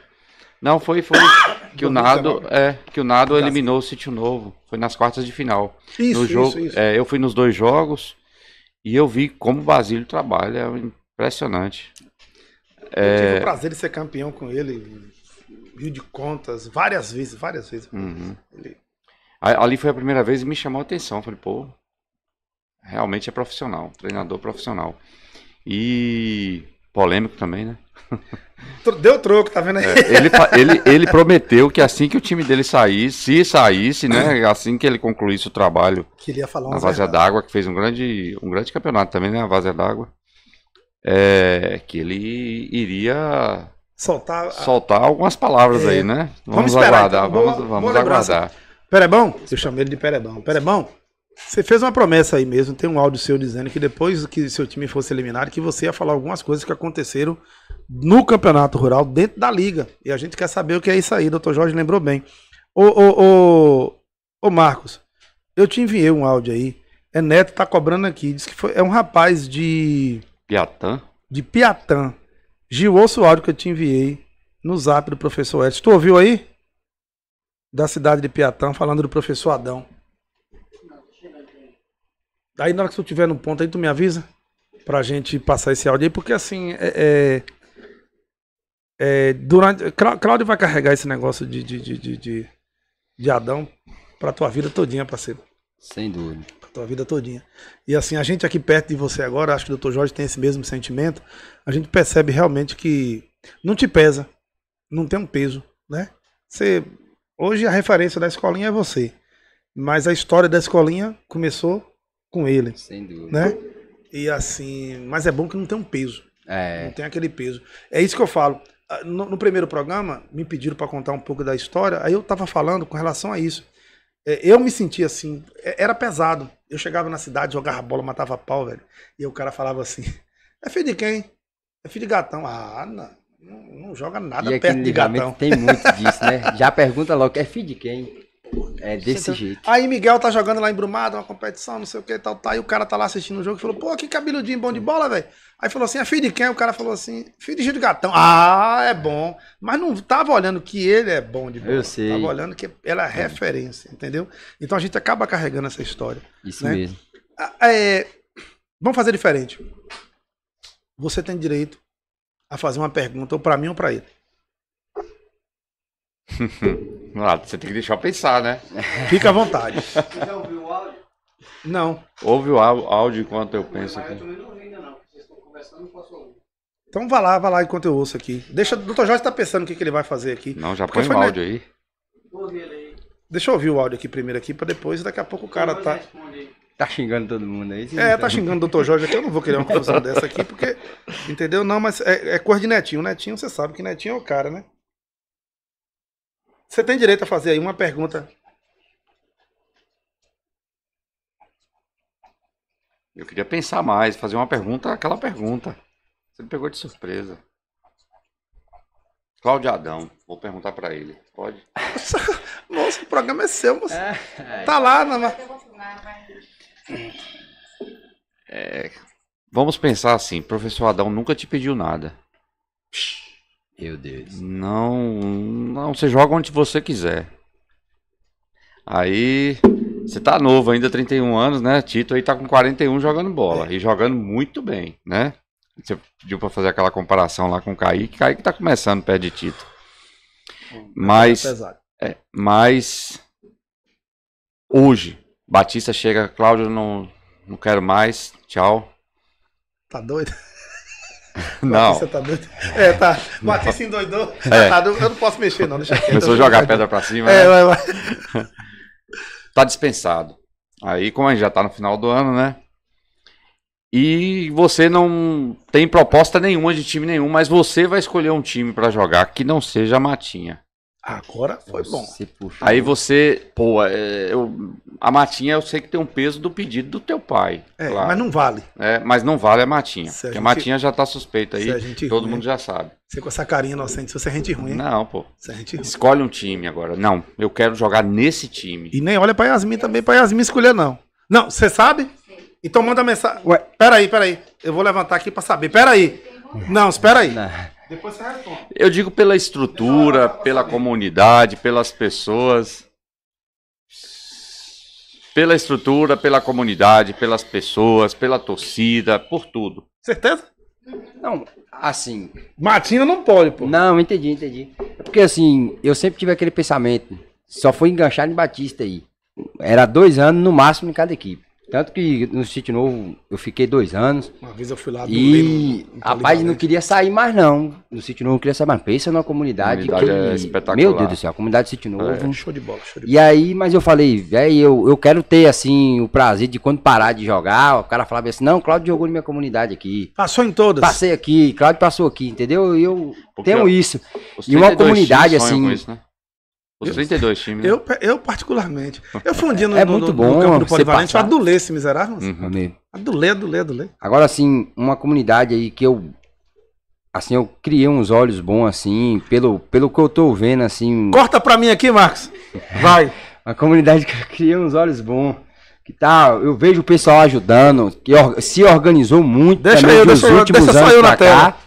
Não, foi, foi que o Nado, é, que o Nado eliminou o Sítio Novo. Foi nas quartas de final. Isso, no jogo, isso, isso. É, eu fui nos dois jogos e eu vi como o Basílio trabalha, é impressionante. Eu tive é o prazer de ser campeão com ele, Rio de Contas, várias vezes, várias vezes. Uhum. Ele... Ali foi a primeira vez e me chamou a atenção. Falei, pô, realmente é profissional, treinador profissional. E polêmico também, né? Deu troco, tá vendo aí? É, ele, ele, ele prometeu que assim que o time dele saísse, se saísse, né? É. Assim que ele concluísse o trabalho Queria falar na Vazia d'Água, que fez um grande, um grande campeonato também, né? A Vazia d'Água. É, que ele iria soltar, soltar algumas palavras é. aí, né? Vamos, aguardar, então. vamos, vamos aguardar. Perebão? Eu chamo ele de Perebão. Perebão, você fez uma promessa aí mesmo, tem um áudio seu dizendo que depois que seu time fosse eliminado, que você ia falar algumas coisas que aconteceram no Campeonato Rural, dentro da liga. E a gente quer saber o que é isso aí, doutor Jorge lembrou bem. Ô, ô, ô, ô Marcos, eu te enviei um áudio aí. É Neto tá cobrando aqui, diz que foi, é um rapaz de... Piatã? De Piatã. Gil, ouça o áudio que eu te enviei no zap do professor Edson. Tu ouviu aí? Da cidade de Piatã, falando do professor Adão. Aí na hora que tu tiver no ponto aí, tu me avisa pra gente passar esse áudio aí, porque assim, é, é, é durante, Cláudio vai carregar esse negócio de, de, de, de, de Adão pra tua vida todinha, parceiro. Sem dúvida. Pra tua vida todinha. E assim, a gente aqui perto de você agora, acho que o Dr. Jorge tem esse mesmo sentimento, a gente percebe realmente que não te pesa, não tem um peso, né? Você, hoje a referência da escolinha é você, mas a história da escolinha começou com ele. Sem dúvida. Né? E assim, mas é bom que não tem um peso. É. Não tem aquele peso. É isso que eu falo. Ah, no, no primeiro programa, me pediram para contar um pouco da história, aí eu estava falando com relação a isso. É, eu me sentia assim, é, era pesado. Eu chegava na cidade, jogava bola, matava pau, velho. E o cara falava assim: é filho de quem? É filho de gatão. Ah, não. Não, não joga nada e perto de gatão. Tem muito disso, né? Já pergunta logo, é filho de quem? É desse jeito. Aí Miguel tá jogando lá em Brumado, uma competição, não sei o que e tal, tá. E o cara tá lá assistindo o jogo e falou, pô, que cabeludinho bom de bola, velho. Aí falou assim, é filho de quem? O cara falou assim, filho de Gil de Gatão. Ah, é bom. Mas não tava olhando que ele é bom de bola. Eu sei. Tava olhando que ela é, referência, entendeu? Então a gente acaba carregando essa história. Isso né? mesmo. Ah, é, vamos fazer diferente. Você tem direito a fazer uma pergunta, ou para mim ou para ele. Hum, você tem que deixar pensar, né? Fica à vontade. Você então, já ouviu o áudio? Não. Ouve o áudio enquanto eu penso aqui. Eu também não ouvi ainda não, vocês estão conversando, não posso ouvir. Então vá lá, vá lá enquanto eu ouço aqui. Deixa, o Dr. Jorge tá pensando o que, que ele vai fazer aqui. Não, já põe o áudio na... aí. Deixa eu ouvir o áudio aqui primeiro aqui, para depois daqui a pouco o cara tá... Tá xingando todo mundo aí. É, tá então. xingando o Dr. Jorge aqui, eu não vou querer uma confusão dessa aqui, porque, entendeu? Não, mas é, é cor de Netinho. Netinho, você sabe que Netinho é o cara, né? Você tem direito a fazer aí uma pergunta. Eu queria pensar mais, fazer uma pergunta, aquela pergunta. Você me pegou de surpresa. Cláudio Adão, vou perguntar para ele. Pode? Nossa, nossa, o programa é seu, moço. É, é. tá lá, na... É, vamos pensar assim, professor Adão nunca te pediu nada. Psh. Meu Deus. Não, não, você joga onde você quiser. Aí, você tá novo ainda, 31 anos, né? Tito aí tá com 41 jogando bola é. e jogando muito bem, né? Você pediu para fazer aquela comparação lá com o Kaique, Kaique tá começando perto de Tito. mas tá é, mas hoje Batista chega, Cláudio, não não quero mais, tchau. Tá doido? Não. Você tá doido? É, tá. Matisse se endoidou. É. Tá, eu não posso mexer, não. Deixa quieto. Começou a jogar pedra pra cima. É, né? vai, vai. Tá dispensado. Aí, como a gente já tá no final do ano, né? E você não tem proposta nenhuma de time nenhum, mas você vai escolher um time para jogar que não seja Matinha. Agora foi bom. Aí você, pô, é, eu, a matinha eu sei que tem um peso do pedido do teu pai. É, claro. mas não vale. É, mas não vale a matinha. A, gente, a, matinha já tá suspeita aí, todo ruim, mundo já sabe. Você com essa carinha inocente, se você é gente ruim. Não, pô. Escolhe um time agora. Não, eu quero jogar nesse time. E nem olha pra Yasmin também, pra Yasmin escolher não. Não, você sabe? Então manda mensagem. Ué, peraí, peraí. Eu vou levantar aqui pra saber. Peraí. Não, espera aí. Não. Depois você Eu digo pela estrutura, pela comunidade, pelas pessoas. Pela estrutura, pela comunidade, pelas pessoas, pela torcida, por tudo. Certeza? Não, assim. Matina não pode, pô. Não, entendi, entendi. É porque assim, eu sempre tive aquele pensamento. Só foi enganchado em Batista aí. Era dois anos no máximo em cada equipe. Tanto que no sítio novo eu fiquei dois anos. Uma vez eu fui lá E a no rapaz, não queria sair mais, não. No sítio novo não queria sair mais. Pensa numa comunidade. comunidade que, é espetacular. Meu Deus do céu, a comunidade do sítio é, novo. É. Show de bola, show de bola. E aí, mas eu falei, velho, eu, eu quero ter assim o prazer de quando parar de jogar, o cara falava assim, não, Cláudio jogou na minha comunidade aqui. Passou em todas. Passei aqui, Cláudio passou aqui, entendeu? E eu Porque tenho eu, isso. E uma comunidade, assim. Isso, né? Os eu, 32 times. Né? Eu, eu, particularmente. Eu fui um dia no, é no, muito no, bom, no campo do Polivalente, eu adulei esse miserável. Uhum. Adulei, adulei, adulei. Agora, assim, uma comunidade aí que eu... Assim, eu criei uns olhos bons, assim, pelo, pelo que eu tô vendo, assim... Corta pra mim aqui, Marcos! Vai! uma comunidade que eu criei uns olhos bons que tá, eu vejo o pessoal ajudando, que or se organizou muito deixa também eu, deixa últimos eu, deixa anos só eu na cá, tela.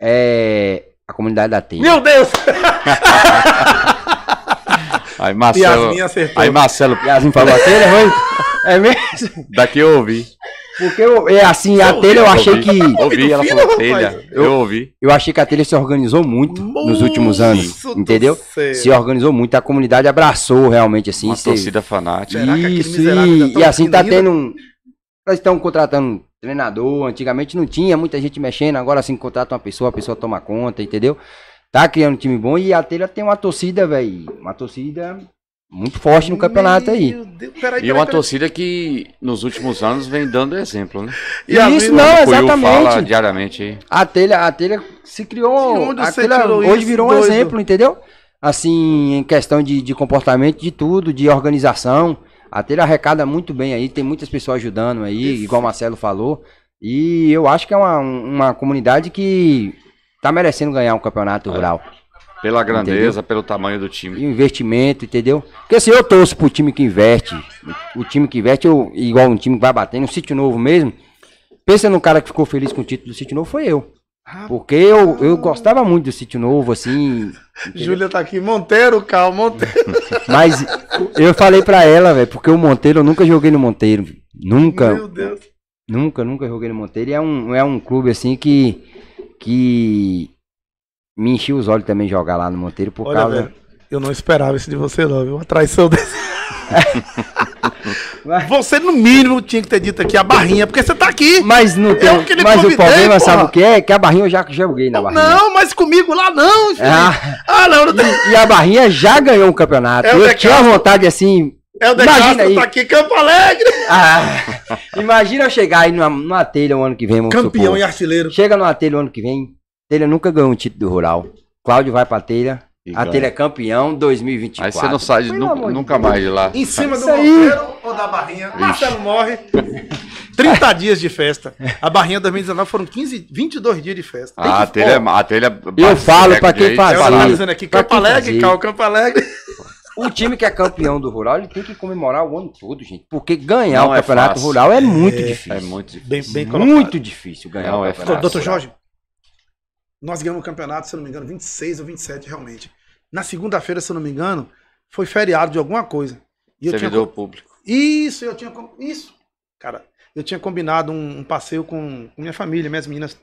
É, a comunidade da TEI. Meu Deus! Aí Marcelo. Yasmin acertou. Aí Marcelo. Yasmin falou a telha, foi? É mesmo? Daqui eu ouvi. Porque eu, é assim, eu a telha eu achei ouvi, que. Ouvi, ela falou telha. Eu, eu, ouvi. Eu achei que a telha se organizou muito Moço nos últimos anos. Entendeu? Se organizou muito, a comunidade abraçou realmente, assim. Uma se... torcida fanática. Isso, e, tá e assim tá tendo um. Nós estão contratando treinador, antigamente não tinha muita gente mexendo, agora assim contrata uma pessoa, a pessoa toma conta, entendeu? tá criando é um time bom e a Telha tem uma torcida, velho. Uma torcida muito forte no campeonato Meu aí. Deus, peraí, peraí, e uma peraí. torcida que nos últimos anos vem dando exemplo, né? E isso não, exatamente. Fala diariamente aí. A telha, a telha se criou, a telha hoje virou doido. um exemplo, entendeu? Assim, em questão de, de comportamento, de tudo, de organização. A telha arrecada muito bem aí, tem muitas pessoas ajudando aí, isso. igual o Marcelo falou. E eu acho que é uma, uma comunidade que tá merecendo ganhar um campeonato é. rural. Pela grandeza, entendeu? pelo tamanho do time. E investimento, entendeu? Porque se assim, eu torço pro time que investe, o time que investe, eu, igual um time que vai batendo, um sítio novo mesmo. Pensa no cara que ficou feliz com o título do sítio novo, foi eu. Porque eu, eu gostava muito do sítio novo, assim. Júlia tá aqui, Monteiro, Cal, Monteiro. Mas eu falei pra ela, velho, porque o Monteiro, eu nunca joguei no Monteiro. Nunca. Meu Deus. Nunca, nunca joguei no Monteiro. E é um, é um clube assim que que me enchi os olhos também jogar lá no Monteiro por Olha, causa. Velho, eu não esperava isso de você, não, viu? Uma traição desse. você, no mínimo, tinha que ter dito aqui a barrinha, porque você tá aqui. Mas não tem. Eu que lhe mas convidei, o problema, porra. sabe o que é? Que a barrinha eu já joguei na barrinha. Não, mas comigo lá não, ah. filho. Ah, ah não, não tem... e, e, a barrinha já ganhou um campeonato. É eu tinha vontade, assim, é o imagina aí. tá aqui Campo Alegre. Ah, imagina eu chegar aí numa, numa telha o ano que vem, Campeão supor. e artilheiro. Chega numa telha o ano que vem. Telha nunca ganhou um título do Rural. Cláudio vai pra telha. E a telha é campeão 2024. Aí você não sai de, nunca mais de lá. Em cima do roteiro ou da barrinha. Marcelo morre. 30 dias de festa. A barrinha 2019 foram 15, 22 dias de festa. Ah, a telha, é a telha. É eu falo é para quem faz. Eu analisando aqui, Campo Alegre, Cal, Campo Alegre. O time que é campeão do rural, ele tem que comemorar o ano todo, gente. Porque ganhar Não o é campeonato fácil. rural é, é muito é, difícil. É muito difícil. Bem, bem muito difícil ganhar Não, o é campeonato. Doutor Jorge, nós ganhamos o campeonato, se eu não me engano, 26 ou 27 realmente. Na segunda-feira, se eu não me engano, foi feriado de alguma coisa. E eu Servidor tinha... público. Isso, eu tinha. Isso. Cara, eu tinha combinado um, um passeio com minha família, minhas meninas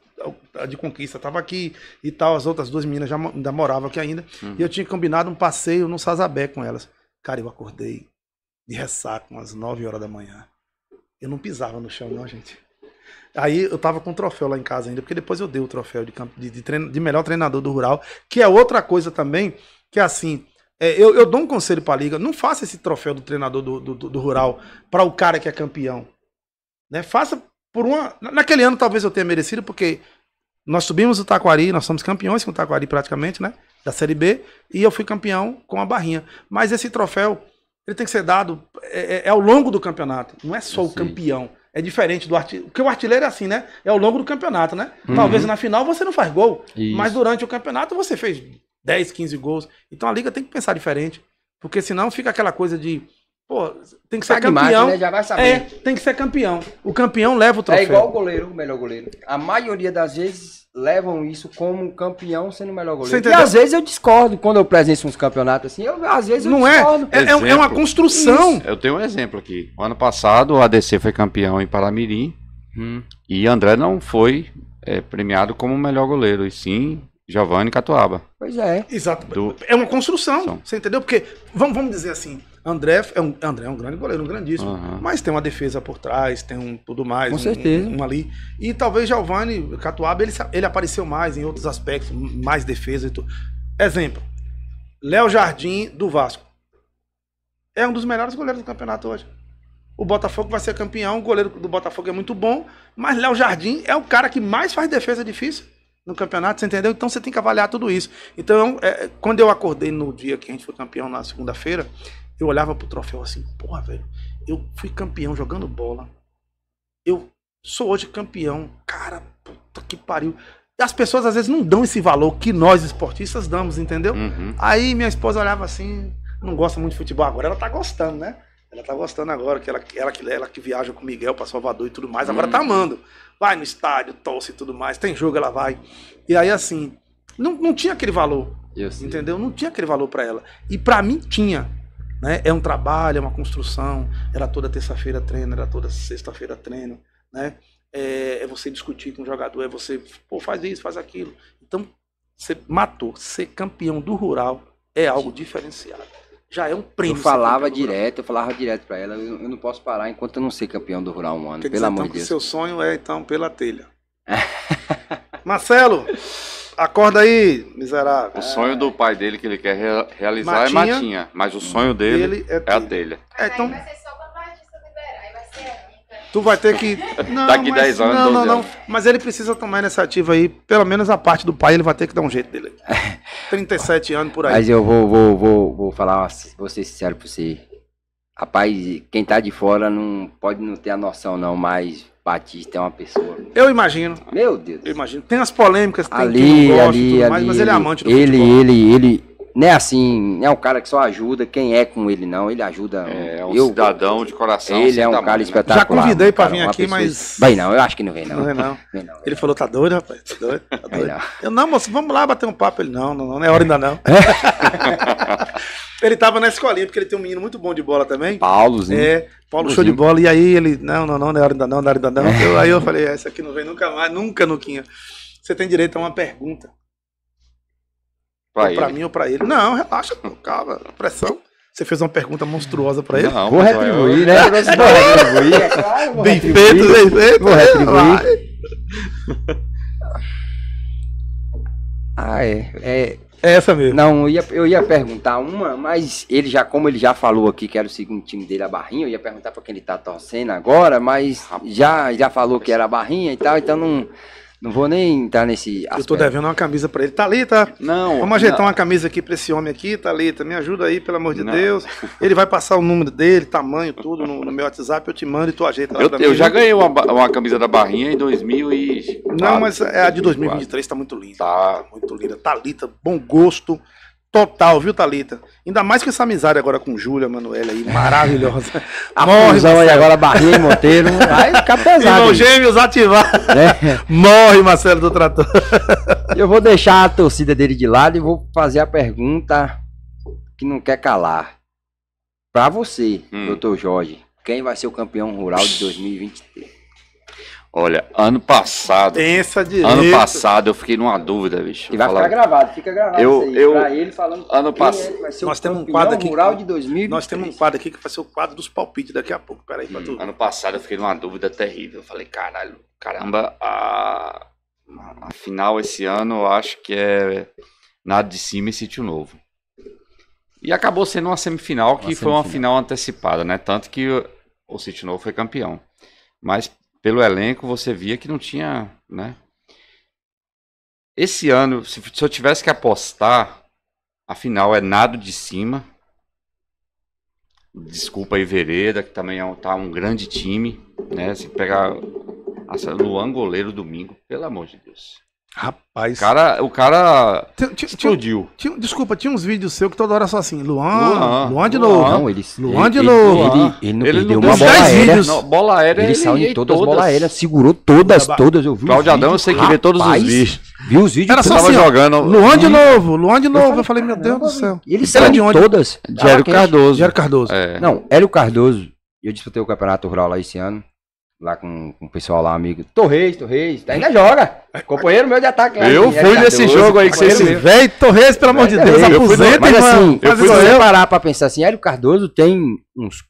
a de Conquista estava aqui e tal, as outras duas meninas já ainda moravam aqui ainda. Uhum. E eu tinha combinado um passeio no Sazabé com elas. Cara, eu acordei de ressaca umas 9 horas da manhã. Eu não pisava no chão, não, gente. Aí eu tava com um troféu lá em casa ainda, porque depois eu dei o troféu de, campo, de, de, treino, de melhor treinador do rural, que é outra coisa também, que é assim, é, eu, eu, dou um conselho para a liga, não faça esse troféu do treinador do, do, do, do rural para o cara que é campeão. Né? Faça por uma. Naquele ano talvez eu tenha merecido, porque nós subimos o Taquari, nós somos campeões com o Taquari praticamente, né? Da Série B, e eu fui campeão com a Barrinha. Mas esse troféu, ele tem que ser dado é, é, é ao longo do campeonato, não é só Sim. o campeão. É diferente do artilheiro. Porque o artilheiro é assim, né? É ao longo do campeonato, né? Uhum. Talvez na final você não faz gol, Isso. mas durante o campeonato você fez 10, 15 gols. Então a liga tem que pensar diferente, porque senão fica aquela coisa de Pô, tem que ser Pragmático, campeão. Né? Já vai saber. É, tem que ser campeão. O campeão leva o é troféu. É igual o goleiro, o melhor goleiro. A maioria das vezes levam isso como um campeão sendo o melhor goleiro. E às vezes eu discordo quando eu presencio uns campeonatos assim. Eu, às vezes eu Não é? discordo. É, é, é uma construção. Isso. Eu tenho um exemplo aqui. O ano passado o ADC foi campeão em Paramirim hum. e André não foi é, premiado como o melhor goleiro, e sim Giovanni Catuaba. Pois é. Exato. Do... É uma construção. São. Você entendeu? Porque, vamos, vamos dizer assim, André é um, André é um grande goleiro, um grandíssimo. Uhum. Mas tem uma defesa por trás, tem um tudo mais. Com um, certeza. Um, um, ali. E talvez Giovanni Catuaba, ele, ele apareceu mais em outros aspectos, mais defesa e tudo. Exemplo. Léo Jardim do Vasco. É um dos melhores goleiros do campeonato hoje. O Botafogo vai ser campeão, o goleiro do Botafogo é muito bom, mas Léo Jardim é o cara que mais faz defesa difícil no campeonato, você entendeu? Então você tem que avaliar tudo isso. Então, é, quando eu acordei no dia que a gente foi campeão na segunda-feira, eu olhava pro troféu assim, porra, velho, eu fui campeão jogando bola. Eu sou hoje campeão. Cara, puta que pariu. As pessoas às vezes não dão esse valor que nós esportistas damos, entendeu? Uhum. Aí minha esposa olhava assim, não gosta muito de futebol agora, ela tá gostando, né? Ela tá gostando agora, que ela, ela, que, ela que viaja com o Miguel pra Salvador e tudo mais, agora uhum. tá amando. Vai no estádio, torce e tudo mais, tem jogo, ela vai. E aí assim, não, não tinha aquele valor, entendeu? Não tinha aquele valor para ela. E para mim tinha. Né? É um trabalho, é uma construção. Era toda terça-feira treino, era toda sexta-feira treino. Né? É, é, você discutir com o jogador, é você, pô, faz isso, faz aquilo. Então, ser matou, ser campeão do rural é algo diferenciado. Já é um prêmio. Eu falava direto, eu falava direto para ela, eu, eu, não posso parar enquanto eu não ser campeão do rural um ano, Quer pelo dizer, amor então, de Deus. Seu sonho é então pela telha. Marcelo, Acorda aí, miserável. O sonho do pai dele que ele quer realizar é Matinha. é Matinha, mas o sonho dele Dele é, é, a telha. É, então, Aí vai ser só quando o artista liberar, aí vai ser a tu vai ter que. Não, Daqui mas, 10 anos, Não, não, não. Mas ele precisa tomar iniciativa aí. Pelo menos a parte do pai, ele vai ter que dar um jeito dele. 37 anos por aí. Mas eu vou, vou, vou, vou falar, vou ser sincero pra você. Rapaz, quem tá de fora não pode não ter a noção, não, mas Batista é uma pessoa. Eu imagino. Meu Deus. Eu imagino. Tem as polêmicas, tem ali, gosta, ali, tudo ali, mas ele é amante do ele, futebol. Ele, ele, não é assim, não é um cara que só ajuda quem é com ele, não. Ele ajuda. É, é um eu, cidadão de coração. Ele assim, é um cara né? espetacular. Já convidei para vir aqui, mas. Bem não, eu acho que não vem não. Não vem não. Vem não vem ele não. falou, tá doido, rapaz? Tá doido? Tá doido. Não. Eu, não, moço, vamos lá bater um papo. Ele, não, não, não, não é hora ainda não. Ele tava na escolinha, porque ele tem um menino muito bom de bola também. Paulozinho. É, Paulo Paulozinho. show de bola. E aí ele, não, não, não, não é hora ainda não, não é hora ainda não. É. Eu, aí eu falei, é, essa aqui não vem nunca mais, nunca, Nuquinha. Você tem direito a uma pergunta. Pra, ou ele. pra mim ou pra ele. Não, relaxa, pô, calma, pressão. Você fez uma pergunta monstruosa pra ele. Não, vou retribuir, né? Vou retribuir, é bem feito, bem feito. Vou né? retribuir. Ah, é. é é essa mesmo. Não, eu ia, eu ia perguntar uma, mas ele já, como ele já falou aqui que era o segundo time dele, a Barrinha, eu ia perguntar pra quem ele tá torcendo agora, mas já, já falou que era a Barrinha e tal, então não. Não vou nem entrar nesse aspecto. Eu tô devendo uma camisa para ele. Talita? não, vamos ajeitar não. uma camisa aqui para esse homem aqui, Talita, Me ajuda aí, pelo amor de não. Deus. Ele vai passar o número dele, tamanho, tudo no, no meu WhatsApp. Eu te mando e tu ajeita lá Eu, eu já ganhei uma, uma camisa da Barrinha em 2000 e... Não, mas é a de 2023 está muito linda. Tá. Muito linda. Talita, bom gosto. Total, viu, Thalita? Ainda mais com essa amizade agora com Júlia, Manuela aí, maravilhosa. A Morre, Marcelo. aí agora, Barrinha e Monteiro, vai ficar pesado. Irmão gêmeos ativar. É. Morre, Marcelo do Trator. Eu vou deixar a torcida dele de lado e vou fazer a pergunta que não quer calar. Pra você, hum. doutor Jorge, quem vai ser o campeão rural de 2023? Olha, ano passado. Pensa direito. Ano passado eu fiquei numa dúvida, bicho. E vai falar... ficar gravado, fica gravado. Eu, isso aí, eu, pra ele falando. Ano passado. É, nós temos um quadro aqui. Mural de 2000. Nós temos um quadro aqui que vai ser o quadro dos palpites daqui a pouco. Peraí, hum, tudo. Ano passado eu fiquei numa dúvida terrível. Eu falei, caralho, caramba, a, a final esse ano eu acho que é nada de cima e sítio novo. E acabou sendo uma semifinal que foi uma final antecipada, né? Tanto que o, o Sítio Novo foi campeão. Mas pelo elenco, você via que não tinha, né? Esse ano, se, se eu tivesse que apostar, afinal é nado de cima. Desculpa aí, Vereda, que também é um, tá um grande time, né? Se pegar Luan goleiro domingo, pelo amor de Deus. Rapaz. Cara, o cara tinha, explodiu. Tinha, desculpa, tinha uns vídeos seu que toda hora só assim, Luan, Luan, Luan de novo. Não, ele, Luan de novo. Ele, ele, não ele perdeu uma bola aérea. Não, bola aérea ele, ele saiu em todas, as bolas aéreas, segurou todas, todas. Eu vi Claudio Adão, eu sei que vê todos os vídeos. Vi os vídeos Era só tava assim, jogando. Luan de novo, Luan de novo. Eu falei, meu Deus do céu. Ele saiu de onde? todas. Jélio Cardoso. Jélio Cardoso. É. É. Não, Hélio Cardoso. Eu disputei o campeonato rural lá esse ano lá com, com o pessoal lá, amigo. Torres, Torres, tá, ainda joga. Companheiro meu de ataque lá. Eu é fui nesse jogo aí que você se. Velho, Torres, pelo amor de é Deus, aposenta, Mas assim, eu fui parar pra pensar assim, Hélio Cardoso tem uns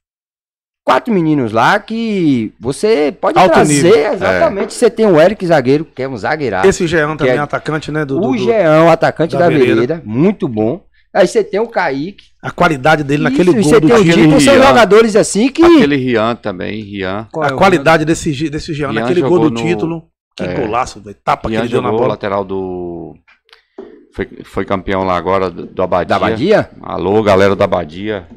quatro meninos lá que você pode Alto trazer, nível. É. exatamente. É. Você tem o Eric Zagueiro, que é um zagueirado. Esse Geão também é atacante, né? Do, o Geão, atacante da, da vereda, vereda, muito bom. Aí você tem o Kaique. A qualidade dele Isso, naquele gol você do tem o Dito, são jogadores assim que. Aquele Rian também, Rian. Qual a é qualidade Rian? desse, desse Rian, Rian naquele gol do no... título. Que é, golaço, velho. Tapa Rian que ele deu na bola. lateral do. Foi, foi campeão lá agora do, do Abadia. Da Abadia? Alô, galera da Abadia.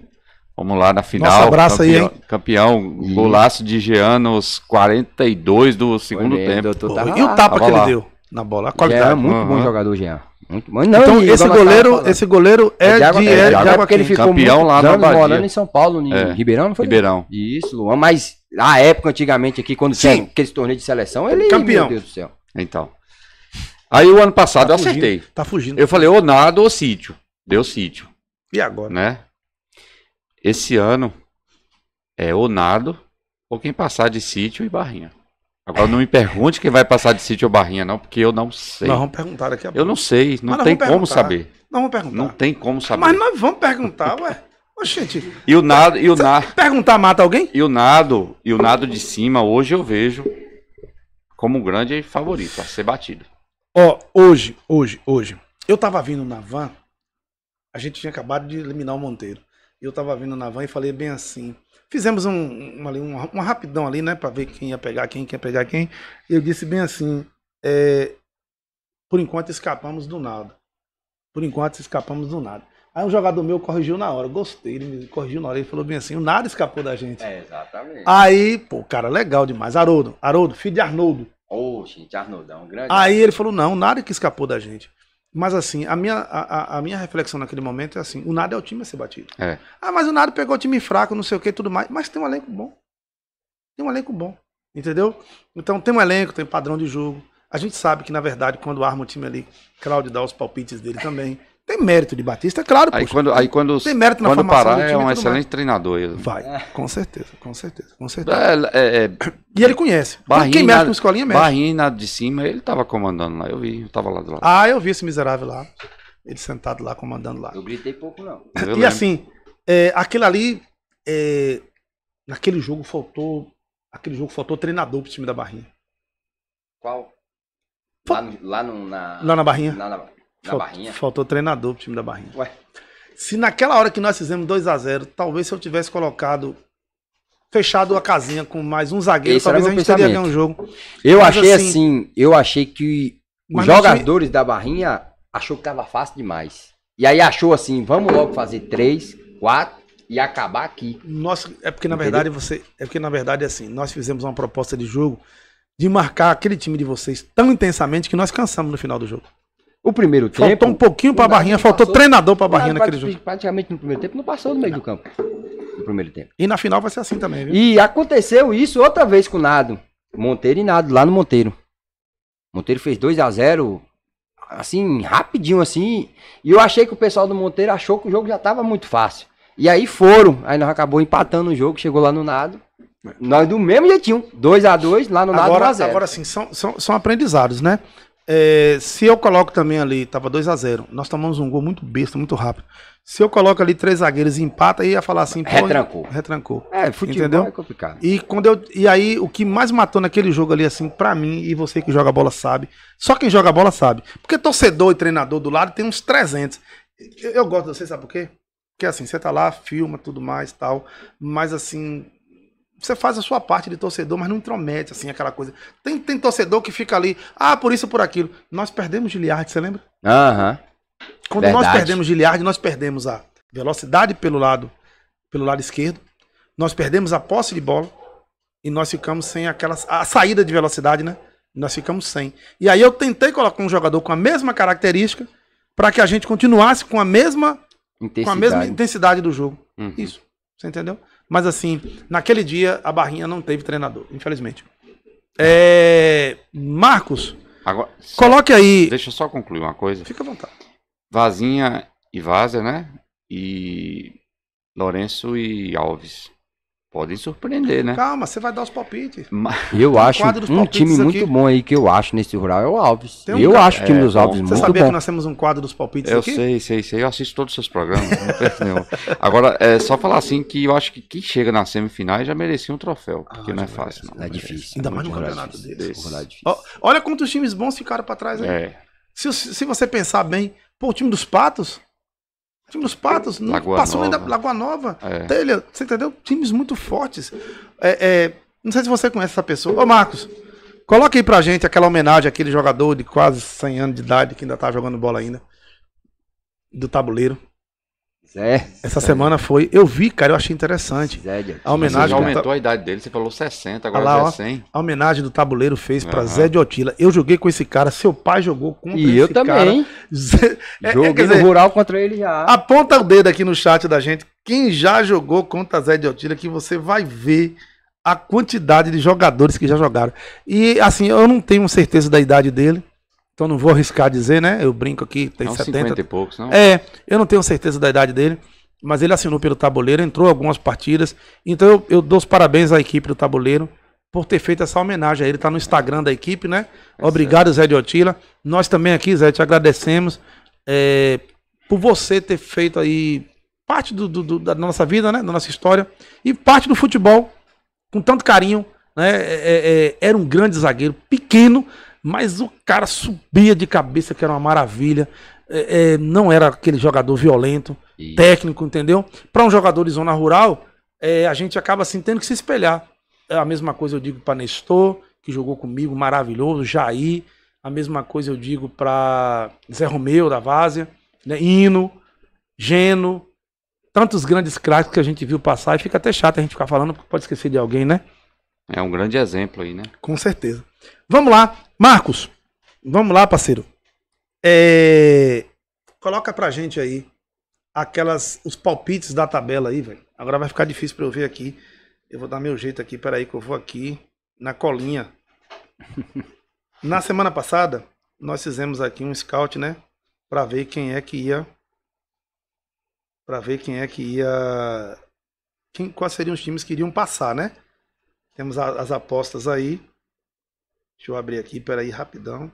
Vamos lá na final. Nossa, abraço campeão, aí, hein? Campeão, e... golaço de Jean nos 42 do segundo tempo. Tá e o tapa ah, que ele deu na bola? A qualidade. Jean é muito bom jogador, Jean. Muito bom. Não, então, esse goleiro, esse goleiro é, é de Água, que é, de água ele ficou campeão lá na Bahia. morando em São Paulo, em é. Ribeirão, não foi? Ribeirão. Isso, Luan. Mas na época, antigamente, aqui, quando Sim. tinha aqueles torneios de seleção, ele. Campeão. Meu Deus do céu. Então. Aí o ano passado tá eu fugindo, acertei. Tá fugindo. Eu falei, ou nada ou sítio. Deu sítio. E agora? Né? Esse ano é ou nado ou quem passar de sítio e barrinha. Agora não me pergunte quem vai passar de sítio ou barrinha, não, porque eu não sei. Nós vamos perguntar daqui a pouco. Eu não sei, não tem como saber. Nós vamos perguntar. Não tem como saber. Mas nós vamos perguntar, ué. Oxente. E o tá- nado, e o nado. Perguntar mata alguém? E o nado, e o nado de cima, hoje eu vejo como um grande favorito a ser batido. Ó, hoje, hoje, hoje. Eu tava vindo na van, a gente tinha acabado de eliminar o Monteiro. Eu tava vindo na van e falei bem assim. Fizemos um, um, um, um rapidão ali, né? Para ver quem ia pegar quem, quem ia pegar quem. Eu disse bem assim: é, por enquanto escapamos do nada. Por enquanto escapamos do nada. Aí um jogador meu corrigiu na hora, gostei, ele me corrigiu na hora, e falou bem assim, o nada escapou da gente. É, exatamente. Aí, pô, cara, legal demais, Haroldo, Haroldo, filho de Arnoldo. Ô, oh, gente, grande... Aí ele falou, não, nada que escapou da gente. Mas assim, a minha, a, a, minha reflexão naquele momento é assim: o nada é o time a ser batido. É. Ah, mas o nada pegou o time fraco, não sei o que tudo mais. Mas tem um elenco bom. Tem um elenco bom. Entendeu? Então tem um elenco, tem padrão de jogo. A gente sabe que, na verdade, quando arma o time ali, Claudio dá os palpites dele também. Tem mérito de Batista, é claro. Aí poxa, quando, aí quando tem mérito na formação parar, é um excelente mais. treinador. Vai, com certeza, com certeza, com certeza. É, é, é. e ele conhece. Barrinha, Quem mexe com escolinha mesmo. Barrinha de cima, ele estava comandando lá. Eu vi, eu tava lá do lado. Ah, eu vi esse miserável lá. Ele sentado lá, comandando lá. Eu gritei pouco, não. Eu e lembro. assim, é, aquele ali, é, naquele jogo faltou. Aquele jogo faltou treinador pro time da Barrinha. Qual? Lá, no, lá, no, na... lá na Barrinha? Lá na Barrinha da Falt, Barrinha. Faltou treinador pro time da Barrinha. Ué. Se naquela hora que nós fizemos 2 a 0 talvez se eu tivesse colocado. Fechado a casinha com mais um zagueiro, Esse talvez a gente teria ganho um jogo. Eu Mas, achei assim, assim, eu achei que os jogadores da Barrinha achou que tava fácil demais. E aí achou assim, vamos logo fazer três, quatro e acabar aqui. Nossa, é porque na Entendeu? verdade você, é porque na verdade assim, nós fizemos uma proposta de jogo de marcar aquele time de vocês tão intensamente que nós cansamos no final do jogo. O primeiro faltou tempo. Faltou um pouquinho para a Barrinha, faltou passou, treinador para a Barrinha naquele jogo. Praticamente no primeiro tempo não passou no meio do campo. No primeiro tempo. E na final vai ser assim também, viu? E aconteceu isso outra vez com o Nado. Monteiro e Nado, lá no Monteiro. Monteiro fez 2 a 0 assim, rapidinho assim. E eu achei que o pessoal do Monteiro achou que o jogo já estava muito fácil. E aí foram. Aí nós acabou empatando o jogo, chegou lá no Nado. Nós do mesmo jeitinho, 2 a 2 lá no Nado agora, 1 0 Agora sim, são, são, são aprendizados, né? É, se eu coloco também ali, tava 2 a 0 nós tomamos um gol muito besta, muito rápido. Se eu coloco ali três zagueiros e empata, ia falar assim, retrancou. Retrancou. É, futebol entendeu? é complicado. E quando eu e aí o que mais matou naquele jogo ali assim, para mim e você que joga bola sabe. Só quem joga bola sabe. Porque torcedor e treinador do lado tem uns 300. Eu, eu gosto de você, sabe por quê? Porque assim, você tá lá, filma tudo mais, tal, mas assim, você faz a sua parte de torcedor, mas não intromete, assim, aquela coisa. Tem, tem torcedor que fica ali, ah, por isso, por aquilo. Nós perdemos Giliard, você lembra? Aham. Uhum. Quando Verdade. nós perdemos Giliard, nós perdemos a velocidade pelo lado, pelo lado esquerdo, nós perdemos a posse de bola e nós ficamos sem aquela a saída de velocidade, né? Nós ficamos sem. E aí eu tentei colocar um jogador com a mesma característica para que a gente continuasse com a mesma intensidade. com a mesma intensidade do jogo. Uhum. Isso. Você entendeu? Mas assim, naquele dia a Barrinha não teve treinador, infelizmente. É... Marcos, Agora, coloque aí. Deixa eu só concluir uma coisa. Fica à vontade. Vazinha e Vaza, né? E Lourenço e Alves podem surpreender, né? Calma, você vai dar os palpites. Mas, eu acho um time muito bom aí que eu acho nesse rural é o Alves. Um eu cara, acho o time é, dos Alves bom. muito bom. Você sabia que nós temos um quadro dos palpites eu aqui? Eu sei, sei, sei. Eu assisto todos os seus programas. Agora, é só falar assim que eu acho que quem chega na semifinais já merecia um troféu, ah, porque ah, não é fácil. Não. É difícil. Ainda é mais no campeonato desse. Olha quantos times bons ficaram para trás aí. É. Se, se você pensar bem, pô, o time dos Patos time dos Patos, Lagoa passou Nova. da Lagoa Nova. É. Telha, você entendeu? Times muito fortes. É, é, não sei se você conhece essa pessoa. Ô, Marcos, coloque aí pra gente aquela homenagem àquele jogador de quase 100 anos de idade que ainda tá jogando bola ainda. Do tabuleiro. É. Essa semana foi. Eu vi, cara, eu achei interessante. Zé, Diotinho. a homenagem já aumentou do... a idade dele, você falou 60, agora ah lá, é 100. Ó, a homenagem do tabuleiro fez uhum. para Zé de Otila. Eu joguei com esse cara, seu pai jogou contra e esse eu também. Zé... É, é, joguei é, dizer, no rural contra ele já. Aponta o dedo aqui no chat da gente. Quem já jogou contra Zé de Otila, que você vai ver a quantidade de jogadores que já jogaram. E assim, eu não tenho certeza da idade dele. Então não vou arriscar dizer, né? Eu brinco aqui, tem não, 70. 50 e poucos, não? É, eu não tenho certeza da idade dele, mas ele assinou pelo tabuleiro, entrou algumas partidas. Então eu, eu dou os parabéns à equipe do tabuleiro por ter feito essa homenagem. Ele está no Instagram da equipe, né? É Obrigado, certo. Zé de Otila. Nós também aqui, Zé, te agradecemos é, por você ter feito aí parte do, do, da nossa vida, né? Da nossa história e parte do futebol com tanto carinho. Né? É, é, é era um grande zagueiro, pequeno, mas o cara subia de cabeça, que era uma maravilha. É, é, não era aquele jogador violento, Isso. técnico, entendeu? Para um jogador de zona rural, é, a gente acaba assim tendo que se espelhar. É a mesma coisa eu digo para Nestor, que jogou comigo, maravilhoso, Jair. A mesma coisa eu digo para Zé Romeu da Várzea, né? Hino, Geno, tantos grandes craques que a gente viu passar e fica até chato a gente ficar falando, porque pode esquecer de alguém, né? É um grande exemplo aí, né? Com certeza. Vamos lá. Marcos, vamos lá, parceiro. É... Coloca pra gente aí aquelas os palpites da tabela aí, velho. Agora vai ficar difícil para eu ver aqui. Eu vou dar meu jeito aqui, peraí que eu vou aqui na colinha. na semana passada, nós fizemos aqui um scout, né, para ver quem é que ia para ver quem é que ia quem quais seriam os times que iriam passar, né? Temos a, as apostas aí. Deixa eu abrir aqui, peraí, rapidão.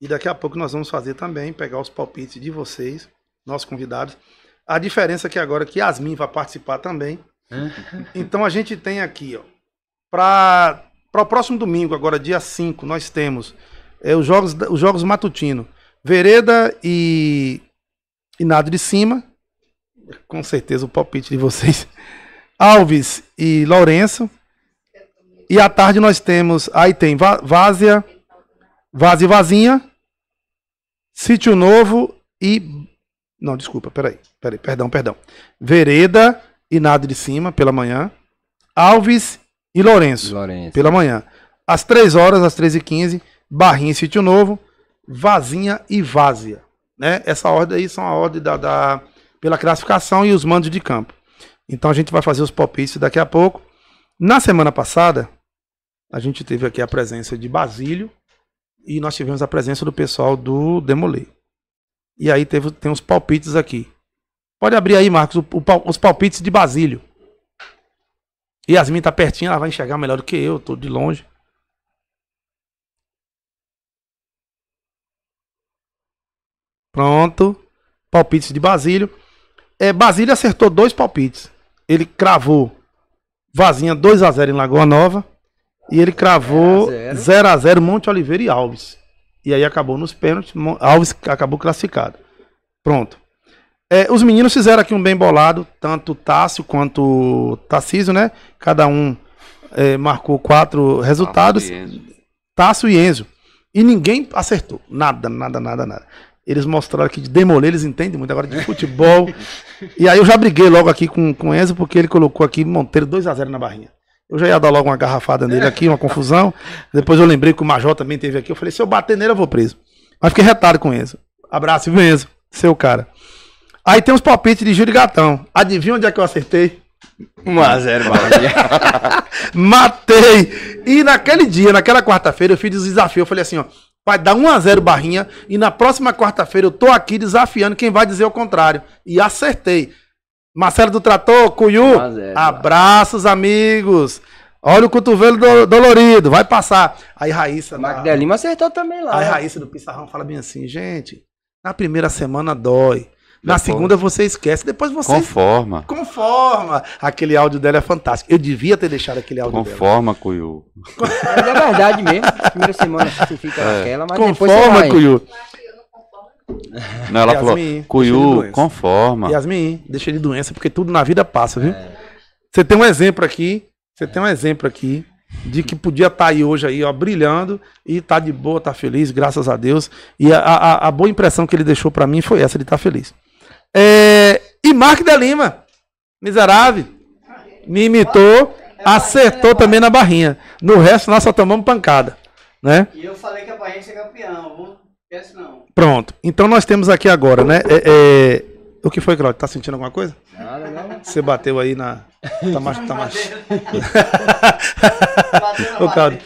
E daqui a pouco nós vamos fazer também, pegar os palpites de vocês, nossos convidados. A diferença é que agora que Yasmin vai participar também. então a gente tem aqui, ó, para o próximo domingo, agora dia 5, nós temos é, os jogos os jogos matutino. Vereda e e de cima. Com certeza o palpite de vocês. Alves e Lourenço. E à tarde nós temos. Aí tem Vazia, Vazia e Vazinha, Sítio Novo e. Não, desculpa, peraí, peraí, perdão, perdão. Vereda e Nado de Cima, pela manhã. Alves e Lourenço, Lourenço. pela manhã. Às 3 horas, às 13h15, Barrinha e Sítio Novo, Vazinha e Vazia. Né? Essa ordem aí são a ordem da, da, pela classificação e os mandos de campo. Então a gente vai fazer os palpites daqui a pouco. Na semana passada, a gente teve aqui a presença de Basílio e nós tivemos a presença do pessoal do Demolê. E aí teve, tem uns palpites aqui. Pode abrir aí, Marcos, o, o, os palpites de Basílio. Yasmin tá pertinho, ela vai enxergar melhor do que eu, tô de longe. Pronto. Palpites de Basílio. É, Basílio acertou dois palpites. Ele cravou Vazinha 2 a 0 em Lagoa Nova e ele cravou 0x0 Monte Oliveira e Alves. E aí acabou nos pênaltis, Alves acabou classificado. Pronto. É, os meninos fizeram aqui um bem bolado, tanto Tássio quanto Tarcísio, né? Cada um é, marcou quatro resultados. Tássio e Enzo. E ninguém acertou. Nada, nada, nada, nada. Eles mostraram que de demoler eles entendem muito agora de futebol. e aí eu já briguei logo aqui com, com o Enzo, porque ele colocou aqui Monteiro 2x0 na barrinha. Eu já ia dar logo uma garrafada nele aqui, uma confusão. Depois eu lembrei que o Major também teve aqui. Eu falei, se eu bater nele, eu vou preso. Mas fiquei retado com Enzo. Abraço, Enzo? Seu cara. Aí tem uns palpites de Júlio Gatão. Adivinha onde é que eu acertei? 1x0, Matei! E naquele dia, naquela quarta-feira, eu fiz o desafio. Eu falei assim, ó. Vai dar 1x0 barrinha e na próxima quarta-feira eu tô aqui desafiando quem vai dizer o contrário. E acertei. Marcelo do Trator, Cuiu. É, abraços, amigos. Olha o cotovelo do, dolorido, vai passar. Aí Raíssa. Magda Lima acertou também lá. Aí né? Raíssa do Pissarrão fala bem assim, gente. Na primeira semana dói. Na Depois. segunda você esquece, depois você. Conforma. Conforma. Aquele áudio dela é fantástico. Eu devia ter deixado aquele áudio Conforma, dela. Conforma, Cuiu. Mas é verdade mesmo. Primeira semana você fica é. naquela, mas Conforma, depois. Conforma, Cuiu. Não, ela Yasmin, falou, Cuiu, conforma. Yasmin, deixa de doença, porque tudo na vida passa, viu? É. Você tem um exemplo aqui, você é. tem um exemplo aqui de que podia estar tá aí hoje aí, ó, brilhando e tá de boa, tá feliz, graças a Deus. E a, a, a boa impressão que ele deixou para mim foi essa, ele tá feliz. É... e Mark da Lima, miserável, me imitou, acertou também na barrinha. No resto, nós só tomamos pancada, né? E eu falei que a barrinha é campeão, vamos não. Pronto. Então nós temos aqui agora, né? É, é... O que foi, Claudio? Tá sentindo alguma coisa? Nada, não. Você bateu aí na. Tá mais. Tá mais... Ô, Claudio,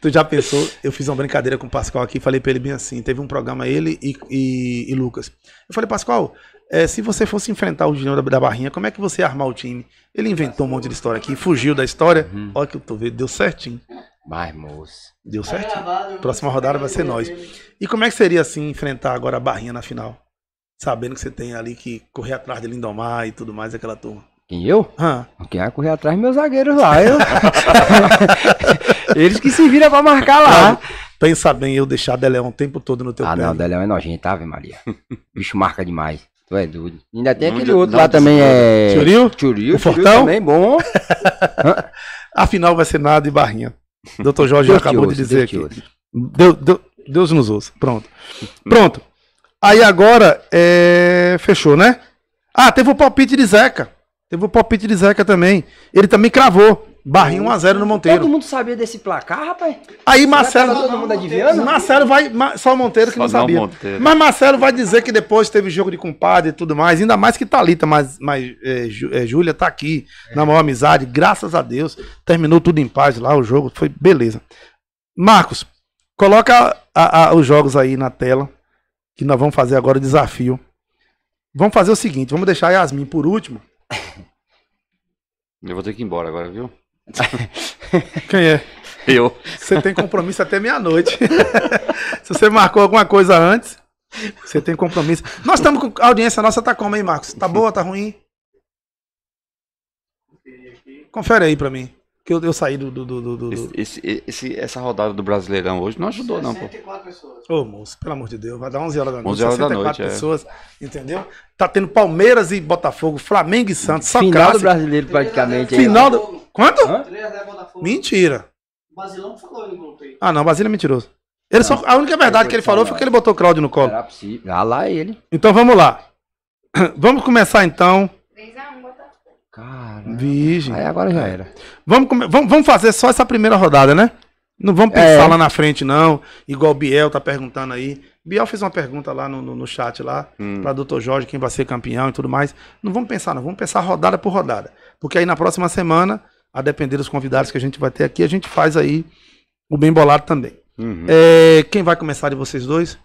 tu já pensou? Eu fiz uma brincadeira com o Pascoal aqui, falei pra ele bem assim: teve um programa, ele e, e, e Lucas. Eu falei, Pascoal, é, se você fosse enfrentar o Julião da, da, Barrinha, como é que você ia armar o time? Ele inventou um monte de história aqui, fugiu da história. Uhum. Olha que eu tô vendo, deu certinho. Mas, moço. Deu tá certo? Tá gravado, Próxima rodada vai ser nós. E como é que seria, assim, enfrentar agora a Barrinha na final? Sabendo que você tem ali que correr atrás de Lindomar e tudo mais, aquela turma. Quem eu? Hã? Quem é vai correr atrás meus zagueiros lá. Eu... Eles que se viram pra marcar lá. Pensa bem, eu deixar Deleão o tempo todo no teu ah, pé. Ah, não, Deleão é nojento, tá, Maria? Bicho marca demais. Tu é doido. Ainda tem não, aquele outro lá também, é... Churil? Churil. O Churil Fortão? também, bom. Afinal vai ser nada e Barrinha. Doutor Jorge Deus acabou de dizer Deus aqui. Deus, Deus, Deus nos ouça. Pronto. Pronto. Aí agora, é... fechou, né? Ah, teve o palpite de Zeca. Teve o palpite de Zeca também. Ele também cravou. Barrinho 1x0 no Monteiro. Todo mundo sabia desse placar, rapaz? Aí Marcelo. Todo mundo adivinhando? Marcelo vai. Só o Monteiro que só não sabia. Monteiro. Mas Marcelo vai dizer que depois teve jogo de compadre e tudo mais. Ainda mais que Thalita, mas, mas é, é, Júlia tá aqui, é. na maior amizade, graças a Deus. Terminou tudo em paz lá, o jogo foi beleza. Marcos, coloca a, a, os jogos aí na tela, que nós vamos fazer agora o desafio. Vamos fazer o seguinte, vamos deixar a Yasmin por último. Eu vou ter que ir embora agora, viu? Quem é? Eu. Você tem compromisso até meia-noite. Se você marcou alguma coisa antes, você tem compromisso. Nós estamos com. A audiência nossa tá como, hein, Marcos? Tá boa, tá ruim? Confere aí pra mim. Que eu, eu saí do. do, do, do, do... Esse, esse, essa rodada do Brasileirão hoje não ajudou, não, pô. pessoas. Ô, moço, pelo amor de Deus, vai dar 11 horas da noite. 11 horas 64 da noite, é. pessoas, é. entendeu? Tá tendo Palmeiras e Botafogo, Flamengo e Santos, só Final do brasileiro, praticamente. Final do. Quanto? 3 0 Botafogo. Mentira. O Basilão falou ele grupo Ah, não, Basílio é mentiroso. Ele só, a única verdade que ele falou foi que ele botou o Cláudio no colo. Era possível. Ah lá é ele. Então vamos lá. Vamos começar então. 3x1, Botafogo. Caramba. Virgem. Aí agora já era. Vamos, come- vamos, vamos fazer só essa primeira rodada, né? Não vamos pensar É. lá na frente, não. Igual o Biel tá perguntando aí. Biel fez uma pergunta lá no, no, no chat lá, Hum. pra Dr. Jorge, quem vai ser campeão e tudo mais. Não vamos pensar, não. Vamos pensar rodada por rodada. Porque aí na próxima semana a depender dos convidados que a gente vai ter aqui, a gente faz aí o bem bolado também. Uhum. É, quem vai começar de vocês dois?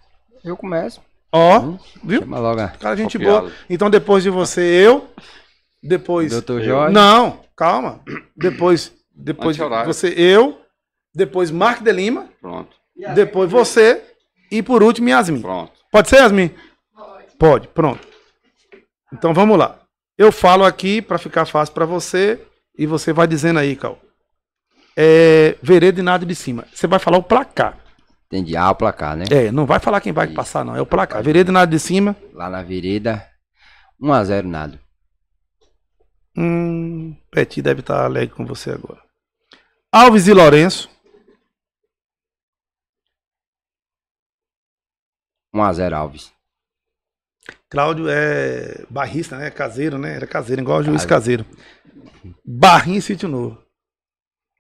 Eu começo. Ó, uhum. viu? Chama logo a... Cara, gente boa. Então depois de você, eu. Depois. Doutor Jorge. Não, calma. Depois. Depois você, eu. Depois Mark de Lima. Pronto. Depois você. E por último, Yasmin. Pronto. Pode ser, Yasmin? Pode. Pode, pronto. Então vamos lá. Eu falo aqui para ficar fácil para você. E você vai dizendo aí, Cal. É, vereda e nada de cima. Você vai falar o placar. Entendi. Ah, o placar, né? É, não vai falar quem vai Isso. passar, não. É o placar. Vereda e nada de cima. Lá na vereda, 1x0 nada. Hum, Petit deve estar tá alegre com você agora. Alves e Lourenço. 1x0 Alves. Cláudio é barrista, né? Caseiro, né? Era caseiro, igual o Juiz Caseiro. Barrinha e Sítio Novo.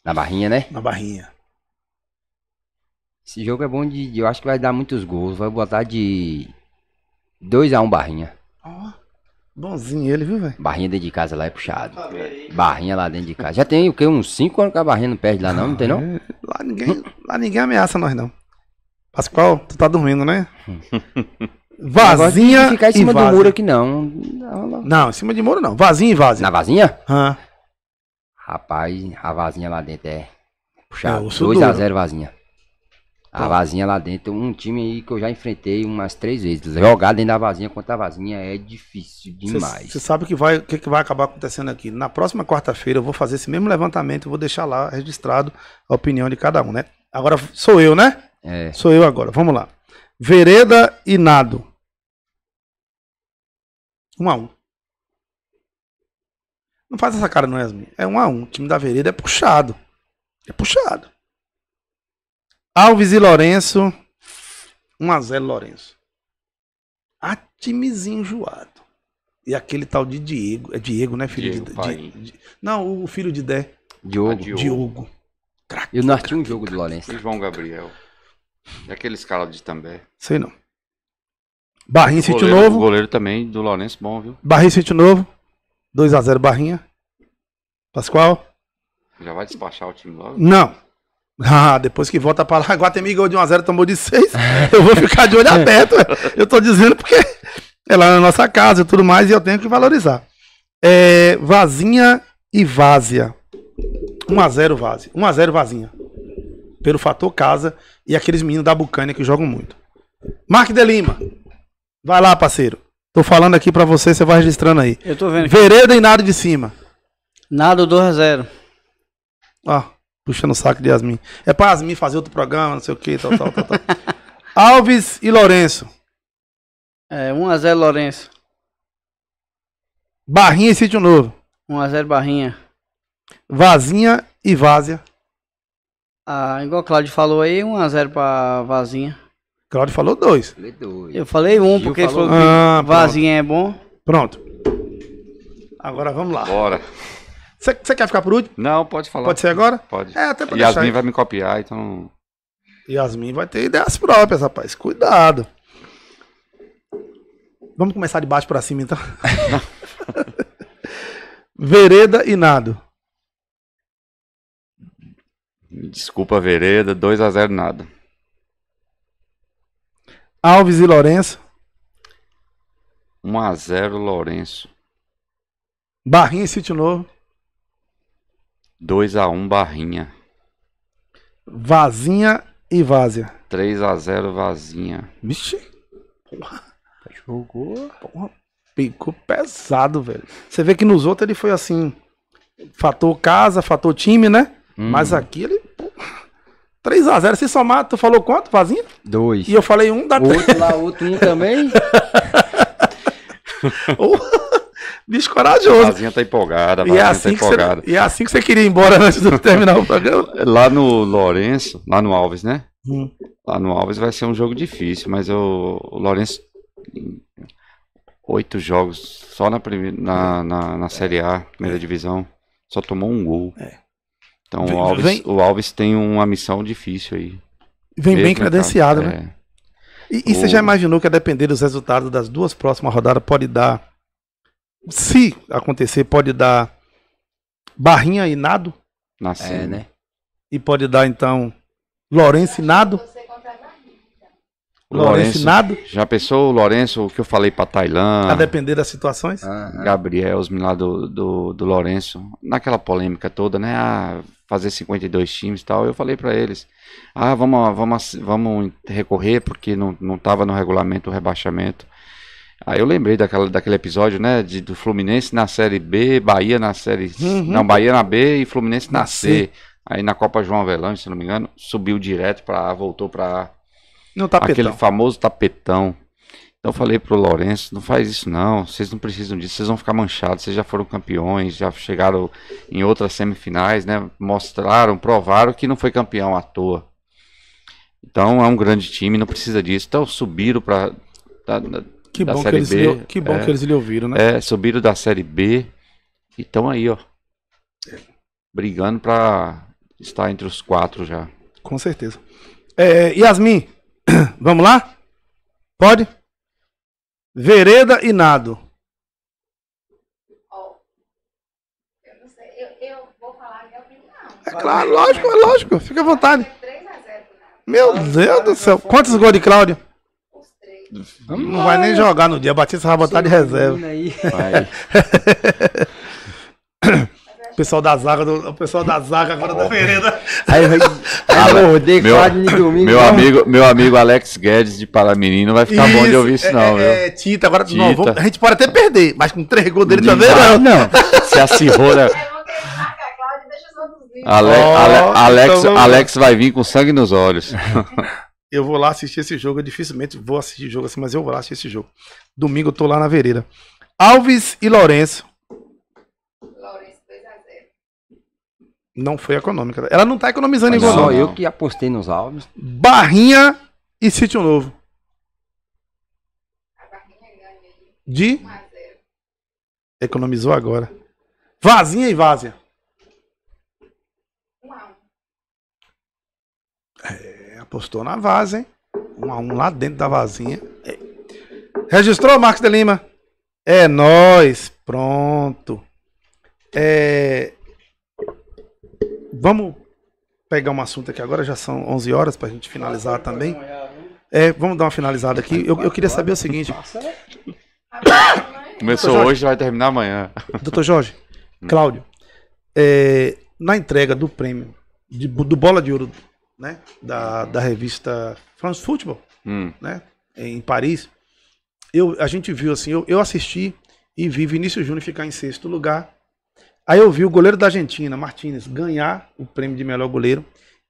Na barrinha, né? Na barrinha. Esse jogo é bom de. Eu acho que vai dar muitos gols. Vai botar de 2x1 um barrinha. Ó. Oh. Bonzinho ele, viu, velho? Barrinha dentro de casa lá é puxado. Barrinha lá dentro de casa. Já tem o quê? Uns 5 anos que a barrinha não perde lá, não, não tem não? É, lá, ninguém, lá ninguém ameaça nós, não. Pascoal, tu tá dormindo, né? Vazinha. Não ficar em cima do muro aqui, não. Não, não. Não, em cima de muro não. Vazinha e vazinha. Na vazinha? Hã. Rapaz, a vazinha lá dentro é. Puxado. É, 2x0 vazinha. A vazinha lá dentro, um time aí que eu já enfrentei umas três vezes. Jogar dentro da vazinha contra a vazinha é difícil demais. Você sabe que vai, o que, que vai acabar acontecendo aqui. Na próxima quarta-feira eu vou fazer esse mesmo levantamento, vou deixar lá registrado a opinião de cada um, né? Agora sou eu, né? É. Sou eu agora. Vamos lá. Vereda e Nado. 1 um a 1 um. Não faz essa cara, não, Yasmin. É 1 um a 1 O time da Vereda é puxado. É puxado. Alves e Lourenço. 1 a 0 Lourenço. A ah, timezinho enjoado. E aquele tal de Diego. É Diego, né, filho Diego, de, de, de, Não, o filho de Dé. Diogo. Diogo. Diogo. Craque, e nós tínhamos um jogo do Lourenço. E João Gabriel. E é aquele escala de També? Sei não. Barrinha Sítio goleiro, Novo. goleiro também do Lourenço, bom, viu? Barrinha Sítio Novo. 2x0 Barrinha. Pascoal? Já vai despachar o time logo? Não. Ah, depois que volta pra lá, Guatemi ganhou de 1x0, tomou de 6. eu vou ficar de olho aberto. eu tô dizendo porque é lá na nossa casa e tudo mais, e eu tenho que valorizar. É, vazinha e Vazia. 1x0 Vazia. 1x0 Vazinha pelo fator casa e aqueles meninos da Bucânia que jogam muito. Mark de Lima, vai lá, parceiro. Tô falando aqui para você, você vai registrando aí. Eu tô vendo. Vereda e nada de cima. Nada 2 a 0. Ó, puxando o saco de Yasmin. É pra Yasmin fazer outro programa, não sei o que, tal, tal, tal, tal. Alves e Lourenço. É, 1 a 0 Lourenço. Barrinha e Sítio Novo. 1 a 0 Barrinha. Vazinha e Vazia. Ah, igual o Claudio falou aí, 1x0 pra Vazinha. Claudio falou dois. É Eu falei um, porque ele falou, falou que ah, Vazinha é bom. Pronto. Agora vamos lá. Bora. Você quer ficar por último? Não, pode falar. Pode ser agora? Pode. É, até pra Yasmin vai me copiar, então. Yasmin vai ter ideias próprias, rapaz. Cuidado. Vamos começar de baixo para cima, então. Vereda e Nado. Desculpa, Vereda, 2 a 0 nada. Alves e Lourenço. 1 a 0 Lourenço. Barrinha e Sítio Novo. 2 a 1 Barrinha. Vazinha e Vazia. 3 a 0 Vazinha. Vixe. Porra. Jogou. Porra. Picou pesado, velho. Você vê que nos outros ele foi assim. Fator casa, fator time, né? Hum. Mas aqui ele. 3x0. Se somar, tu falou quanto, Vazinha? Dois. E eu falei um, dá Outro lá, outro um também. Bicho corajoso. Vazinha tá empolgada, é Vazinha é assim tá empolgada. e é assim que você queria ir embora antes de terminar o programa? É, lá no Lourenço, lá no Alves, né? Hum. Lá no Alves vai ser um jogo difícil, mas eu, o Lourenço oito jogos só na, primeira, na, na, na Série A, primeira é. divisão. Só tomou um gol. É. Então vem, o, Alves, vem... o Alves tem uma missão difícil aí. Vem bem credenciado, né? É. E, e o... você já imaginou que a depender dos resultados das duas próximas rodadas pode dar, se acontecer, pode dar Barrinha e Nado? Nasceu. É, né? E pode dar então Lourenço e Nado? Lourenço Nado? Já pensou o Lourenço, o que eu falei pra Tailândia? A depender das situações? Uhum. Gabriel, os meninos lá do, do, do Lourenço. Naquela polêmica toda, né? Ah, fazer 52 times e tal. Eu falei para eles: ah, vamos, vamos, vamos recorrer porque não não tava no regulamento o rebaixamento. Aí eu lembrei daquela, daquele episódio, né? De, do Fluminense na Série B, Bahia na Série. Uhum. Não, Bahia na B e Fluminense na C. Aí na Copa João Avelã, se não me engano, subiu direto para A, voltou para A. No tapetão. Aquele famoso tapetão eu falei pro Lourenço, não faz isso não, vocês não precisam disso, vocês vão ficar manchados, vocês já foram campeões, já chegaram em outras semifinais, né? Mostraram, provaram que não foi campeão à toa. Então é um grande time, não precisa disso. Então subiram para da, da, que da bom série que eles, B. Que bom é, que eles lhe ouviram, né? É, subiram da série B e estão aí, ó. Brigando para estar entre os quatro já. Com certeza. É, Yasmin, vamos lá? Pode? Vereda e nado. É claro, lógico, é lógico. Fica à vontade. Meu Deus do céu. Quantos gols de Cláudio? Não vai nem jogar no dia. Batista vai botar de reserva. pessoal da zaga, do, o pessoal da zaga agora oh. da Vereda. Aí eu acordei quase de domingo. Meu então. amigo, meu amigo Alex Guedes de Paramirim não vai ficar isso, bom de ouvir isso, é, não. É, é Tita, agora Tita. Não, vamos, a gente pode até perder, mas com três gols dele também não. Não, se acirrou, né? Ale, oh, Ale, então Alex, então Alex vai vir com sangue nos olhos. eu vou lá assistir esse jogo. Eu dificilmente vou assistir jogo assim, mas eu vou lá assistir esse jogo. Domingo eu tô lá na Vereira. Alves e Lourenço Não foi econômica. Ela não tá economizando igual não. Só eu que apostei nos álbuns. Barrinha e Sítio Novo. De? Economizou agora. Vazinha e Vazia. É, apostou na vaza hein? Um a um lá dentro da Vazinha. É. Registrou, Marcos de Lima? É nós, pronto. É, vamos pegar um assunto aqui agora, já são 11 horas para a gente finalizar também. É, vamos dar uma finalizada aqui. Eu, eu queria saber o seguinte. Começou hoje, vai terminar amanhã. Doutor Jorge, Cláudio, é, na entrega do prêmio, de, do Bola de Ouro, né, da, da revista France Football, hum. né, em Paris, eu, a gente viu assim, eu, eu assisti e vi Vinícius Júnior ficar em sexto lugar Aí eu vi o goleiro da Argentina, Martinez, ganhar o prêmio de melhor goleiro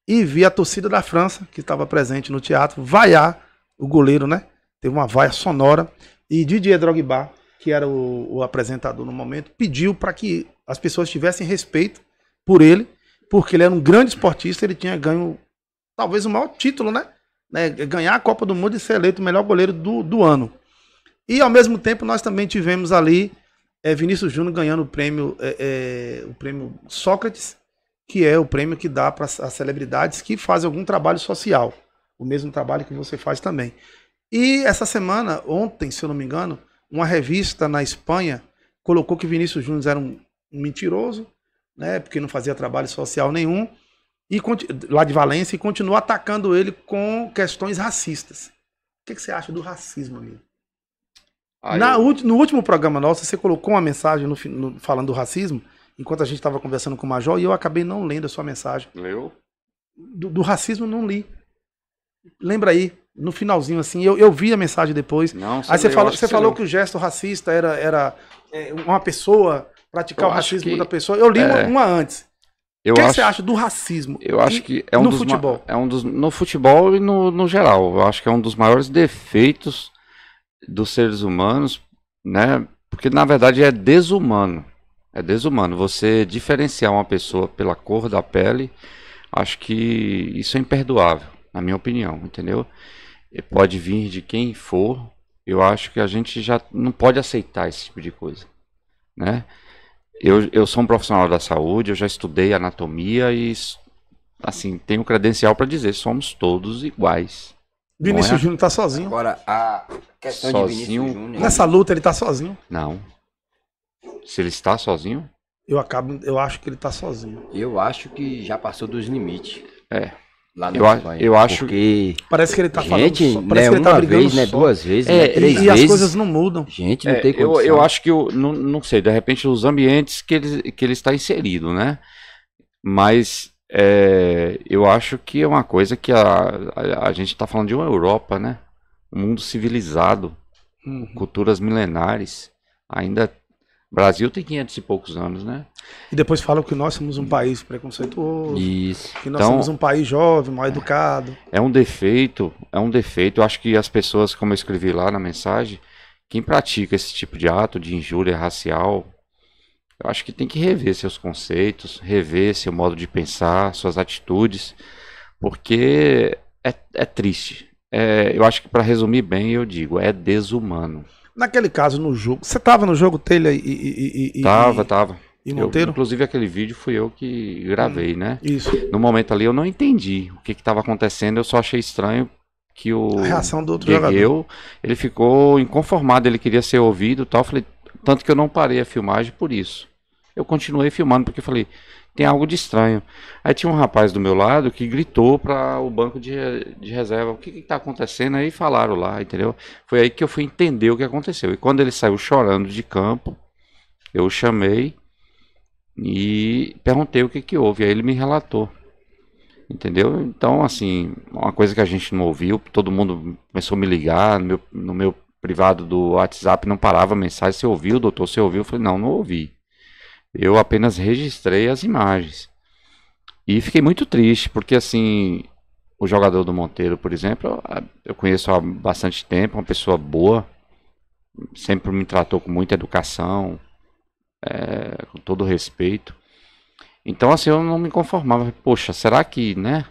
e vi a torcida da França, que estava presente no teatro, vaiar o goleiro, né? Teve uma vaia sonora e Didier Drogba, que era o, o apresentador no momento, pediu para que as pessoas tivessem respeito por ele, porque ele era um grande esportista, ele tinha ganho talvez o maior título, né? né? Ganhar a Copa do Mundo e ser eleito o melhor goleiro do, do ano. E ao mesmo tempo nós também tivemos ali é Vinícius Júnior ganhando o prêmio, é, é, o prêmio Sócrates, que é o prêmio que dá para as celebridades que fazem algum trabalho social, o mesmo trabalho que você faz também. E essa semana, ontem, se eu não me engano, uma revista na Espanha colocou que Vinícius Júnior era um mentiroso, né, porque não fazia trabalho social nenhum, e lá de Valência, e continuou atacando ele com questões racistas. O que, que você acha do racismo, amigo? Aí Na, eu... No último programa nosso, você colocou uma mensagem no, no, falando do racismo, enquanto a gente estava conversando com o Major, e eu acabei não lendo a sua mensagem. Leu? Do, do racismo não li. Lembra aí, no finalzinho, assim, eu, eu vi a mensagem depois. Não, você aí você, leu, falou, você falou que, o gesto racista era, era é, uma pessoa praticar eu o racismo que... da pessoa. Eu li é... uma, antes. Eu o que, acho, você acha do racismo? Eu acho que é um no dos futebol. É um dos, no futebol e no, no geral. Eu acho que é um dos maiores defeitos dos seres humanos, né? Porque na verdade é desumano. É desumano você diferenciar uma pessoa pela cor da pele. Acho que isso é imperdoável, na minha opinião, entendeu? Pode vir de quem for. Eu acho que a gente já não pode aceitar esse tipo de coisa, né? Eu, eu sou um profissional da saúde, eu já estudei anatomia e assim tenho credencial para dizer somos todos iguais Vinícius é? Júnior tá sozinho. Agora, a questão sozinho. de Vinícius Júnior. Nessa luta, ele tá sozinho. Não. Se ele está sozinho? Eu, acabo, eu acho que ele tá sozinho. Eu acho que já passou dos limites. É. Lá no eu, eu acho que Parece que ele tá gente, falando. Só. Parece né, que ele tá uma brigando. Vez, né? só. né, duas vezes, é, né, três e, vezes. E as coisas não mudam. Gente, não é, tem condição. Eu, eu acho que, eu, não, não sei, de repente, os ambientes que ele, que ele está inserido, né? Mas é, eu acho que é uma coisa que a, a, a gente está falando de uma Europa, né? Um mundo civilizado, uhum. culturas milenares. Ainda. Brasil tem 500 e poucos anos, né? E depois falam que nós somos um país preconceituoso. Isso. Que nós então, somos um país jovem, mal é. educado. É, um defeito, é um defeito. Eu acho que as pessoas, como eu escrevi lá na mensagem, quem pratica esse tipo de ato de injúria racial, eu acho que tem que rever seus conceitos, rever seu modo de pensar, suas atitudes, porque é, é triste. É, eu acho que para resumir bem, eu digo, é desumano. Naquele caso, no jogo, você estava no jogo Telha e, e, e. tava, e, tava. E Monteiro? Eu, inclusive, aquele vídeo fui eu que gravei, hum, né? Isso. No momento ali, eu não entendi o que estava acontecendo, eu só achei estranho que o. A reação do outro jogador. ele ficou inconformado, ele queria ser ouvido e tal. Eu falei, tanto que eu não parei a filmagem por isso. Eu continuei filmando porque falei, tem algo de estranho. Aí tinha um rapaz do meu lado que gritou para o banco de, de reserva: o que está acontecendo? Aí falaram lá, entendeu? Foi aí que eu fui entender o que aconteceu. E quando ele saiu chorando de campo, eu o chamei e perguntei o que, que houve. Aí ele me relatou. Entendeu? Então, assim, uma coisa que a gente não ouviu, todo mundo começou a me ligar no meu, no meu privado do WhatsApp não parava a mensagem. Você ouviu, doutor? Você ouviu? Eu falei, não, não ouvi. Eu apenas registrei as imagens. E fiquei muito triste, porque assim, o jogador do Monteiro, por exemplo, eu conheço há bastante tempo, uma pessoa boa, sempre me tratou com muita educação, é, com todo respeito. Então, assim, eu não me conformava. Poxa, será que, né?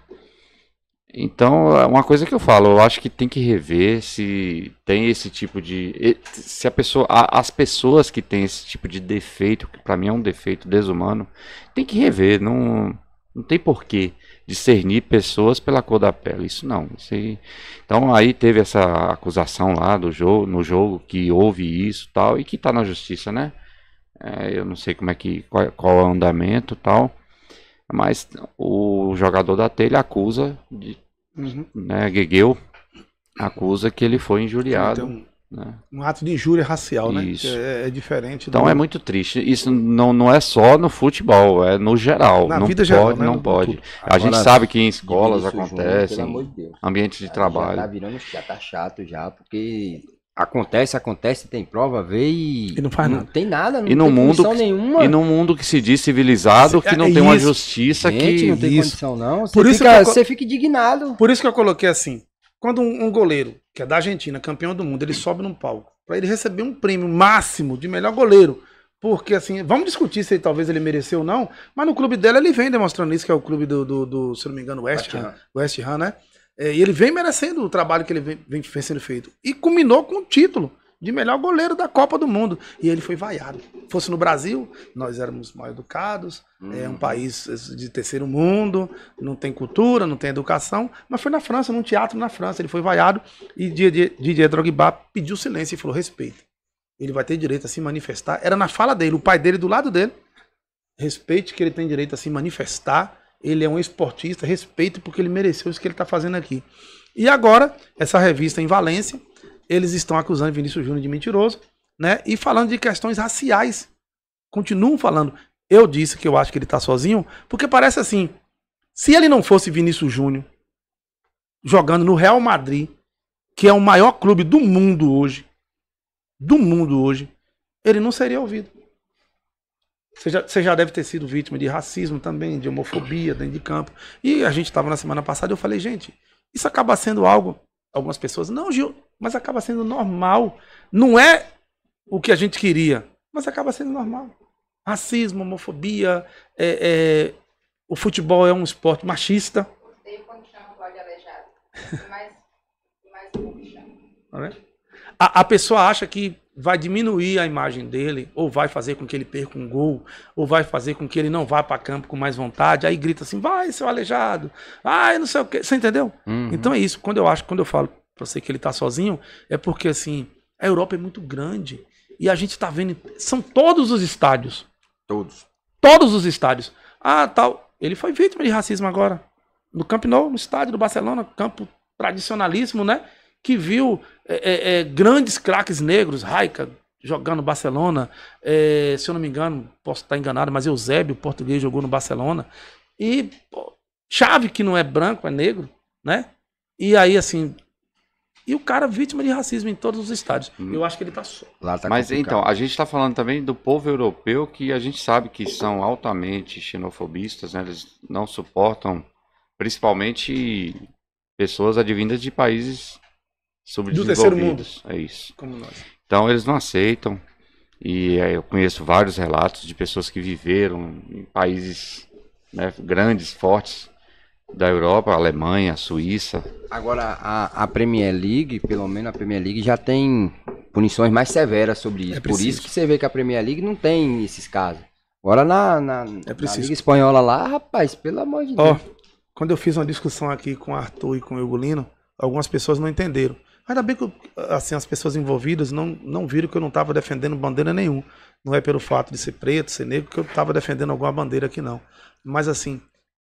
Então, é uma coisa que eu falo, eu acho que tem que rever se tem esse tipo de. Se a pessoa. as pessoas que têm esse tipo de defeito, que para mim é um defeito desumano, tem que rever. Não, não tem porquê discernir pessoas pela cor da pele. Isso não. Isso aí, então aí teve essa acusação lá do jogo, no jogo que houve isso tal, e que está na justiça, né? É, eu não sei como é que. qual, qual é o andamento tal. Mas o jogador da telha acusa, de, uhum. né, Gegeu, acusa que ele foi injuriado. Então... Né? Um ato de injúria racial, né? Isso. né? É, é, diferente. Então do... é muito triste. Isso não, não é só no futebol, é no geral. Na não vida pode, geral, né? Não pode. Agora, a gente sabe que em escolas acontece, de ambientes de trabalho. É, já tá virando, já tá chato já, porque Acontece, acontece, tem prova, vê e. e não faz não tem nada, não e no mundo que, nenhuma. E num mundo que se diz civilizado, que é, não é tem isso. uma justiça Gente, que. Não tem isso. condição, não. Você Por isso fica, você fica indignado. Por isso que eu coloquei assim: quando um, um goleiro, que é da Argentina, campeão do mundo, ele sobe num palco, para ele receber um prêmio máximo de melhor goleiro. Porque, assim, vamos discutir se ele, talvez ele mereceu ou não, mas no clube dela ele vem demonstrando isso, que é o clube do, do, do se não me engano, West Ham, West Ham, né? É, e ele vem merecendo o trabalho que ele vem, vem, sendo feito. E culminou com o título de melhor goleiro da Copa do Mundo. E ele foi vaiado. Fosse no Brasil, nós éramos mal educados, hum. é um hum. país é, de terceiro mundo, não tem cultura, não tem educação. Mas foi na França, num teatro na França. Ele foi vaiado e Didier Drogba pediu silêncio e falou respeito. Ele vai ter direito a se manifestar. Era na fala dele, o pai dele do lado dele. Respeite que ele tem direito a se manifestar ele é um esportista, respeito porque ele mereceu isso que ele está fazendo aqui. E agora, essa revista em Valência, eles estão acusando Vinícius Júnior de mentiroso, né? E falando de questões raciais. Continuam falando. Eu disse que eu acho que ele está sozinho, porque parece assim, se ele não fosse Vinícius Júnior jogando no Real Madrid, que é o maior clube do mundo hoje, do mundo hoje, ele não seria ouvido. Você já, você já, deve ter sido vítima de racismo também, de homofobia dentro de campo. E a gente estava na semana passada e eu falei, gente, isso acaba sendo algo. Algumas pessoas, não, Gil, mas acaba sendo normal. Não é o que a gente queria, mas acaba sendo normal. Racismo, homofobia, é, é, o futebol é um esporte machista. Gostei quando chama o Aleijado. Mais, mas como chama? Tá a, a pessoa acha que vai diminuir a imagem dele, ou vai fazer com que ele perca um gol, ou vai fazer com que ele não vá para campo com mais vontade, aí grita assim, vai, seu aleijado, ai, não sei o quê, você entendeu? Uhum. Então é isso, quando eu acho, quando eu falo para você que ele tá sozinho, é porque assim, a Europa é muito grande, e a gente tá vendo, são todos os estádios. Todos. Todos os estádios. Ah, tal, ele foi vítima de racismo agora, no Camp Nou, no estádio do Barcelona, campo tradicionalíssimo, né? que viu é, é, é, grandes craques negros, Raica jogando no Barcelona, é, se eu não me engano, posso estar enganado, mas Eusébio, português, jogou no Barcelona, e pô, Chave, que não é branco, é negro, né? E aí, assim, e o cara vítima de racismo em todos os estádios. Hum. Eu acho que ele tá só. Tá Mas então, a gente está falando também do povo europeu que a gente sabe que são altamente xenofobistas, né? Eles não suportam, principalmente pessoas advindas de países sobre do terceiro mundo. É isso. Então eles não aceitam. E é, eu conheço vários relatos de pessoas que viveram em países né, grandes, fortes da Europa, Alemanha, Suíça. Agora a, a, Premier League, pelo menos a Premier League já tem punições mais severas sobre isso. É Por isso que você vê que a Premier League não tem esses casos. Agora na, na, é na Liga Espanhola lá, rapaz, pelo amor de oh, Deus. Quando eu fiz uma discussão aqui com o Arthur e com o Eugolino, algumas pessoas não entenderam. Ainda bem que assim, as pessoas envolvidas não, não viram que eu não estava defendendo bandeira nenhuma. Não é pelo fato de ser preto, ser negro, que eu estava defendendo alguma bandeira aqui, não. Mas assim,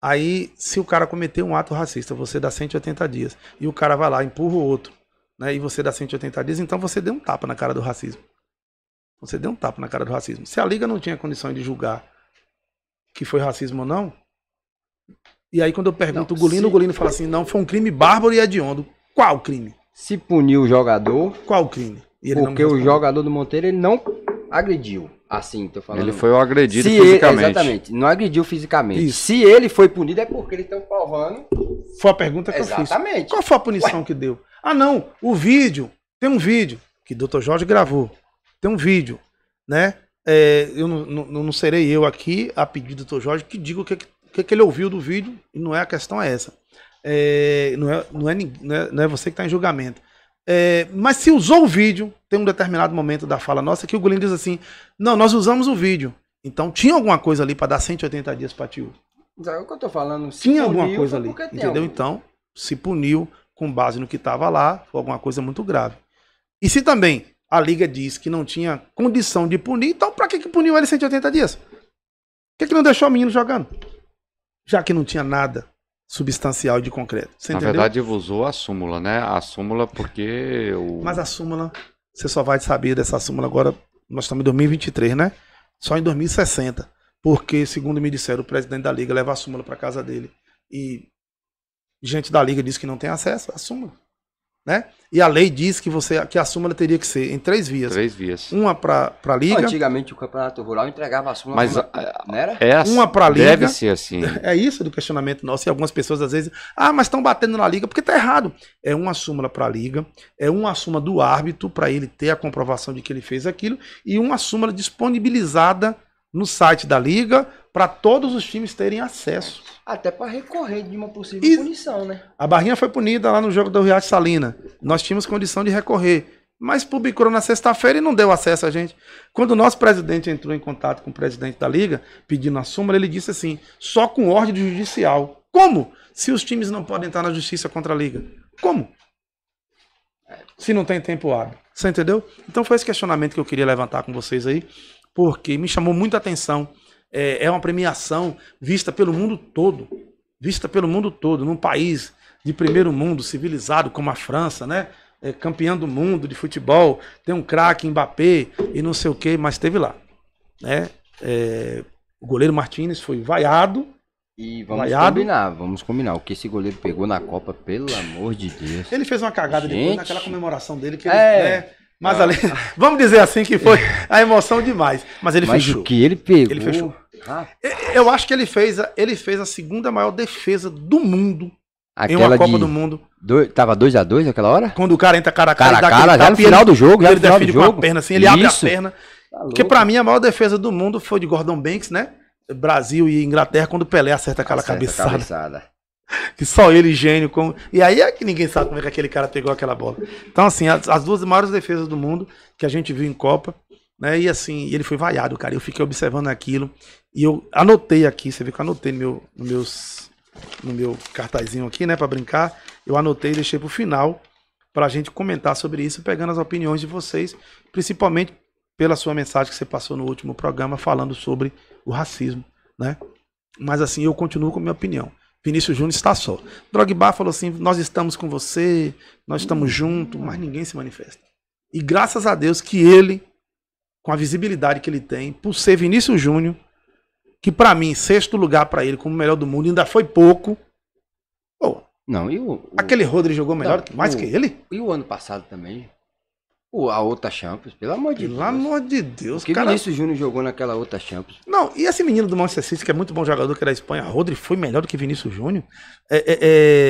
aí se o cara cometer um ato racista, você dá 180 dias. E o cara vai lá, empurra o outro, né? E você dá 180 dias, então você deu um tapa na cara do racismo. Você deu um tapa na cara do racismo. Se a Liga não tinha condições de julgar que foi racismo ou não, e aí quando eu pergunto não, o Golino, o Golino fala assim, não, foi um crime bárbaro e hediondo. Qual crime? se puniu o jogador. Qual crime? porque o jogador do Monteiro ele não agrediu. Assim, tô falando. Ele foi o agredido se fisicamente. Ele, exatamente, não agrediu fisicamente. Isso. Se ele foi punido é porque eles estão provando. Foi a pergunta que exatamente. eu fiz. Exatamente. Qual foi a punição Ué. que deu? Ah, não, o vídeo. Tem um vídeo que o Dr. Jorge gravou. Tem um vídeo, né? É, eu não, não, não, serei eu aqui, a pedido do Dr. Jorge, que diga o que, é que, é que ele ouviu do vídeo, e não é a questão é essa é, não, é, não, é, não, é, não é você que está em julgamento. É, mas se usou o vídeo, tem um determinado momento da fala nossa que o Gulino diz assim: não, nós usamos o vídeo. Então tinha alguma coisa ali para dar 180 dias para Tiú. É o que eu falando. Tinha alguma coisa ali, entendeu? Algum... Então se puniu com base no que estava lá, foi alguma coisa muito grave. E se também a liga diz que não tinha condição de punir, então para que, que puniu ele 180 dias? Por que, que não deixou o menino jogando? Já que não tinha nada substancial de concreto. Você Na entendeu? verdade, usou a súmula, né? A súmula porque. O... Mas a súmula, você só vai saber dessa súmula agora. Nós estamos em 2023, né? Só em 2060. Porque, segundo me disseram, o presidente da Liga leva a súmula para casa dele. E gente da Liga diz que não tem acesso à súmula né? E a lei diz que você que a súmula teria que ser em três vias. Três vias. Uma para a liga. Antigamente o campeonato rural entregava a súmula. Mas não era? É assim, uma para a liga. Deve ser assim. É isso do questionamento nosso e algumas pessoas às vezes, ah, mas estão batendo na liga porque tá errado. É uma súmula para a liga, é uma súmula do árbitro para ele ter a comprovação de que ele fez aquilo e uma súmula disponibilizada no site da liga para todos os times terem acesso. Até para recorrer de uma possível e punição, né? A Barrinha foi punida lá no jogo do Riacho Salina. Nós tínhamos condição de recorrer. Mas publicou na sexta-feira e não deu acesso a gente. Quando o nosso presidente entrou em contato com o presidente da liga, pedindo a súmula, ele disse assim: só com ordem judicial. Como? Se os times não podem entrar na justiça contra a liga. Como? Se não tem tempo hábil. Você entendeu? Então foi esse questionamento que eu queria levantar com vocês aí, porque me chamou muita atenção é, é uma premiação vista pelo mundo todo. Vista pelo mundo todo, num país de primeiro mundo, civilizado como a França, né? É, campeão do mundo de futebol, tem um craque, Mbappé e não sei o que, mas teve lá. Né? É, o goleiro Martinez foi vaiado. E vamos vaiado. combinar, vamos combinar. O que esse goleiro pegou na Copa, pelo amor de Deus. Ele fez uma cagada Gente. depois naquela comemoração dele que ele, é. Né, mas ah. além, vamos dizer assim que foi a emoção demais. Mas ele mas fechou. O que ele pegou. Ele fechou. Eu acho que ele fez, a, ele fez a segunda maior defesa do mundo Aquela em uma Copa de... do Mundo. Do... Tava 2 a 2 naquela hora? Quando o cara entra cara a cara, cara, cara já no final ele, do jogo, já ele no final defende do jogo. com a perna assim, ele Isso. abre a perna. Tá porque para mim a maior defesa do mundo foi de Gordon Banks, né? Brasil e Inglaterra quando o Pelé acerta aquela acerta cabeçada. cabeçada. Que só ele gênio como... E aí é que ninguém sabe como é que aquele cara pegou aquela bola. Então assim, as, as duas maiores defesas do mundo que a gente viu em Copa né? E assim, ele foi vaiado, cara. Eu fiquei observando aquilo e eu anotei aqui, você viu que eu anotei no meu, no meus, no meu cartazinho aqui, né, para brincar. Eu anotei e deixei pro final para a gente comentar sobre isso, pegando as opiniões de vocês, principalmente pela sua mensagem que você passou no último programa falando sobre o racismo, né? Mas assim, eu continuo com a minha opinião. Vinícius Júnior está só. Drogba falou assim: nós estamos com você, nós estamos juntos, mas ninguém se manifesta. E graças a Deus que ele com a visibilidade que ele tem, por ser Vinícius Júnior, que para mim, sexto lugar para ele como melhor do mundo, ainda foi pouco. Pô, não, e o, aquele Rodrigo jogou melhor, não, mais o, que ele? E o ano passado também. O, a outra Champions, pelo amor de pelo Deus. Pelo amor de Deus, o que cara. Vinícius Júnior jogou naquela outra Champions. Não, e esse menino do Manchester City, que é muito bom jogador, que era é da Espanha, Rodrigo foi melhor do que Vinícius Júnior. É, é,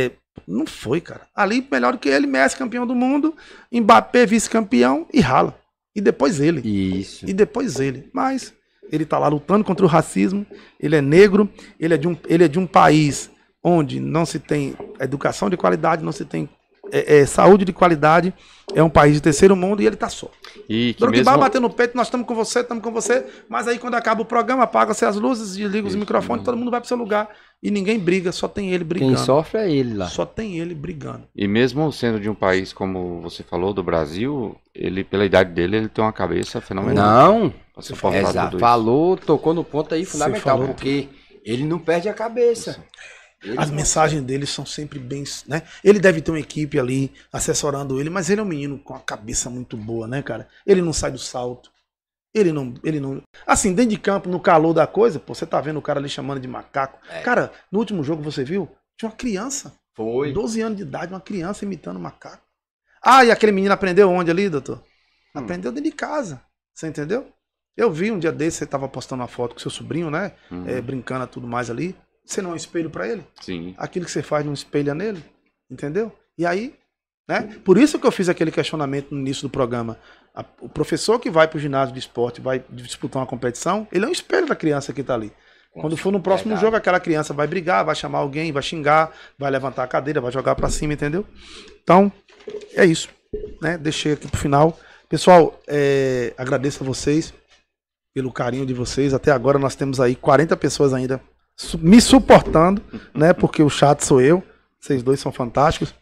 é, não foi, cara. Ali, melhor do que ele, Messi, campeão do mundo, Mbappé, vice-campeão e rala. E depois ele. Isso. E depois ele. Mas ele está lá lutando contra o racismo, ele é negro, ele é de um, ele é de um país onde não se tem educação de qualidade, não se tem é, é, saúde de qualidade, é um país de terceiro mundo e ele tá só. E que Drogba mesmo... bateu no peito, nós estamos com você, estamos com você, mas aí quando acaba o programa, apaga-se as luzes, desliga os microfones, mesmo. todo mundo vai pro seu lugar e ninguém briga, só tem ele brigando. Quem sofre é ele lá. Só tem ele brigando. E mesmo sendo de um país, como você falou, do Brasil, ele, pela idade dele, ele tem uma cabeça fenomenal. Não, Você Falou, tocou no ponto aí fundamental, porque ele não perde a cabeça. Isso. As mensagens dele são sempre bem. Né? Ele deve ter uma equipe ali assessorando ele, mas ele é um menino com a cabeça muito boa, né, cara? Ele não sai do salto. Ele não, ele não. Assim, dentro de campo, no calor da coisa, pô, você tá vendo o cara ali chamando de macaco. É. Cara, no último jogo você viu? Tinha uma criança. Foi. 12 anos de idade, uma criança imitando macaco. Ah, e aquele menino aprendeu onde ali, doutor? Hum. Aprendeu dentro de casa. Você entendeu? Eu vi um dia desse, você tava postando uma foto com seu sobrinho, né? Uhum. É, brincando tudo mais ali você não é um espelho para ele? Sim. Aquilo que você faz não espelha nele? Entendeu? E aí, né? Por isso que eu fiz aquele questionamento no início do programa. A, o professor que vai para o ginásio de esporte, vai disputar uma competição, ele é um espelho da criança que está ali. Quando for no próximo jogo, aquela criança vai brigar, vai chamar alguém, vai xingar, vai levantar a cadeira, vai jogar para cima, entendeu? Então, é isso. Né? Deixei aqui pro final. Pessoal, é, agradeço a vocês pelo carinho de vocês. Até agora nós temos aí 40 pessoas ainda me suportando, né? Porque o chato sou eu. Vocês dois são fantásticos.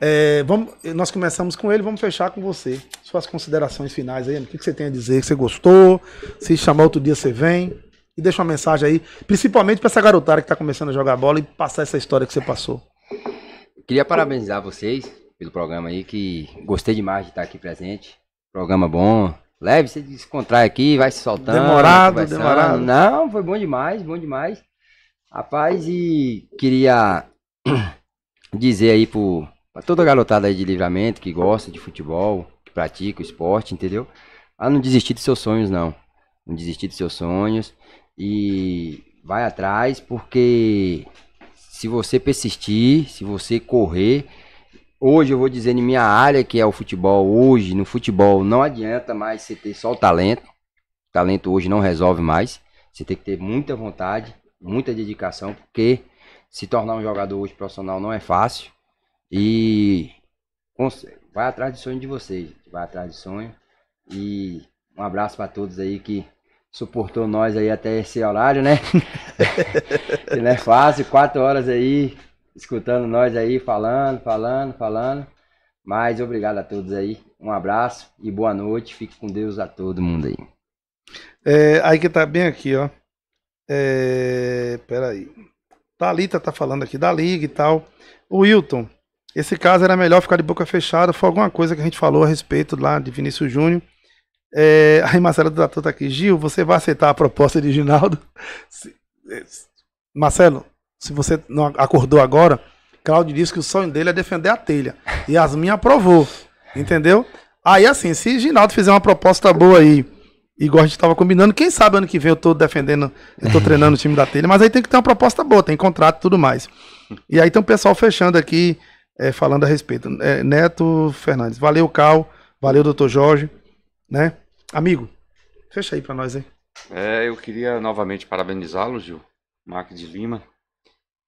É. é, vamos, nós começamos com ele, vamos fechar com você. Suas considerações finais aí, o que, você tem a dizer? Que você gostou? Se chamar outro dia, você vem. E deixa uma mensagem aí, principalmente para essa garotada que está começando a jogar bola e passar essa história que você passou. Queria parabenizar vocês pelo programa aí, que gostei demais de estar aqui presente. Programa bom, leve, você descontrai aqui, vai se soltando. Demorado, demorado. Não, foi bom demais, bom demais. Rapaz, e queria dizer aí para toda garotada aí de livramento que gosta de futebol, que pratica o esporte, entendeu? A ah, não desistir dos seus sonhos, não. Não desistir dos seus sonhos e vai atrás, porque se você persistir, se você correr, hoje eu vou dizer em minha área que é o futebol, hoje no futebol não adianta mais você ter só o talento. O talento hoje não resolve mais. Você tem que ter muita vontade, muita dedicação, porque se tornar um jogador hoje profissional não é fácil. E vai atrás do sonho de vocês, vai atrás do sonho. E um abraço para todos aí que suportou nós aí até esse horário, né? que não é fácil, quatro horas aí escutando nós aí, falando, falando, falando. Mas obrigado a todos aí. Um abraço e boa noite. Fique com Deus a todo mundo aí. É, aí que tá bem aqui, ó. É, peraí. Thalita tá falando aqui da liga e tal. O Wilton, esse caso era melhor ficar de boca fechada. Foi alguma coisa que a gente falou a respeito lá de Vinícius Júnior. É, aí Marcelo da tá aqui. Gil, você vai aceitar a proposta de Ginaldo? É, Marcelo, se você não acordou agora, Claudio disse que o sonho dele é defender a telha. E Yasmin aprovou. Entendeu? Aí assim, se Ginaldo fizer uma proposta boa aí Igual a gente estava combinando, quem sabe ano que vem eu estou defendendo, eu estou treinando o time da telha, mas aí tem que ter uma proposta boa, tem contrato e tudo mais. E aí tem o um pessoal fechando aqui, é, falando a respeito. É, Neto Fernandes, valeu, Cal, valeu, doutor Jorge, né? Amigo, fecha aí para nós aí. É, eu queria novamente parabenizá-lo, Gil, Mark de Lima,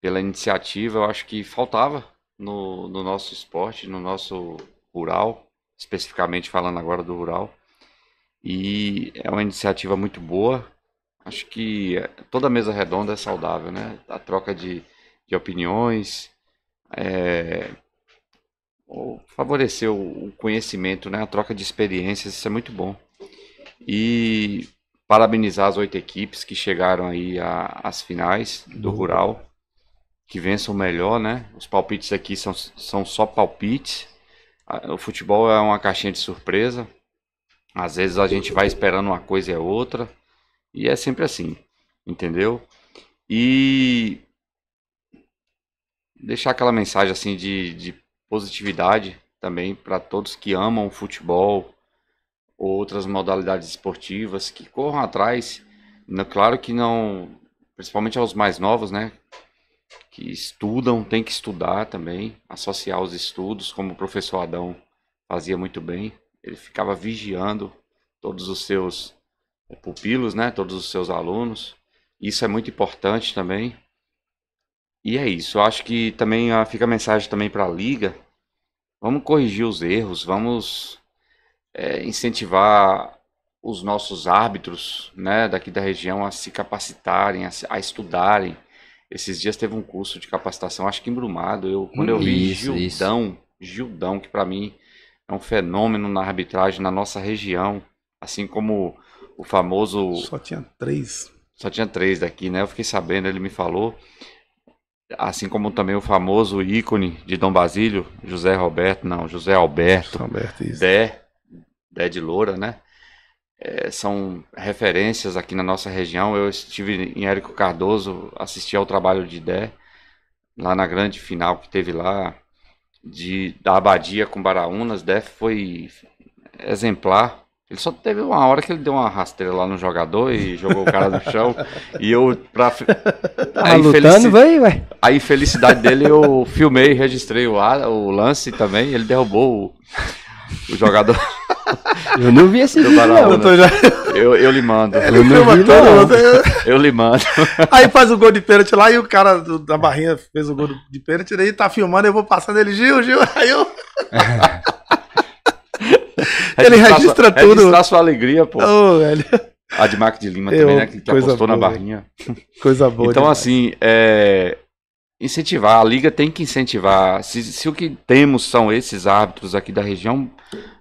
pela iniciativa. Eu acho que faltava no, no nosso esporte, no nosso rural, especificamente falando agora do rural e é uma iniciativa muito boa. Acho que toda mesa redonda é saudável, né? A troca de, de opiniões, é, favorecer o conhecimento, né? a troca de experiências, isso é muito bom. E parabenizar as oito equipes que chegaram aí às finais do Rural, que vençam melhor, né? Os palpites aqui são, são só palpites. O futebol é uma caixinha de surpresa. Às vezes a gente vai esperando uma coisa e é outra. E é sempre assim, entendeu? E deixar aquela mensagem assim de, de positividade também para todos que amam futebol ou outras modalidades esportivas que corram atrás. Né, claro que não, principalmente aos mais novos, né? Que estudam, tem que estudar também, associar os estudos, como o professor Adão fazia muito bem ele ficava vigiando todos os seus eh, pupilos, né? Todos os seus alunos. Isso é muito importante também. E é isso. Eu acho que também ah, fica a mensagem também para a liga. Vamos corrigir os erros, vamos é, incentivar os nossos árbitros, né, daqui da região a se capacitarem, a, a estudarem. Esses dias teve um curso de capacitação, acho que embrumado. Eu quando eu vi Gildão, isso. Gildão que para mim é um fenômeno na arbitragem na nossa região, assim como o famoso. Só tinha três. Só tinha três daqui, né? Eu fiquei sabendo, ele me falou. Assim como também o famoso ícone de Dom Basílio, José Roberto, não, José Alberto, José Alberto isso. Dé, Dé de Loura, né? É, são referências aqui na nossa região. Eu estive em Érico Cardoso, assisti ao trabalho de Dé, lá na grande final que teve lá de, da Abadia com Baraunas, Def foi exemplar. Ele só teve uma hora que ele deu uma rasteira lá no jogador e jogou o cara no chão. e eu, pra. Tá aí lutando, vai, vai. A infelicidade dele, eu filmei, registrei o, ar, o lance também. Ele derrubou o o jogador. Eu não vi esse vídeo, não. Né? Eu, já... eu, eu lhe mando. Ele eu, não vi, todo Eu... lhe mando. Aí faz o gol de pênalti lá e o cara do, da barrinha fez o gol de pênalti, daí tá filmando, eu vou passando ele, Gil, Gil, aí eu... ele registra sua, tudo. Registrar sua alegria, pô. Oh, velho. A de Marco de Lima eu, também, né? Que, que apostou boa, na barrinha. Coisa boa. Então, demais. assim, é, incentivar, a liga tem que incentivar. Se, se, o que temos são esses árbitros aqui da região,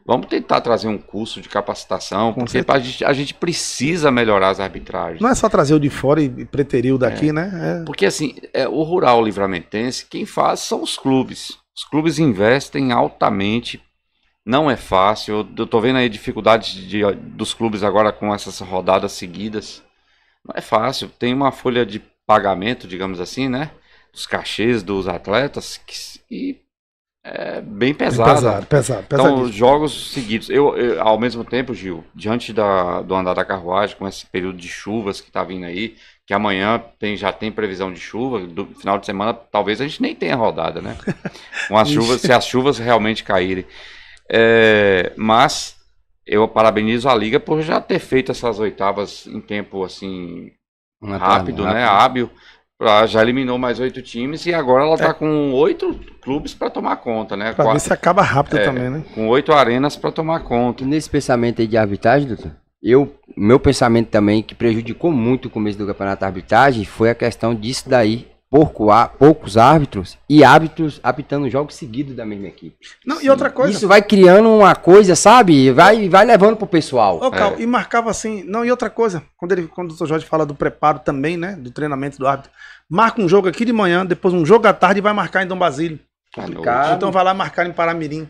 vamos tentar trazer um curso de capacitação, Com porque a gente, a gente, precisa melhorar as arbitragens. Não é só trazer o de fora e preterir o daqui, é, né? É... Porque assim, é, o rural livramentense, quem faz são os clubes. Os clubes investem altamente. Não é fácil. Eu estou vendo aí dificuldades de, dos clubes agora com essas rodadas seguidas. Não é fácil. Tem uma folha de pagamento, digamos assim, né? os cachês dos atletas que é bem pesado. Pesado, pesado, pesado. Então, jogos seguidos. Eu, eu, ao mesmo tempo, Gil, diante da, do andar da carruagem, com esse período de chuvas que está vindo aí, que amanhã tem, já tem previsão de chuva, do final de semana talvez a gente nem tenha rodada, né? Com as chuvas, se as chuvas realmente caírem. É, mas eu parabenizo a Liga por já ter feito essas oitavas em tempo assim é rápido, rápido, é né? Hábil. Ela já eliminou mais oito times e agora ela está é. Tá com oito clubes para tomar conta, né? Para ver se acaba rápido é, também, né? Com oito arenas para tomar conta. E nesse pensamento aí de arbitragem, doutor, eu, meu pensamento também que prejudicou muito o começo do campeonato de arbitragem foi a questão disso daí porco a, poucos árbitros e árbitros apitando jogos seguidos da mesma equipe. Não, e outra coisa. Isso vai criando uma coisa, sabe? Vai, vai levando pro pessoal. Ô, Cal, é. E marcava assim. Não, e outra coisa, quando, ele, quando o Dr. Jorge fala do preparo também, né? Do treinamento do árbitro marca um jogo aqui de manhã, depois um jogo à tarde e vai marcar em Dom Basílio. Tá Complicado. Então vai lá marcar em Paramirim.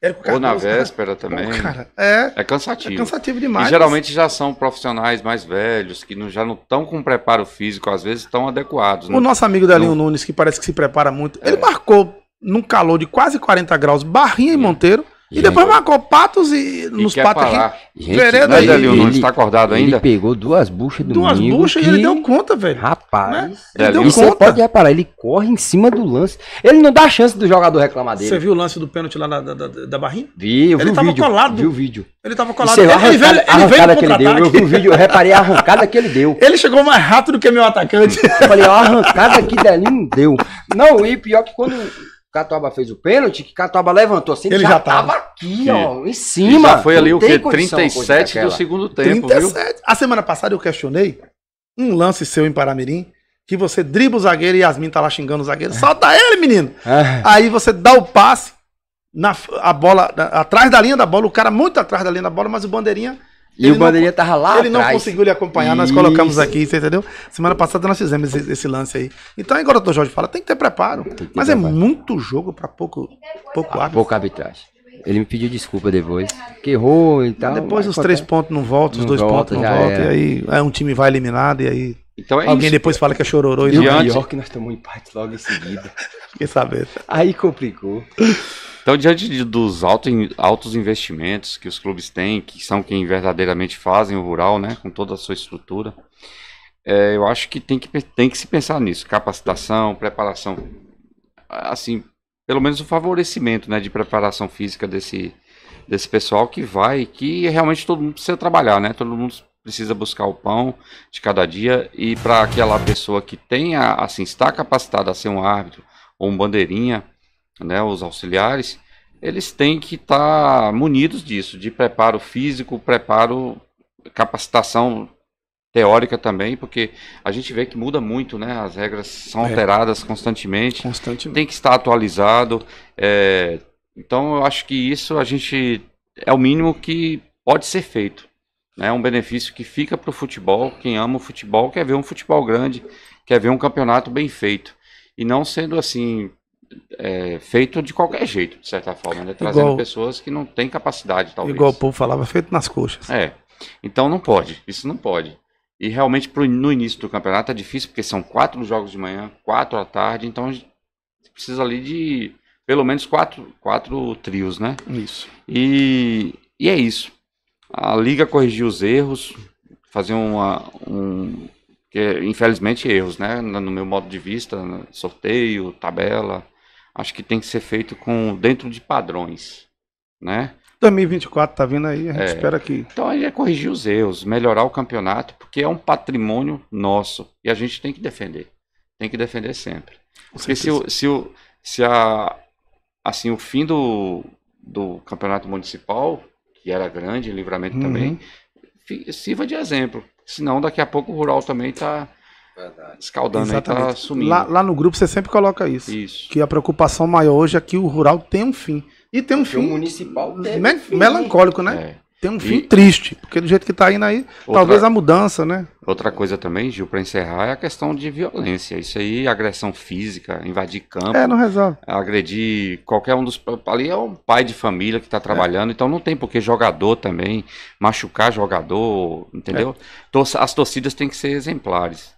Érico Cardoso, Ou na né? véspera cara. também. Bom, cara, é, é cansativo. É cansativo demais. E geralmente já são profissionais mais velhos, que não, já não estão com preparo físico, às vezes estão adequados. Né? O nosso amigo Delinho Nunes, que parece que se prepara muito, é. ele marcou num calor de quase 40 graus, Barrinha e Monteiro, e depois marcou Patos e, e nos Patos aqui. Gente, Vereda aí. Ele, não está acordado ainda? Ele pegou duas buchas do Duas buchas que... e ele deu conta, velho. Rapaz. Né? Ele deu e conta. Você pode reparar, ele corre em cima do lance. Ele não dá chance do jogador reclamar dele. Você viu o lance do pênalti lá na, da, da, da barrinha? Vi, eu vi ele o tava colado. Vi o vídeo. Ele tava colado. Ele, arrancada, ele veio, ele veio no contra-ataque. Eu vi o vídeo, eu reparei a arrancada que ele deu. Ele chegou mais rápido que meu atacante. Eu falei, ó, a arrancada que Delinho deu. Não, e pior que quando Catuaba fez o pênalti, que Catuaba levantou assim, ele já, estava tava, tava aqui, que... ó, em cima. Já foi ali o quê? 37 do segundo tempo, 37. viu? A semana passada eu questionei um lance seu em Paramirim, que você dribla o zagueiro e Yasmin tá lá xingando o zagueiro. É. Solta ele, menino! É. Aí você dá o passe, na, a bola, na, atrás da linha da bola, o cara muito atrás da linha da bola, mas o bandeirinha e ele o bandeirinha tava lá Ele atrás. não conseguiu lhe acompanhar, Isso. nós colocamos aqui, você entendeu? Semana passada nós fizemos esse, esse lance aí. Então, agora o Dr. Jorge fala, tem que ter preparo. Que ter mas é preparo. é muito jogo para pouco, pouco árbitro. Pouca arbitragem. Ele me pediu desculpa depois, que errou e tal. depois os qualquer... três pontos não voltam, os dois volta, pontos não voltam, e aí, aí um time vai eliminado, e aí então é Alguém isso. depois fala que é chororô e, e o Pior é que nós tomamos empate logo em seguida. Fiquei sabendo. Aí complicou. Então, diante de, dos alto, altos investimentos que os clubes têm, que são quem verdadeiramente fazem o rural, né, com toda a sua estrutura, é, eu acho que tem, que tem que se pensar nisso. Capacitação, preparação, assim, pelo menos o favorecimento né, de preparação física desse, desse pessoal que vai, que realmente todo mundo precisa trabalhar, né? Todo mundo precisa buscar o pão de cada dia e para aquela pessoa que tenha, assim, está capacitada a ser um árbitro ou um bandeirinha, né, os auxiliares, eles têm que estar tá munidos disso, de preparo físico, preparo, capacitação teórica também, porque a gente vê que muda muito, né? As regras são é. alteradas é. constantemente. Constantemente. Tem que estar atualizado. É, então, eu acho que isso a gente é o mínimo que pode ser feito. É né? um benefício que fica para o futebol. Quem ama o futebol quer ver um futebol grande, quer ver um campeonato bem feito. E não sendo assim, é, feito de qualquer jeito, de certa forma, né? trazendo Igual- pessoas que não têm capacidade, talvez. Igual o povo falava, feito nas coxas. É. Então não pode, isso não pode. E realmente pro, no início do campeonato é difícil, porque são quatro jogos de manhã, quatro à tarde, então a gente precisa ali de pelo menos quatro, quatro trios, né? Isso. E, e é isso. A Liga corrigiu os erros, fazer uma. Um, que, é, infelizmente, erros, né? No meu modo de vista, sorteio, tabela, acho que tem que ser feito com dentro de padrões, né? 2024 está vindo aí, a gente é. espera que. Então aí é corrigir os erros, melhorar o campeonato, porque é um patrimônio nosso e a gente tem que defender. Tem que defender sempre. porque se, o, se, o, se a, assim, o fim do, do campeonato municipal, que era grande, livramento uhum. também, sirva de exemplo. Senão daqui a pouco o rural também está Verdade. Escaldando Exatamente. aí tá sumindo. Lá, lá, no grupo você sempre coloca isso. Isso. Que a preocupação maior hoje é que o rural tem um fim. E tem um porque fim. O municipal tem me, um fim. Melancólico, né? É. Tem um fim e... triste, porque do jeito que está indo né, aí, outra... talvez a mudança, né? Outra coisa também, Gil, para encerrar, é a questão de violência. Isso aí, agressão física, invadir campo. É, não resolve. Agredir qualquer um dos. Ali é um pai de família que está trabalhando, é. então não tem porque jogador também, machucar jogador, entendeu? É. As torcidas têm que ser exemplares.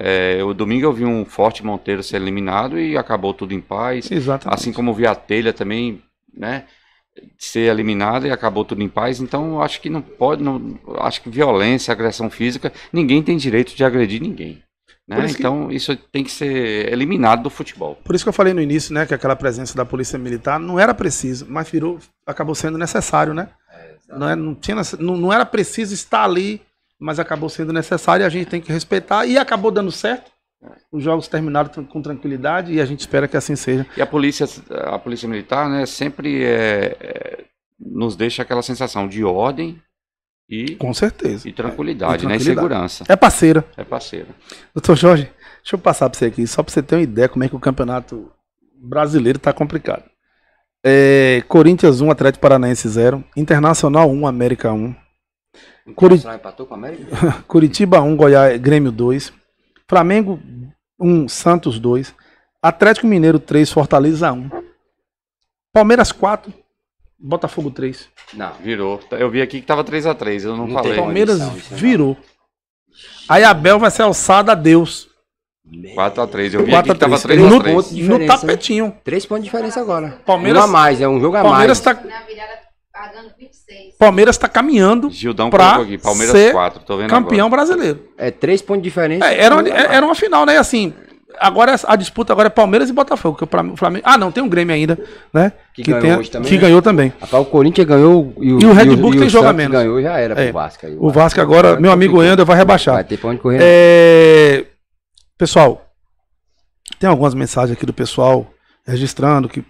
É, o domingo eu vi um Forte Monteiro ser eliminado e acabou tudo em paz. Exatamente. Assim como vi a telha também, né? ser eliminado e acabou tudo em paz. Então, acho que não pode, não, acho que violência, agressão física, ninguém tem direito de agredir ninguém. Né? Isso então, que... isso tem que ser eliminado do futebol. Por isso que eu falei no início, né, que aquela presença da polícia militar não era preciso, mas virou, acabou sendo necessário, né? É, não, é, não, tinha, não, não era preciso estar ali mas acabou sendo necessário e a gente tem que respeitar. E acabou dando certo. Os jogos terminaram com tranquilidade e a gente espera que assim seja. E a polícia, a polícia militar, né, sempre é, é nos deixa aquela sensação de ordem e com certeza e tranquilidade, e tranquilidade. né, e segurança. É parceira. É parceira. Doutor Jorge, deixa eu passar para você aqui só para você ter uma ideia como é que o campeonato brasileiro está complicado. É, Corinthians 1, Atlético Paranaense 0, Internacional 1, América 1, Curit... empatou com a América? Curitiba 1, Goiás, Grêmio 2. Flamengo 1, Santos 2. Atlético Mineiro 3, Fortaleza 1. Palmeiras 4, Botafogo 3. Não, virou. Eu vi aqui que tava 3x3, eu não, não falei. Palmeiras edição, virou. Aí a Bel vai ser alçada a Deus. 4x3, eu vi aqui que tava 3x3. No, no, tapetinho. 3 pontos de diferença agora. Palmeiras, um a mais, é um jogo a Palmeiras mais. Palmeiras tá pagando 26. Palmeiras está caminhando Gildão pra aqui, Palmeiras ser 4, tô vendo campeão agora. brasileiro. É, três pontos diferentes. É, era, uma, é, era uma final, né? Assim, agora a disputa agora é Palmeiras e Botafogo, que o Flamengo... Ah, não, tem um Grêmio ainda, né? Que, que ganhou tem, hoje também. Que né? ganhou também. Rapaz, o Corinthians ganhou e o, e o Red Bull tem jogo ganhou já era é. Vasco. Aí, o, o, Vasco agora, meu amigo Ender, vai rebaixar. Vai ter pra onde correr. É... Pessoal, tem algumas mensagens aqui do pessoal registrando que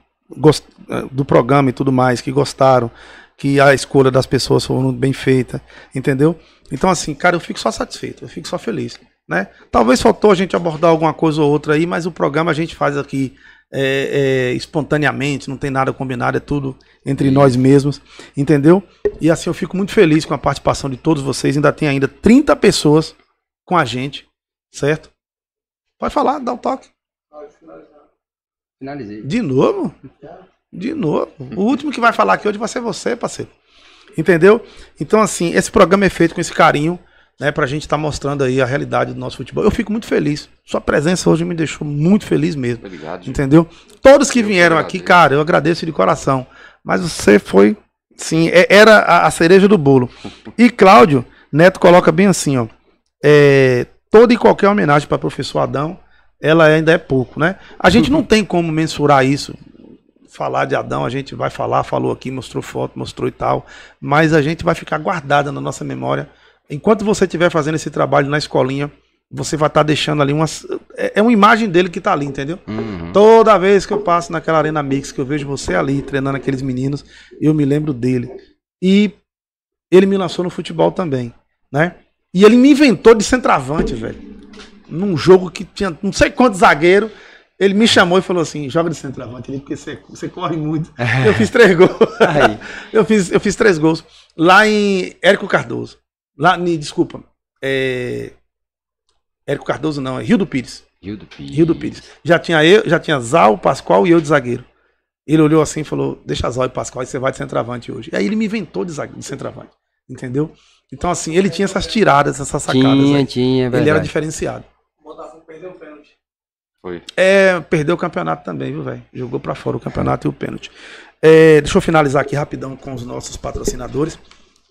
do programa e tudo mais, que gostaram, que a escolha das pessoas foi muito bem feita, entendeu? Então, assim, cara, eu fico só satisfeito, eu fico só feliz. Né? Talvez faltou a gente abordar alguma coisa ou outra aí, mas o programa a gente faz aqui é, é, espontaneamente, não tem nada combinado, é tudo entre nós mesmos, entendeu? E assim eu fico muito feliz com a participação de todos vocês. Ainda tem ainda 30 pessoas com a gente, certo? Pode falar, dá um toque. Finalizei. De novo? De novo. O último que vai falar aqui hoje vai ser você, parceiro. Entendeu? Então, assim, esse programa é feito com esse carinho, né? Pra gente estar tá mostrando aí a realidade do nosso futebol. Eu fico muito feliz. Sua presença hoje me deixou muito feliz mesmo. Obrigado. Entendeu? Todos que vieram aqui, cara, eu agradeço de coração. Mas você foi, sim, é, era a cereja do bolo. E Cláudio Neto coloca bem assim, ó. É, toda e qualquer homenagem para professor Adão ela ainda é pouco, né? A gente não uhum. tem como mensurar isso. Falar de Adão, a gente vai falar, falou aqui, mostrou foto, mostrou e tal, mas a gente vai ficar guardada na nossa memória. Enquanto você estiver fazendo esse trabalho na escolinha, você vai estar tá deixando ali uma. É, é uma imagem dele que está ali, entendeu? Uhum. Toda vez que eu passo naquela Arena Mix, que eu vejo você ali treinando aqueles meninos, eu me lembro dele. E ele me lançou no futebol também, né? E ele me inventou de centroavante, velho num jogo que tinha não sei quantos zagueiros. Ele me chamou e falou assim: joga de centroavante ali, porque você, você corre muito. É. Eu fiz três gols. eu, fiz, eu fiz três gols. Lá em Érico Cardoso. Lá, me desculpa. É... Érico Cardoso não, é Rio do Pires. Rio do Pires. Rio do Pires. Já tinha eu, já tinha Zal, Pascoal e eu de zagueiro. Ele olhou assim e falou: deixa Zal e Pascoal, e você vai de centroavante hoje. E aí ele me inventou de, zagueiro, de centroavante. Entendeu? Então, assim, ele tinha essas tiradas, essas sacadas. Tinha, aí. tinha, é Ele era diferenciado. Perdeu o pênalti. Foi. É, perdeu o campeonato também, viu, velho? Jogou para fora o campeonato e o pênalti. É, deixa eu finalizar aqui rapidão com os nossos patrocinadores.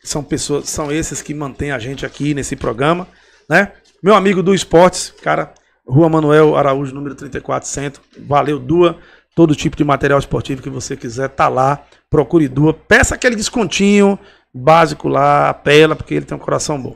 São pessoas, são esses que mantêm a gente aqui nesse programa, né? Meu amigo do Esportes, cara, Rua Manuel Araújo, número 34, centro. Valeu, Dua. Todo tipo de material esportivo que você quiser, tá lá. Procure Dua. Peça aquele descontinho básico lá, apela, porque ele tem um coração bom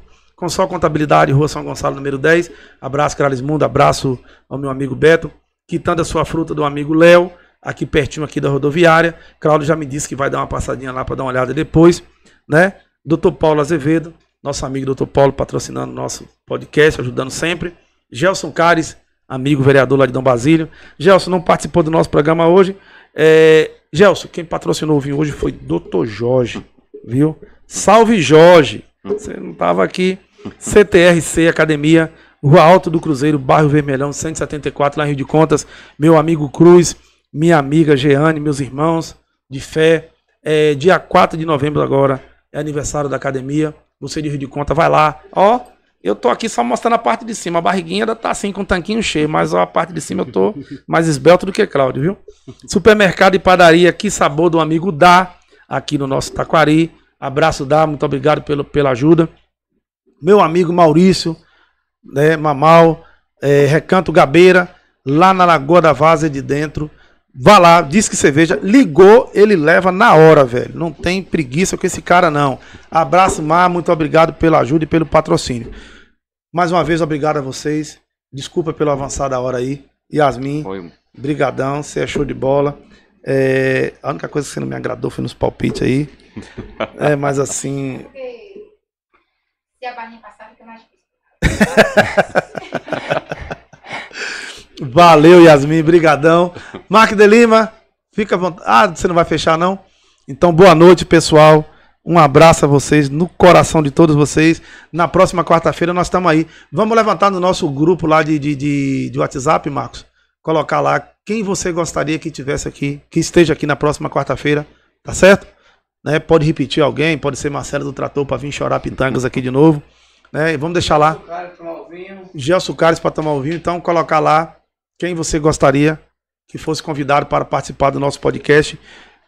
só Contabilidade, Rua São Gonçalo, número 10. Abraço, Cralismundo. Abraço ao meu amigo Beto. Quitando a sua fruta do amigo Léo, aqui pertinho aqui da rodoviária. Claudio já me disse que vai dar uma passadinha lá para dar uma olhada depois, né? Dr. Paulo Azevedo, nosso amigo Dr. Paulo, patrocinando nosso podcast, ajudando sempre. Gelson Cares, amigo vereador lá de Dom Basílio. Gelson não participou do nosso programa hoje. É, Gelson, quem patrocinou o vinho hoje foi Dr. Jorge, viu? Salve Jorge! Você não estava aqui, CTRC Academia, Rua Alto do Cruzeiro, Bairro Vermelhão, 174, lá em Rio de Contas. Meu amigo Cruz, minha amiga Geane, meus irmãos de fé. É, dia 4 de novembro agora é aniversário da academia. Você de Rio de Contas, vai lá. Ó, eu tô aqui só mostrando a parte de cima. A barriguinha ainda tá assim, com o tanquinho cheio, mas ó, a parte de cima eu tô mais esbelto do que Cláudio, viu? Supermercado e padaria, que sabor do amigo dá aqui no nosso Taquari. Abraço, dá, muito obrigado pelo, pela ajuda meu amigo Maurício, né, Mamal, é, Recanto Gabeira, lá na Lagoa da Vaza de dentro. Vá lá, diz que cerveja. Ligou, ele leva na hora, velho. Não tem preguiça com esse cara, não. Abraço, Mar. Muito obrigado pela ajuda e pelo patrocínio. Mais uma vez, obrigado a vocês. Desculpa pelo avançar da hora aí. Yasmin, brigadão. Você é show de bola. É, a única coisa que você não me agradou foi nos palpites aí. É, mas assim... Se a barrinha passar, fica é mais difícil. Valeu, Yasmin, brigadão. Mark de Lima, fica à vontade. Ah, você não vai fechar, não? Então, boa noite, pessoal. Um abraço a vocês, no coração de todos vocês. Na próxima quarta-feira nós estamos aí. Vamos levantar no nosso grupo lá de, de, de, de, WhatsApp, Marcos. Colocar lá quem você gostaria que tivesse aqui, que esteja aqui na próxima quarta-feira, tá certo? Né? Pode repetir alguém, pode ser Marcelo do Trator para vir chorar pitangas aqui de novo. Né? E vamos deixar lá. Gelson Cares para tomar o vinho. Então, colocar lá quem você gostaria que fosse convidado para participar do nosso podcast.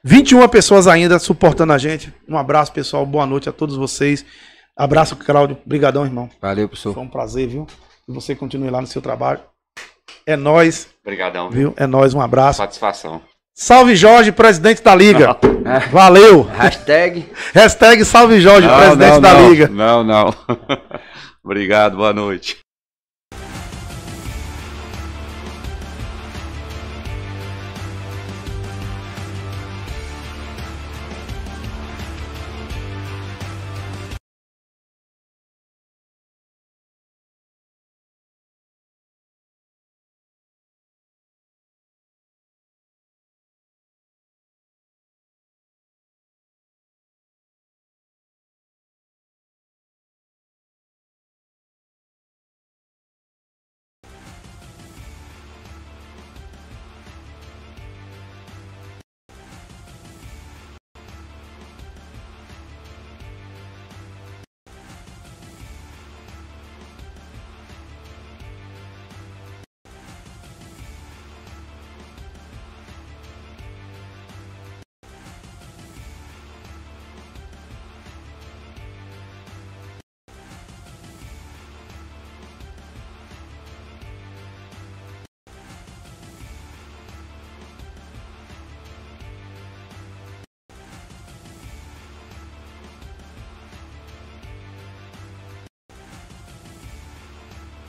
21 pessoas ainda suportando a gente. Um abraço, pessoal. Boa noite a todos vocês. Abraço, Cláudio. Obrigadão, irmão. Valeu, professor. Foi um prazer, viu? E você continue lá no seu trabalho. É nós. Obrigadão. Viu? É nós. Um abraço. Satisfação. Salve Jorge, presidente da Liga. É. Valeu. Hashtag. Hashtag Salve Jorge, não, presidente não, da Liga. Não, não. Obrigado, boa noite.